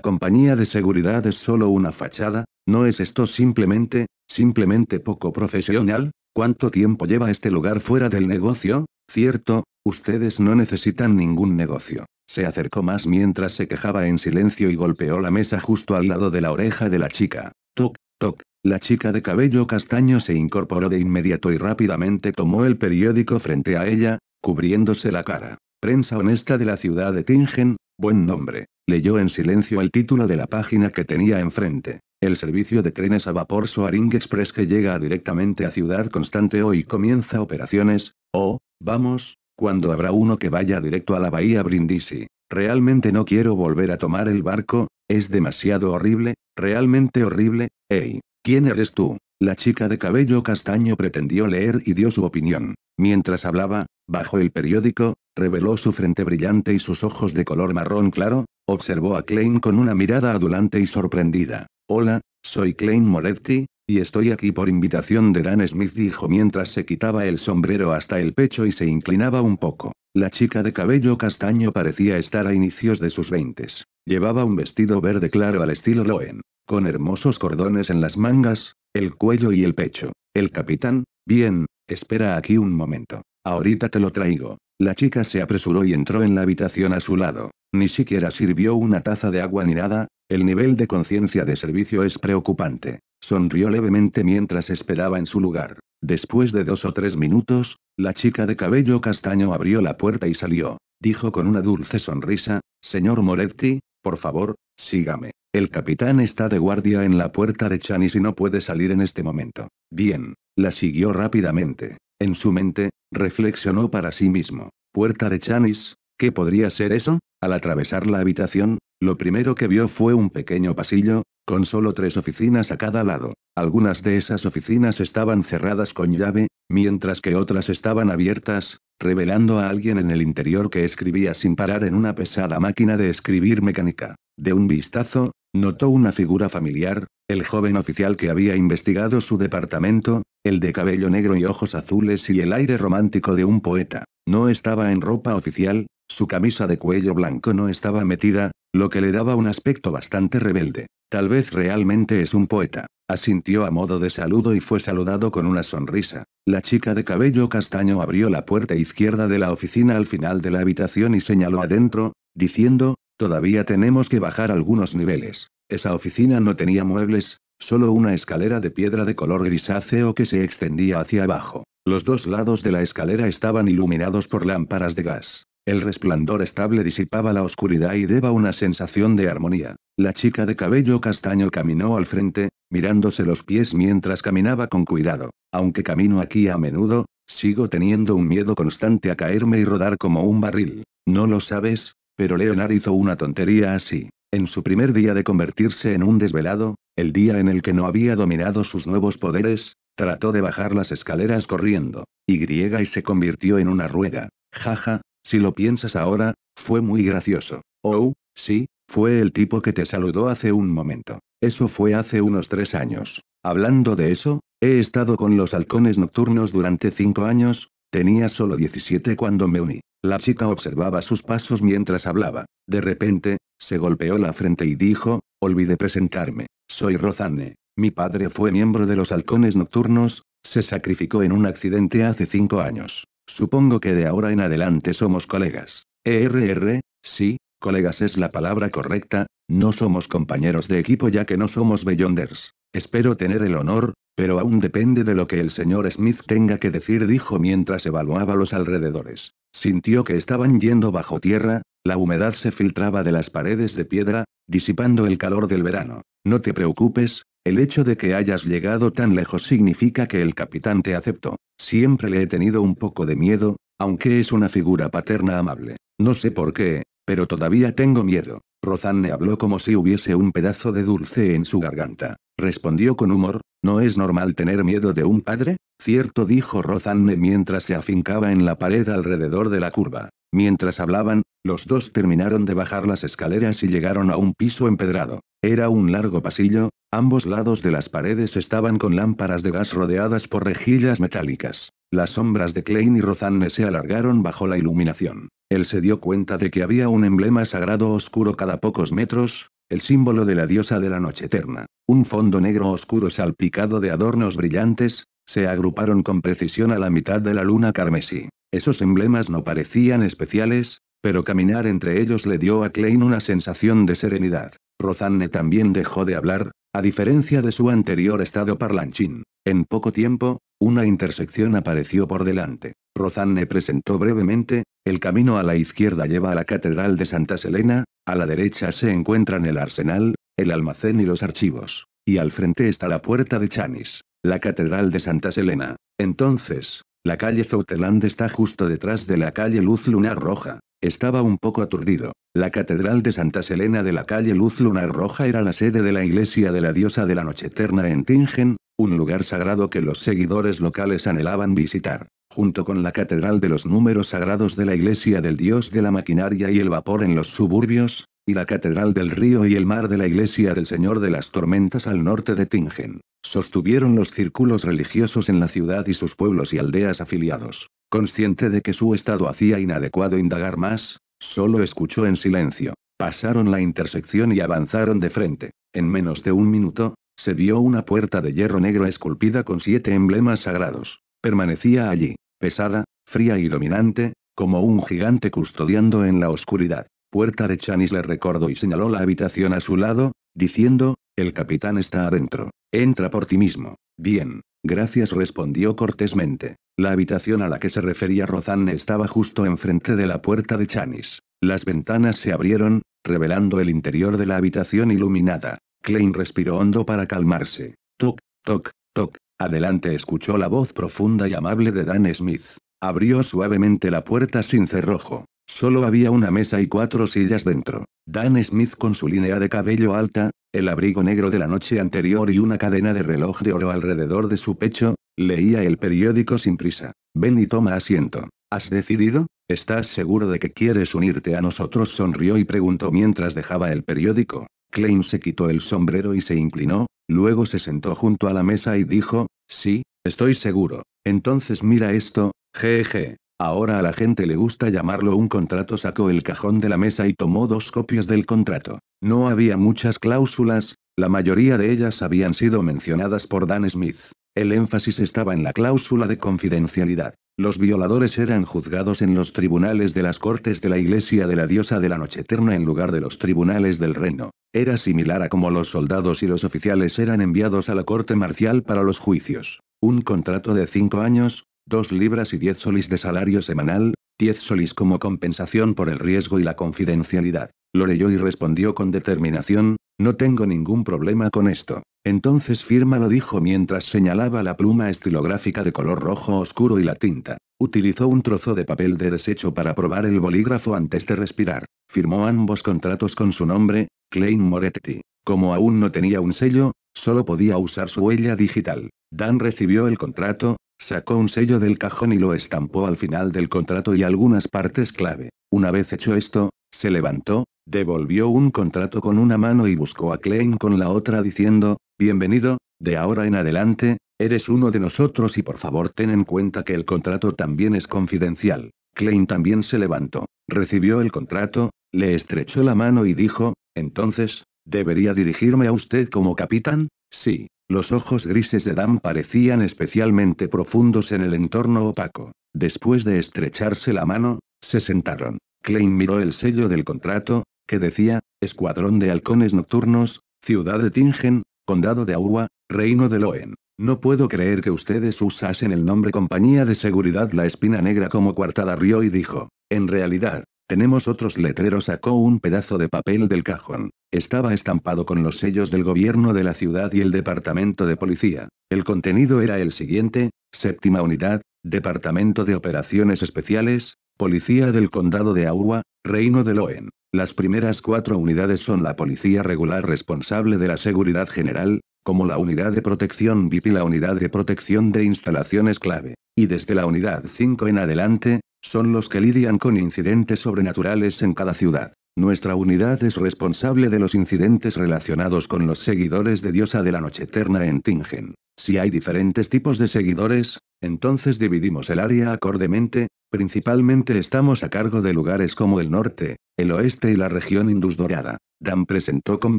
compañía de seguridad es solo una fachada, ¿no es esto simplemente, simplemente poco profesional? ¿Cuánto tiempo lleva este lugar fuera del negocio? Cierto, ustedes no necesitan ningún negocio. Se acercó más mientras se quejaba en silencio y golpeó la mesa justo al lado de la oreja de la chica. Toc, toc. La chica de cabello castaño se incorporó de inmediato y rápidamente tomó el periódico frente a ella, cubriéndose la cara. Prensa honesta de la ciudad de Tingen, Buen nombre. Leyó en silencio el título de la página que tenía enfrente. El servicio de trenes a vapor Soaring Express que llega directamente a Ciudad Constante hoy comienza operaciones. Oh, vamos, cuando habrá uno que vaya directo a la bahía Brindisi. Realmente no quiero volver a tomar el barco, es demasiado horrible, realmente horrible. Hey, ¿quién eres tú? La chica de cabello castaño pretendió leer y dio su opinión. Mientras hablaba, bajo el periódico, reveló su frente brillante y sus ojos de color marrón claro, observó a Klein con una mirada adulante y sorprendida. Hola, soy Klein Moretti, y estoy aquí por invitación de Dan Smith, dijo mientras se quitaba el sombrero hasta el pecho y se inclinaba un poco. La chica de cabello castaño parecía estar a inicios de sus veintes. Llevaba un vestido verde claro al estilo Loen, con hermosos cordones en las mangas, el cuello y el pecho. El capitán, bien, espera aquí un momento. Ahorita te lo traigo. La chica se apresuró y entró en la habitación a su lado. Ni siquiera sirvió una taza de agua ni nada, el nivel de conciencia de servicio es preocupante. Sonrió levemente mientras esperaba en su lugar. Después de dos o tres minutos, la chica de cabello castaño abrió la puerta y salió. Dijo con una dulce sonrisa, Señor Moretti, por favor, sígame. El capitán está de guardia en la puerta de Chanis y no puede salir en este momento. Bien. La siguió rápidamente. En su mente, reflexionó para sí mismo. Puerta de Chanis, ¿qué podría ser eso? Al atravesar la habitación, lo primero que vio fue un pequeño pasillo, con solo tres oficinas a cada lado. Algunas de esas oficinas estaban cerradas con llave, mientras que otras estaban abiertas, revelando a alguien en el interior que escribía sin parar en una pesada máquina de escribir mecánica. De un vistazo, Notó una figura familiar, el joven oficial que había investigado su departamento, el de cabello negro y ojos azules y el aire romántico de un poeta. No estaba en ropa oficial, su camisa de cuello blanco no estaba metida, lo que le daba un aspecto bastante rebelde. Tal vez realmente es un poeta. Asintió a modo de saludo y fue saludado con una sonrisa. La chica de cabello castaño abrió la puerta izquierda de la oficina al final de la habitación y señaló adentro, diciendo, Todavía tenemos que bajar algunos niveles. Esa oficina no tenía muebles, solo una escalera de piedra de color grisáceo que se extendía hacia abajo. Los dos lados de la escalera estaban iluminados por lámparas de gas. El resplandor estable disipaba la oscuridad y daba una sensación de armonía. La chica de cabello castaño caminó al frente, mirándose los pies mientras caminaba con cuidado. Aunque camino aquí a menudo, sigo teniendo un miedo constante a caerme y rodar como un barril. ¿No lo sabes? Pero Leonard hizo una tontería así. En su primer día de convertirse en un desvelado, el día en el que no había dominado sus nuevos poderes, trató de bajar las escaleras corriendo. Y griega y se convirtió en una rueda. Jaja, si lo piensas ahora, fue muy gracioso. Oh, sí, fue el tipo que te saludó hace un momento. Eso fue hace unos tres años. Hablando de eso, he estado con los halcones nocturnos durante cinco años, tenía solo 17 cuando me uní. La chica observaba sus pasos mientras hablaba. De repente, se golpeó la frente y dijo, olvidé presentarme, soy Rozanne, Mi padre fue miembro de los halcones nocturnos, se sacrificó en un accidente hace cinco años. Supongo que de ahora en adelante somos colegas. ERR, sí, colegas es la palabra correcta, no somos compañeros de equipo ya que no somos Beyonders. Espero tener el honor, pero aún depende de lo que el señor Smith tenga que decir, dijo mientras evaluaba los alrededores. Sintió que estaban yendo bajo tierra, la humedad se filtraba de las paredes de piedra, disipando el calor del verano. No te preocupes, el hecho de que hayas llegado tan lejos significa que el capitán te aceptó. Siempre le he tenido un poco de miedo, aunque es una figura paterna amable. No sé por qué, pero todavía tengo miedo. Rozanne habló como si hubiese un pedazo de dulce en su garganta. Respondió con humor, ¿no es normal tener miedo de un padre? Cierto dijo Rozanne mientras se afincaba en la pared alrededor de la curva. Mientras hablaban, los dos terminaron de bajar las escaleras y llegaron a un piso empedrado. Era un largo pasillo, ambos lados de las paredes estaban con lámparas de gas rodeadas por rejillas metálicas. Las sombras de Klein y Rozanne se alargaron bajo la iluminación. Él se dio cuenta de que había un emblema sagrado oscuro cada pocos metros, el símbolo de la diosa de la noche eterna. Un fondo negro oscuro salpicado de adornos brillantes, se agruparon con precisión a la mitad de la luna carmesí. Esos emblemas no parecían especiales, pero caminar entre ellos le dio a Klein una sensación de serenidad. Rozanne también dejó de hablar, a diferencia de su anterior estado parlanchín. En poco tiempo, una intersección apareció por delante. Rozanne presentó brevemente, el camino a la izquierda lleva a la Catedral de Santa Selena, a la derecha se encuentran el arsenal, el almacén y los archivos, y al frente está la puerta de Chanis, la Catedral de Santa Selena. Entonces, la calle Zouteland está justo detrás de la calle Luz Lunar Roja. Estaba un poco aturdido. La Catedral de Santa Selena de la calle Luz Lunar Roja era la sede de la iglesia de la diosa de la noche eterna en Tingen, un lugar sagrado que los seguidores locales anhelaban visitar junto con la Catedral de los Números Sagrados de la Iglesia del Dios de la Maquinaria y el Vapor en los suburbios, y la Catedral del Río y el Mar de la Iglesia del Señor de las Tormentas al norte de Tingen. Sostuvieron los círculos religiosos en la ciudad y sus pueblos y aldeas afiliados. Consciente de que su estado hacía inadecuado indagar más, solo escuchó en silencio. Pasaron la intersección y avanzaron de frente. En menos de un minuto, se vio una puerta de hierro negro esculpida con siete emblemas sagrados. Permanecía allí pesada, fría y dominante, como un gigante custodiando en la oscuridad. Puerta de Chanis le recordó y señaló la habitación a su lado, diciendo, el capitán está adentro. Entra por ti mismo. Bien. Gracias respondió cortésmente. La habitación a la que se refería Rozanne estaba justo enfrente de la puerta de Chanis. Las ventanas se abrieron, revelando el interior de la habitación iluminada. Klein respiró hondo para calmarse. Toc, toc, toc. Adelante escuchó la voz profunda y amable de Dan Smith. Abrió suavemente la puerta sin cerrojo. Solo había una mesa y cuatro sillas dentro. Dan Smith con su línea de cabello alta, el abrigo negro de la noche anterior y una cadena de reloj de oro alrededor de su pecho, leía el periódico sin prisa. Ven y toma asiento. ¿Has decidido? ¿Estás seguro de que quieres unirte a nosotros? Sonrió y preguntó mientras dejaba el periódico. Klein se quitó el sombrero y se inclinó, luego se sentó junto a la mesa y dijo, sí, estoy seguro. Entonces mira esto, jeje. Ahora a la gente le gusta llamarlo un contrato. Sacó el cajón de la mesa y tomó dos copias del contrato. No había muchas cláusulas, la mayoría de ellas habían sido mencionadas por Dan Smith. El énfasis estaba en la cláusula de confidencialidad. Los violadores eran juzgados en los tribunales de las cortes de la iglesia de la diosa de la noche eterna en lugar de los tribunales del reino. Era similar a como los soldados y los oficiales eran enviados a la corte marcial para los juicios. Un contrato de cinco años, dos libras y diez solis de salario semanal, diez solis como compensación por el riesgo y la confidencialidad. Lo leyó y respondió con determinación, no tengo ningún problema con esto. Entonces firma lo dijo mientras señalaba la pluma estilográfica de color rojo oscuro y la tinta. Utilizó un trozo de papel de desecho para probar el bolígrafo antes de respirar. Firmó ambos contratos con su nombre, Klein Moretti. Como aún no tenía un sello, solo podía usar su huella digital. Dan recibió el contrato, sacó un sello del cajón y lo estampó al final del contrato y algunas partes clave. Una vez hecho esto, se levantó, devolvió un contrato con una mano y buscó a Klein con la otra diciendo, Bienvenido, de ahora en adelante, eres uno de nosotros y por favor ten en cuenta que el contrato también es confidencial. Klein también se levantó, recibió el contrato, le estrechó la mano y dijo, entonces, ¿debería dirigirme a usted como capitán? Sí. Los ojos grises de Dan parecían especialmente profundos en el entorno opaco. Después de estrecharse la mano, se sentaron. Klein miró el sello del contrato, que decía, Escuadrón de Halcones Nocturnos, Ciudad de Tingen, Condado de Agua, Reino de Loen. No puedo creer que ustedes usasen el nombre Compañía de Seguridad La Espina Negra como Cuartada Río y dijo. En realidad, tenemos otros letreros. Sacó un pedazo de papel del cajón. Estaba estampado con los sellos del gobierno de la ciudad y el departamento de policía. El contenido era el siguiente, séptima unidad, Departamento de Operaciones Especiales, Policía del Condado de Agua, Reino de Loen. Las primeras cuatro unidades son la Policía Regular responsable de la Seguridad General, como la Unidad de Protección VIP y la Unidad de Protección de Instalaciones Clave, y desde la Unidad 5 en adelante, son los que lidian con incidentes sobrenaturales en cada ciudad. Nuestra unidad es responsable de los incidentes relacionados con los seguidores de Diosa de la Noche Eterna en Tingen. Si hay diferentes tipos de seguidores, entonces dividimos el área acordemente, Principalmente estamos a cargo de lugares como el norte, el oeste y la región Indus Dorada. Dan presentó con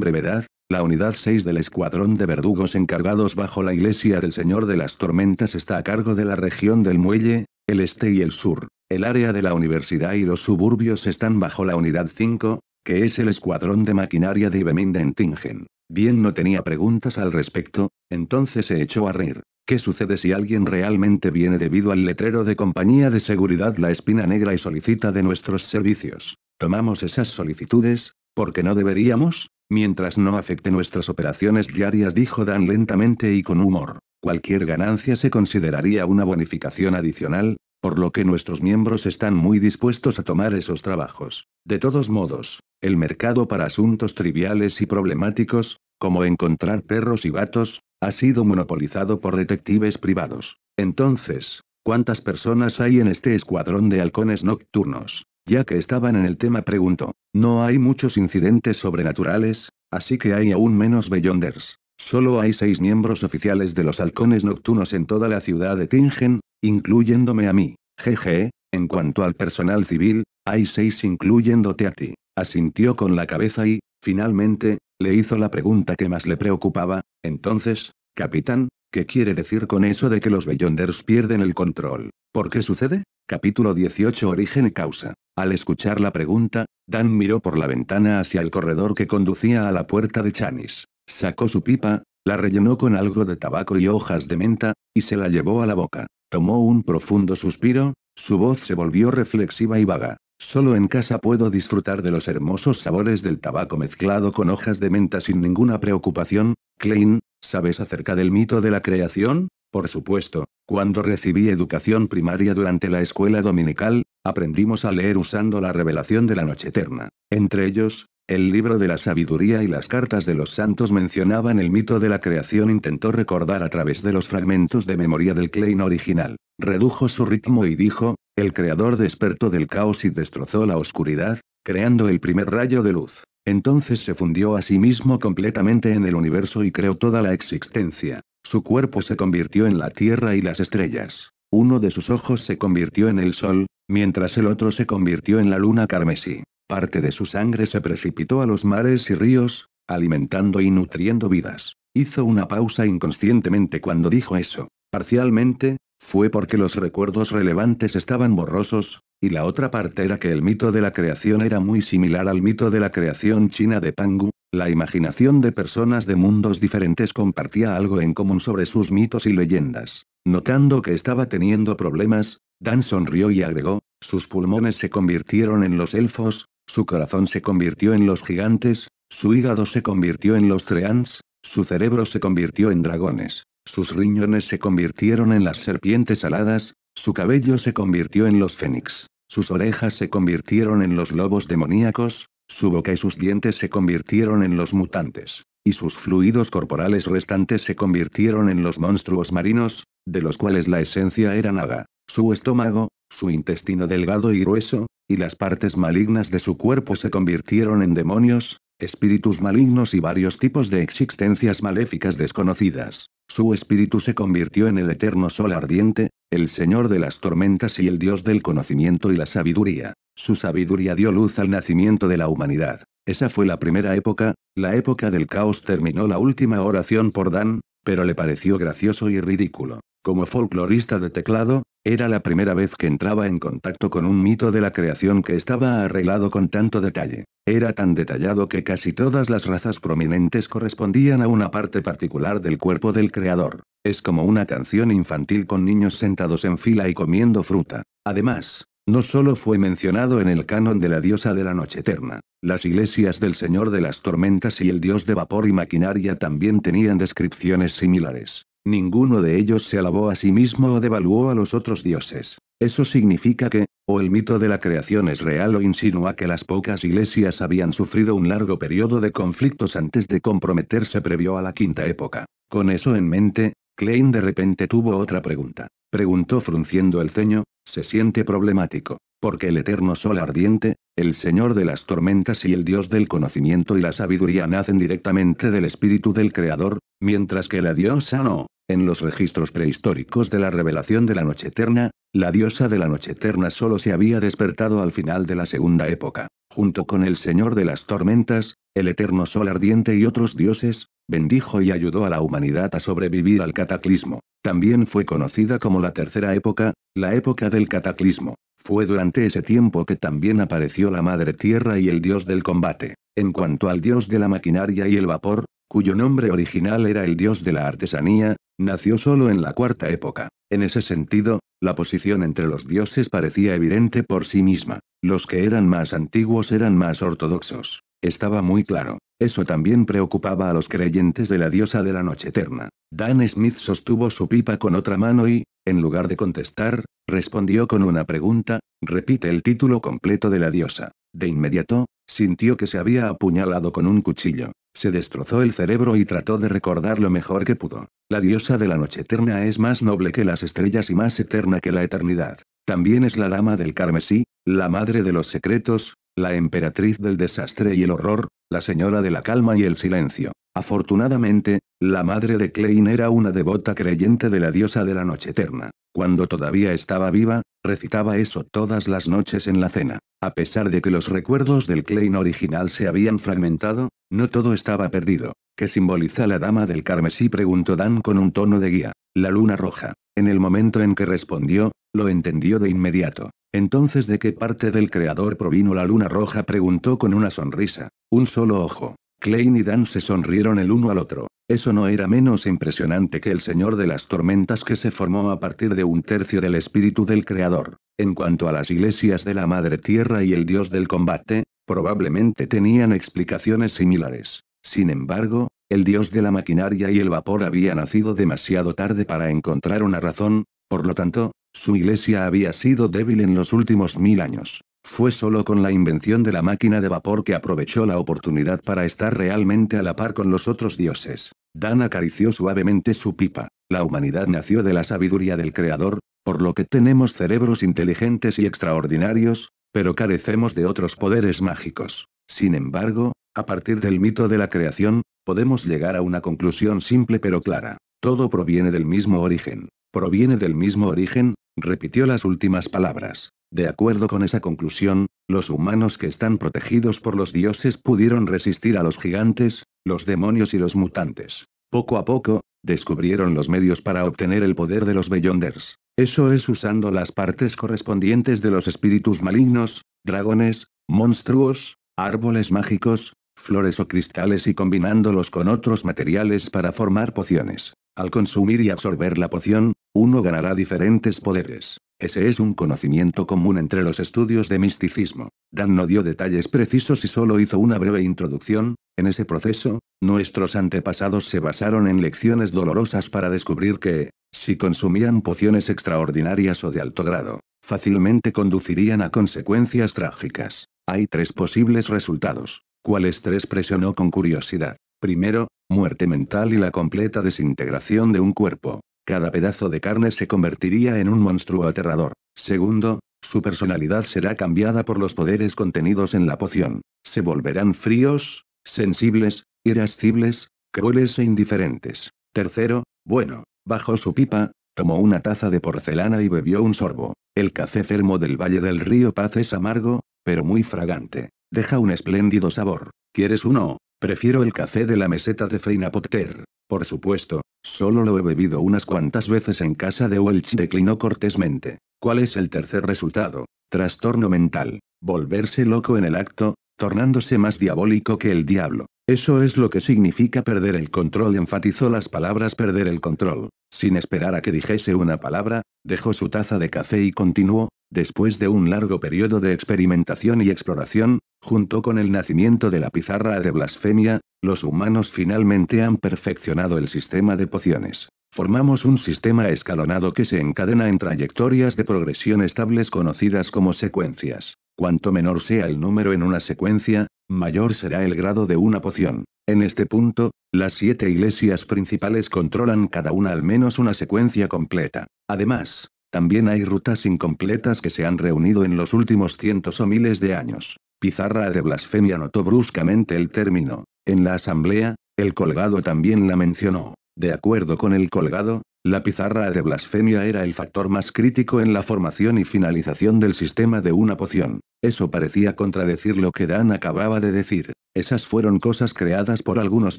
brevedad, la unidad 6 del escuadrón de verdugos encargados bajo la iglesia del Señor de las Tormentas está a cargo de la región del muelle, el este y el sur. El área de la universidad y los suburbios están bajo la unidad 5, que es el escuadrón de maquinaria de Ibeminda en Tingen. Bien no tenía preguntas al respecto, entonces se echó a reír. ¿Qué sucede si alguien realmente viene debido al letrero de compañía de seguridad La Espina Negra y solicita de nuestros servicios? ¿Tomamos esas solicitudes? porque no deberíamos? Mientras no afecte nuestras operaciones diarias, dijo Dan lentamente y con humor. Cualquier ganancia se consideraría una bonificación adicional, por lo que nuestros miembros están muy dispuestos a tomar esos trabajos. De todos modos, el mercado para asuntos triviales y problemáticos, como encontrar perros y gatos, ha sido monopolizado por detectives privados. Entonces, ¿cuántas personas hay en este escuadrón de halcones nocturnos? Ya que estaban en el tema pregunto. No hay muchos incidentes sobrenaturales, así que hay aún menos Beyonders. Solo hay seis miembros oficiales de los halcones nocturnos en toda la ciudad de Tingen, incluyéndome a mí. Jeje, en cuanto al personal civil, hay seis incluyéndote a ti. Asintió con la cabeza y, finalmente, le hizo la pregunta que más le preocupaba, entonces, capitán, ¿qué quiere decir con eso de que los Beyonders pierden el control? ¿Por qué sucede? Capítulo 18 Origen y causa. Al escuchar la pregunta, Dan miró por la ventana hacia el corredor que conducía a la puerta de Chanis. Sacó su pipa, la rellenó con algo de tabaco y hojas de menta, y se la llevó a la boca. Tomó un profundo suspiro, su voz se volvió reflexiva y vaga. Solo en casa puedo disfrutar de los hermosos sabores del tabaco mezclado con hojas de menta sin ninguna preocupación. Klein, ¿sabes acerca del mito de la creación? Por supuesto, cuando recibí educación primaria durante la escuela dominical, aprendimos a leer usando la revelación de la noche eterna. Entre ellos, el libro de la sabiduría y las cartas de los santos mencionaban el mito de la creación. Intentó recordar a través de los fragmentos de memoria del Klein original. Redujo su ritmo y dijo, el creador despertó del caos y destrozó la oscuridad, creando el primer rayo de luz. Entonces se fundió a sí mismo completamente en el universo y creó toda la existencia. Su cuerpo se convirtió en la Tierra y las estrellas. Uno de sus ojos se convirtió en el Sol, mientras el otro se convirtió en la luna carmesí. Parte de su sangre se precipitó a los mares y ríos, alimentando y nutriendo vidas. Hizo una pausa inconscientemente cuando dijo eso. Parcialmente, fue porque los recuerdos relevantes estaban borrosos, y la otra parte era que el mito de la creación era muy similar al mito de la creación china de Pangu, la imaginación de personas de mundos diferentes compartía algo en común sobre sus mitos y leyendas. Notando que estaba teniendo problemas, Dan sonrió y agregó, sus pulmones se convirtieron en los elfos, su corazón se convirtió en los gigantes, su hígado se convirtió en los treants, su cerebro se convirtió en dragones. Sus riñones se convirtieron en las serpientes aladas, su cabello se convirtió en los fénix, sus orejas se convirtieron en los lobos demoníacos, su boca y sus dientes se convirtieron en los mutantes, y sus fluidos corporales restantes se convirtieron en los monstruos marinos, de los cuales la esencia era nada, su estómago, su intestino delgado y grueso, y las partes malignas de su cuerpo se convirtieron en demonios, espíritus malignos y varios tipos de existencias maléficas desconocidas. Su espíritu se convirtió en el eterno sol ardiente, el señor de las tormentas y el dios del conocimiento y la sabiduría. Su sabiduría dio luz al nacimiento de la humanidad. Esa fue la primera época, la época del caos terminó la última oración por Dan, pero le pareció gracioso y ridículo. Como folclorista de teclado, era la primera vez que entraba en contacto con un mito de la creación que estaba arreglado con tanto detalle. Era tan detallado que casi todas las razas prominentes correspondían a una parte particular del cuerpo del creador. Es como una canción infantil con niños sentados en fila y comiendo fruta. Además, no solo fue mencionado en el canon de la diosa de la noche eterna, las iglesias del Señor de las Tormentas y el dios de vapor y maquinaria también tenían descripciones similares. Ninguno de ellos se alabó a sí mismo o devaluó a los otros dioses. Eso significa que, o el mito de la creación es real o insinúa que las pocas iglesias habían sufrido un largo periodo de conflictos antes de comprometerse previo a la quinta época. Con eso en mente, Klein de repente tuvo otra pregunta. Preguntó frunciendo el ceño, se siente problemático, porque el eterno sol ardiente, el señor de las tormentas y el dios del conocimiento y la sabiduría nacen directamente del espíritu del creador, mientras que la diosa no. En los registros prehistóricos de la revelación de la Noche Eterna, la diosa de la Noche Eterna solo se había despertado al final de la segunda época, junto con el Señor de las Tormentas, el Eterno Sol Ardiente y otros dioses, bendijo y ayudó a la humanidad a sobrevivir al cataclismo. También fue conocida como la tercera época, la época del cataclismo. Fue durante ese tiempo que también apareció la Madre Tierra y el Dios del combate. En cuanto al Dios de la maquinaria y el vapor, cuyo nombre original era el Dios de la artesanía, Nació solo en la cuarta época. En ese sentido, la posición entre los dioses parecía evidente por sí misma. Los que eran más antiguos eran más ortodoxos. Estaba muy claro. Eso también preocupaba a los creyentes de la diosa de la noche eterna. Dan Smith sostuvo su pipa con otra mano y, en lugar de contestar, respondió con una pregunta, repite el título completo de la diosa. De inmediato, Sintió que se había apuñalado con un cuchillo. Se destrozó el cerebro y trató de recordar lo mejor que pudo. La diosa de la noche eterna es más noble que las estrellas y más eterna que la eternidad. También es la dama del carmesí, la madre de los secretos, la emperatriz del desastre y el horror, la señora de la calma y el silencio. Afortunadamente, la madre de Klein era una devota creyente de la diosa de la noche eterna. Cuando todavía estaba viva, Recitaba eso todas las noches en la cena. A pesar de que los recuerdos del Klein original se habían fragmentado, no todo estaba perdido. ¿Qué simboliza la dama del carmesí? preguntó Dan con un tono de guía. La luna roja. En el momento en que respondió, lo entendió de inmediato. Entonces, ¿de qué parte del creador provino la luna roja? preguntó con una sonrisa. Un solo ojo. Klein y Dan se sonrieron el uno al otro. Eso no era menos impresionante que el Señor de las Tormentas que se formó a partir de un tercio del espíritu del Creador. En cuanto a las iglesias de la Madre Tierra y el Dios del combate, probablemente tenían explicaciones similares. Sin embargo, el Dios de la maquinaria y el vapor había nacido demasiado tarde para encontrar una razón, por lo tanto, su iglesia había sido débil en los últimos mil años. Fue solo con la invención de la máquina de vapor que aprovechó la oportunidad para estar realmente a la par con los otros dioses. Dan acarició suavemente su pipa. La humanidad nació de la sabiduría del Creador, por lo que tenemos cerebros inteligentes y extraordinarios, pero carecemos de otros poderes mágicos. Sin embargo, a partir del mito de la creación, podemos llegar a una conclusión simple pero clara. Todo proviene del mismo origen. Proviene del mismo origen, repitió las últimas palabras. De acuerdo con esa conclusión, los humanos que están protegidos por los dioses pudieron resistir a los gigantes, los demonios y los mutantes. Poco a poco, descubrieron los medios para obtener el poder de los Beyonders. Eso es usando las partes correspondientes de los espíritus malignos, dragones, monstruos, árboles mágicos, flores o cristales y combinándolos con otros materiales para formar pociones. Al consumir y absorber la poción, uno ganará diferentes poderes. Ese es un conocimiento común entre los estudios de misticismo. Dan no dio detalles precisos y solo hizo una breve introducción. En ese proceso, nuestros antepasados se basaron en lecciones dolorosas para descubrir que, si consumían pociones extraordinarias o de alto grado, fácilmente conducirían a consecuencias trágicas. Hay tres posibles resultados. ¿Cuáles tres presionó con curiosidad? Primero, muerte mental y la completa desintegración de un cuerpo. Cada pedazo de carne se convertiría en un monstruo aterrador. Segundo, su personalidad será cambiada por los poderes contenidos en la poción. Se volverán fríos, sensibles, irascibles, crueles e indiferentes. Tercero, bueno, bajó su pipa, tomó una taza de porcelana y bebió un sorbo. El café fermo del Valle del Río Paz es amargo, pero muy fragante. Deja un espléndido sabor. ¿Quieres uno? Prefiero el café de la meseta de Feina Potter. Por supuesto, solo lo he bebido unas cuantas veces en casa de Welch, declinó cortésmente. ¿Cuál es el tercer resultado? Trastorno mental. Volverse loco en el acto, tornándose más diabólico que el diablo. Eso es lo que significa perder el control, enfatizó las palabras perder el control. Sin esperar a que dijese una palabra, dejó su taza de café y continuó, después de un largo periodo de experimentación y exploración, junto con el nacimiento de la pizarra de blasfemia, los humanos finalmente han perfeccionado el sistema de pociones. Formamos un sistema escalonado que se encadena en trayectorias de progresión estables conocidas como secuencias. Cuanto menor sea el número en una secuencia, mayor será el grado de una poción. En este punto, las siete iglesias principales controlan cada una al menos una secuencia completa. Además, también hay rutas incompletas que se han reunido en los últimos cientos o miles de años. Pizarra de Blasfemia notó bruscamente el término. En la asamblea, el colgado también la mencionó. De acuerdo con el colgado, la pizarra de blasfemia era el factor más crítico en la formación y finalización del sistema de una poción. Eso parecía contradecir lo que Dan acababa de decir. Esas fueron cosas creadas por algunos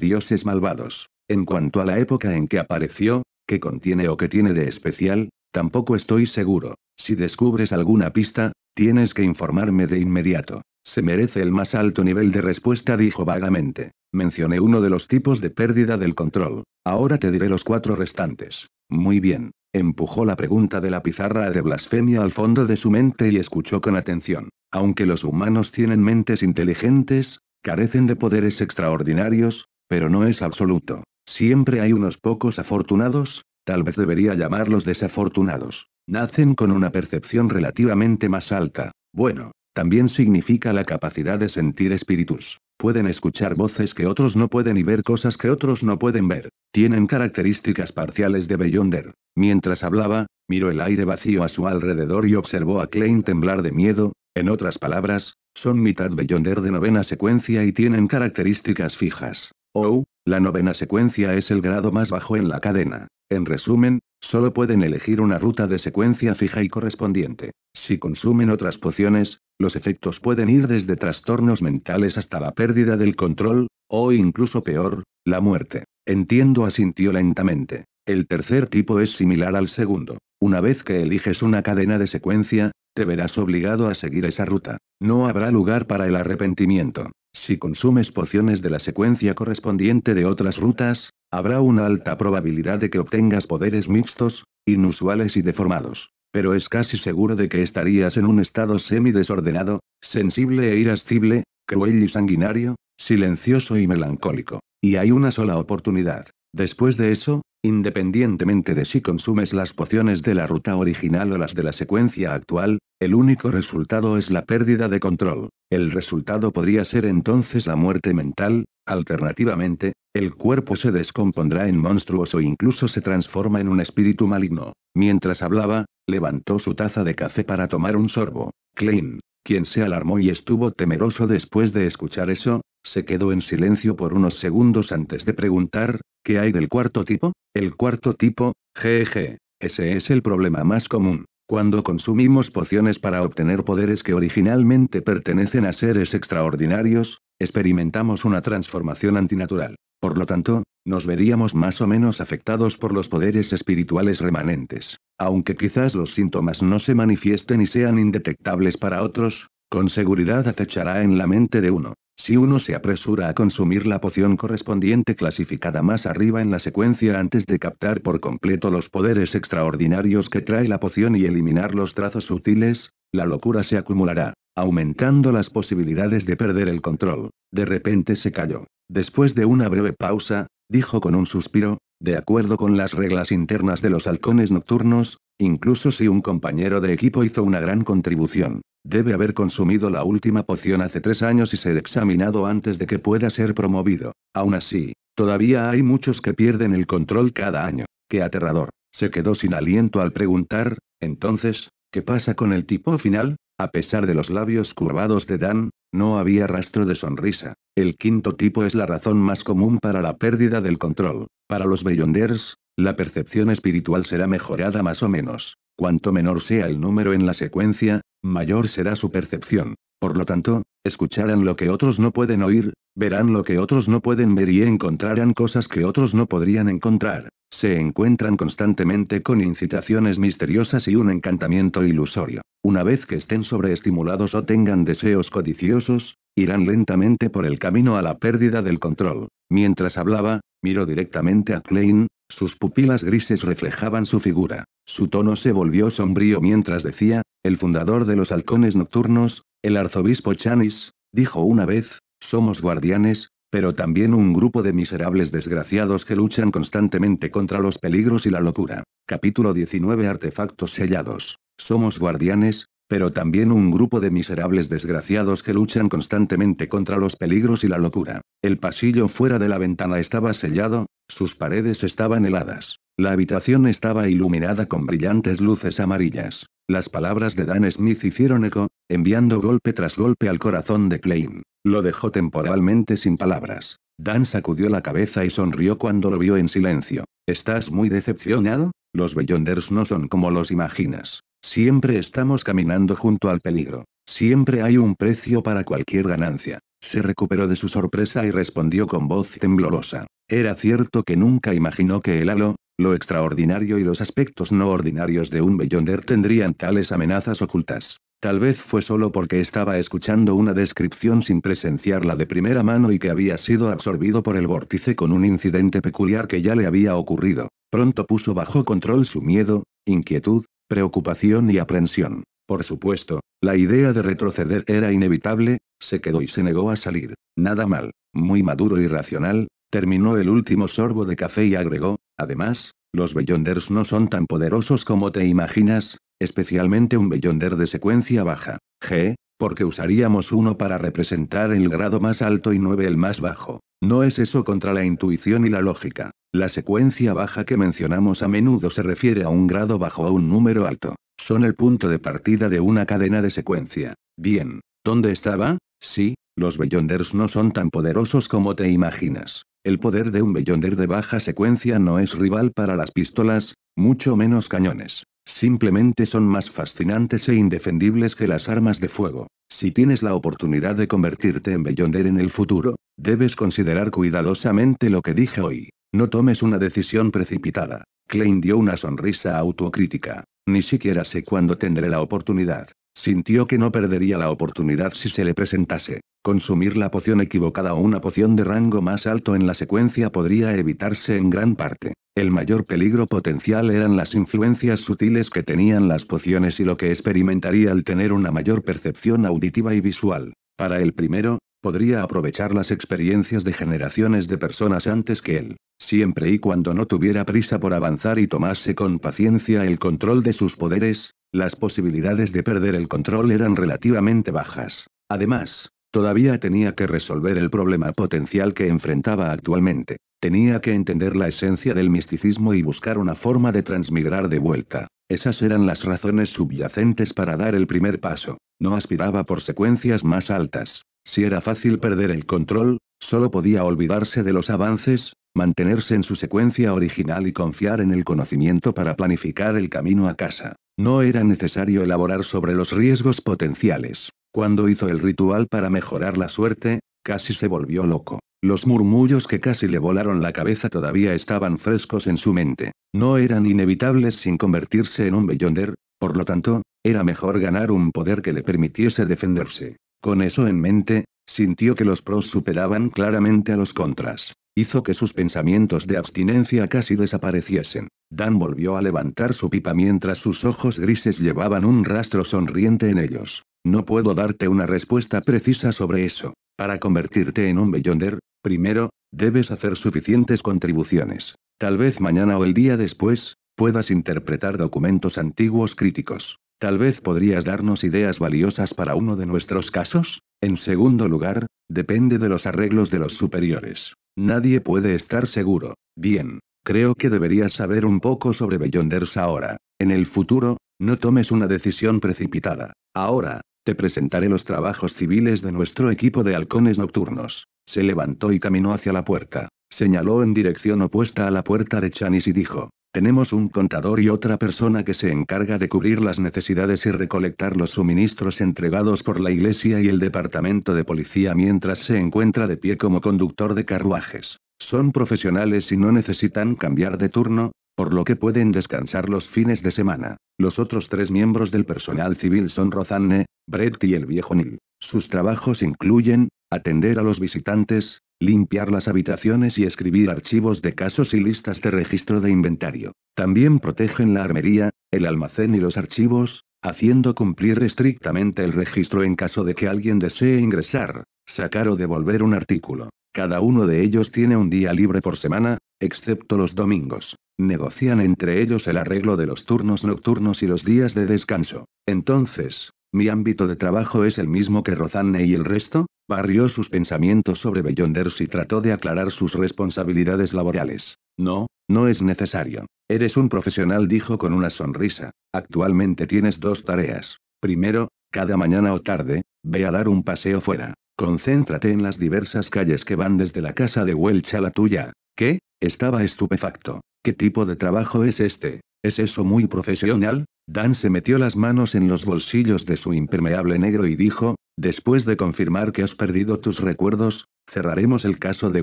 dioses malvados. En cuanto a la época en que apareció, qué contiene o qué tiene de especial, tampoco estoy seguro. Si descubres alguna pista, tienes que informarme de inmediato. Se merece el más alto nivel de respuesta, dijo vagamente. Mencioné uno de los tipos de pérdida del control. Ahora te diré los cuatro restantes. Muy bien. Empujó la pregunta de la pizarra de blasfemia al fondo de su mente y escuchó con atención. Aunque los humanos tienen mentes inteligentes, carecen de poderes extraordinarios, pero no es absoluto. Siempre hay unos pocos afortunados, tal vez debería llamarlos desafortunados. Nacen con una percepción relativamente más alta. Bueno, también significa la capacidad de sentir espíritus. Pueden escuchar voces que otros no pueden y ver cosas que otros no pueden ver. Tienen características parciales de Beyonder. Mientras hablaba, miró el aire vacío a su alrededor y observó a Klein temblar de miedo. En otras palabras, son mitad Beyonder de novena secuencia y tienen características fijas. Oh, la novena secuencia es el grado más bajo en la cadena. En resumen, solo pueden elegir una ruta de secuencia fija y correspondiente. Si consumen otras pociones, los efectos pueden ir desde trastornos mentales hasta la pérdida del control, o incluso peor, la muerte. Entiendo, asintió lentamente. El tercer tipo es similar al segundo. Una vez que eliges una cadena de secuencia, te verás obligado a seguir esa ruta. No habrá lugar para el arrepentimiento. Si consumes pociones de la secuencia correspondiente de otras rutas, habrá una alta probabilidad de que obtengas poderes mixtos, inusuales y deformados pero es casi seguro de que estarías en un estado semi-desordenado, sensible e irascible, cruel y sanguinario, silencioso y melancólico. Y hay una sola oportunidad. Después de eso, Independientemente de si consumes las pociones de la ruta original o las de la secuencia actual, el único resultado es la pérdida de control. El resultado podría ser entonces la muerte mental, alternativamente, el cuerpo se descompondrá en monstruos o incluso se transforma en un espíritu maligno. Mientras hablaba, levantó su taza de café para tomar un sorbo. Klein, quien se alarmó y estuvo temeroso después de escuchar eso, se quedó en silencio por unos segundos antes de preguntar, ¿qué hay del cuarto tipo? El cuarto tipo, jeje, ese es el problema más común. Cuando consumimos pociones para obtener poderes que originalmente pertenecen a seres extraordinarios, experimentamos una transformación antinatural. Por lo tanto, nos veríamos más o menos afectados por los poderes espirituales remanentes. Aunque quizás los síntomas no se manifiesten y sean indetectables para otros, con seguridad acechará en la mente de uno. Si uno se apresura a consumir la poción correspondiente clasificada más arriba en la secuencia antes de captar por completo los poderes extraordinarios que trae la poción y eliminar los trazos sutiles, la locura se acumulará, aumentando las posibilidades de perder el control. De repente se calló. Después de una breve pausa, dijo con un suspiro, de acuerdo con las reglas internas de los halcones nocturnos, incluso si un compañero de equipo hizo una gran contribución, debe haber consumido la última poción hace tres años y ser examinado antes de que pueda ser promovido. Aún así, todavía hay muchos que pierden el control cada año. ¡Qué aterrador! Se quedó sin aliento al preguntar, entonces, ¿qué pasa con el tipo final? A pesar de los labios curvados de Dan, no había rastro de sonrisa. El quinto tipo es la razón más común para la pérdida del control. Para los Beyonders, la percepción espiritual será mejorada más o menos. Cuanto menor sea el número en la secuencia, mayor será su percepción. Por lo tanto, escucharán lo que otros no pueden oír, verán lo que otros no pueden ver y encontrarán cosas que otros no podrían encontrar. Se encuentran constantemente con incitaciones misteriosas y un encantamiento ilusorio. Una vez que estén sobreestimulados o tengan deseos codiciosos, irán lentamente por el camino a la pérdida del control. Mientras hablaba, miró directamente a Klein, sus pupilas grises reflejaban su figura. Su tono se volvió sombrío mientras decía, el fundador de los halcones nocturnos, el arzobispo Chanis, dijo una vez, somos guardianes, pero también un grupo de miserables desgraciados que luchan constantemente contra los peligros y la locura. Capítulo 19 Artefactos sellados. Somos guardianes, pero también un grupo de miserables desgraciados que luchan constantemente contra los peligros y la locura. El pasillo fuera de la ventana estaba sellado, sus paredes estaban heladas. La habitación estaba iluminada con brillantes luces amarillas. Las palabras de Dan Smith hicieron eco, enviando golpe tras golpe al corazón de Klein. Lo dejó temporalmente sin palabras. Dan sacudió la cabeza y sonrió cuando lo vio en silencio. ¿Estás muy decepcionado? Los Beyonders no son como los imaginas. Siempre estamos caminando junto al peligro. Siempre hay un precio para cualquier ganancia. Se recuperó de su sorpresa y respondió con voz temblorosa. Era cierto que nunca imaginó que el halo, lo extraordinario y los aspectos no ordinarios de un Beyonder tendrían tales amenazas ocultas. Tal vez fue solo porque estaba escuchando una descripción sin presenciarla de primera mano y que había sido absorbido por el vórtice con un incidente peculiar que ya le había ocurrido. Pronto puso bajo control su miedo, inquietud, preocupación y aprensión. Por supuesto, la idea de retroceder era inevitable, se quedó y se negó a salir. Nada mal, muy maduro y racional, terminó el último sorbo de café y agregó, además, los Beyonders no son tan poderosos como te imaginas, especialmente un beyonder de secuencia baja, G, porque usaríamos uno para representar el grado más alto y 9 el más bajo. No es eso contra la intuición y la lógica. La secuencia baja que mencionamos a menudo se refiere a un grado bajo o un número alto. Son el punto de partida de una cadena de secuencia. Bien, ¿dónde estaba? Sí, los Beyonders no son tan poderosos como te imaginas. El poder de un Beyonder de baja secuencia no es rival para las pistolas, mucho menos cañones. Simplemente son más fascinantes e indefendibles que las armas de fuego. Si tienes la oportunidad de convertirte en Beyonder en el futuro, debes considerar cuidadosamente lo que dije hoy. No tomes una decisión precipitada. Klein dio una sonrisa autocrítica. Ni siquiera sé cuándo tendré la oportunidad. Sintió que no perdería la oportunidad si se le presentase. Consumir la poción equivocada o una poción de rango más alto en la secuencia podría evitarse en gran parte. El mayor peligro potencial eran las influencias sutiles que tenían las pociones y lo que experimentaría al tener una mayor percepción auditiva y visual. Para el primero, podría aprovechar las experiencias de generaciones de personas antes que él, siempre y cuando no tuviera prisa por avanzar y tomase con paciencia el control de sus poderes, las posibilidades de perder el control eran relativamente bajas. Además, Todavía tenía que resolver el problema potencial que enfrentaba actualmente. Tenía que entender la esencia del misticismo y buscar una forma de transmigrar de vuelta. Esas eran las razones subyacentes para dar el primer paso. No aspiraba por secuencias más altas. Si era fácil perder el control, solo podía olvidarse de los avances, mantenerse en su secuencia original y confiar en el conocimiento para planificar el camino a casa. No era necesario elaborar sobre los riesgos potenciales. Cuando hizo el ritual para mejorar la suerte, casi se volvió loco. Los murmullos que casi le volaron la cabeza todavía estaban frescos en su mente. No eran inevitables sin convertirse en un Beyonder, por lo tanto, era mejor ganar un poder que le permitiese defenderse. Con eso en mente, sintió que los pros superaban claramente a los contras. Hizo que sus pensamientos de abstinencia casi desapareciesen. Dan volvió a levantar su pipa mientras sus ojos grises llevaban un rastro sonriente en ellos. No puedo darte una respuesta precisa sobre eso. Para convertirte en un Beyonder, primero, debes hacer suficientes contribuciones. Tal vez mañana o el día después, puedas interpretar documentos antiguos críticos. Tal vez podrías darnos ideas valiosas para uno de nuestros casos. En segundo lugar, depende de los arreglos de los superiores. Nadie puede estar seguro. Bien, creo que deberías saber un poco sobre Beyonders ahora. En el futuro, no tomes una decisión precipitada. Ahora, presentaré los trabajos civiles de nuestro equipo de halcones nocturnos. Se levantó y caminó hacia la puerta. Señaló en dirección opuesta a la puerta de Chanis y dijo, tenemos un contador y otra persona que se encarga de cubrir las necesidades y recolectar los suministros entregados por la iglesia y el departamento de policía mientras se encuentra de pie como conductor de carruajes. Son profesionales y no necesitan cambiar de turno, por lo que pueden descansar los fines de semana. Los otros tres miembros del personal civil son Rozanne, Brett y el viejo Neil. Sus trabajos incluyen, atender a los visitantes, limpiar las habitaciones y escribir archivos de casos y listas de registro de inventario. También protegen la armería, el almacén y los archivos, haciendo cumplir estrictamente el registro en caso de que alguien desee ingresar, sacar o devolver un artículo. Cada uno de ellos tiene un día libre por semana, excepto los domingos. Negocian entre ellos el arreglo de los turnos nocturnos y los días de descanso. Entonces, ¿mi ámbito de trabajo es el mismo que Rozanne y el resto? Barrió sus pensamientos sobre Beyonders y trató de aclarar sus responsabilidades laborales. No, no es necesario. Eres un profesional, dijo con una sonrisa. Actualmente tienes dos tareas. Primero, cada mañana o tarde, ve a dar un paseo fuera. Concéntrate en las diversas calles que van desde la casa de Welch a la tuya. ¿Qué? Estaba estupefacto. ¿Qué tipo de trabajo es este? ¿Es eso muy profesional? Dan se metió las manos en los bolsillos de su impermeable negro y dijo, después de confirmar que has perdido tus recuerdos, cerraremos el caso de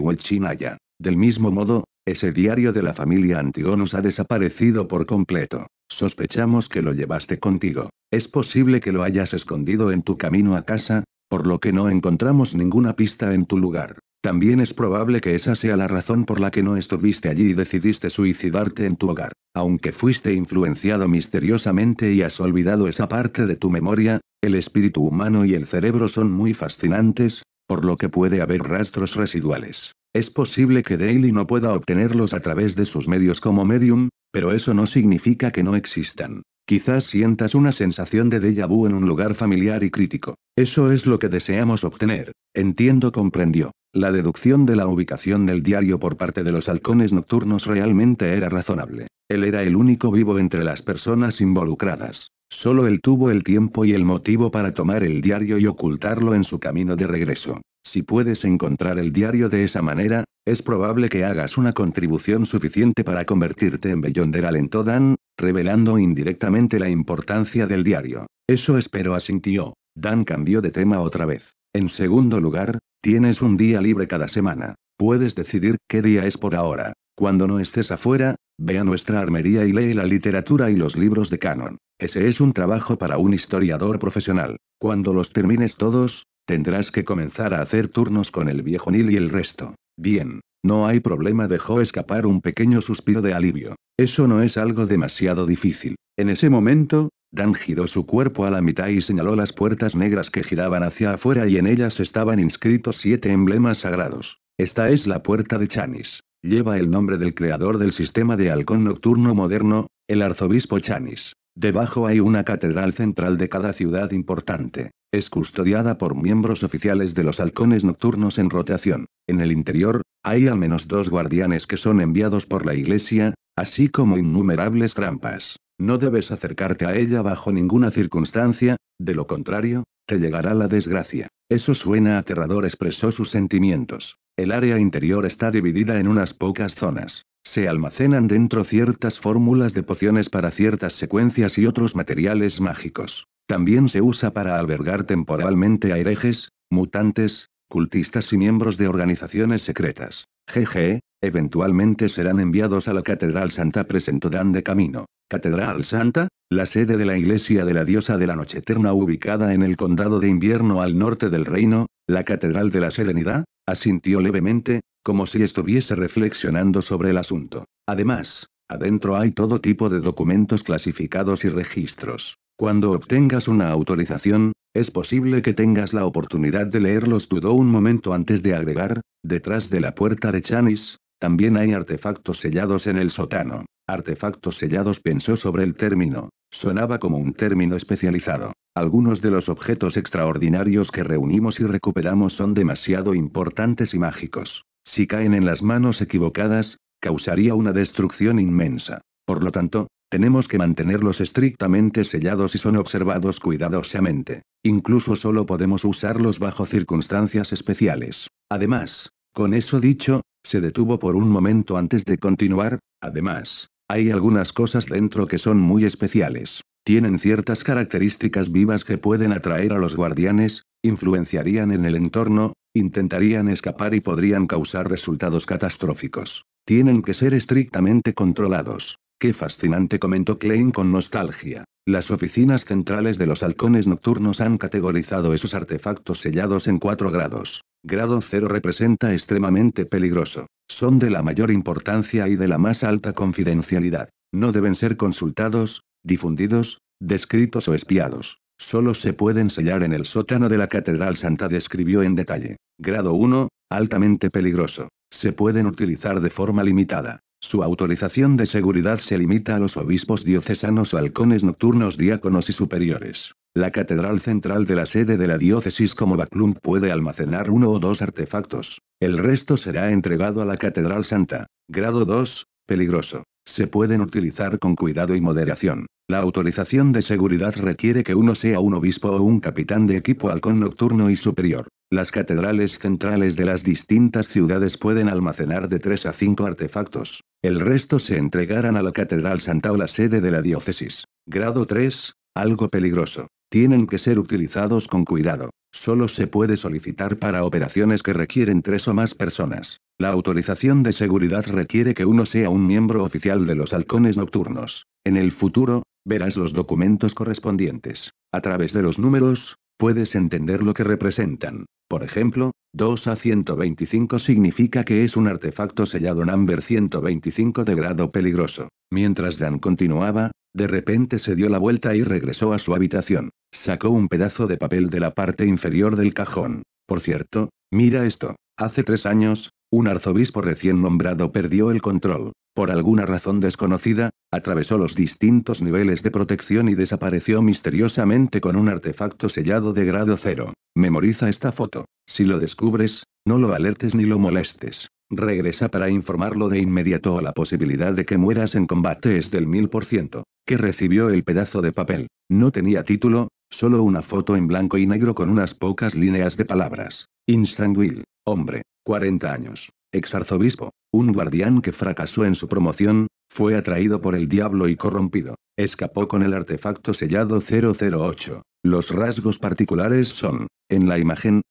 Ya. Del mismo modo, ese diario de la familia Antionus ha desaparecido por completo. Sospechamos que lo llevaste contigo. Es posible que lo hayas escondido en tu camino a casa, por lo que no encontramos ninguna pista en tu lugar. También es probable que esa sea la razón por la que no estuviste allí y decidiste suicidarte en tu hogar. Aunque fuiste influenciado misteriosamente y has olvidado esa parte de tu memoria, el espíritu humano y el cerebro son muy fascinantes, por lo que puede haber rastros residuales. Es posible que Daly no pueda obtenerlos a través de sus medios como medium, pero eso no significa que no existan. Quizás sientas una sensación de déjà vu en un lugar familiar y crítico. Eso es lo que deseamos obtener. Entiendo, comprendió. La deducción de la ubicación del diario por parte de los halcones nocturnos realmente era razonable. Él era el único vivo entre las personas involucradas. Solo él tuvo el tiempo y el motivo para tomar el diario y ocultarlo en su camino de regreso. Si puedes encontrar el diario de esa manera, es probable que hagas una contribución suficiente para convertirte en Beyonder Dan, revelando indirectamente la importancia del diario. Eso espero asintió. Dan cambió de tema otra vez. En segundo lugar, tienes un día libre cada semana. Puedes decidir qué día es por ahora. Cuando no estés afuera, ve a nuestra armería y lee la literatura y los libros de canon. Ese es un trabajo para un historiador profesional. Cuando los termines todos, Tendrás que comenzar a hacer turnos con el viejo Nil y el resto. Bien. No hay problema, dejó escapar un pequeño suspiro de alivio. Eso no es algo demasiado difícil. En ese momento, Dan giró su cuerpo a la mitad y señaló las puertas negras que giraban hacia afuera y en ellas estaban inscritos siete emblemas sagrados. Esta es la puerta de Chanis. Lleva el nombre del creador del sistema de halcón nocturno moderno, el arzobispo Chanis. Debajo hay una catedral central de cada ciudad importante. Es custodiada por miembros oficiales de los halcones nocturnos en rotación. En el interior, hay al menos dos guardianes que son enviados por la iglesia, así como innumerables trampas. No debes acercarte a ella bajo ninguna circunstancia, de lo contrario, te llegará la desgracia. Eso suena aterrador, expresó sus sentimientos. El área interior está dividida en unas pocas zonas. Se almacenan dentro ciertas fórmulas de pociones para ciertas secuencias y otros materiales mágicos. También se usa para albergar temporalmente a herejes, mutantes, cultistas y miembros de organizaciones secretas. GG, eventualmente serán enviados a la Catedral Santa Dan de Camino. Catedral Santa, la sede de la Iglesia de la Diosa de la Noche Eterna ubicada en el Condado de Invierno al norte del reino, la Catedral de la Serenidad, asintió levemente, como si estuviese reflexionando sobre el asunto. Además, adentro hay todo tipo de documentos clasificados y registros. Cuando obtengas una autorización, es posible que tengas la oportunidad de leerlos. Dudó un momento antes de agregar, detrás de la puerta de Chanis, también hay artefactos sellados en el sótano. Artefactos sellados pensó sobre el término. Sonaba como un término especializado. Algunos de los objetos extraordinarios que reunimos y recuperamos son demasiado importantes y mágicos. Si caen en las manos equivocadas, causaría una destrucción inmensa. Por lo tanto, tenemos que mantenerlos estrictamente sellados y son observados cuidadosamente. Incluso solo podemos usarlos bajo circunstancias especiales. Además, con eso dicho, se detuvo por un momento antes de continuar, además, hay algunas cosas dentro que son muy especiales. Tienen ciertas características vivas que pueden atraer a los guardianes, influenciarían en el entorno, Intentarían escapar y podrían causar resultados catastróficos. Tienen que ser estrictamente controlados. Qué fascinante, comentó Klein con nostalgia. Las oficinas centrales de los halcones nocturnos han categorizado esos artefactos sellados en cuatro grados. Grado cero representa extremadamente peligroso. Son de la mayor importancia y de la más alta confidencialidad. No deben ser consultados, difundidos, descritos o espiados. Solo se pueden sellar en el sótano de la Catedral Santa, describió en detalle. Grado 1, altamente peligroso. Se pueden utilizar de forma limitada. Su autorización de seguridad se limita a los obispos diocesanos balcones halcones nocturnos diáconos y superiores. La catedral central de la sede de la diócesis como Baclum puede almacenar uno o dos artefactos. El resto será entregado a la Catedral Santa. Grado 2, peligroso. Se pueden utilizar con cuidado y moderación. La autorización de seguridad requiere que uno sea un obispo o un capitán de equipo halcón nocturno y superior. Las catedrales centrales de las distintas ciudades pueden almacenar de 3 a 5 artefactos. El resto se entregarán a la Catedral Santa o la sede de la diócesis. Grado 3, algo peligroso. Tienen que ser utilizados con cuidado. Solo se puede solicitar para operaciones que requieren tres o más personas. La autorización de seguridad requiere que uno sea un miembro oficial de los halcones nocturnos. En el futuro, verás los documentos correspondientes. A través de los números, puedes entender lo que representan. Por ejemplo, 2 a 125 significa que es un artefacto sellado en amber 125 de grado peligroso. Mientras Dan continuaba, de repente se dio la vuelta y regresó a su habitación. Sacó un pedazo de papel de la parte inferior del cajón. Por cierto, mira esto. Hace tres años, un arzobispo recién nombrado perdió el control. Por alguna razón desconocida, atravesó los distintos niveles de protección y desapareció misteriosamente con un artefacto sellado de grado cero. Memoriza esta foto. Si lo descubres, no lo alertes ni lo molestes. Regresa para informarlo de inmediato a la posibilidad de que mueras en combate es del mil ciento. Que recibió el pedazo de papel. No tenía título, solo una foto en blanco y negro con unas pocas líneas de palabras. Insanguil, hombre, 40 años, ex arzobispo, un guardián que fracasó en su promoción, fue atraído por el diablo y corrompido. Escapó con el artefacto sellado 008. Los rasgos particulares son, en la imagen,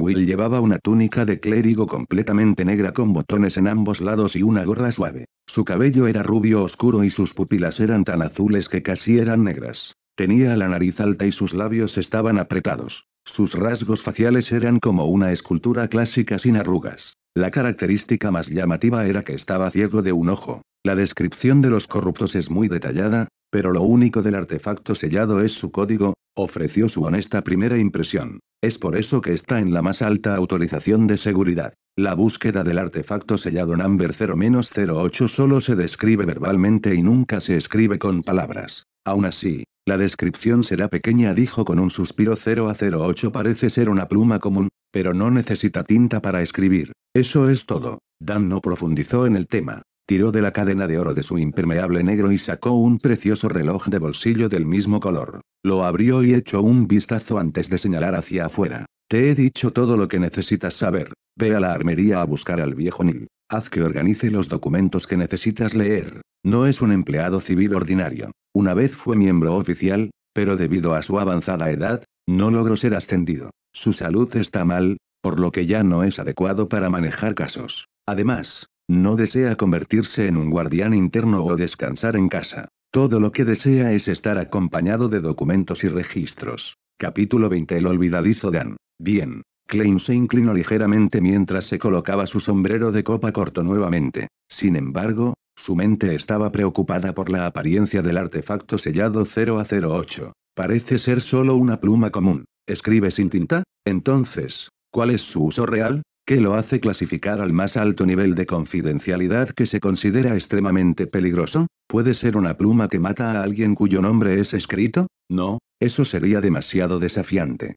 Will llevaba una túnica de clérigo completamente negra con botones en ambos lados y una gorra suave. Su cabello era rubio oscuro y sus pupilas eran tan azules que casi eran negras. Tenía la nariz alta y sus labios estaban apretados. Sus rasgos faciales eran como una escultura clásica sin arrugas. La característica más llamativa era que estaba ciego de un ojo. La descripción de los corruptos es muy detallada, pero lo único del artefacto sellado es su código, ofreció su honesta primera impresión. Es por eso que está en la más alta autorización de seguridad. La búsqueda del artefacto sellado Number 0-08 solo se describe verbalmente y nunca se escribe con palabras. Aún así, la descripción será pequeña, dijo con un suspiro 0 a 08 parece ser una pluma común, pero no necesita tinta para escribir. Eso es todo. Dan no profundizó en el tema. Tiró de la cadena de oro de su impermeable negro y sacó un precioso reloj de bolsillo del mismo color. Lo abrió y echó un vistazo antes de señalar hacia afuera. Te he dicho todo lo que necesitas saber. Ve a la armería a buscar al viejo Nil. Haz que organice los documentos que necesitas leer. No es un empleado civil ordinario. Una vez fue miembro oficial, pero debido a su avanzada edad, no logró ser ascendido. Su salud está mal, por lo que ya no es adecuado para manejar casos. Además, no desea convertirse en un guardián interno o descansar en casa. Todo lo que desea es estar acompañado de documentos y registros. Capítulo 20 El olvidadizo Dan. Bien. Klein se inclinó ligeramente mientras se colocaba su sombrero de copa corto nuevamente. Sin embargo, su mente estaba preocupada por la apariencia del artefacto sellado 0A08. Parece ser solo una pluma común. ¿Escribe sin tinta? Entonces, ¿cuál es su uso real? ¿Qué lo hace clasificar al más alto nivel de confidencialidad que se considera extremadamente peligroso? ¿Puede ser una pluma que mata a alguien cuyo nombre es escrito? No, eso sería demasiado desafiante.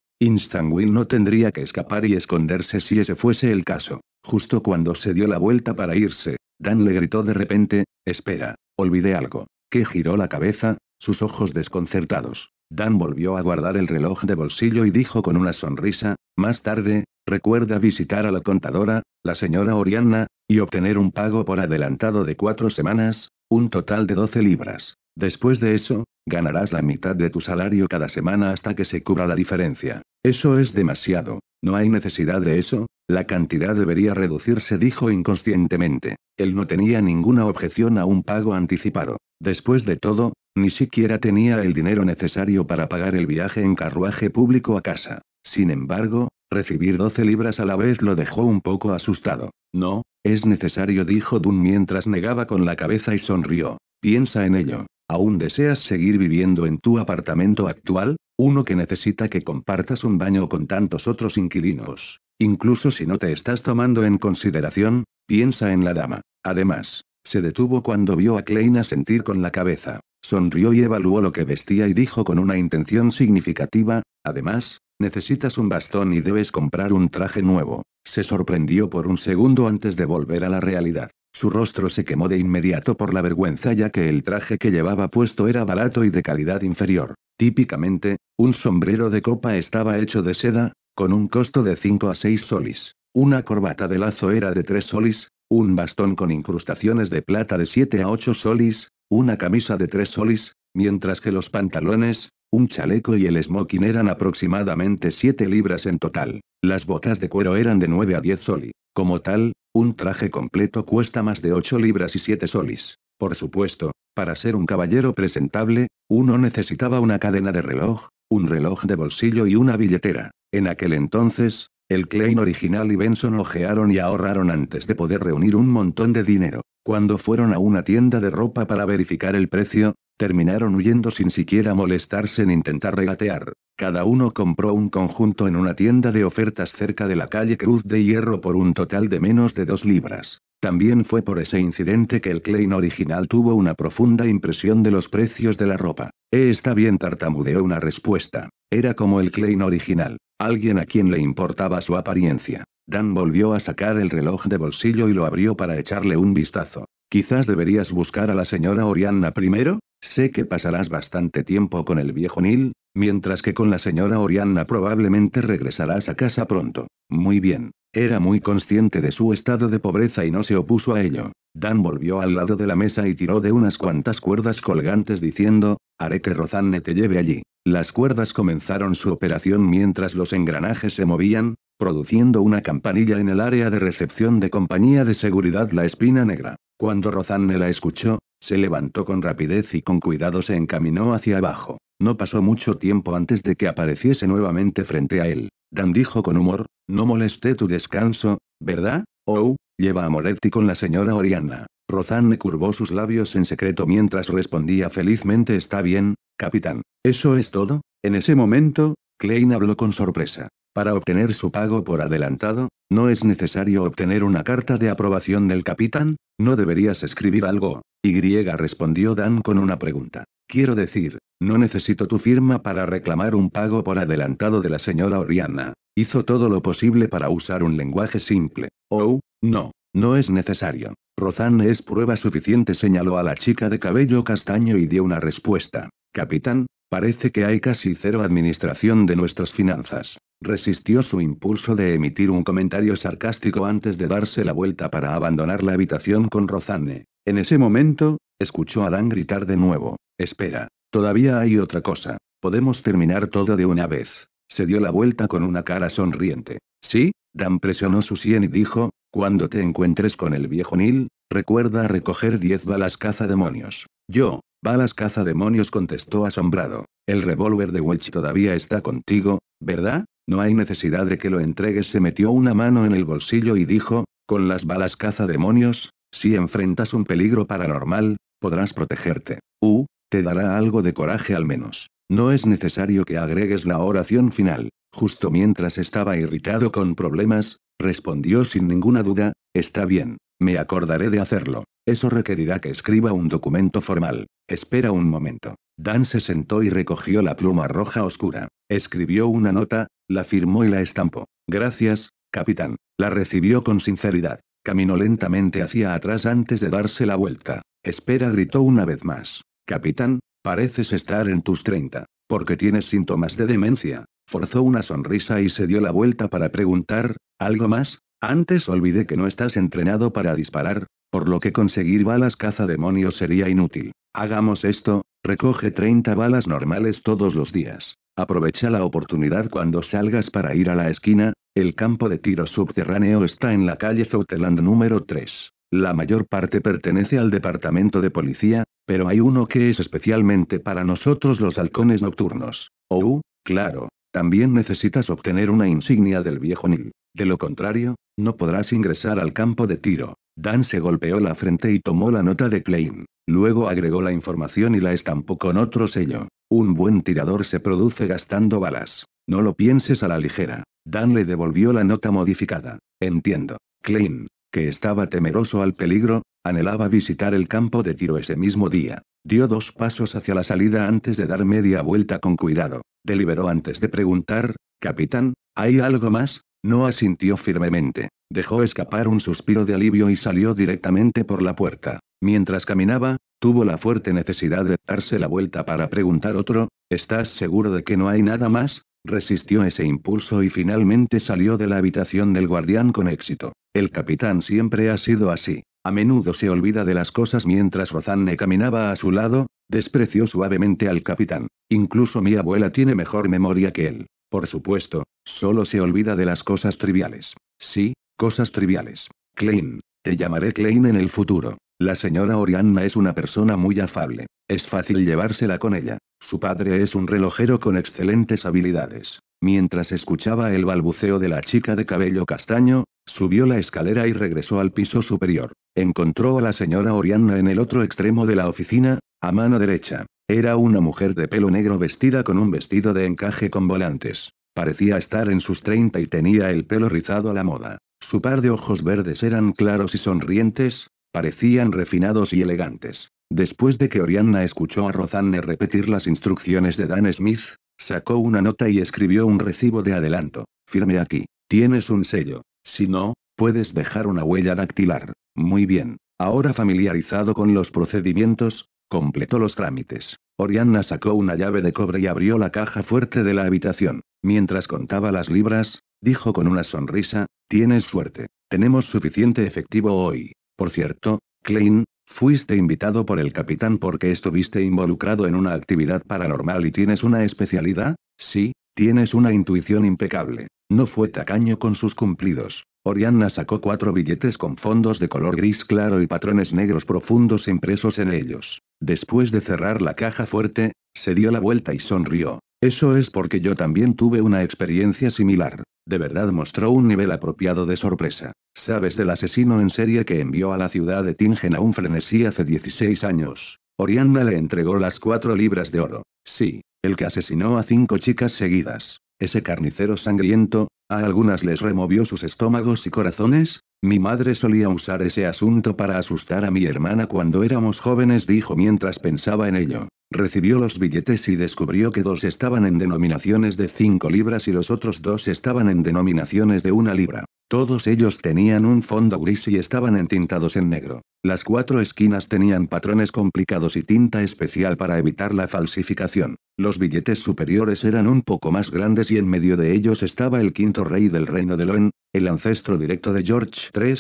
Will no tendría que escapar y esconderse si ese fuese el caso. Justo cuando se dio la vuelta para irse, Dan le gritó de repente, espera, olvidé algo, que giró la cabeza, sus ojos desconcertados. Dan volvió a guardar el reloj de bolsillo y dijo con una sonrisa, más tarde, recuerda visitar a la contadora, la señora Orianna, y obtener un pago por adelantado de cuatro semanas, un total de 12 libras. Después de eso, ganarás la mitad de tu salario cada semana hasta que se cubra la diferencia. Eso es demasiado. No hay necesidad de eso, la cantidad debería reducirse, dijo inconscientemente. Él no tenía ninguna objeción a un pago anticipado. Después de todo, ni siquiera tenía el dinero necesario para pagar el viaje en carruaje público a casa. Sin embargo, recibir 12 libras a la vez lo dejó un poco asustado. No, es necesario, dijo Dun mientras negaba con la cabeza y sonrió. Piensa en ello. ¿Aún deseas seguir viviendo en tu apartamento actual? Uno que necesita que compartas un baño con tantos otros inquilinos. Incluso si no te estás tomando en consideración, piensa en la dama. Además, se detuvo cuando vio a Klein sentir con la cabeza. Sonrió y evaluó lo que vestía y dijo con una intención significativa, además, necesitas un bastón y debes comprar un traje nuevo. Se sorprendió por un segundo antes de volver a la realidad. Su rostro se quemó de inmediato por la vergüenza ya que el traje que llevaba puesto era barato y de calidad inferior. Típicamente, un sombrero de copa estaba hecho de seda, con un costo de 5 a 6 solis. Una corbata de lazo era de 3 solis, un bastón con incrustaciones de plata de 7 a 8 solis, una camisa de 3 solis, mientras que los pantalones, un chaleco y el smoking eran aproximadamente 7 libras en total. Las botas de cuero eran de 9 a 10 solis. Como tal, un traje completo cuesta más de 8 libras y 7 solis. Por supuesto, para ser un caballero presentable, uno necesitaba una cadena de reloj, un reloj de bolsillo y una billetera. En aquel entonces, el Klein original y Benson ojearon y ahorraron antes de poder reunir un montón de dinero. Cuando fueron a una tienda de ropa para verificar el precio, terminaron huyendo sin siquiera molestarse en intentar regatear. Cada uno compró un conjunto en una tienda de ofertas cerca de la calle Cruz de Hierro por un total de menos de dos libras. También fue por ese incidente que el Klein original tuvo una profunda impresión de los precios de la ropa. Eh, está bien, tartamudeó una respuesta. Era como el Klein original, alguien a quien le importaba su apariencia. Dan volvió a sacar el reloj de bolsillo y lo abrió para echarle un vistazo. Quizás deberías buscar a la señora Orianna primero. Sé que pasarás bastante tiempo con el viejo Neil, mientras que con la señora Orianna probablemente regresarás a casa pronto. Muy bien, era muy consciente de su estado de pobreza y no se opuso a ello. Dan volvió al lado de la mesa y tiró de unas cuantas cuerdas colgantes diciendo, haré que Rozanne te lleve allí. Las cuerdas comenzaron su operación mientras los engranajes se movían, produciendo una campanilla en el área de recepción de compañía de seguridad La Espina Negra. Cuando Rozanne la escuchó, se levantó con rapidez y con cuidado se encaminó hacia abajo. No pasó mucho tiempo antes de que apareciese nuevamente frente a él. Dan dijo con humor, no molesté tu descanso, ¿verdad? Oh, lleva a Moretti con la señora Oriana. Rozanne curvó sus labios en secreto mientras respondía felizmente está bien, capitán. ¿Eso es todo? En ese momento, Klein habló con sorpresa. Para obtener su pago por adelantado, no es necesario obtener una carta de aprobación del capitán, no deberías escribir algo. Y respondió Dan con una pregunta. Quiero decir, no necesito tu firma para reclamar un pago por adelantado de la señora Oriana. Hizo todo lo posible para usar un lenguaje simple. Oh, no, no es necesario. Rozan es prueba suficiente, señaló a la chica de cabello castaño y dio una respuesta. Capitán, Parece que hay casi cero administración de nuestras finanzas. Resistió su impulso de emitir un comentario sarcástico antes de darse la vuelta para abandonar la habitación con Rozanne. En ese momento, escuchó a Dan gritar de nuevo. Espera, todavía hay otra cosa. Podemos terminar todo de una vez. Se dio la vuelta con una cara sonriente. Sí, Dan presionó su sien y dijo, cuando te encuentres con el viejo Nil, recuerda recoger diez balas caza demonios. Yo, Balas demonios contestó asombrado. El revólver de Welch todavía está contigo, ¿verdad? No hay necesidad de que lo entregues. Se metió una mano en el bolsillo y dijo, con las balas caza demonios. si enfrentas un peligro paranormal, podrás protegerte. Uh, te dará algo de coraje al menos. No es necesario que agregues la oración final. Justo mientras estaba irritado con problemas, respondió sin ninguna duda, está bien, me acordaré de hacerlo. Eso requerirá que escriba un documento formal. Espera un momento. Dan se sentó y recogió la pluma roja oscura. Escribió una nota, la firmó y la estampó. Gracias, capitán. La recibió con sinceridad. Caminó lentamente hacia atrás antes de darse la vuelta. Espera, gritó una vez más. Capitán, pareces estar en tus 30. Porque tienes síntomas de demencia. Forzó una sonrisa y se dio la vuelta para preguntar, ¿algo más? Antes olvidé que no estás entrenado para disparar, por lo que conseguir balas caza demonios sería inútil. Hagamos esto, recoge 30 balas normales todos los días. Aprovecha la oportunidad cuando salgas para ir a la esquina, el campo de tiro subterráneo está en la calle Zouteland número 3. La mayor parte pertenece al departamento de policía, pero hay uno que es especialmente para nosotros los halcones nocturnos. Oh, uh, claro, también necesitas obtener una insignia del viejo Nil. De lo contrario, no podrás ingresar al campo de tiro. Dan se golpeó la frente y tomó la nota de Klein. Luego agregó la información y la estampó con otro sello. Un buen tirador se produce gastando balas. No lo pienses a la ligera. Dan le devolvió la nota modificada. Entiendo. Klein, que estaba temeroso al peligro, anhelaba visitar el campo de tiro ese mismo día. Dio dos pasos hacia la salida antes de dar media vuelta con cuidado. Deliberó antes de preguntar, Capitán, ¿hay algo más? No asintió firmemente. Dejó escapar un suspiro de alivio y salió directamente por la puerta. Mientras caminaba, tuvo la fuerte necesidad de darse la vuelta para preguntar otro, ¿estás seguro de que no hay nada más? Resistió ese impulso y finalmente salió de la habitación del guardián con éxito. El capitán siempre ha sido así. A menudo se olvida de las cosas mientras Rozanne caminaba a su lado, despreció suavemente al capitán. Incluso mi abuela tiene mejor memoria que él. Por supuesto, solo se olvida de las cosas triviales. Sí, cosas triviales. Klein. Te llamaré Klein en el futuro. La señora Orianna es una persona muy afable. Es fácil llevársela con ella. Su padre es un relojero con excelentes habilidades. Mientras escuchaba el balbuceo de la chica de cabello castaño, subió la escalera y regresó al piso superior. Encontró a la señora Orianna en el otro extremo de la oficina, a mano derecha. Era una mujer de pelo negro vestida con un vestido de encaje con volantes. Parecía estar en sus treinta y tenía el pelo rizado a la moda. Su par de ojos verdes eran claros y sonrientes, parecían refinados y elegantes. Después de que Orianna escuchó a Rozanne repetir las instrucciones de Dan Smith, sacó una nota y escribió un recibo de adelanto. Firme aquí. Tienes un sello. Si no, puedes dejar una huella dactilar. Muy bien. Ahora familiarizado con los procedimientos, Completó los trámites. Orianna sacó una llave de cobre y abrió la caja fuerte de la habitación. Mientras contaba las libras, dijo con una sonrisa, tienes suerte, tenemos suficiente efectivo hoy. Por cierto, Klein, fuiste invitado por el capitán porque estuviste involucrado en una actividad paranormal y tienes una especialidad, sí, tienes una intuición impecable. No fue tacaño con sus cumplidos. Orianna sacó cuatro billetes con fondos de color gris claro y patrones negros profundos impresos en ellos. Después de cerrar la caja fuerte, se dio la vuelta y sonrió. Eso es porque yo también tuve una experiencia similar. De verdad mostró un nivel apropiado de sorpresa. ¿Sabes del asesino en serie que envió a la ciudad de Tingen a un frenesí hace 16 años? Orianna le entregó las cuatro libras de oro. Sí, el que asesinó a cinco chicas seguidas. Ese carnicero sangriento, a algunas les removió sus estómagos y corazones. Mi madre solía usar ese asunto para asustar a mi hermana cuando éramos jóvenes, dijo mientras pensaba en ello. Recibió los billetes y descubrió que dos estaban en denominaciones de 5 libras y los otros dos estaban en denominaciones de una libra. Todos ellos tenían un fondo gris y estaban entintados en negro. Las cuatro esquinas tenían patrones complicados y tinta especial para evitar la falsificación. Los billetes superiores eran un poco más grandes y en medio de ellos estaba el quinto rey del reino de Loen, el ancestro directo de George III,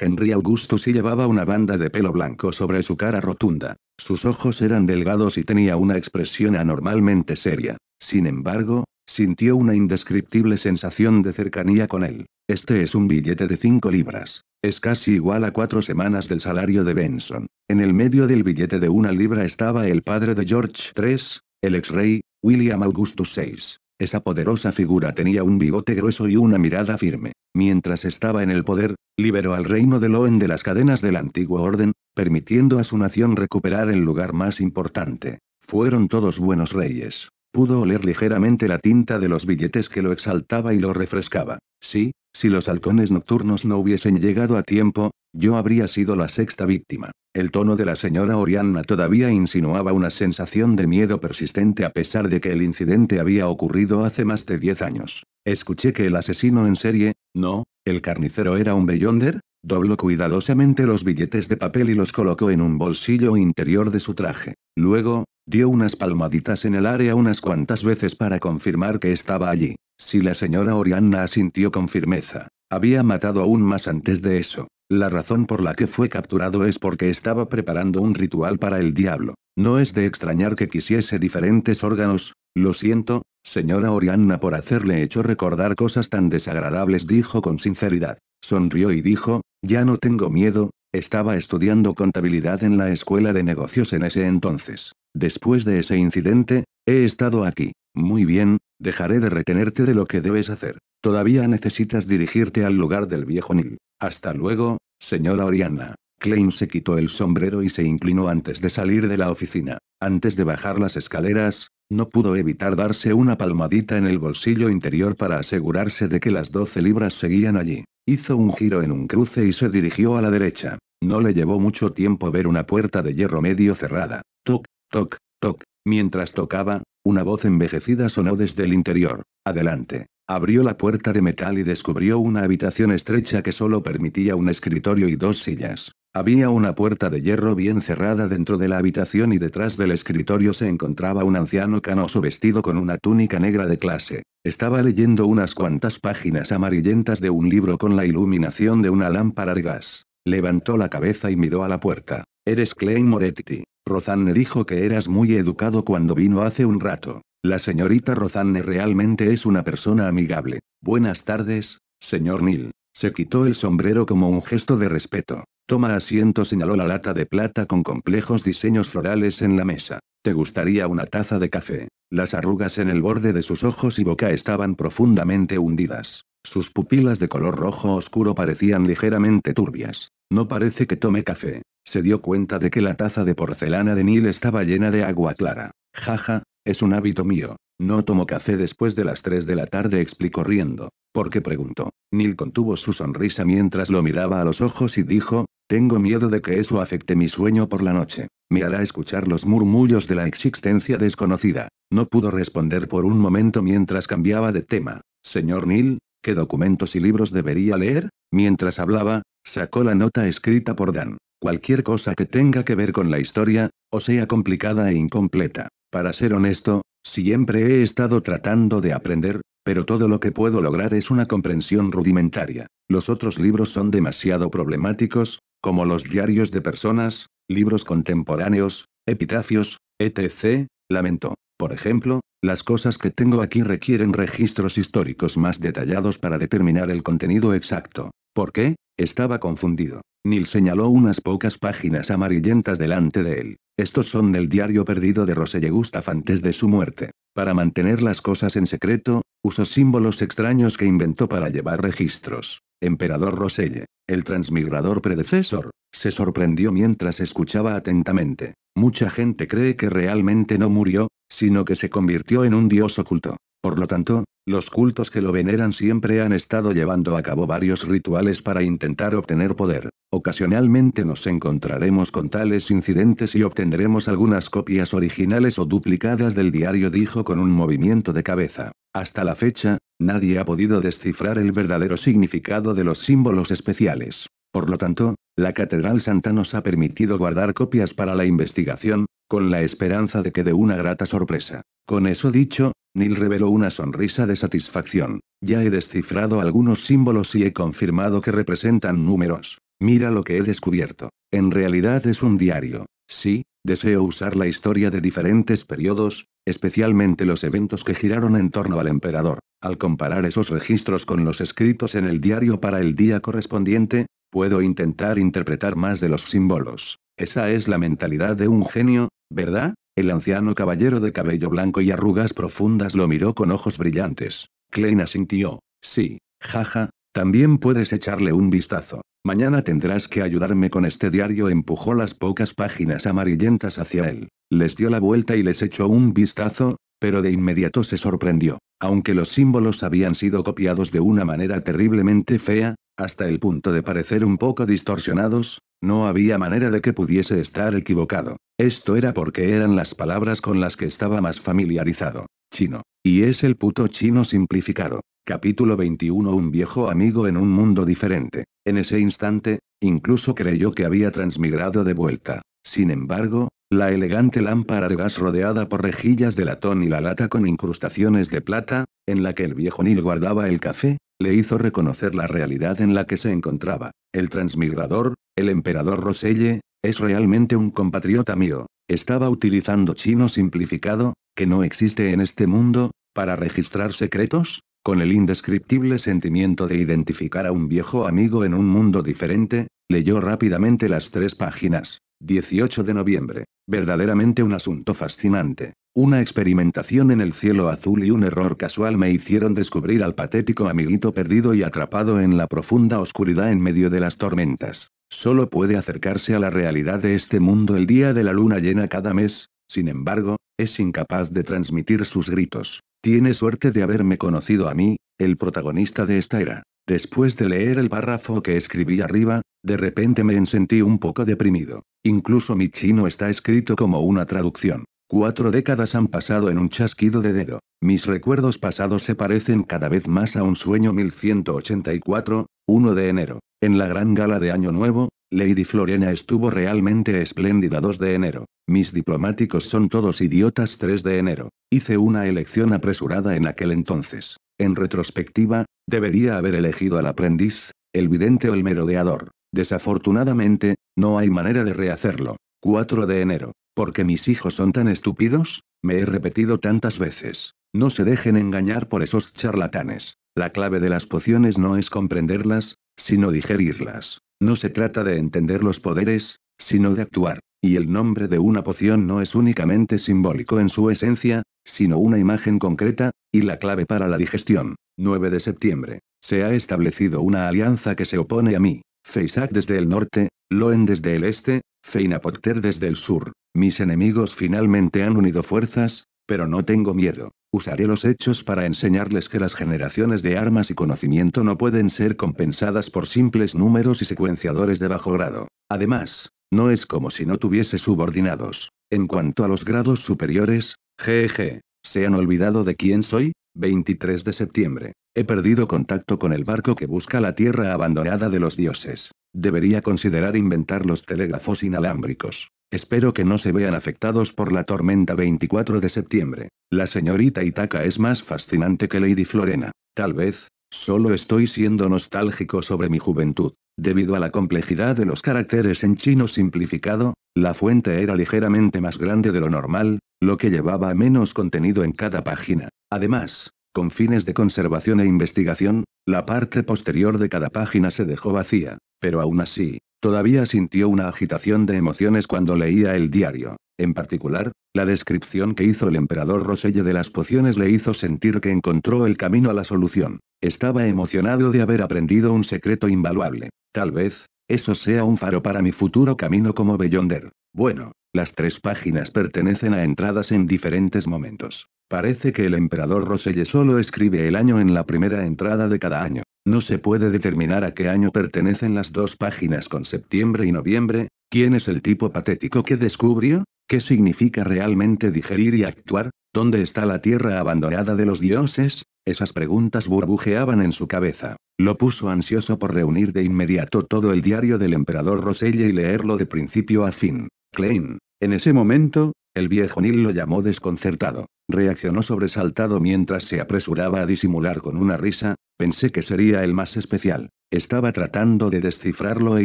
Henry Augustus y llevaba una banda de pelo blanco sobre su cara rotunda. Sus ojos eran delgados y tenía una expresión anormalmente seria. Sin embargo, Sintió una indescriptible sensación de cercanía con él. Este es un billete de cinco libras. Es casi igual a cuatro semanas del salario de Benson. En el medio del billete de una libra estaba el padre de George III, el ex rey, William Augustus VI. Esa poderosa figura tenía un bigote grueso y una mirada firme. Mientras estaba en el poder, liberó al reino de Loen de las cadenas del antiguo orden, permitiendo a su nación recuperar el lugar más importante. Fueron todos buenos reyes. Pudo oler ligeramente la tinta de los billetes que lo exaltaba y lo refrescaba. Sí, si los halcones nocturnos no hubiesen llegado a tiempo, yo habría sido la sexta víctima. El tono de la señora Orianna todavía insinuaba una sensación de miedo persistente a pesar de que el incidente había ocurrido hace más de diez años. Escuché que el asesino en serie, no, el carnicero era un Beyonder, Dobló cuidadosamente los billetes de papel y los colocó en un bolsillo interior de su traje. Luego, dio unas palmaditas en el área unas cuantas veces para confirmar que estaba allí. Si la señora Orianna asintió con firmeza. Había matado aún más antes de eso. La razón por la que fue capturado es porque estaba preparando un ritual para el diablo. No es de extrañar que quisiese diferentes órganos. Lo siento, señora Orianna por hacerle hecho recordar cosas tan desagradables, dijo con sinceridad. Sonrió y dijo, ya no tengo miedo, estaba estudiando contabilidad en la escuela de negocios en ese entonces. Después de ese incidente, he estado aquí. Muy bien, dejaré de retenerte de lo que debes hacer. Todavía necesitas dirigirte al lugar del viejo Nil. Hasta luego, señora Oriana. Klein se quitó el sombrero y se inclinó antes de salir de la oficina. Antes de bajar las escaleras, no pudo evitar darse una palmadita en el bolsillo interior para asegurarse de que las 12 libras seguían allí. Hizo un giro en un cruce y se dirigió a la derecha. No le llevó mucho tiempo ver una puerta de hierro medio cerrada. Toc, toc, toc. Mientras tocaba, una voz envejecida sonó desde el interior. Adelante. Abrió la puerta de metal y descubrió una habitación estrecha que solo permitía un escritorio y dos sillas. Había una puerta de hierro bien cerrada dentro de la habitación y detrás del escritorio se encontraba un anciano canoso vestido con una túnica negra de clase. Estaba leyendo unas cuantas páginas amarillentas de un libro con la iluminación de una lámpara de gas. Levantó la cabeza y miró a la puerta. Eres Clay Moretti. Rozanne dijo que eras muy educado cuando vino hace un rato. La señorita Rozanne realmente es una persona amigable. Buenas tardes, señor Neil. Se quitó el sombrero como un gesto de respeto. Toma asiento, señaló la lata de plata con complejos diseños florales en la mesa. ¿Te gustaría una taza de café? Las arrugas en el borde de sus ojos y boca estaban profundamente hundidas. Sus pupilas de color rojo oscuro parecían ligeramente turbias. No parece que tome café. Se dio cuenta de que la taza de porcelana de Neil estaba llena de agua clara. Jaja, es un hábito mío. No tomo café después de las 3 de la tarde, explicó riendo. ¿Por qué preguntó? Neil contuvo su sonrisa mientras lo miraba a los ojos y dijo, tengo miedo de que eso afecte mi sueño por la noche. Me hará escuchar los murmullos de la existencia desconocida. No pudo responder por un momento mientras cambiaba de tema. Señor Neil, ¿qué documentos y libros debería leer? Mientras hablaba, sacó la nota escrita por Dan. Cualquier cosa que tenga que ver con la historia, o sea complicada e incompleta. Para ser honesto, siempre he estado tratando de aprender, pero todo lo que puedo lograr es una comprensión rudimentaria. Los otros libros son demasiado problemáticos, como los diarios de personas, libros contemporáneos, epitafios, etc., lamentó. Por ejemplo, las cosas que tengo aquí requieren registros históricos más detallados para determinar el contenido exacto. ¿Por qué? Estaba confundido. Neil señaló unas pocas páginas amarillentas delante de él. Estos son del diario perdido de Roselle Gustaf antes de su muerte. Para mantener las cosas en secreto, usó símbolos extraños que inventó para llevar registros. Emperador Roselle, el transmigrador predecesor, se sorprendió mientras escuchaba atentamente. Mucha gente cree que realmente no murió, sino que se convirtió en un dios oculto. Por lo tanto, los cultos que lo veneran siempre han estado llevando a cabo varios rituales para intentar obtener poder. Ocasionalmente nos encontraremos con tales incidentes y obtendremos algunas copias originales o duplicadas del diario, dijo con un movimiento de cabeza. Hasta la fecha, nadie ha podido descifrar el verdadero significado de los símbolos especiales. Por lo tanto, la Catedral Santa nos ha permitido guardar copias para la investigación, con la esperanza de que dé una grata sorpresa. Con eso dicho, Neil reveló una sonrisa de satisfacción. Ya he descifrado algunos símbolos y he confirmado que representan números. Mira lo que he descubierto. En realidad es un diario. Sí, deseo usar la historia de diferentes periodos, especialmente los eventos que giraron en torno al emperador. Al comparar esos registros con los escritos en el diario para el día correspondiente, puedo intentar interpretar más de los símbolos. Esa es la mentalidad de un genio, ¿verdad? El anciano caballero de cabello blanco y arrugas profundas lo miró con ojos brillantes. Klein asintió. Sí, jaja, también puedes echarle un vistazo. Mañana tendrás que ayudarme con este diario. Empujó las pocas páginas amarillentas hacia él. Les dio la vuelta y les echó un vistazo, pero de inmediato se sorprendió. Aunque los símbolos habían sido copiados de una manera terriblemente fea, hasta el punto de parecer un poco distorsionados, no había manera de que pudiese estar equivocado. Esto era porque eran las palabras con las que estaba más familiarizado. Chino. Y es el puto chino simplificado. Capítulo 21 Un viejo amigo en un mundo diferente. En ese instante, incluso creyó que había transmigrado de vuelta. Sin embargo, la elegante lámpara de gas rodeada por rejillas de latón y la lata con incrustaciones de plata, en la que el viejo Nil guardaba el café, le hizo reconocer la realidad en la que se encontraba. El transmigrador, el emperador Roselle, es realmente un compatriota mío. Estaba utilizando chino simplificado, que no existe en este mundo, para registrar secretos, con el indescriptible sentimiento de identificar a un viejo amigo en un mundo diferente, leyó rápidamente las tres páginas. 18 de noviembre. Verdaderamente un asunto fascinante. Una experimentación en el cielo azul y un error casual me hicieron descubrir al patético amiguito perdido y atrapado en la profunda oscuridad en medio de las tormentas. Solo puede acercarse a la realidad de este mundo el día de la luna llena cada mes, sin embargo, es incapaz de transmitir sus gritos. Tiene suerte de haberme conocido a mí, el protagonista de esta era. Después de leer el párrafo que escribí arriba, de repente me sentí un poco deprimido. Incluso mi chino está escrito como una traducción. Cuatro décadas han pasado en un chasquido de dedo. Mis recuerdos pasados se parecen cada vez más a un sueño 1184, 1 de enero. En la gran gala de Año Nuevo, Lady Florena estuvo realmente espléndida 2 de enero. Mis diplomáticos son todos idiotas 3 de enero. Hice una elección apresurada en aquel entonces. En retrospectiva, debería haber elegido al aprendiz, el vidente o el merodeador. Desafortunadamente, no hay manera de rehacerlo. 4 de enero. Porque mis hijos son tan estúpidos? Me he repetido tantas veces. No se dejen engañar por esos charlatanes. La clave de las pociones no es comprenderlas, sino digerirlas. No se trata de entender los poderes, sino de actuar. Y el nombre de una poción no es únicamente simbólico en su esencia, sino una imagen concreta, y la clave para la digestión. 9 de septiembre. Se ha establecido una alianza que se opone a mí. Feisak desde el norte, Loen desde el este, Feinapotter desde el sur. Mis enemigos finalmente han unido fuerzas, pero no tengo miedo. Usaré los hechos para enseñarles que las generaciones de armas y conocimiento no pueden ser compensadas por simples números y secuenciadores de bajo grado. Además, no es como si no tuviese subordinados. En cuanto a los grados superiores, jeje, se han olvidado de quién soy, 23 de septiembre. He perdido contacto con el barco que busca la tierra abandonada de los dioses. Debería considerar inventar los telégrafos inalámbricos. Espero que no se vean afectados por la tormenta 24 de septiembre. La señorita Itaca es más fascinante que Lady Florena. Tal vez, solo estoy siendo nostálgico sobre mi juventud. Debido a la complejidad de los caracteres en chino simplificado, la fuente era ligeramente más grande de lo normal, lo que llevaba menos contenido en cada página. Además, con fines de conservación e investigación, la parte posterior de cada página se dejó vacía, pero aún así, Todavía sintió una agitación de emociones cuando leía el diario. En particular, la descripción que hizo el emperador Roselle de las pociones le hizo sentir que encontró el camino a la solución. Estaba emocionado de haber aprendido un secreto invaluable. Tal vez, eso sea un faro para mi futuro camino como Bellonder. Bueno, las tres páginas pertenecen a entradas en diferentes momentos. Parece que el emperador Roselle solo escribe el año en la primera entrada de cada año. No se puede determinar a qué año pertenecen las dos páginas con septiembre y noviembre, quién es el tipo patético que descubrió, qué significa realmente digerir y actuar, dónde está la tierra abandonada de los dioses, esas preguntas burbujeaban en su cabeza. Lo puso ansioso por reunir de inmediato todo el diario del emperador Roselle y leerlo de principio a fin. Klein. En ese momento, el viejo Neil lo llamó desconcertado. Reaccionó sobresaltado mientras se apresuraba a disimular con una risa, Pensé que sería el más especial. Estaba tratando de descifrarlo e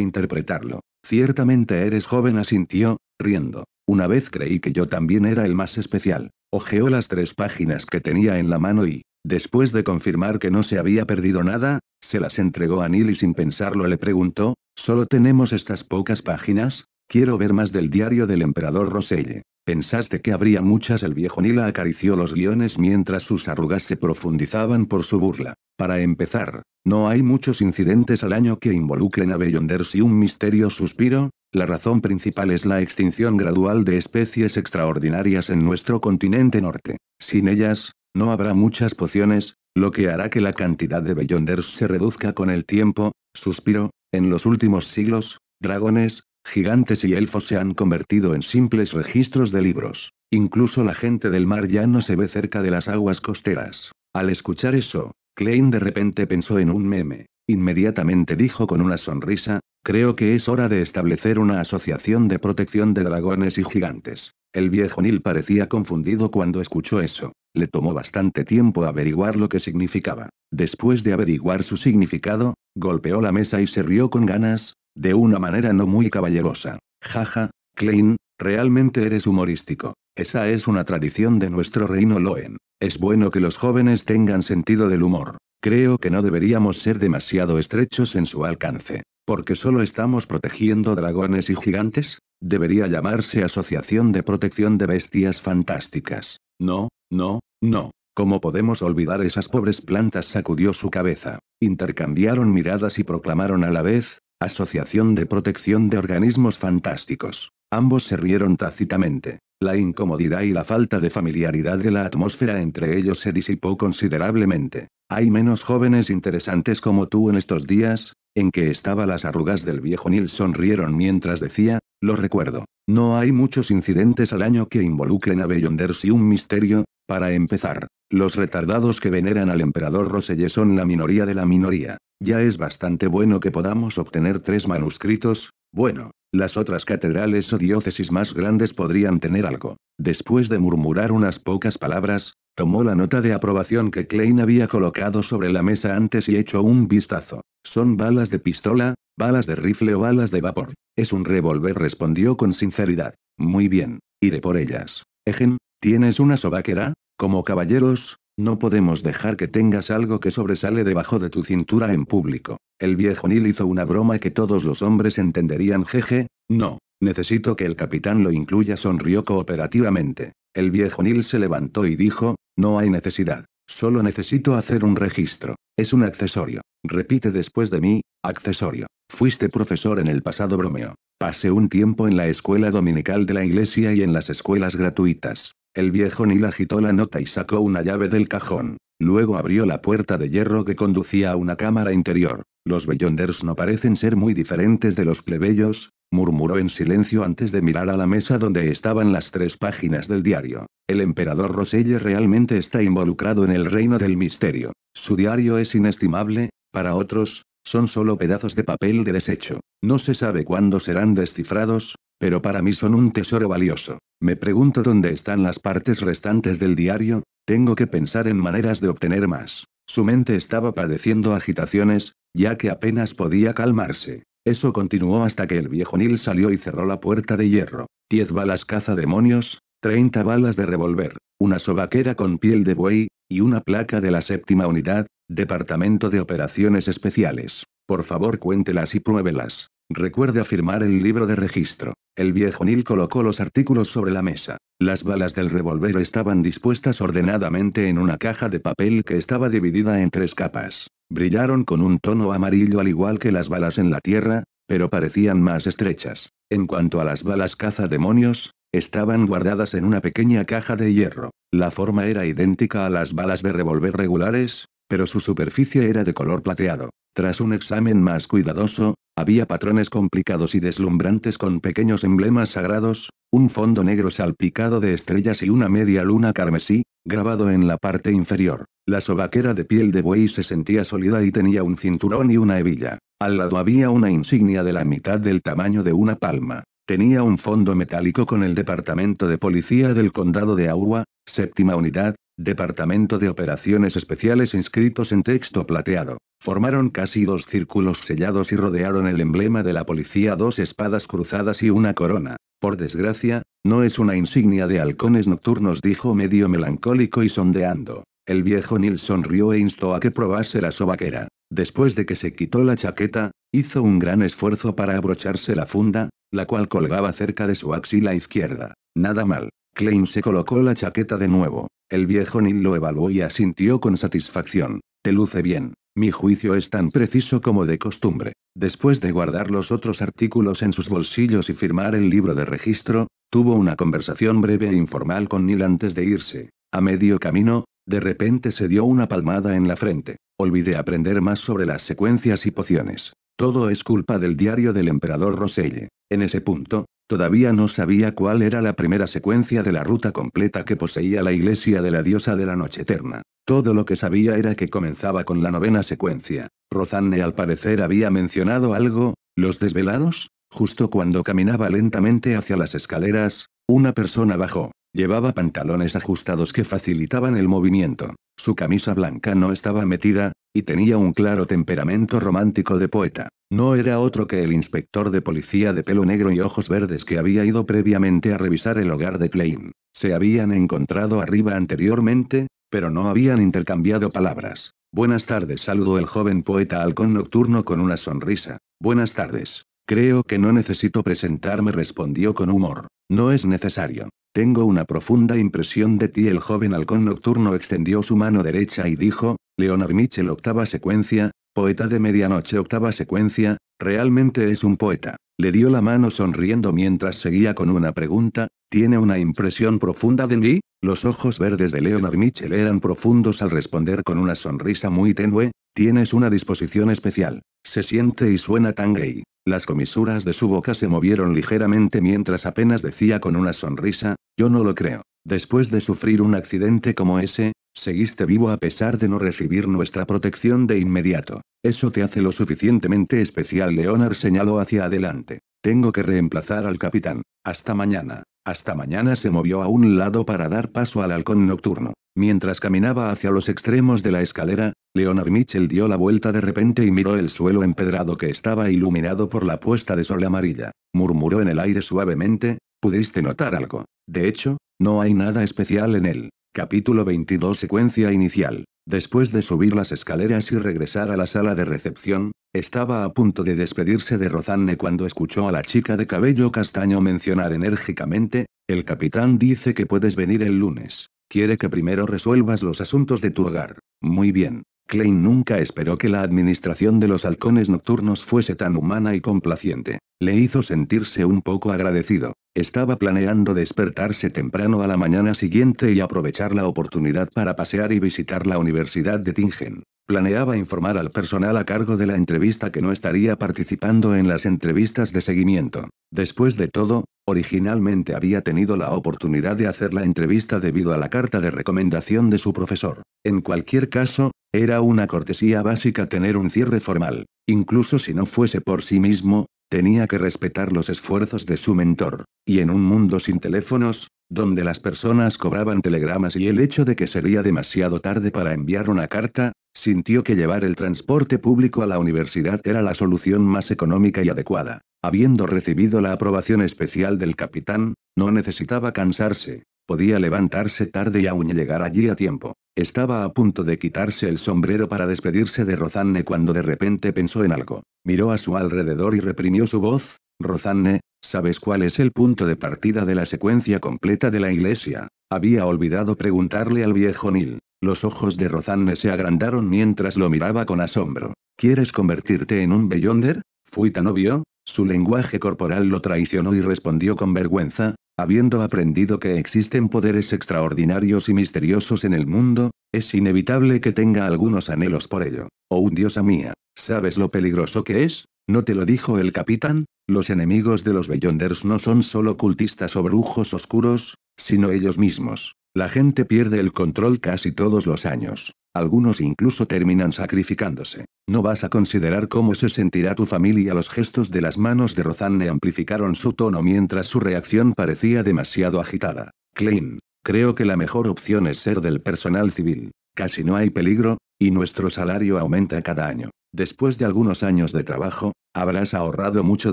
interpretarlo. Ciertamente eres joven, asintió, riendo. Una vez creí que yo también era el más especial. Ojeó las tres páginas que tenía en la mano y, después de confirmar que no se había perdido nada, se las entregó a Nil y sin pensarlo le preguntó, ¿solo tenemos estas pocas páginas? Quiero ver más del diario del emperador Roselle. Pensaste que habría muchas. El viejo Nila acarició los guiones mientras sus arrugas se profundizaban por su burla. Para empezar, no hay muchos incidentes al año que involucren a Beyonders y un misterio suspiro, la razón principal es la extinción gradual de especies extraordinarias en nuestro continente norte. Sin ellas, no habrá muchas pociones, lo que hará que la cantidad de Beyonders se reduzca con el tiempo, suspiro, en los últimos siglos, dragones, gigantes y elfos se han convertido en simples registros de libros. Incluso la gente del mar ya no se ve cerca de las aguas costeras. Al escuchar eso, Klein de repente pensó en un meme. Inmediatamente dijo con una sonrisa, creo que es hora de establecer una asociación de protección de dragones y gigantes. El viejo Neil parecía confundido cuando escuchó eso. Le tomó bastante tiempo averiguar lo que significaba. Después de averiguar su significado, golpeó la mesa y se rió con ganas, de una manera no muy caballerosa. Jaja, Klein, realmente eres humorístico. Esa es una tradición de nuestro reino Loen. Es bueno que los jóvenes tengan sentido del humor. Creo que no deberíamos ser demasiado estrechos en su alcance. Porque solo estamos protegiendo dragones y gigantes. Debería llamarse Asociación de Protección de Bestias Fantásticas. No, no, no. ¿Cómo podemos olvidar esas pobres plantas? sacudió su cabeza. Intercambiaron miradas y proclamaron a la vez, Asociación de Protección de Organismos Fantásticos. Ambos se rieron tácitamente. La incomodidad y la falta de familiaridad de la atmósfera entre ellos se disipó considerablemente. Hay menos jóvenes interesantes como tú en estos días, en que estaba las arrugas del viejo Neil rieron mientras decía, lo recuerdo. No hay muchos incidentes al año que involucren a Beyonders y un misterio, para empezar. Los retardados que veneran al emperador Roselle son la minoría de la minoría. Ya es bastante bueno que podamos obtener tres manuscritos, bueno, las otras catedrales o diócesis más grandes podrían tener algo. Después de murmurar unas pocas palabras, tomó la nota de aprobación que Klein había colocado sobre la mesa antes y echó un vistazo. Son balas de pistola, balas de rifle o balas de vapor. Es un revólver, respondió con sinceridad. Muy bien, iré por ellas. Egen, ¿tienes una sobaquera? Como caballeros, no podemos dejar que tengas algo que sobresale debajo de tu cintura en público. El viejo Neil hizo una broma que todos los hombres entenderían. Jeje, no. Necesito que el capitán lo incluya. Sonrió cooperativamente. El viejo Neil se levantó y dijo, no hay necesidad. Solo necesito hacer un registro. Es un accesorio. Repite después de mí, accesorio. Fuiste profesor en el pasado bromeo. Pasé un tiempo en la escuela dominical de la iglesia y en las escuelas gratuitas. El viejo Nil agitó la nota y sacó una llave del cajón. Luego abrió la puerta de hierro que conducía a una cámara interior. Los Beyonders no parecen ser muy diferentes de los plebeyos, murmuró en silencio antes de mirar a la mesa donde estaban las tres páginas del diario. El emperador Roselle realmente está involucrado en el reino del misterio. Su diario es inestimable, para otros, son solo pedazos de papel de desecho. No se sabe cuándo serán descifrados, pero para mí son un tesoro valioso. Me pregunto dónde están las partes restantes del diario, tengo que pensar en maneras de obtener más. Su mente estaba padeciendo agitaciones, ya que apenas podía calmarse. Eso continuó hasta que el viejo Nil salió y cerró la puerta de hierro. Diez balas caza demonios, treinta balas de revólver, una sobaquera con piel de buey, y una placa de la séptima unidad, Departamento de Operaciones Especiales. Por favor cuéntelas y pruébelas. Recuerde firmar el libro de registro. El viejo Nil colocó los artículos sobre la mesa. Las balas del revólver estaban dispuestas ordenadamente en una caja de papel que estaba dividida en tres capas. Brillaron con un tono amarillo al igual que las balas en la tierra, pero parecían más estrechas. En cuanto a las balas caza demonios, estaban guardadas en una pequeña caja de hierro. La forma era idéntica a las balas de revólver regulares, pero su superficie era de color plateado. Tras un examen más cuidadoso, había patrones complicados y deslumbrantes con pequeños emblemas sagrados, un fondo negro salpicado de estrellas y una media luna carmesí, grabado en la parte inferior. La sobaquera de piel de buey se sentía sólida y tenía un cinturón y una hebilla. Al lado había una insignia de la mitad del tamaño de una palma. Tenía un fondo metálico con el Departamento de Policía del Condado de Agua, séptima unidad, Departamento de Operaciones Especiales inscritos en texto plateado. Formaron casi dos círculos sellados y rodearon el emblema de la policía dos espadas cruzadas y una corona. Por desgracia, no es una insignia de halcones nocturnos, dijo medio melancólico y sondeando. El viejo Neil sonrió e instó a que probase la sobaquera. Después de que se quitó la chaqueta, hizo un gran esfuerzo para abrocharse la funda, la cual colgaba cerca de su axila izquierda. Nada mal. Klein se colocó la chaqueta de nuevo. El viejo Neil lo evaluó y asintió con satisfacción. Te luce bien. Mi juicio es tan preciso como de costumbre. Después de guardar los otros artículos en sus bolsillos y firmar el libro de registro, tuvo una conversación breve e informal con Neil antes de irse. A medio camino, de repente se dio una palmada en la frente. Olvidé aprender más sobre las secuencias y pociones. Todo es culpa del diario del emperador Roselle. En ese punto, todavía no sabía cuál era la primera secuencia de la ruta completa que poseía la iglesia de la diosa de la noche eterna. Todo lo que sabía era que comenzaba con la novena secuencia. Rozanne al parecer había mencionado algo, los desvelados. Justo cuando caminaba lentamente hacia las escaleras, una persona bajó. Llevaba pantalones ajustados que facilitaban el movimiento. Su camisa blanca no estaba metida, y tenía un claro temperamento romántico de poeta. No era otro que el inspector de policía de pelo negro y ojos verdes que había ido previamente a revisar el hogar de Klein. Se habían encontrado arriba anteriormente, pero no habían intercambiado palabras. Buenas tardes, saludó el joven poeta halcón nocturno con una sonrisa. Buenas tardes. Creo que no necesito presentarme, respondió con humor. No es necesario. Tengo una profunda impresión de ti. El joven halcón nocturno extendió su mano derecha y dijo, Leonard Mitchell octava secuencia, poeta de medianoche octava secuencia, Realmente es un poeta. Le dio la mano sonriendo mientras seguía con una pregunta, ¿tiene una impresión profunda de mí? Los ojos verdes de Leonard Mitchell eran profundos al responder con una sonrisa muy tenue, tienes una disposición especial. Se siente y suena tan gay. Las comisuras de su boca se movieron ligeramente mientras apenas decía con una sonrisa, yo no lo creo. Después de sufrir un accidente como ese, Seguiste vivo a pesar de no recibir nuestra protección de inmediato. Eso te hace lo suficientemente especial. Leonard señaló hacia adelante. Tengo que reemplazar al capitán. Hasta mañana. Hasta mañana se movió a un lado para dar paso al halcón nocturno. Mientras caminaba hacia los extremos de la escalera, Leonard Mitchell dio la vuelta de repente y miró el suelo empedrado que estaba iluminado por la puesta de sol amarilla. Murmuró en el aire suavemente, ¿pudiste notar algo? De hecho, no hay nada especial en él. Capítulo 22 Secuencia inicial. Después de subir las escaleras y regresar a la sala de recepción, estaba a punto de despedirse de Rozanne cuando escuchó a la chica de cabello castaño mencionar enérgicamente, el capitán dice que puedes venir el lunes. Quiere que primero resuelvas los asuntos de tu hogar. Muy bien. Klein nunca esperó que la administración de los halcones nocturnos fuese tan humana y complaciente. Le hizo sentirse un poco agradecido. Estaba planeando despertarse temprano a la mañana siguiente y aprovechar la oportunidad para pasear y visitar la Universidad de Tingen. Planeaba informar al personal a cargo de la entrevista que no estaría participando en las entrevistas de seguimiento. Después de todo, originalmente había tenido la oportunidad de hacer la entrevista debido a la carta de recomendación de su profesor. En cualquier caso, era una cortesía básica tener un cierre formal. Incluso si no fuese por sí mismo, tenía que respetar los esfuerzos de su mentor. Y en un mundo sin teléfonos, donde las personas cobraban telegramas y el hecho de que sería demasiado tarde para enviar una carta, sintió que llevar el transporte público a la universidad era la solución más económica y adecuada. Habiendo recibido la aprobación especial del capitán, no necesitaba cansarse. Podía levantarse tarde y aún llegar allí a tiempo. Estaba a punto de quitarse el sombrero para despedirse de Rozanne cuando de repente pensó en algo. Miró a su alrededor y reprimió su voz. Rozanne, ¿sabes cuál es el punto de partida de la secuencia completa de la iglesia? Había olvidado preguntarle al viejo Nil. Los ojos de Rozanne se agrandaron mientras lo miraba con asombro. ¿Quieres convertirte en un Beyonder? «¿Fui tan obvio?» su lenguaje corporal lo traicionó y respondió con vergüenza, Habiendo aprendido que existen poderes extraordinarios y misteriosos en el mundo, es inevitable que tenga algunos anhelos por ello. Oh diosa mía, ¿sabes lo peligroso que es? ¿No te lo dijo el capitán? Los enemigos de los Beyonders no son solo cultistas o brujos oscuros, sino ellos mismos. La gente pierde el control casi todos los años. Algunos incluso terminan sacrificándose. No vas a considerar cómo se sentirá tu familia. Los gestos de las manos de Rozanne amplificaron su tono mientras su reacción parecía demasiado agitada. Klein, creo que la mejor opción es ser del personal civil. Casi no hay peligro, y nuestro salario aumenta cada año. Después de algunos años de trabajo, habrás ahorrado mucho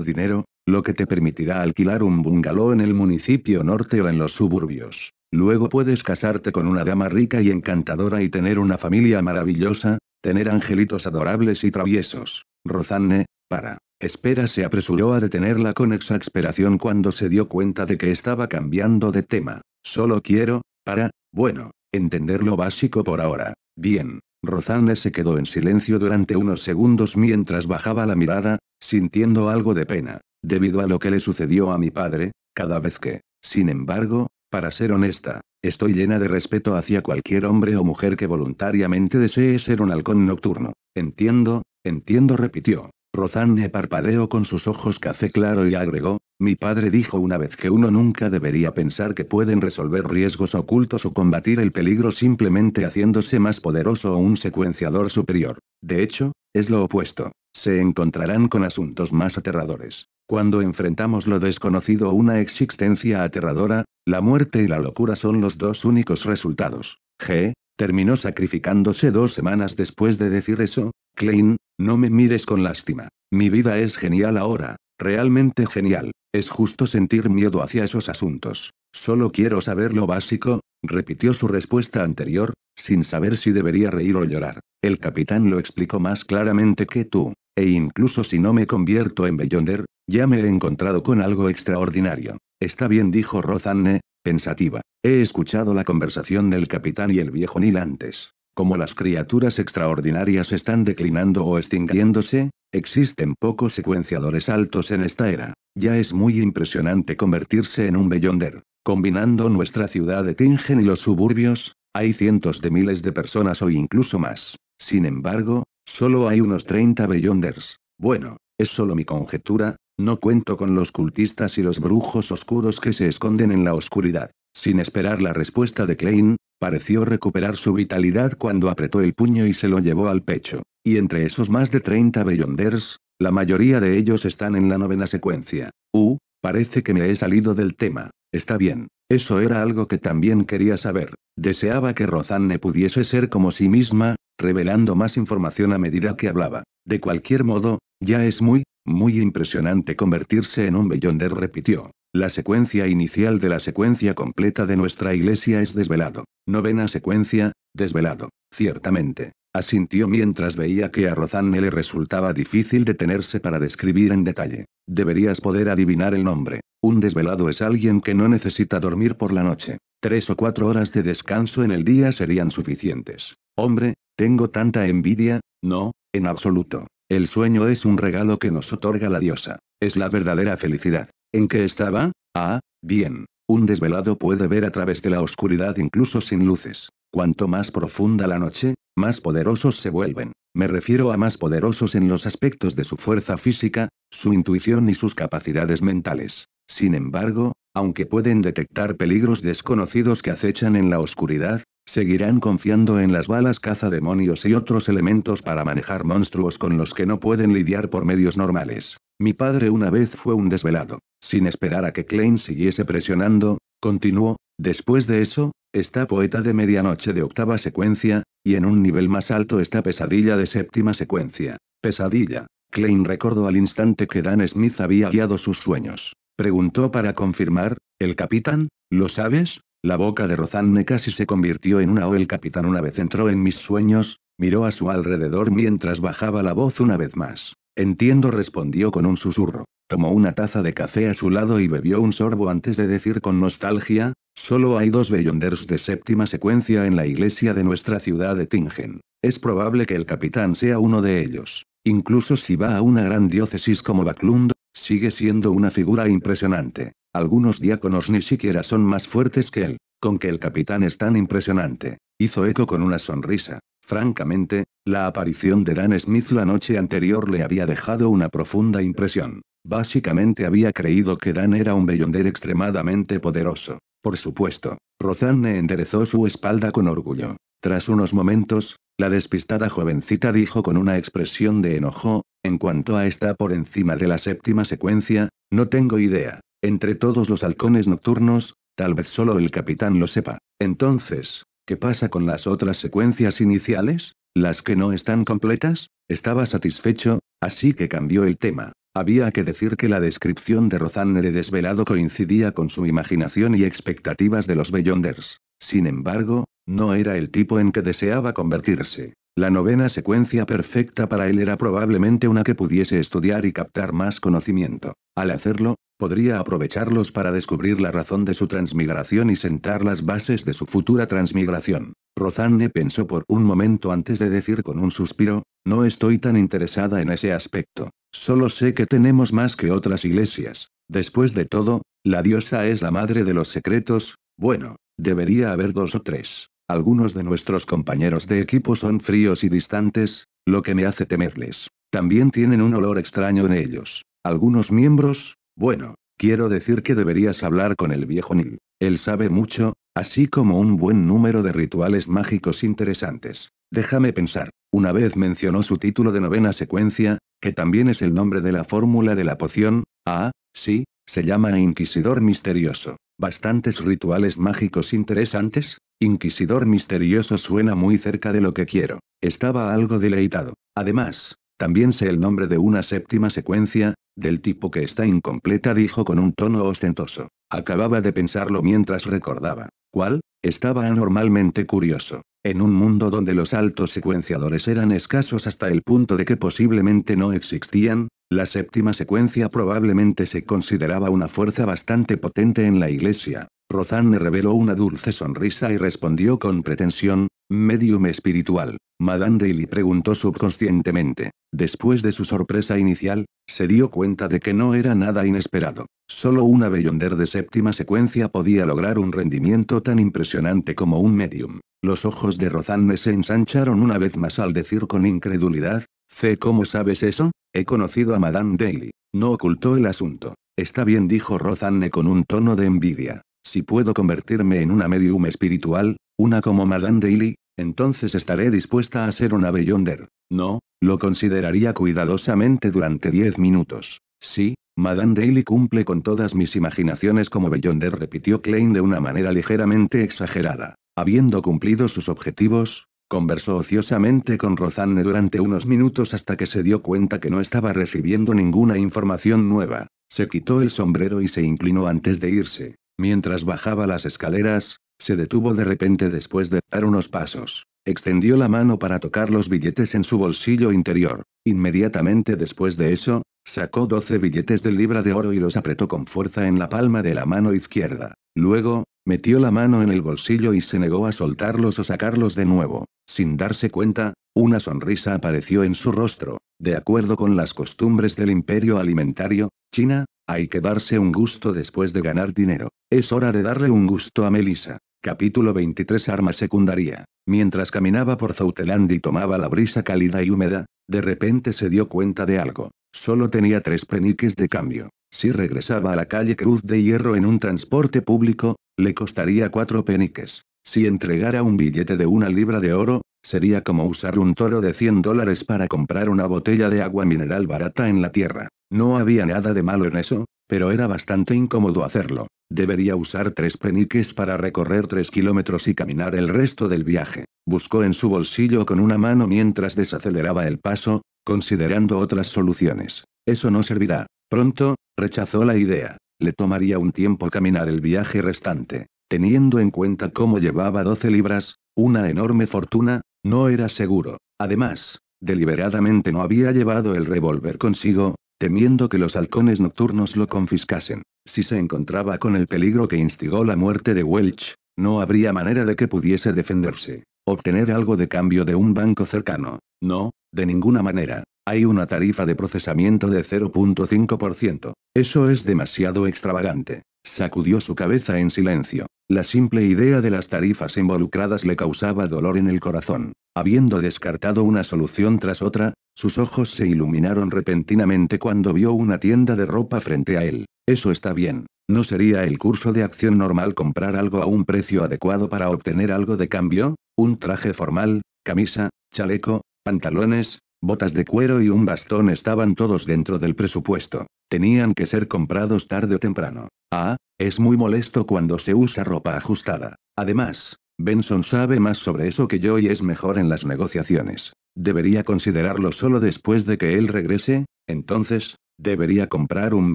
dinero, lo que te permitirá alquilar un bungalow en el municipio norte o en los suburbios. Luego puedes casarte con una dama rica y encantadora y tener una familia maravillosa, tener angelitos adorables y traviesos. Rozanne, para. Espera se apresuró a detenerla con exasperación cuando se dio cuenta de que estaba cambiando de tema. Solo quiero, para, bueno, entender lo básico por ahora. Bien. Rozanne se quedó en silencio durante unos segundos mientras bajaba la mirada, sintiendo algo de pena, debido a lo que le sucedió a mi padre, cada vez que, sin embargo, para ser honesta, estoy llena de respeto hacia cualquier hombre o mujer que voluntariamente desee ser un halcón nocturno. Entiendo, entiendo, repitió. Rozanne parpadeó con sus ojos café claro y agregó, mi padre dijo una vez que uno nunca debería pensar que pueden resolver riesgos ocultos o combatir el peligro simplemente haciéndose más poderoso o un secuenciador superior. De hecho, es lo opuesto. Se encontrarán con asuntos más aterradores. Cuando enfrentamos lo desconocido o una existencia aterradora, la muerte y la locura son los dos únicos resultados. G. Terminó sacrificándose dos semanas después de decir eso. Klein, no me mires con lástima. Mi vida es genial ahora, realmente genial. Es justo sentir miedo hacia esos asuntos. Solo quiero saber lo básico, repitió su respuesta anterior, sin saber si debería reír o llorar. El capitán lo explicó más claramente que tú, e incluso si no me convierto en Beyonder, ya me he encontrado con algo extraordinario. Está bien, dijo Rozanne, pensativa. He escuchado la conversación del capitán y el viejo Nil antes. Como las criaturas extraordinarias están declinando o extinguiéndose, existen pocos secuenciadores altos en esta era. Ya es muy impresionante convertirse en un Beyonder. Combinando nuestra ciudad de Tingen y los suburbios, hay cientos de miles de personas o incluso más. Sin embargo, solo hay unos 30 Beyonders. Bueno, es solo mi conjetura, no cuento con los cultistas y los brujos oscuros que se esconden en la oscuridad. Sin esperar la respuesta de Klein, pareció recuperar su vitalidad cuando apretó el puño y se lo llevó al pecho. Y entre esos más de 30 Beyonders, la mayoría de ellos están en la novena secuencia. Uh, parece que me he salido del tema. Está bien. Eso era algo que también quería saber. Deseaba que Rozanne pudiese ser como sí misma, revelando más información a medida que hablaba. De cualquier modo, ya es muy muy impresionante convertirse en un Beyonder repitió. La secuencia inicial de la secuencia completa de nuestra iglesia es desvelado. Novena secuencia, desvelado. Ciertamente. Asintió mientras veía que a Rozanne le resultaba difícil detenerse para describir en detalle. Deberías poder adivinar el nombre. Un desvelado es alguien que no necesita dormir por la noche. Tres o cuatro horas de descanso en el día serían suficientes. Hombre, tengo tanta envidia, no, en absoluto. El sueño es un regalo que nos otorga la diosa. Es la verdadera felicidad. ¿En qué estaba? Ah, bien. Un desvelado puede ver a través de la oscuridad incluso sin luces. Cuanto más profunda la noche, más poderosos se vuelven. Me refiero a más poderosos en los aspectos de su fuerza física, su intuición y sus capacidades mentales. Sin embargo, aunque pueden detectar peligros desconocidos que acechan en la oscuridad, Seguirán confiando en las balas cazademonios y otros elementos para manejar monstruos con los que no pueden lidiar por medios normales. Mi padre una vez fue un desvelado. Sin esperar a que Klein siguiese presionando, continuó, después de eso, está Poeta de Medianoche de octava secuencia, y en un nivel más alto está Pesadilla de séptima secuencia. Pesadilla. Klein recordó al instante que Dan Smith había guiado sus sueños. Preguntó para confirmar, ¿el capitán? ¿Lo sabes? La boca de Rozanne casi se convirtió en una O. El capitán una vez entró en mis sueños, miró a su alrededor mientras bajaba la voz una vez más. Entiendo, respondió con un susurro. Tomó una taza de café a su lado y bebió un sorbo antes de decir con nostalgia, solo hay dos Beyonders de séptima secuencia en la iglesia de nuestra ciudad de Tingen. Es probable que el capitán sea uno de ellos. Incluso si va a una gran diócesis como Backlund, sigue siendo una figura impresionante. Algunos diáconos ni siquiera son más fuertes que él. Con que el capitán es tan impresionante. Hizo eco con una sonrisa. Francamente, la aparición de Dan Smith la noche anterior le había dejado una profunda impresión. Básicamente había creído que Dan era un bellonder extremadamente poderoso. Por supuesto, Rozanne enderezó su espalda con orgullo. Tras unos momentos, la despistada jovencita dijo con una expresión de enojo, en cuanto a esta por encima de la séptima secuencia, no tengo idea. Entre todos los halcones nocturnos, tal vez solo el capitán lo sepa. Entonces, ¿qué pasa con las otras secuencias iniciales? ¿Las que no están completas? Estaba satisfecho, así que cambió el tema. Había que decir que la descripción de Rozanne de Desvelado coincidía con su imaginación y expectativas de los Beyonders. Sin embargo, no era el tipo en que deseaba convertirse. La novena secuencia perfecta para él era probablemente una que pudiese estudiar y captar más conocimiento. Al hacerlo, podría aprovecharlos para descubrir la razón de su transmigración y sentar las bases de su futura transmigración. Rozanne pensó por un momento antes de decir con un suspiro, no estoy tan interesada en ese aspecto. Solo sé que tenemos más que otras iglesias. Después de todo, la diosa es la madre de los secretos, bueno, debería haber dos o tres. Algunos de nuestros compañeros de equipo son fríos y distantes, lo que me hace temerles. También tienen un olor extraño en ellos. Algunos miembros, bueno, quiero decir que deberías hablar con el viejo Nil. Él sabe mucho, así como un buen número de rituales mágicos interesantes. Déjame pensar. Una vez mencionó su título de novena secuencia, que también es el nombre de la fórmula de la poción. Ah, sí, se llama Inquisidor Misterioso. Bastantes rituales mágicos interesantes. Inquisidor Misterioso suena muy cerca de lo que quiero. Estaba algo deleitado. Además, también sé el nombre de una séptima secuencia, del tipo que está incompleta, dijo con un tono ostentoso. Acababa de pensarlo mientras recordaba. ¿Cuál? Estaba anormalmente curioso. En un mundo donde los altos secuenciadores eran escasos hasta el punto de que posiblemente no existían, la séptima secuencia probablemente se consideraba una fuerza bastante potente en la iglesia. Rozanne reveló una dulce sonrisa y respondió con pretensión, Medium espiritual. Madame Daly preguntó subconscientemente. Después de su sorpresa inicial, se dio cuenta de que no era nada inesperado. Solo una Beyonder de séptima secuencia podía lograr un rendimiento tan impresionante como un medium. Los ojos de Rozanne se ensancharon una vez más al decir con incredulidad, C. ¿Cómo sabes eso? He conocido a Madame Daly. No ocultó el asunto. Está bien, dijo Rozanne con un tono de envidia. Si puedo convertirme en una medium espiritual, una como Madame Daly, entonces estaré dispuesta a ser una Beyonder. No, lo consideraría cuidadosamente durante diez minutos. Sí, Madame Daly cumple con todas mis imaginaciones como Beyonder, repitió Klein de una manera ligeramente exagerada. Habiendo cumplido sus objetivos, conversó ociosamente con Rosanne durante unos minutos hasta que se dio cuenta que no estaba recibiendo ninguna información nueva. Se quitó el sombrero y se inclinó antes de irse. Mientras bajaba las escaleras, se detuvo de repente después de dar unos pasos. Extendió la mano para tocar los billetes en su bolsillo interior. Inmediatamente después de eso, sacó doce billetes de libra de oro y los apretó con fuerza en la palma de la mano izquierda. Luego, metió la mano en el bolsillo y se negó a soltarlos o sacarlos de nuevo. Sin darse cuenta, una sonrisa apareció en su rostro. De acuerdo con las costumbres del imperio alimentario, China, hay que darse un gusto después de ganar dinero. Es hora de darle un gusto a Melissa. Capítulo 23 Arma secundaria. Mientras caminaba por Zouteland y tomaba la brisa cálida y húmeda, de repente se dio cuenta de algo. Solo tenía tres peniques de cambio. Si regresaba a la calle Cruz de Hierro en un transporte público, le costaría cuatro peniques. Si entregara un billete de una libra de oro, Sería como usar un toro de 100 dólares para comprar una botella de agua mineral barata en la tierra. No había nada de malo en eso, pero era bastante incómodo hacerlo. Debería usar tres peniques para recorrer tres kilómetros y caminar el resto del viaje. Buscó en su bolsillo con una mano mientras desaceleraba el paso, considerando otras soluciones. Eso no servirá. Pronto, rechazó la idea. Le tomaría un tiempo caminar el viaje restante. Teniendo en cuenta cómo llevaba 12 libras, una enorme fortuna, no era seguro. Además, deliberadamente no había llevado el revólver consigo, temiendo que los halcones nocturnos lo confiscasen. Si se encontraba con el peligro que instigó la muerte de Welch, no habría manera de que pudiese defenderse. Obtener algo de cambio de un banco cercano. No, de ninguna manera. Hay una tarifa de procesamiento de 0.5%. Eso es demasiado extravagante. Sacudió su cabeza en silencio. La simple idea de las tarifas involucradas le causaba dolor en el corazón. Habiendo descartado una solución tras otra, sus ojos se iluminaron repentinamente cuando vio una tienda de ropa frente a él. Eso está bien. ¿No sería el curso de acción normal comprar algo a un precio adecuado para obtener algo de cambio? Un traje formal, camisa, chaleco, pantalones, botas de cuero y un bastón estaban todos dentro del presupuesto. Tenían que ser comprados tarde o temprano. Ah, es muy molesto cuando se usa ropa ajustada. Además, Benson sabe más sobre eso que yo y es mejor en las negociaciones. Debería considerarlo solo después de que él regrese, entonces, ¿debería comprar un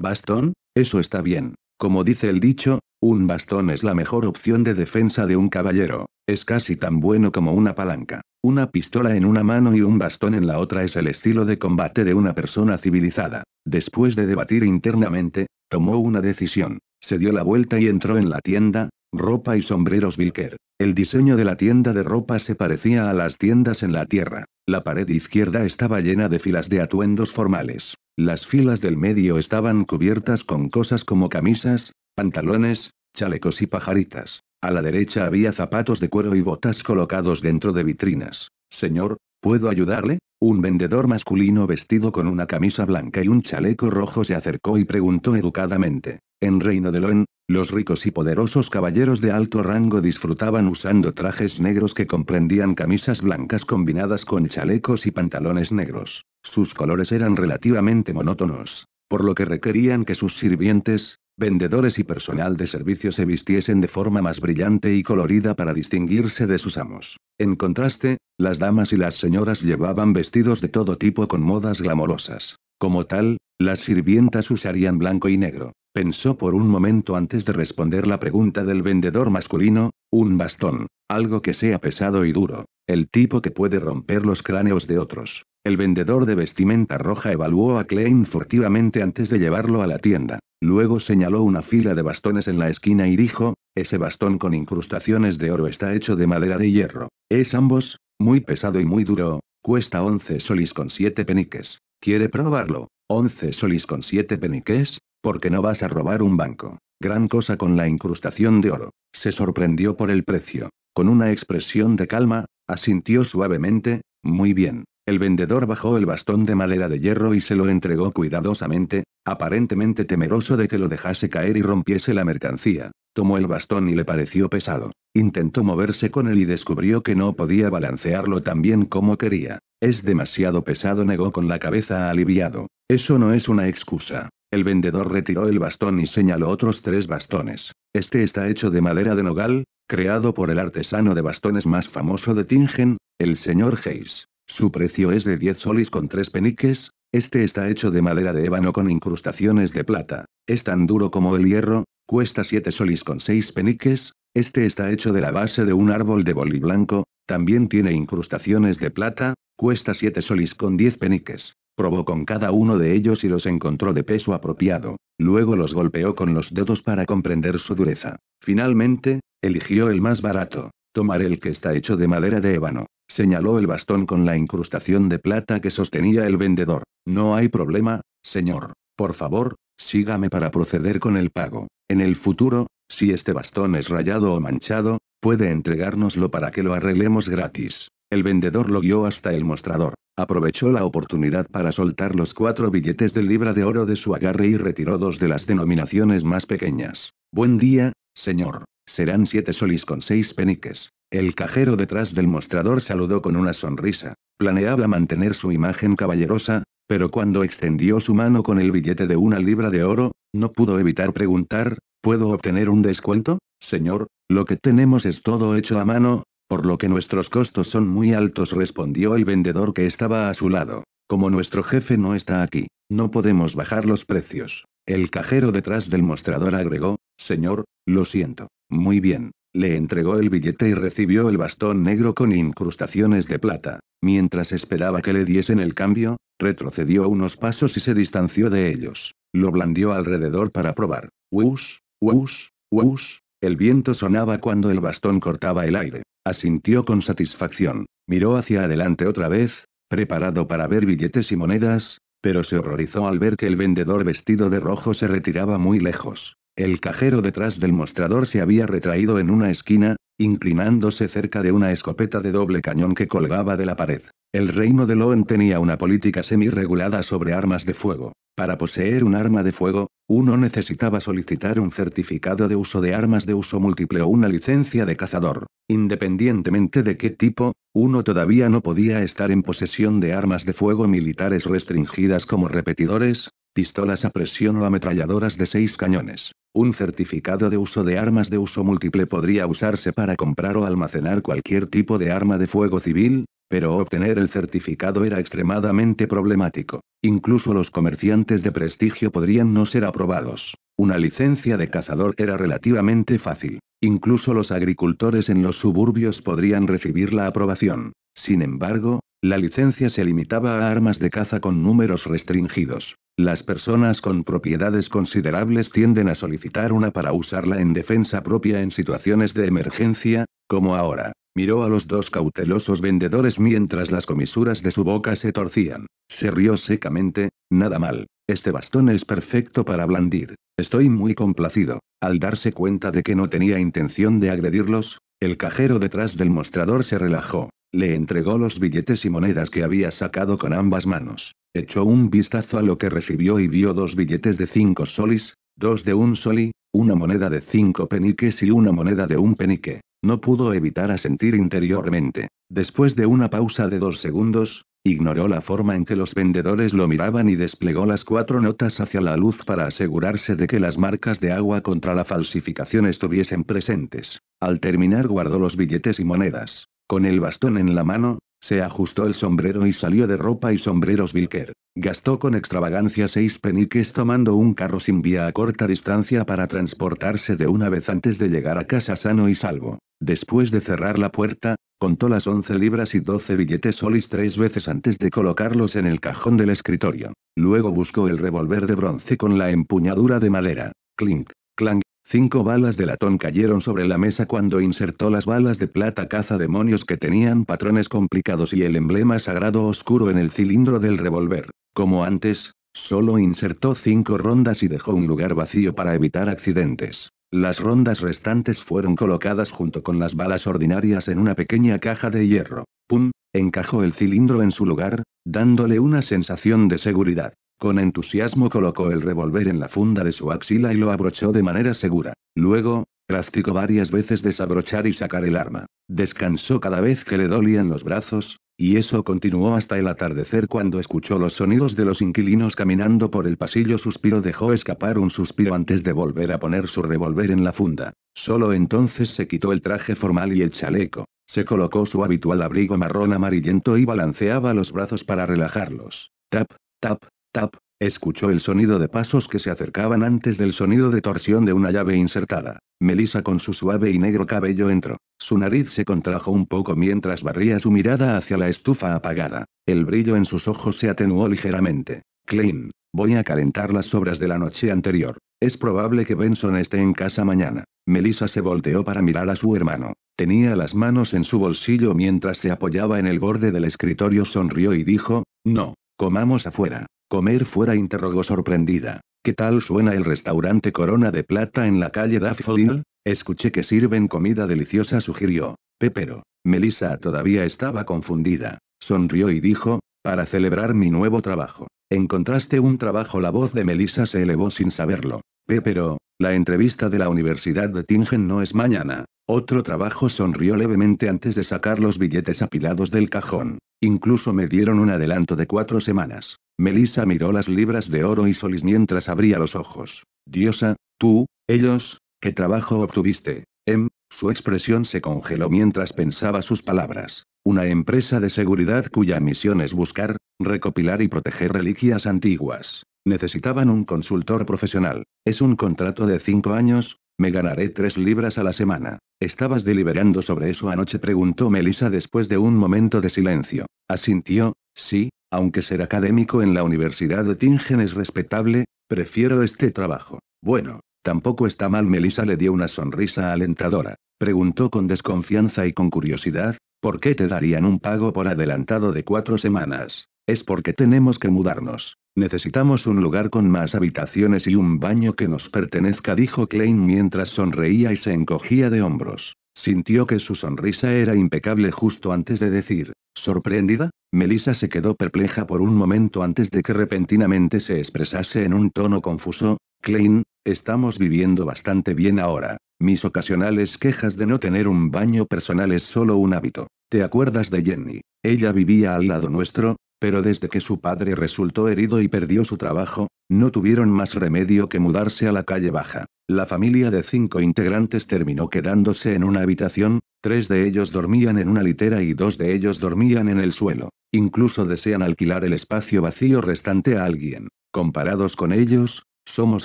bastón? Eso está bien. Como dice el dicho, un bastón es la mejor opción de defensa de un caballero. Es casi tan bueno como una palanca. Una pistola en una mano y un bastón en la otra es el estilo de combate de una persona civilizada. Después de debatir internamente, tomó una decisión. Se dio la vuelta y entró en la tienda, ropa y sombreros Vilker. El diseño de la tienda de ropa se parecía a las tiendas en la tierra. La pared izquierda estaba llena de filas de atuendos formales. Las filas del medio estaban cubiertas con cosas como camisas, pantalones, chalecos y pajaritas. A la derecha había zapatos de cuero y botas colocados dentro de vitrinas. Señor, ¿puedo ayudarle? Un vendedor masculino vestido con una camisa blanca y un chaleco rojo se acercó y preguntó educadamente. En Reino de Loen, los ricos y poderosos caballeros de alto rango disfrutaban usando trajes negros que comprendían camisas blancas combinadas con chalecos y pantalones negros. Sus colores eran relativamente monótonos, por lo que requerían que sus sirvientes, vendedores y personal de servicio se vistiesen de forma más brillante y colorida para distinguirse de sus amos. En contraste, las damas y las señoras llevaban vestidos de todo tipo con modas glamorosas. Como tal, las sirvientas usarían blanco y negro. Pensó por un momento antes de responder la pregunta del vendedor masculino, un bastón, algo que sea pesado y duro, el tipo que puede romper los cráneos de otros. El vendedor de vestimenta roja evaluó a Klein furtivamente antes de llevarlo a la tienda. Luego señaló una fila de bastones en la esquina y dijo, ese bastón con incrustaciones de oro está hecho de madera de hierro. Es ambos, muy pesado y muy duro, cuesta 11 solis con 7 peniques. ¿Quiere probarlo? 11 solis con 7 peniques, porque no vas a robar un banco. Gran cosa con la incrustación de oro. Se sorprendió por el precio. Con una expresión de calma, asintió suavemente, muy bien. El vendedor bajó el bastón de madera de hierro y se lo entregó cuidadosamente, aparentemente temeroso de que lo dejase caer y rompiese la mercancía. Tomó el bastón y le pareció pesado. Intentó moverse con él y descubrió que no podía balancearlo tan bien como quería. Es demasiado pesado, negó con la cabeza aliviado. Eso no es una excusa. El vendedor retiró el bastón y señaló otros tres bastones. Este está hecho de madera de nogal, creado por el artesano de bastones más famoso de Tingen, el señor Hayes. Su precio es de 10 solis con 3 peniques, este está hecho de madera de ébano con incrustaciones de plata, es tan duro como el hierro, cuesta 7 solis con 6 peniques, este está hecho de la base de un árbol de bolí blanco, también tiene incrustaciones de plata, cuesta 7 solis con 10 peniques. Probó con cada uno de ellos y los encontró de peso apropiado, luego los golpeó con los dedos para comprender su dureza. Finalmente, eligió el más barato, tomar el que está hecho de madera de ébano señaló el bastón con la incrustación de plata que sostenía el vendedor. No hay problema, señor. Por favor, sígame para proceder con el pago. En el futuro, si este bastón es rayado o manchado, puede entregárnoslo para que lo arreglemos gratis. El vendedor lo guió hasta el mostrador. Aprovechó la oportunidad para soltar los cuatro billetes de libra de oro de su agarre y retiró dos de las denominaciones más pequeñas. Buen día, señor. Serán siete solis con seis peniques. El cajero detrás del mostrador saludó con una sonrisa. Planeaba mantener su imagen caballerosa, pero cuando extendió su mano con el billete de una libra de oro, no pudo evitar preguntar, ¿puedo obtener un descuento? Señor, lo que tenemos es todo hecho a mano, por lo que nuestros costos son muy altos, respondió el vendedor que estaba a su lado. Como nuestro jefe no está aquí, no podemos bajar los precios. El cajero detrás del mostrador agregó, Señor, lo siento. Muy bien, le entregó el billete y recibió el bastón negro con incrustaciones de plata. Mientras esperaba que le diesen el cambio, retrocedió unos pasos y se distanció de ellos. Lo blandió alrededor para probar. Wus, wus, wus. El viento sonaba cuando el bastón cortaba el aire. Asintió con satisfacción. Miró hacia adelante otra vez, preparado para ver billetes y monedas, pero se horrorizó al ver que el vendedor vestido de rojo se retiraba muy lejos. El cajero detrás del mostrador se había retraído en una esquina, inclinándose cerca de una escopeta de doble cañón que colgaba de la pared. El reino de Loen tenía una política semi-regulada sobre armas de fuego. Para poseer un arma de fuego, uno necesitaba solicitar un certificado de uso de armas de uso múltiple o una licencia de cazador. Independientemente de qué tipo, uno todavía no podía estar en posesión de armas de fuego militares restringidas como repetidores, pistolas a presión o ametralladoras de seis cañones. Un certificado de uso de armas de uso múltiple podría usarse para comprar o almacenar cualquier tipo de arma de fuego civil, pero obtener el certificado era extremadamente problemático. Incluso los comerciantes de prestigio podrían no ser aprobados. Una licencia de cazador era relativamente fácil. Incluso los agricultores en los suburbios podrían recibir la aprobación. Sin embargo, la licencia se limitaba a armas de caza con números restringidos. Las personas con propiedades considerables tienden a solicitar una para usarla en defensa propia en situaciones de emergencia, como ahora. Miró a los dos cautelosos vendedores mientras las comisuras de su boca se torcían. Se rió secamente, nada mal. Este bastón es perfecto para blandir. Estoy muy complacido. Al darse cuenta de que no tenía intención de agredirlos, el cajero detrás del mostrador se relajó. Le entregó los billetes y monedas que había sacado con ambas manos. Echó un vistazo a lo que recibió y vio dos billetes de cinco solis, dos de un soli, una moneda de cinco peniques y una moneda de un penique. No pudo evitar asentir interiormente. Después de una pausa de dos segundos, ignoró la forma en que los vendedores lo miraban y desplegó las cuatro notas hacia la luz para asegurarse de que las marcas de agua contra la falsificación estuviesen presentes. Al terminar guardó los billetes y monedas. Con el bastón en la mano, se ajustó el sombrero y salió de ropa y sombreros Vilker. Gastó con extravagancia seis peniques tomando un carro sin vía a corta distancia para transportarse de una vez antes de llegar a casa sano y salvo. Después de cerrar la puerta, contó las once libras y doce billetes solis tres veces antes de colocarlos en el cajón del escritorio. Luego buscó el revólver de bronce con la empuñadura de madera. Clink, clank, Cinco balas de latón cayeron sobre la mesa cuando insertó las balas de plata caza demonios que tenían patrones complicados y el emblema sagrado oscuro en el cilindro del revólver. Como antes, solo insertó cinco rondas y dejó un lugar vacío para evitar accidentes. Las rondas restantes fueron colocadas junto con las balas ordinarias en una pequeña caja de hierro. ¡Pum! Encajó el cilindro en su lugar, dándole una sensación de seguridad. Con entusiasmo colocó el revólver en la funda de su axila y lo abrochó de manera segura. Luego, practicó varias veces desabrochar y sacar el arma. Descansó cada vez que le dolían los brazos, y eso continuó hasta el atardecer cuando escuchó los sonidos de los inquilinos caminando por el pasillo. Suspiro dejó escapar un suspiro antes de volver a poner su revólver en la funda. Solo entonces se quitó el traje formal y el chaleco. Se colocó su habitual abrigo marrón amarillento y balanceaba los brazos para relajarlos. Tap, tap, Tap, escuchó el sonido de pasos que se acercaban antes del sonido de torsión de una llave insertada. Melissa con su suave y negro cabello entró. Su nariz se contrajo un poco mientras barría su mirada hacia la estufa apagada. El brillo en sus ojos se atenuó ligeramente. clean, voy a calentar las sobras de la noche anterior. Es probable que Benson esté en casa mañana. Melissa se volteó para mirar a su hermano. Tenía las manos en su bolsillo mientras se apoyaba en el borde del escritorio, sonrió y dijo, No, comamos afuera. Comer fuera interrogó sorprendida. ¿Qué tal suena el restaurante Corona de Plata en la calle Daffodil? Escuché que sirven comida deliciosa, sugirió. Pepero. Melissa todavía estaba confundida. Sonrió y dijo, para celebrar mi nuevo trabajo. Encontraste un trabajo. La voz de Melissa se elevó sin saberlo. Pero, la entrevista de la Universidad de Tingen no es mañana. Otro trabajo sonrió levemente antes de sacar los billetes apilados del cajón. Incluso me dieron un adelanto de cuatro semanas. Melissa miró las libras de oro y solís mientras abría los ojos. Diosa, tú, ellos, ¿qué trabajo obtuviste? Em, su expresión se congeló mientras pensaba sus palabras. Una empresa de seguridad cuya misión es buscar, recopilar y proteger reliquias antiguas. Necesitaban un consultor profesional. Es un contrato de cinco años, me ganaré tres libras a la semana. ¿Estabas deliberando sobre eso anoche? preguntó Melissa después de un momento de silencio. Asintió, sí, aunque ser académico en la Universidad de Tingen es respetable, prefiero este trabajo. Bueno, tampoco está mal. Melissa le dio una sonrisa alentadora. Preguntó con desconfianza y con curiosidad, ¿por qué te darían un pago por adelantado de cuatro semanas? Es porque tenemos que mudarnos. Necesitamos un lugar con más habitaciones y un baño que nos pertenezca, dijo Klein mientras sonreía y se encogía de hombros. Sintió que su sonrisa era impecable justo antes de decir, ¿sorprendida? Melissa se quedó perpleja por un momento antes de que repentinamente se expresase en un tono confuso, Klein, estamos viviendo bastante bien ahora. Mis ocasionales quejas de no tener un baño personal es solo un hábito. ¿Te acuerdas de Jenny? Ella vivía al lado nuestro, pero desde que su padre resultó herido y perdió su trabajo, no tuvieron más remedio que mudarse a la calle baja. La familia de cinco integrantes terminó quedándose en una habitación, tres de ellos dormían en una litera y dos de ellos dormían en el suelo. Incluso desean alquilar el espacio vacío restante a alguien. Comparados con ellos, somos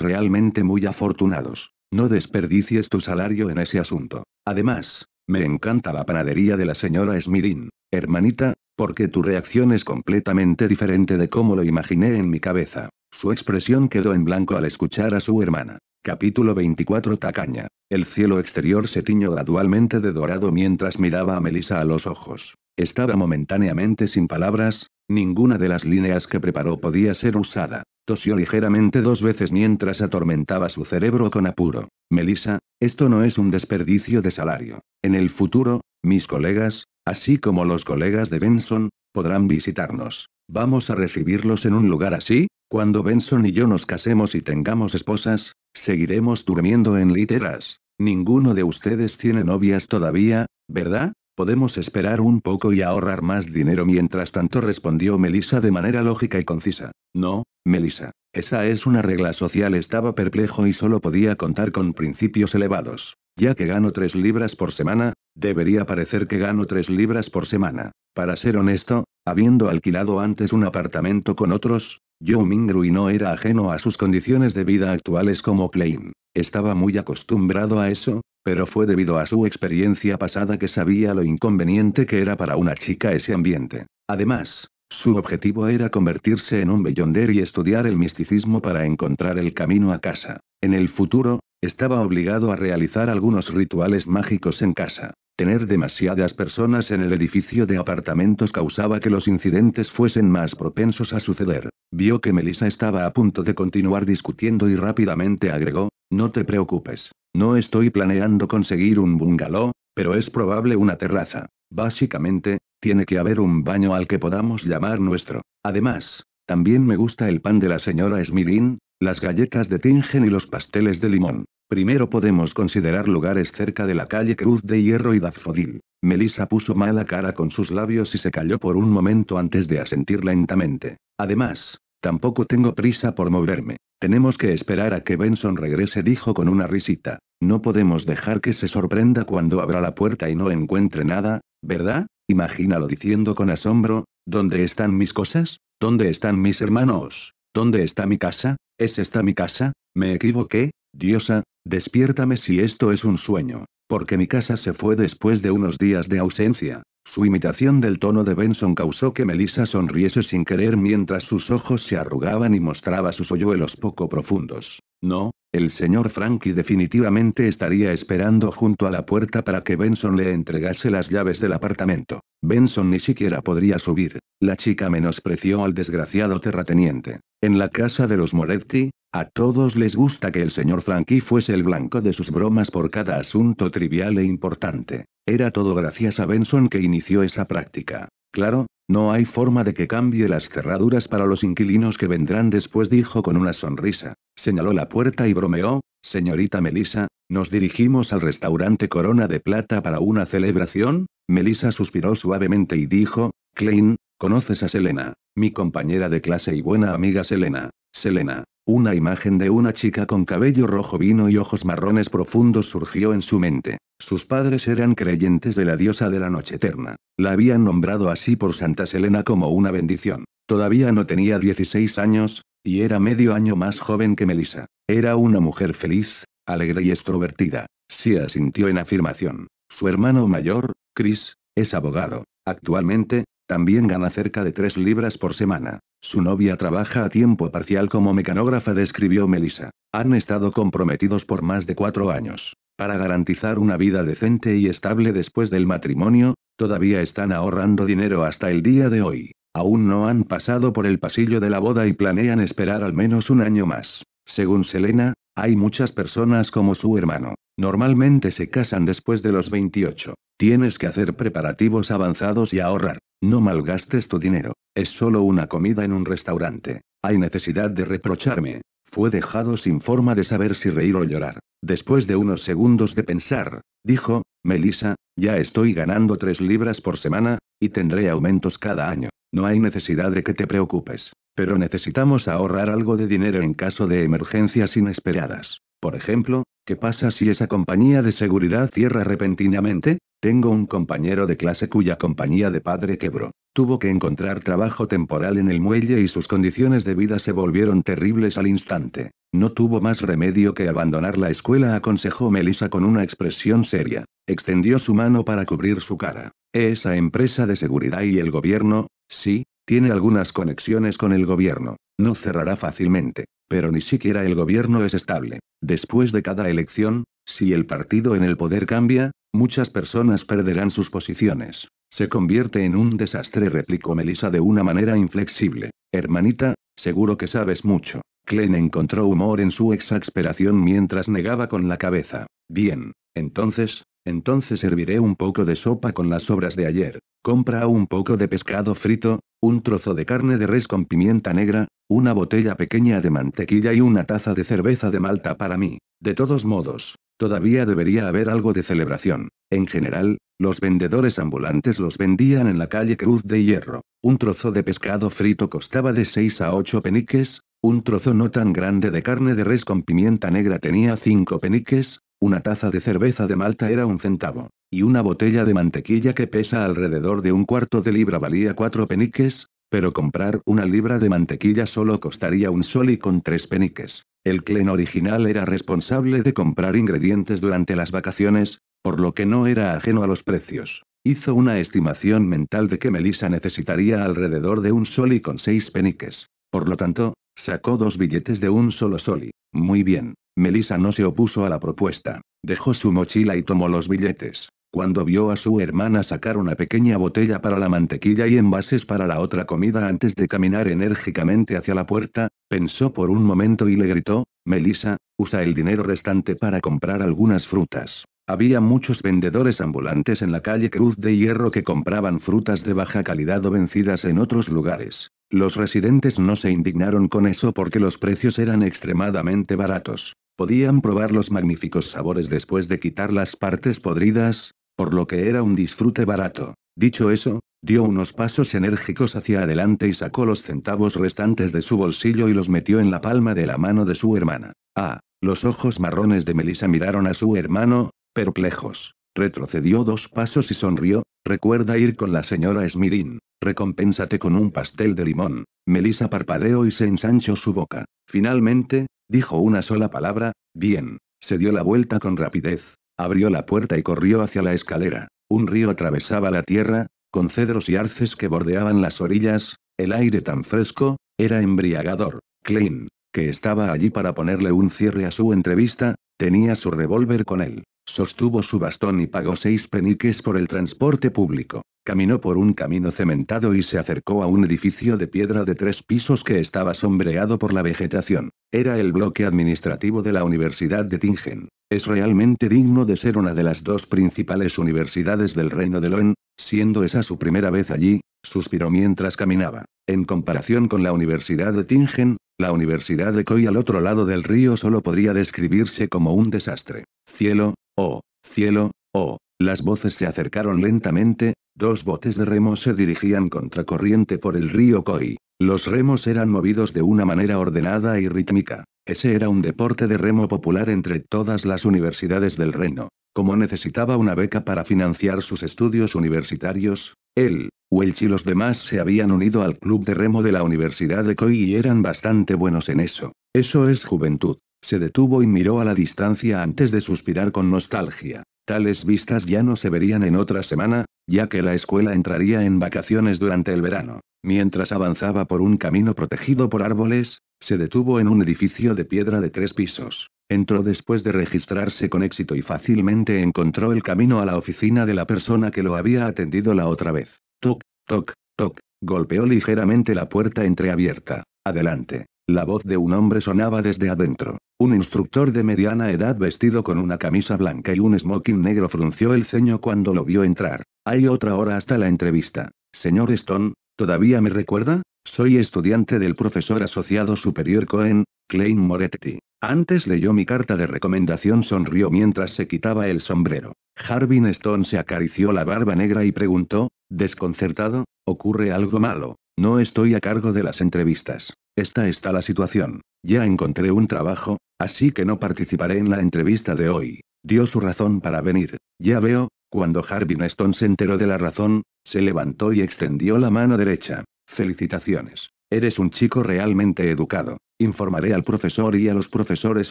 realmente muy afortunados. No desperdicies tu salario en ese asunto. Además, me encanta la panadería de la señora Smirin, hermanita, porque tu reacción es completamente diferente de cómo lo imaginé en mi cabeza. Su expresión quedó en blanco al escuchar a su hermana. Capítulo 24 Tacaña. El cielo exterior se tiñó gradualmente de dorado mientras miraba a Melissa a los ojos. Estaba momentáneamente sin palabras, ninguna de las líneas que preparó podía ser usada. Tosió ligeramente dos veces mientras atormentaba su cerebro con apuro. Melissa, esto no es un desperdicio de salario. En el futuro, mis colegas, así como los colegas de Benson, podrán visitarnos. Vamos a recibirlos en un lugar así, cuando Benson y yo nos casemos y tengamos esposas, seguiremos durmiendo en literas. Ninguno de ustedes tiene novias todavía, ¿verdad? Podemos esperar un poco y ahorrar más dinero mientras tanto, respondió Melissa de manera lógica y concisa. No, Melissa. Esa es una regla social. Estaba perplejo y solo podía contar con principios elevados. Ya que gano tres libras por semana, debería parecer que gano tres libras por semana. Para ser honesto, habiendo alquilado antes un apartamento con otros, Joe Mingrui no era ajeno a sus condiciones de vida actuales como Klein. Estaba muy acostumbrado a eso, pero fue debido a su experiencia pasada que sabía lo inconveniente que era para una chica ese ambiente. Además, su objetivo era convertirse en un bellonder y estudiar el misticismo para encontrar el camino a casa. En el futuro, estaba obligado a realizar algunos rituales mágicos en casa. Tener demasiadas personas en el edificio de apartamentos causaba que los incidentes fuesen más propensos a suceder. Vio que Melissa estaba a punto de continuar discutiendo y rápidamente agregó, no te preocupes, no estoy planeando conseguir un bungalow, pero es probable una terraza. Básicamente, tiene que haber un baño al que podamos llamar nuestro. Además, también me gusta el pan de la señora Smirin, las galletas de tingen y los pasteles de limón. Primero podemos considerar lugares cerca de la calle Cruz de Hierro y Dafodil. Melissa puso mala cara con sus labios y se calló por un momento antes de asentir lentamente. Además, tampoco tengo prisa por moverme. Tenemos que esperar a que Benson regrese, dijo con una risita. No podemos dejar que se sorprenda cuando abra la puerta y no encuentre nada, ¿verdad? Imagínalo diciendo con asombro, ¿dónde están mis cosas? ¿Dónde están mis hermanos? ¿Dónde está mi casa? ¿Es esta mi casa? ¿Me equivoqué? Diosa, Despiértame si esto es un sueño, porque mi casa se fue después de unos días de ausencia. Su imitación del tono de Benson causó que Melissa sonriese sin querer mientras sus ojos se arrugaban y mostraba sus hoyuelos poco profundos. No, el señor Frankie definitivamente estaría esperando junto a la puerta para que Benson le entregase las llaves del apartamento. Benson ni siquiera podría subir. La chica menospreció al desgraciado terrateniente. En la casa de los Moretti, a todos les gusta que el señor Frankie fuese el blanco de sus bromas por cada asunto trivial e importante. Era todo gracias a Benson que inició esa práctica. Claro, no hay forma de que cambie las cerraduras para los inquilinos que vendrán después, dijo con una sonrisa. Señaló la puerta y bromeó, señorita Melissa, nos dirigimos al restaurante Corona de Plata para una celebración. Melissa suspiró suavemente y dijo, Klein, conoces a Selena, mi compañera de clase y buena amiga Selena. Selena, una imagen de una chica con cabello rojo vino y ojos marrones profundos surgió en su mente. Sus padres eran creyentes de la diosa de la noche eterna. La habían nombrado así por Santa Selena como una bendición. Todavía no tenía 16 años, y era medio año más joven que Melissa. Era una mujer feliz, alegre y extrovertida. Sí asintió en afirmación. Su hermano mayor, Chris, es abogado. Actualmente, también gana cerca de 3 libras por semana. Su novia trabaja a tiempo parcial como mecanógrafa, describió Melissa. Han estado comprometidos por más de cuatro años. Para garantizar una vida decente y estable después del matrimonio, todavía están ahorrando dinero hasta el día de hoy. Aún no han pasado por el pasillo de la boda y planean esperar al menos un año más. Según Selena, hay muchas personas como su hermano. Normalmente se casan después de los 28. Tienes que hacer preparativos avanzados y ahorrar. No malgastes tu dinero. Es solo una comida en un restaurante. Hay necesidad de reprocharme. Fue dejado sin forma de saber si reír o llorar. Después de unos segundos de pensar, dijo, Melissa, ya estoy ganando tres libras por semana, y tendré aumentos cada año. No hay necesidad de que te preocupes. Pero necesitamos ahorrar algo de dinero en caso de emergencias inesperadas. Por ejemplo, ¿qué pasa si esa compañía de seguridad cierra repentinamente? Tengo un compañero de clase cuya compañía de padre quebró. Tuvo que encontrar trabajo temporal en el muelle y sus condiciones de vida se volvieron terribles al instante. No tuvo más remedio que abandonar la escuela, aconsejó Melissa con una expresión seria. Extendió su mano para cubrir su cara. Esa empresa de seguridad y el gobierno, sí, tiene algunas conexiones con el gobierno. No cerrará fácilmente, pero ni siquiera el gobierno es estable. Después de cada elección, si el partido en el poder cambia, muchas personas perderán sus posiciones. Se convierte en un desastre, replicó Melissa de una manera inflexible. Hermanita, seguro que sabes mucho. Klein encontró humor en su exasperación mientras negaba con la cabeza. Bien, entonces, entonces serviré un poco de sopa con las sobras de ayer. Compra un poco de pescado frito, un trozo de carne de res con pimienta negra, una botella pequeña de mantequilla y una taza de cerveza de Malta para mí. De todos modos, todavía debería haber algo de celebración. En general, los vendedores ambulantes los vendían en la calle Cruz de Hierro. Un trozo de pescado frito costaba de 6 a 8 peniques, un trozo no tan grande de carne de res con pimienta negra tenía 5 peniques, una taza de cerveza de Malta era un centavo, y una botella de mantequilla que pesa alrededor de un cuarto de libra valía 4 peniques, pero comprar una libra de mantequilla solo costaría un sol y con tres peniques. El clen original era responsable de comprar ingredientes durante las vacaciones, por lo que no era ajeno a los precios. Hizo una estimación mental de que Melissa necesitaría alrededor de un sol y con seis peniques. Por lo tanto, sacó dos billetes de un solo sol muy bien, Melissa no se opuso a la propuesta. Dejó su mochila y tomó los billetes. Cuando vio a su hermana sacar una pequeña botella para la mantequilla y envases para la otra comida antes de caminar enérgicamente hacia la puerta, pensó por un momento y le gritó, Melissa, usa el dinero restante para comprar algunas frutas. Había muchos vendedores ambulantes en la calle Cruz de Hierro que compraban frutas de baja calidad o vencidas en otros lugares. Los residentes no se indignaron con eso porque los precios eran extremadamente baratos. Podían probar los magníficos sabores después de quitar las partes podridas, por lo que era un disfrute barato. Dicho eso, dio unos pasos enérgicos hacia adelante y sacó los centavos restantes de su bolsillo y los metió en la palma de la mano de su hermana. Ah, los ojos marrones de Melissa miraron a su hermano, perplejos. Retrocedió dos pasos y sonrió. Recuerda ir con la señora Smirin. Recompénsate con un pastel de limón. Melissa parpadeó y se ensanchó su boca. Finalmente, dijo una sola palabra, bien. Se dio la vuelta con rapidez, Abrió la puerta y corrió hacia la escalera. Un río atravesaba la tierra, con cedros y arces que bordeaban las orillas, el aire tan fresco, era embriagador. Klein, que estaba allí para ponerle un cierre a su entrevista, tenía su revólver con él. Sostuvo su bastón y pagó seis peniques por el transporte público. Caminó por un camino cementado y se acercó a un edificio de piedra de tres pisos que estaba sombreado por la vegetación. Era el bloque administrativo de la Universidad de Tingen. Es realmente digno de ser una de las dos principales universidades del reino de Loen, siendo esa su primera vez allí, suspiró mientras caminaba. En comparación con la Universidad de Tingen, la Universidad de Koi al otro lado del río solo podría describirse como un desastre. Cielo, oh, cielo, oh. Las voces se acercaron lentamente, dos botes de remos se dirigían contracorriente por el río Koi. Los remos eran movidos de una manera ordenada y rítmica. Ese era un deporte de remo popular entre todas las universidades del reino. Como necesitaba una beca para financiar sus estudios universitarios, él, Welch y los demás se habían unido al club de remo de la Universidad de Coy y eran bastante buenos en eso. Eso es juventud. Se detuvo y miró a la distancia antes de suspirar con nostalgia. Tales vistas ya no se verían en otra semana, ya que la escuela entraría en vacaciones durante el verano. Mientras avanzaba por un camino protegido por árboles, se detuvo en un edificio de piedra de tres pisos. Entró después de registrarse con éxito y fácilmente encontró el camino a la oficina de la persona que lo había atendido la otra vez. Toc, toc, toc, golpeó ligeramente la puerta entreabierta. Adelante. La voz de un hombre sonaba desde adentro. Un instructor de mediana edad vestido con una camisa blanca y un smoking negro frunció el ceño cuando lo vio entrar. Hay otra hora hasta la entrevista. Señor Stone, ¿Todavía me recuerda? Soy estudiante del profesor asociado superior Cohen, Klein Moretti. Antes leyó mi carta de recomendación, sonrió mientras se quitaba el sombrero. Harvin Stone se acarició la barba negra y preguntó, desconcertado, ¿ocurre algo malo? No estoy a cargo de las entrevistas. Esta está la situación. Ya encontré un trabajo, así que no participaré en la entrevista de hoy. Dio su razón para venir. Ya veo, cuando Harvey Stone se enteró de la razón, se levantó y extendió la mano derecha. Felicitaciones. Eres un chico realmente educado. Informaré al profesor y a los profesores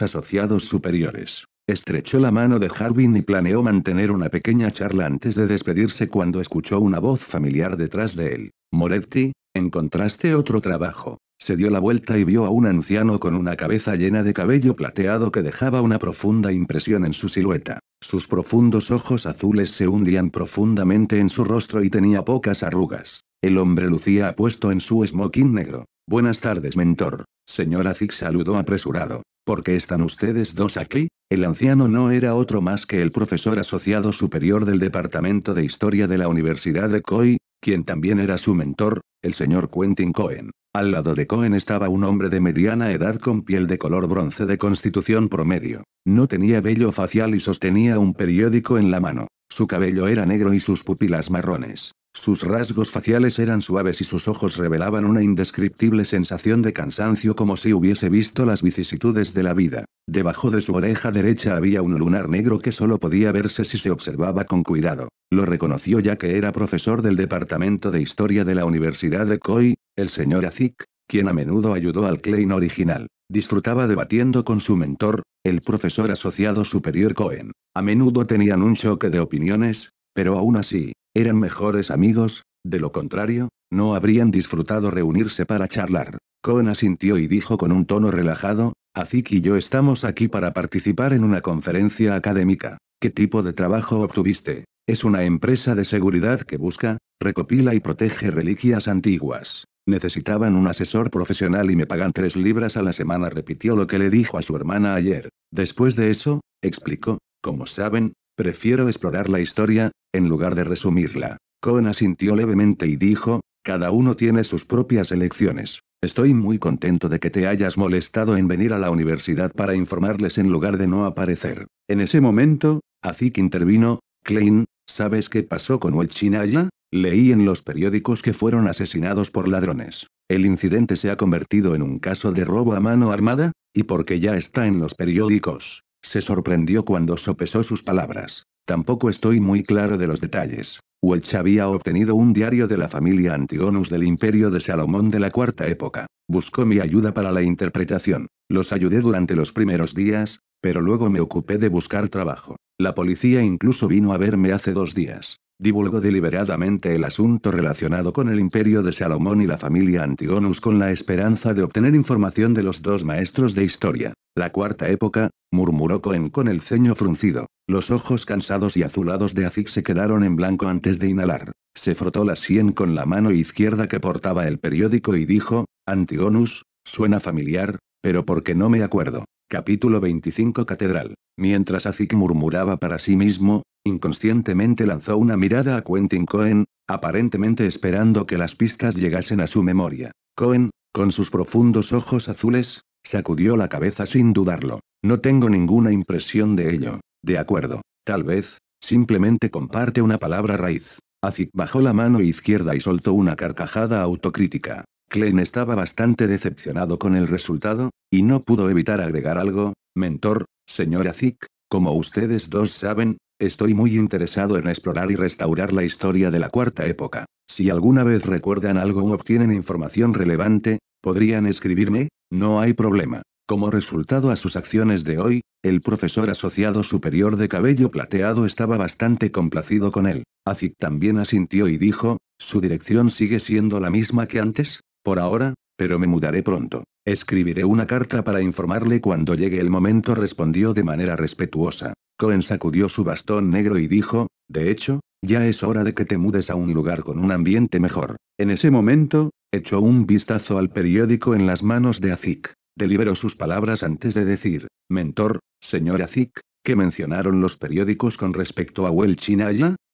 asociados superiores. Estrechó la mano de Harbin y planeó mantener una pequeña charla antes de despedirse cuando escuchó una voz familiar detrás de él. Moretti, encontraste otro trabajo. Se dio la vuelta y vio a un anciano con una cabeza llena de cabello plateado que dejaba una profunda impresión en su silueta. Sus profundos ojos azules se hundían profundamente en su rostro y tenía pocas arrugas. El hombre lucía apuesto en su smoking negro. Buenas tardes, mentor. Señora Zig saludó apresurado. ¿Por qué están ustedes dos aquí? El anciano no era otro más que el profesor asociado superior del Departamento de Historia de la Universidad de Coy, quien también era su mentor, el señor Quentin Cohen. Al lado de Cohen estaba un hombre de mediana edad con piel de color bronce de constitución promedio. No tenía vello facial y sostenía un periódico en la mano. Su cabello era negro y sus pupilas marrones. Sus rasgos faciales eran suaves y sus ojos revelaban una indescriptible sensación de cansancio como si hubiese visto las vicisitudes de la vida. Debajo de su oreja derecha había un lunar negro que solo podía verse si se observaba con cuidado. Lo reconoció ya que era profesor del Departamento de Historia de la Universidad de Coy, el señor Azik, quien a menudo ayudó al Klein original, disfrutaba debatiendo con su mentor, el profesor asociado superior Cohen. A menudo tenían un choque de opiniones, pero aún así, eran mejores amigos, de lo contrario, no habrían disfrutado reunirse para charlar. Cohen asintió y dijo con un tono relajado, Azik y yo estamos aquí para participar en una conferencia académica. ¿Qué tipo de trabajo obtuviste? Es una empresa de seguridad que busca, Recopila y protege reliquias antiguas. Necesitaban un asesor profesional y me pagan tres libras a la semana, repitió lo que le dijo a su hermana ayer. Después de eso, explicó, como saben, prefiero explorar la historia, en lugar de resumirla. Cohen asintió levemente y dijo, cada uno tiene sus propias elecciones. Estoy muy contento de que te hayas molestado en venir a la universidad para informarles en lugar de no aparecer. En ese momento, Azik intervino, Klein, ¿sabes qué pasó con Welchinaya? Leí en los periódicos que fueron asesinados por ladrones. El incidente se ha convertido en un caso de robo a mano armada, y porque ya está en los periódicos, se sorprendió cuando sopesó sus palabras. Tampoco estoy muy claro de los detalles. Welch había obtenido un diario de la familia Antigonus del imperio de Salomón de la cuarta época. Buscó mi ayuda para la interpretación. Los ayudé durante los primeros días, pero luego me ocupé de buscar trabajo. La policía incluso vino a verme hace dos días divulgó deliberadamente el asunto relacionado con el imperio de Salomón y la familia Antigonus con la esperanza de obtener información de los dos maestros de historia. La cuarta época, murmuró Cohen con el ceño fruncido. Los ojos cansados y azulados de Azik se quedaron en blanco antes de inhalar. Se frotó la sien con la mano izquierda que portaba el periódico y dijo, Antigonus, suena familiar, pero porque no me acuerdo. Capítulo 25 Catedral. Mientras Azik murmuraba para sí mismo, Inconscientemente lanzó una mirada a Quentin Cohen, aparentemente esperando que las pistas llegasen a su memoria. Cohen, con sus profundos ojos azules, sacudió la cabeza sin dudarlo. No tengo ninguna impresión de ello. De acuerdo. Tal vez, simplemente comparte una palabra raíz. Azik bajó la mano izquierda y soltó una carcajada autocrítica. Klein estaba bastante decepcionado con el resultado, y no pudo evitar agregar algo, mentor, señor Azik, como ustedes dos saben, Estoy muy interesado en explorar y restaurar la historia de la cuarta época. Si alguna vez recuerdan algo o obtienen información relevante, podrían escribirme, no hay problema. Como resultado a sus acciones de hoy, el profesor asociado superior de cabello plateado estaba bastante complacido con él. Azik también asintió y dijo, su dirección sigue siendo la misma que antes, por ahora, pero me mudaré pronto. Escribiré una carta para informarle cuando llegue el momento, respondió de manera respetuosa. Cohen sacudió su bastón negro y dijo, de hecho, ya es hora de que te mudes a un lugar con un ambiente mejor. En ese momento, echó un vistazo al periódico en las manos de Azik. Deliberó sus palabras antes de decir, mentor, señor Azik, que mencionaron los periódicos con respecto a Well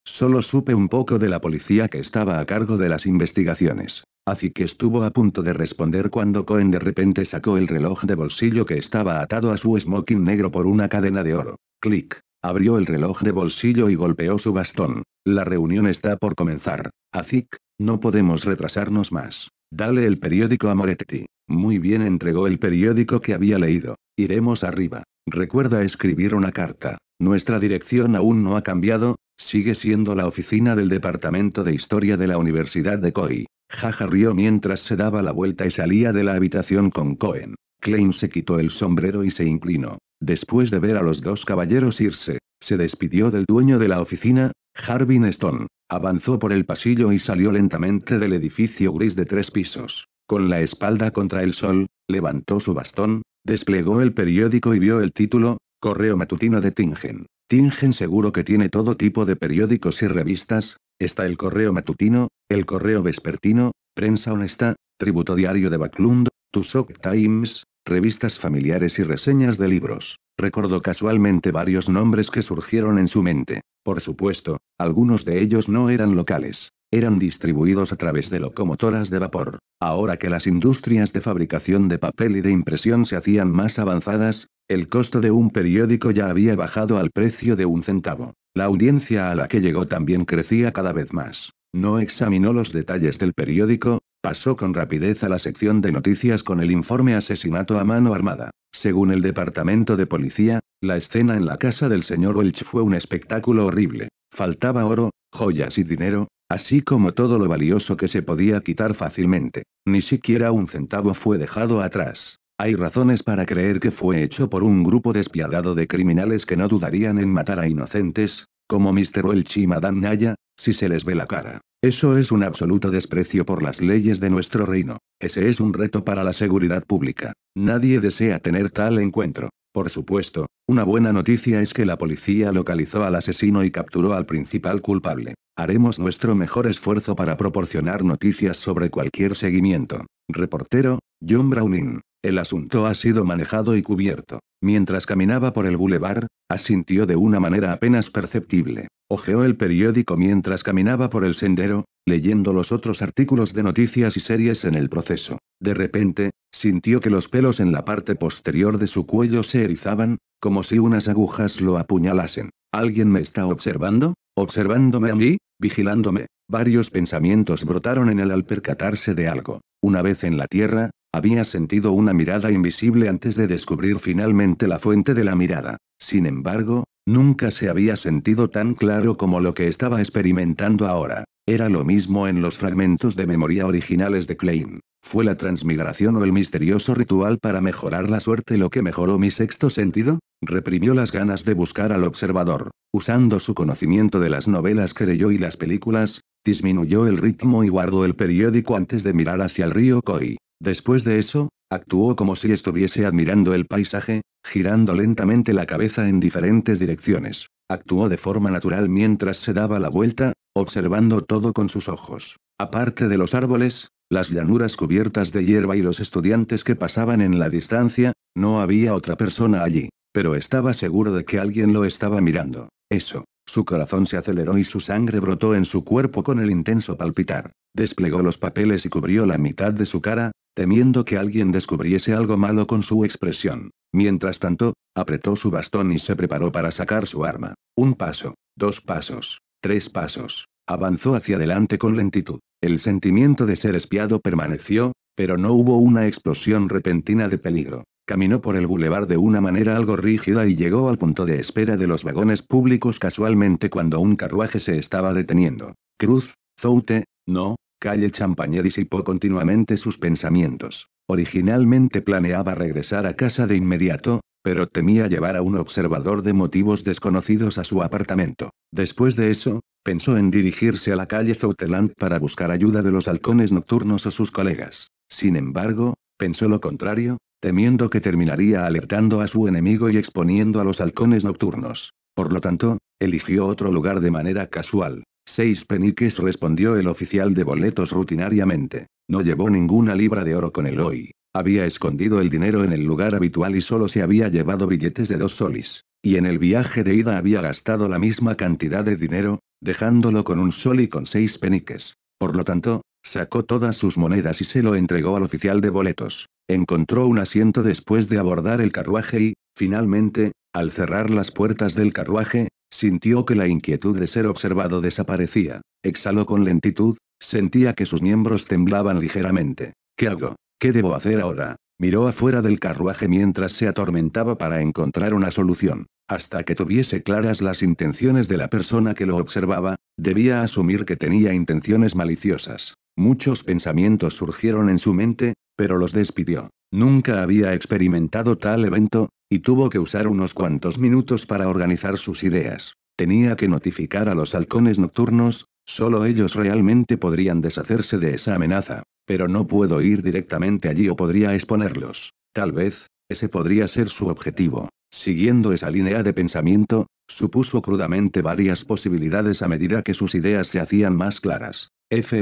Solo supe un poco de la policía que estaba a cargo de las investigaciones. Azik estuvo a punto de responder cuando Cohen de repente sacó el reloj de bolsillo que estaba atado a su smoking negro por una cadena de oro. Clic. Abrió el reloj de bolsillo y golpeó su bastón. La reunión está por comenzar. Azik, no podemos retrasarnos más. Dale el periódico a Moretti. Muy bien entregó el periódico que había leído. Iremos arriba. Recuerda escribir una carta. Nuestra dirección aún no ha cambiado, sigue siendo la oficina del Departamento de Historia de la Universidad de Coy. Jaja rió mientras se daba la vuelta y salía de la habitación con Cohen. Klein se quitó el sombrero y se inclinó. Después de ver a los dos caballeros irse, se despidió del dueño de la oficina, Harbin Stone, avanzó por el pasillo y salió lentamente del edificio gris de tres pisos. Con la espalda contra el sol, levantó su bastón, desplegó el periódico y vio el título, Correo Matutino de Tingen. Tingen seguro que tiene todo tipo de periódicos y revistas, está el Correo Matutino, el Correo Vespertino, Prensa Honesta, Tributo Diario de Backlund, Tusok Times, revistas familiares y reseñas de libros. Recordó casualmente varios nombres que surgieron en su mente. Por supuesto, algunos de ellos no eran locales. Eran distribuidos a través de locomotoras de vapor. Ahora que las industrias de fabricación de papel y de impresión se hacían más avanzadas, el costo de un periódico ya había bajado al precio de un centavo. La audiencia a la que llegó también crecía cada vez más. No examinó los detalles del periódico, Pasó con rapidez a la sección de noticias con el informe asesinato a mano armada. Según el departamento de policía, la escena en la casa del señor Welch fue un espectáculo horrible. Faltaba oro, joyas y dinero, así como todo lo valioso que se podía quitar fácilmente. Ni siquiera un centavo fue dejado atrás. Hay razones para creer que fue hecho por un grupo despiadado de criminales que no dudarían en matar a inocentes, como Mr. Welch y Madame Naya, si se les ve la cara. Eso es un absoluto desprecio por las leyes de nuestro reino. Ese es un reto para la seguridad pública. Nadie desea tener tal encuentro. Por supuesto, una buena noticia es que la policía localizó al asesino y capturó al principal culpable. Haremos nuestro mejor esfuerzo para proporcionar noticias sobre cualquier seguimiento. Reportero, John Browning. El asunto ha sido manejado y cubierto. Mientras caminaba por el bulevar, asintió de una manera apenas perceptible. Ojeó el periódico mientras caminaba por el sendero, leyendo los otros artículos de noticias y series en el proceso. De repente, sintió que los pelos en la parte posterior de su cuello se erizaban, como si unas agujas lo apuñalasen. ¿Alguien me está observando? ¿Observándome a mí? ¿Vigilándome? Varios pensamientos brotaron en él al percatarse de algo. Una vez en la tierra, había sentido una mirada invisible antes de descubrir finalmente la fuente de la mirada. Sin embargo, nunca se había sentido tan claro como lo que estaba experimentando ahora. Era lo mismo en los fragmentos de memoria originales de Klein. ¿Fue la transmigración o el misterioso ritual para mejorar la suerte lo que mejoró mi sexto sentido? Reprimió las ganas de buscar al observador. Usando su conocimiento de las novelas que leyó y las películas, disminuyó el ritmo y guardó el periódico antes de mirar hacia el río Koi. Después de eso, actuó como si estuviese admirando el paisaje, girando lentamente la cabeza en diferentes direcciones. Actuó de forma natural mientras se daba la vuelta, observando todo con sus ojos. Aparte de los árboles, las llanuras cubiertas de hierba y los estudiantes que pasaban en la distancia, no había otra persona allí, pero estaba seguro de que alguien lo estaba mirando. Eso, su corazón se aceleró y su sangre brotó en su cuerpo con el intenso palpitar. Desplegó los papeles y cubrió la mitad de su cara, temiendo que alguien descubriese algo malo con su expresión. Mientras tanto, apretó su bastón y se preparó para sacar su arma. Un paso, dos pasos, tres pasos. Avanzó hacia adelante con lentitud. El sentimiento de ser espiado permaneció, pero no hubo una explosión repentina de peligro. Caminó por el bulevar de una manera algo rígida y llegó al punto de espera de los vagones públicos casualmente cuando un carruaje se estaba deteniendo. Cruz, Zoute, no, calle Champañé disipó continuamente sus pensamientos. Originalmente planeaba regresar a casa de inmediato, pero temía llevar a un observador de motivos desconocidos a su apartamento. Después de eso, pensó en dirigirse a la calle Zouteland para buscar ayuda de los halcones nocturnos o sus colegas. Sin embargo, pensó lo contrario, temiendo que terminaría alertando a su enemigo y exponiendo a los halcones nocturnos. Por lo tanto, eligió otro lugar de manera casual. Seis peniques respondió el oficial de boletos rutinariamente. No llevó ninguna libra de oro con él hoy. Había escondido el dinero en el lugar habitual y solo se había llevado billetes de dos solis. Y en el viaje de ida había gastado la misma cantidad de dinero, dejándolo con un sol y con seis peniques. Por lo tanto, Sacó todas sus monedas y se lo entregó al oficial de boletos. Encontró un asiento después de abordar el carruaje y, finalmente, al cerrar las puertas del carruaje, sintió que la inquietud de ser observado desaparecía. Exhaló con lentitud, sentía que sus miembros temblaban ligeramente. ¿Qué hago? ¿Qué debo hacer ahora? Miró afuera del carruaje mientras se atormentaba para encontrar una solución. Hasta que tuviese claras las intenciones de la persona que lo observaba, debía asumir que tenía intenciones maliciosas. Muchos pensamientos surgieron en su mente, pero los despidió. Nunca había experimentado tal evento, y tuvo que usar unos cuantos minutos para organizar sus ideas. Tenía que notificar a los halcones nocturnos, solo ellos realmente podrían deshacerse de esa amenaza, pero no puedo ir directamente allí o podría exponerlos. Tal vez, ese podría ser su objetivo. Siguiendo esa línea de pensamiento, supuso crudamente varias posibilidades a medida que sus ideas se hacían más claras. F,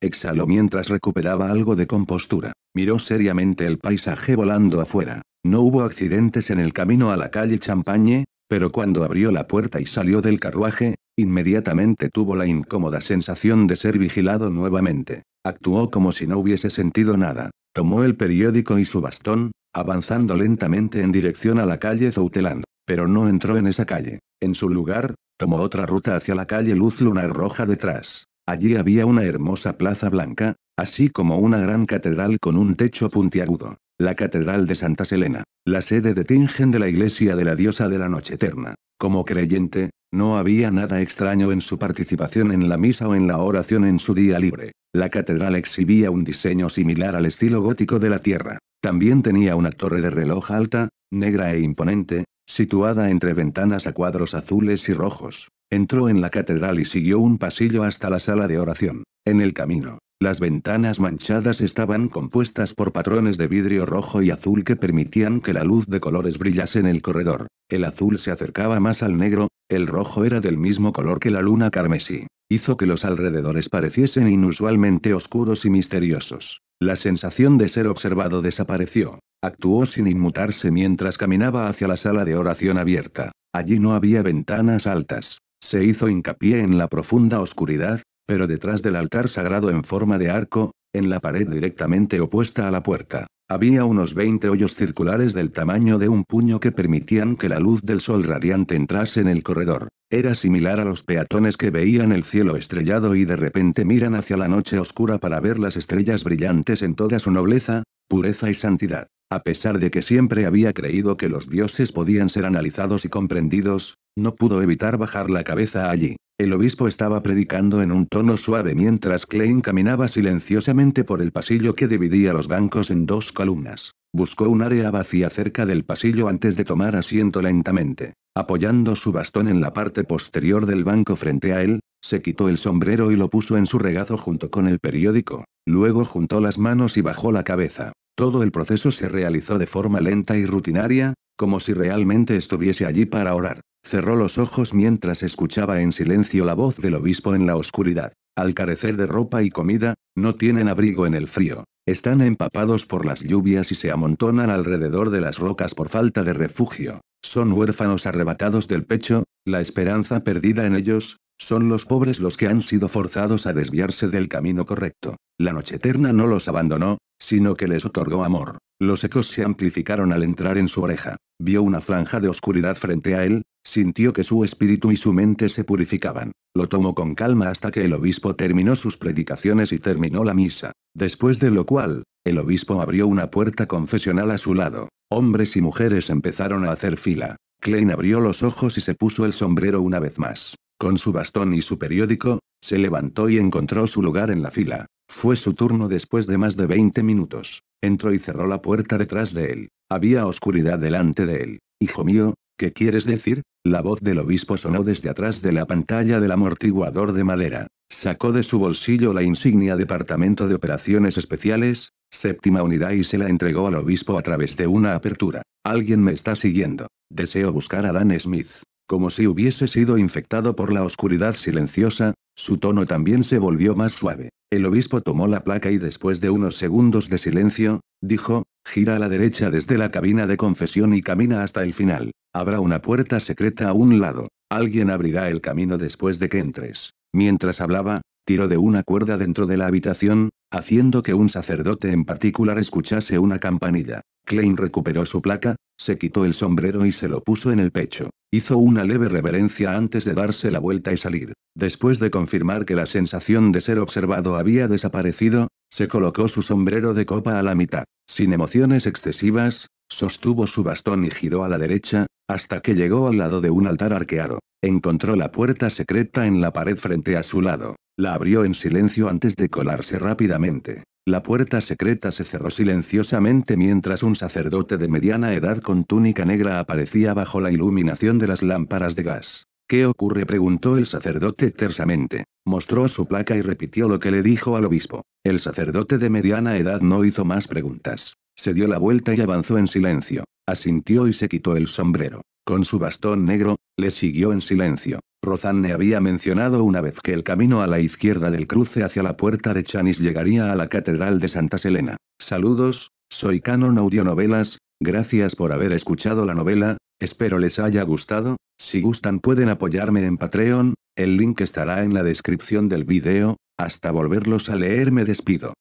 Exhaló mientras recuperaba algo de compostura. Miró seriamente el paisaje volando afuera. No hubo accidentes en el camino a la calle Champagne, pero cuando abrió la puerta y salió del carruaje, inmediatamente tuvo la incómoda sensación de ser vigilado nuevamente. Actuó como si no hubiese sentido nada. Tomó el periódico y su bastón, avanzando lentamente en dirección a la calle Zouteland, pero no entró en esa calle. En su lugar, Tomó otra ruta hacia la calle Luz Lunar Roja detrás. Allí había una hermosa plaza blanca, así como una gran catedral con un techo puntiagudo. La Catedral de Santa Selena, la sede de Tingen de la Iglesia de la Diosa de la Noche Eterna. Como creyente, no había nada extraño en su participación en la misa o en la oración en su día libre. La catedral exhibía un diseño similar al estilo gótico de la Tierra. También tenía una torre de reloj alta, negra e imponente, situada entre ventanas a cuadros azules y rojos. Entró en la catedral y siguió un pasillo hasta la sala de oración. En el camino, las ventanas manchadas estaban compuestas por patrones de vidrio rojo y azul que permitían que la luz de colores brillase en el corredor. El azul se acercaba más al negro, el rojo era del mismo color que la luna carmesí. Hizo que los alrededores pareciesen inusualmente oscuros y misteriosos. La sensación de ser observado desapareció. Actuó sin inmutarse mientras caminaba hacia la sala de oración abierta. Allí no había ventanas altas. Se hizo hincapié en la profunda oscuridad, pero detrás del altar sagrado en forma de arco, en la pared directamente opuesta a la puerta, había unos 20 hoyos circulares del tamaño de un puño que permitían que la luz del sol radiante entrase en el corredor. Era similar a los peatones que veían el cielo estrellado y de repente miran hacia la noche oscura para ver las estrellas brillantes en toda su nobleza, pureza y santidad. A pesar de que siempre había creído que los dioses podían ser analizados y comprendidos, no pudo evitar bajar la cabeza allí. El obispo estaba predicando en un tono suave mientras Klein caminaba silenciosamente por el pasillo que dividía los bancos en dos columnas. Buscó un área vacía cerca del pasillo antes de tomar asiento lentamente. Apoyando su bastón en la parte posterior del banco frente a él, se quitó el sombrero y lo puso en su regazo junto con el periódico. Luego juntó las manos y bajó la cabeza. Todo el proceso se realizó de forma lenta y rutinaria, como si realmente estuviese allí para orar. Cerró los ojos mientras escuchaba en silencio la voz del obispo en la oscuridad. Al carecer de ropa y comida, no tienen abrigo en el frío. Están empapados por las lluvias y se amontonan alrededor de las rocas por falta de refugio. Son huérfanos arrebatados del pecho, la esperanza perdida en ellos, son los pobres los que han sido forzados a desviarse del camino correcto. La noche eterna no los abandonó, sino que les otorgó amor. Los ecos se amplificaron al entrar en su oreja. Vio una franja de oscuridad frente a él, sintió que su espíritu y su mente se purificaban. Lo tomó con calma hasta que el obispo terminó sus predicaciones y terminó la misa. Después de lo cual, el obispo abrió una puerta confesional a su lado. Hombres y mujeres empezaron a hacer fila. Klein abrió los ojos y se puso el sombrero una vez más. Con su bastón y su periódico, se levantó y encontró su lugar en la fila. Fue su turno después de más de 20 minutos. Entró y cerró la puerta detrás de él. Había oscuridad delante de él. Hijo mío, ¿qué quieres decir? La voz del obispo sonó desde atrás de la pantalla del amortiguador de madera. Sacó de su bolsillo la insignia Departamento de Operaciones Especiales, séptima unidad y se la entregó al obispo a través de una apertura. Alguien me está siguiendo. Deseo buscar a Dan Smith. Como si hubiese sido infectado por la oscuridad silenciosa, su tono también se volvió más suave. El obispo tomó la placa y después de unos segundos de silencio, dijo, gira a la derecha desde la cabina de confesión y camina hasta el final. Habrá una puerta secreta a un lado. Alguien abrirá el camino después de que entres. Mientras hablaba, tiró de una cuerda dentro de la habitación, haciendo que un sacerdote en particular escuchase una campanilla. Klein recuperó su placa, se quitó el sombrero y se lo puso en el pecho. Hizo una leve reverencia antes de darse la vuelta y salir. Después de confirmar que la sensación de ser observado había desaparecido, se colocó su sombrero de copa a la mitad. Sin emociones excesivas, sostuvo su bastón y giró a la derecha, hasta que llegó al lado de un altar arqueado. Encontró la puerta secreta en la pared frente a su lado. La abrió en silencio antes de colarse rápidamente. La puerta secreta se cerró silenciosamente mientras un sacerdote de mediana edad con túnica negra aparecía bajo la iluminación de las lámparas de gas. ¿Qué ocurre? preguntó el sacerdote tersamente. Mostró su placa y repitió lo que le dijo al obispo. El sacerdote de mediana edad no hizo más preguntas. Se dio la vuelta y avanzó en silencio. Asintió y se quitó el sombrero. Con su bastón negro, le siguió en silencio. Rozanne había mencionado una vez que el camino a la izquierda del cruce hacia la puerta de Chanis llegaría a la Catedral de Santa Selena. Saludos, soy Canon Novelas, gracias por haber escuchado la novela, espero les haya gustado, si gustan pueden apoyarme en Patreon,
el link estará en la descripción del video, hasta volverlos a leer me despido.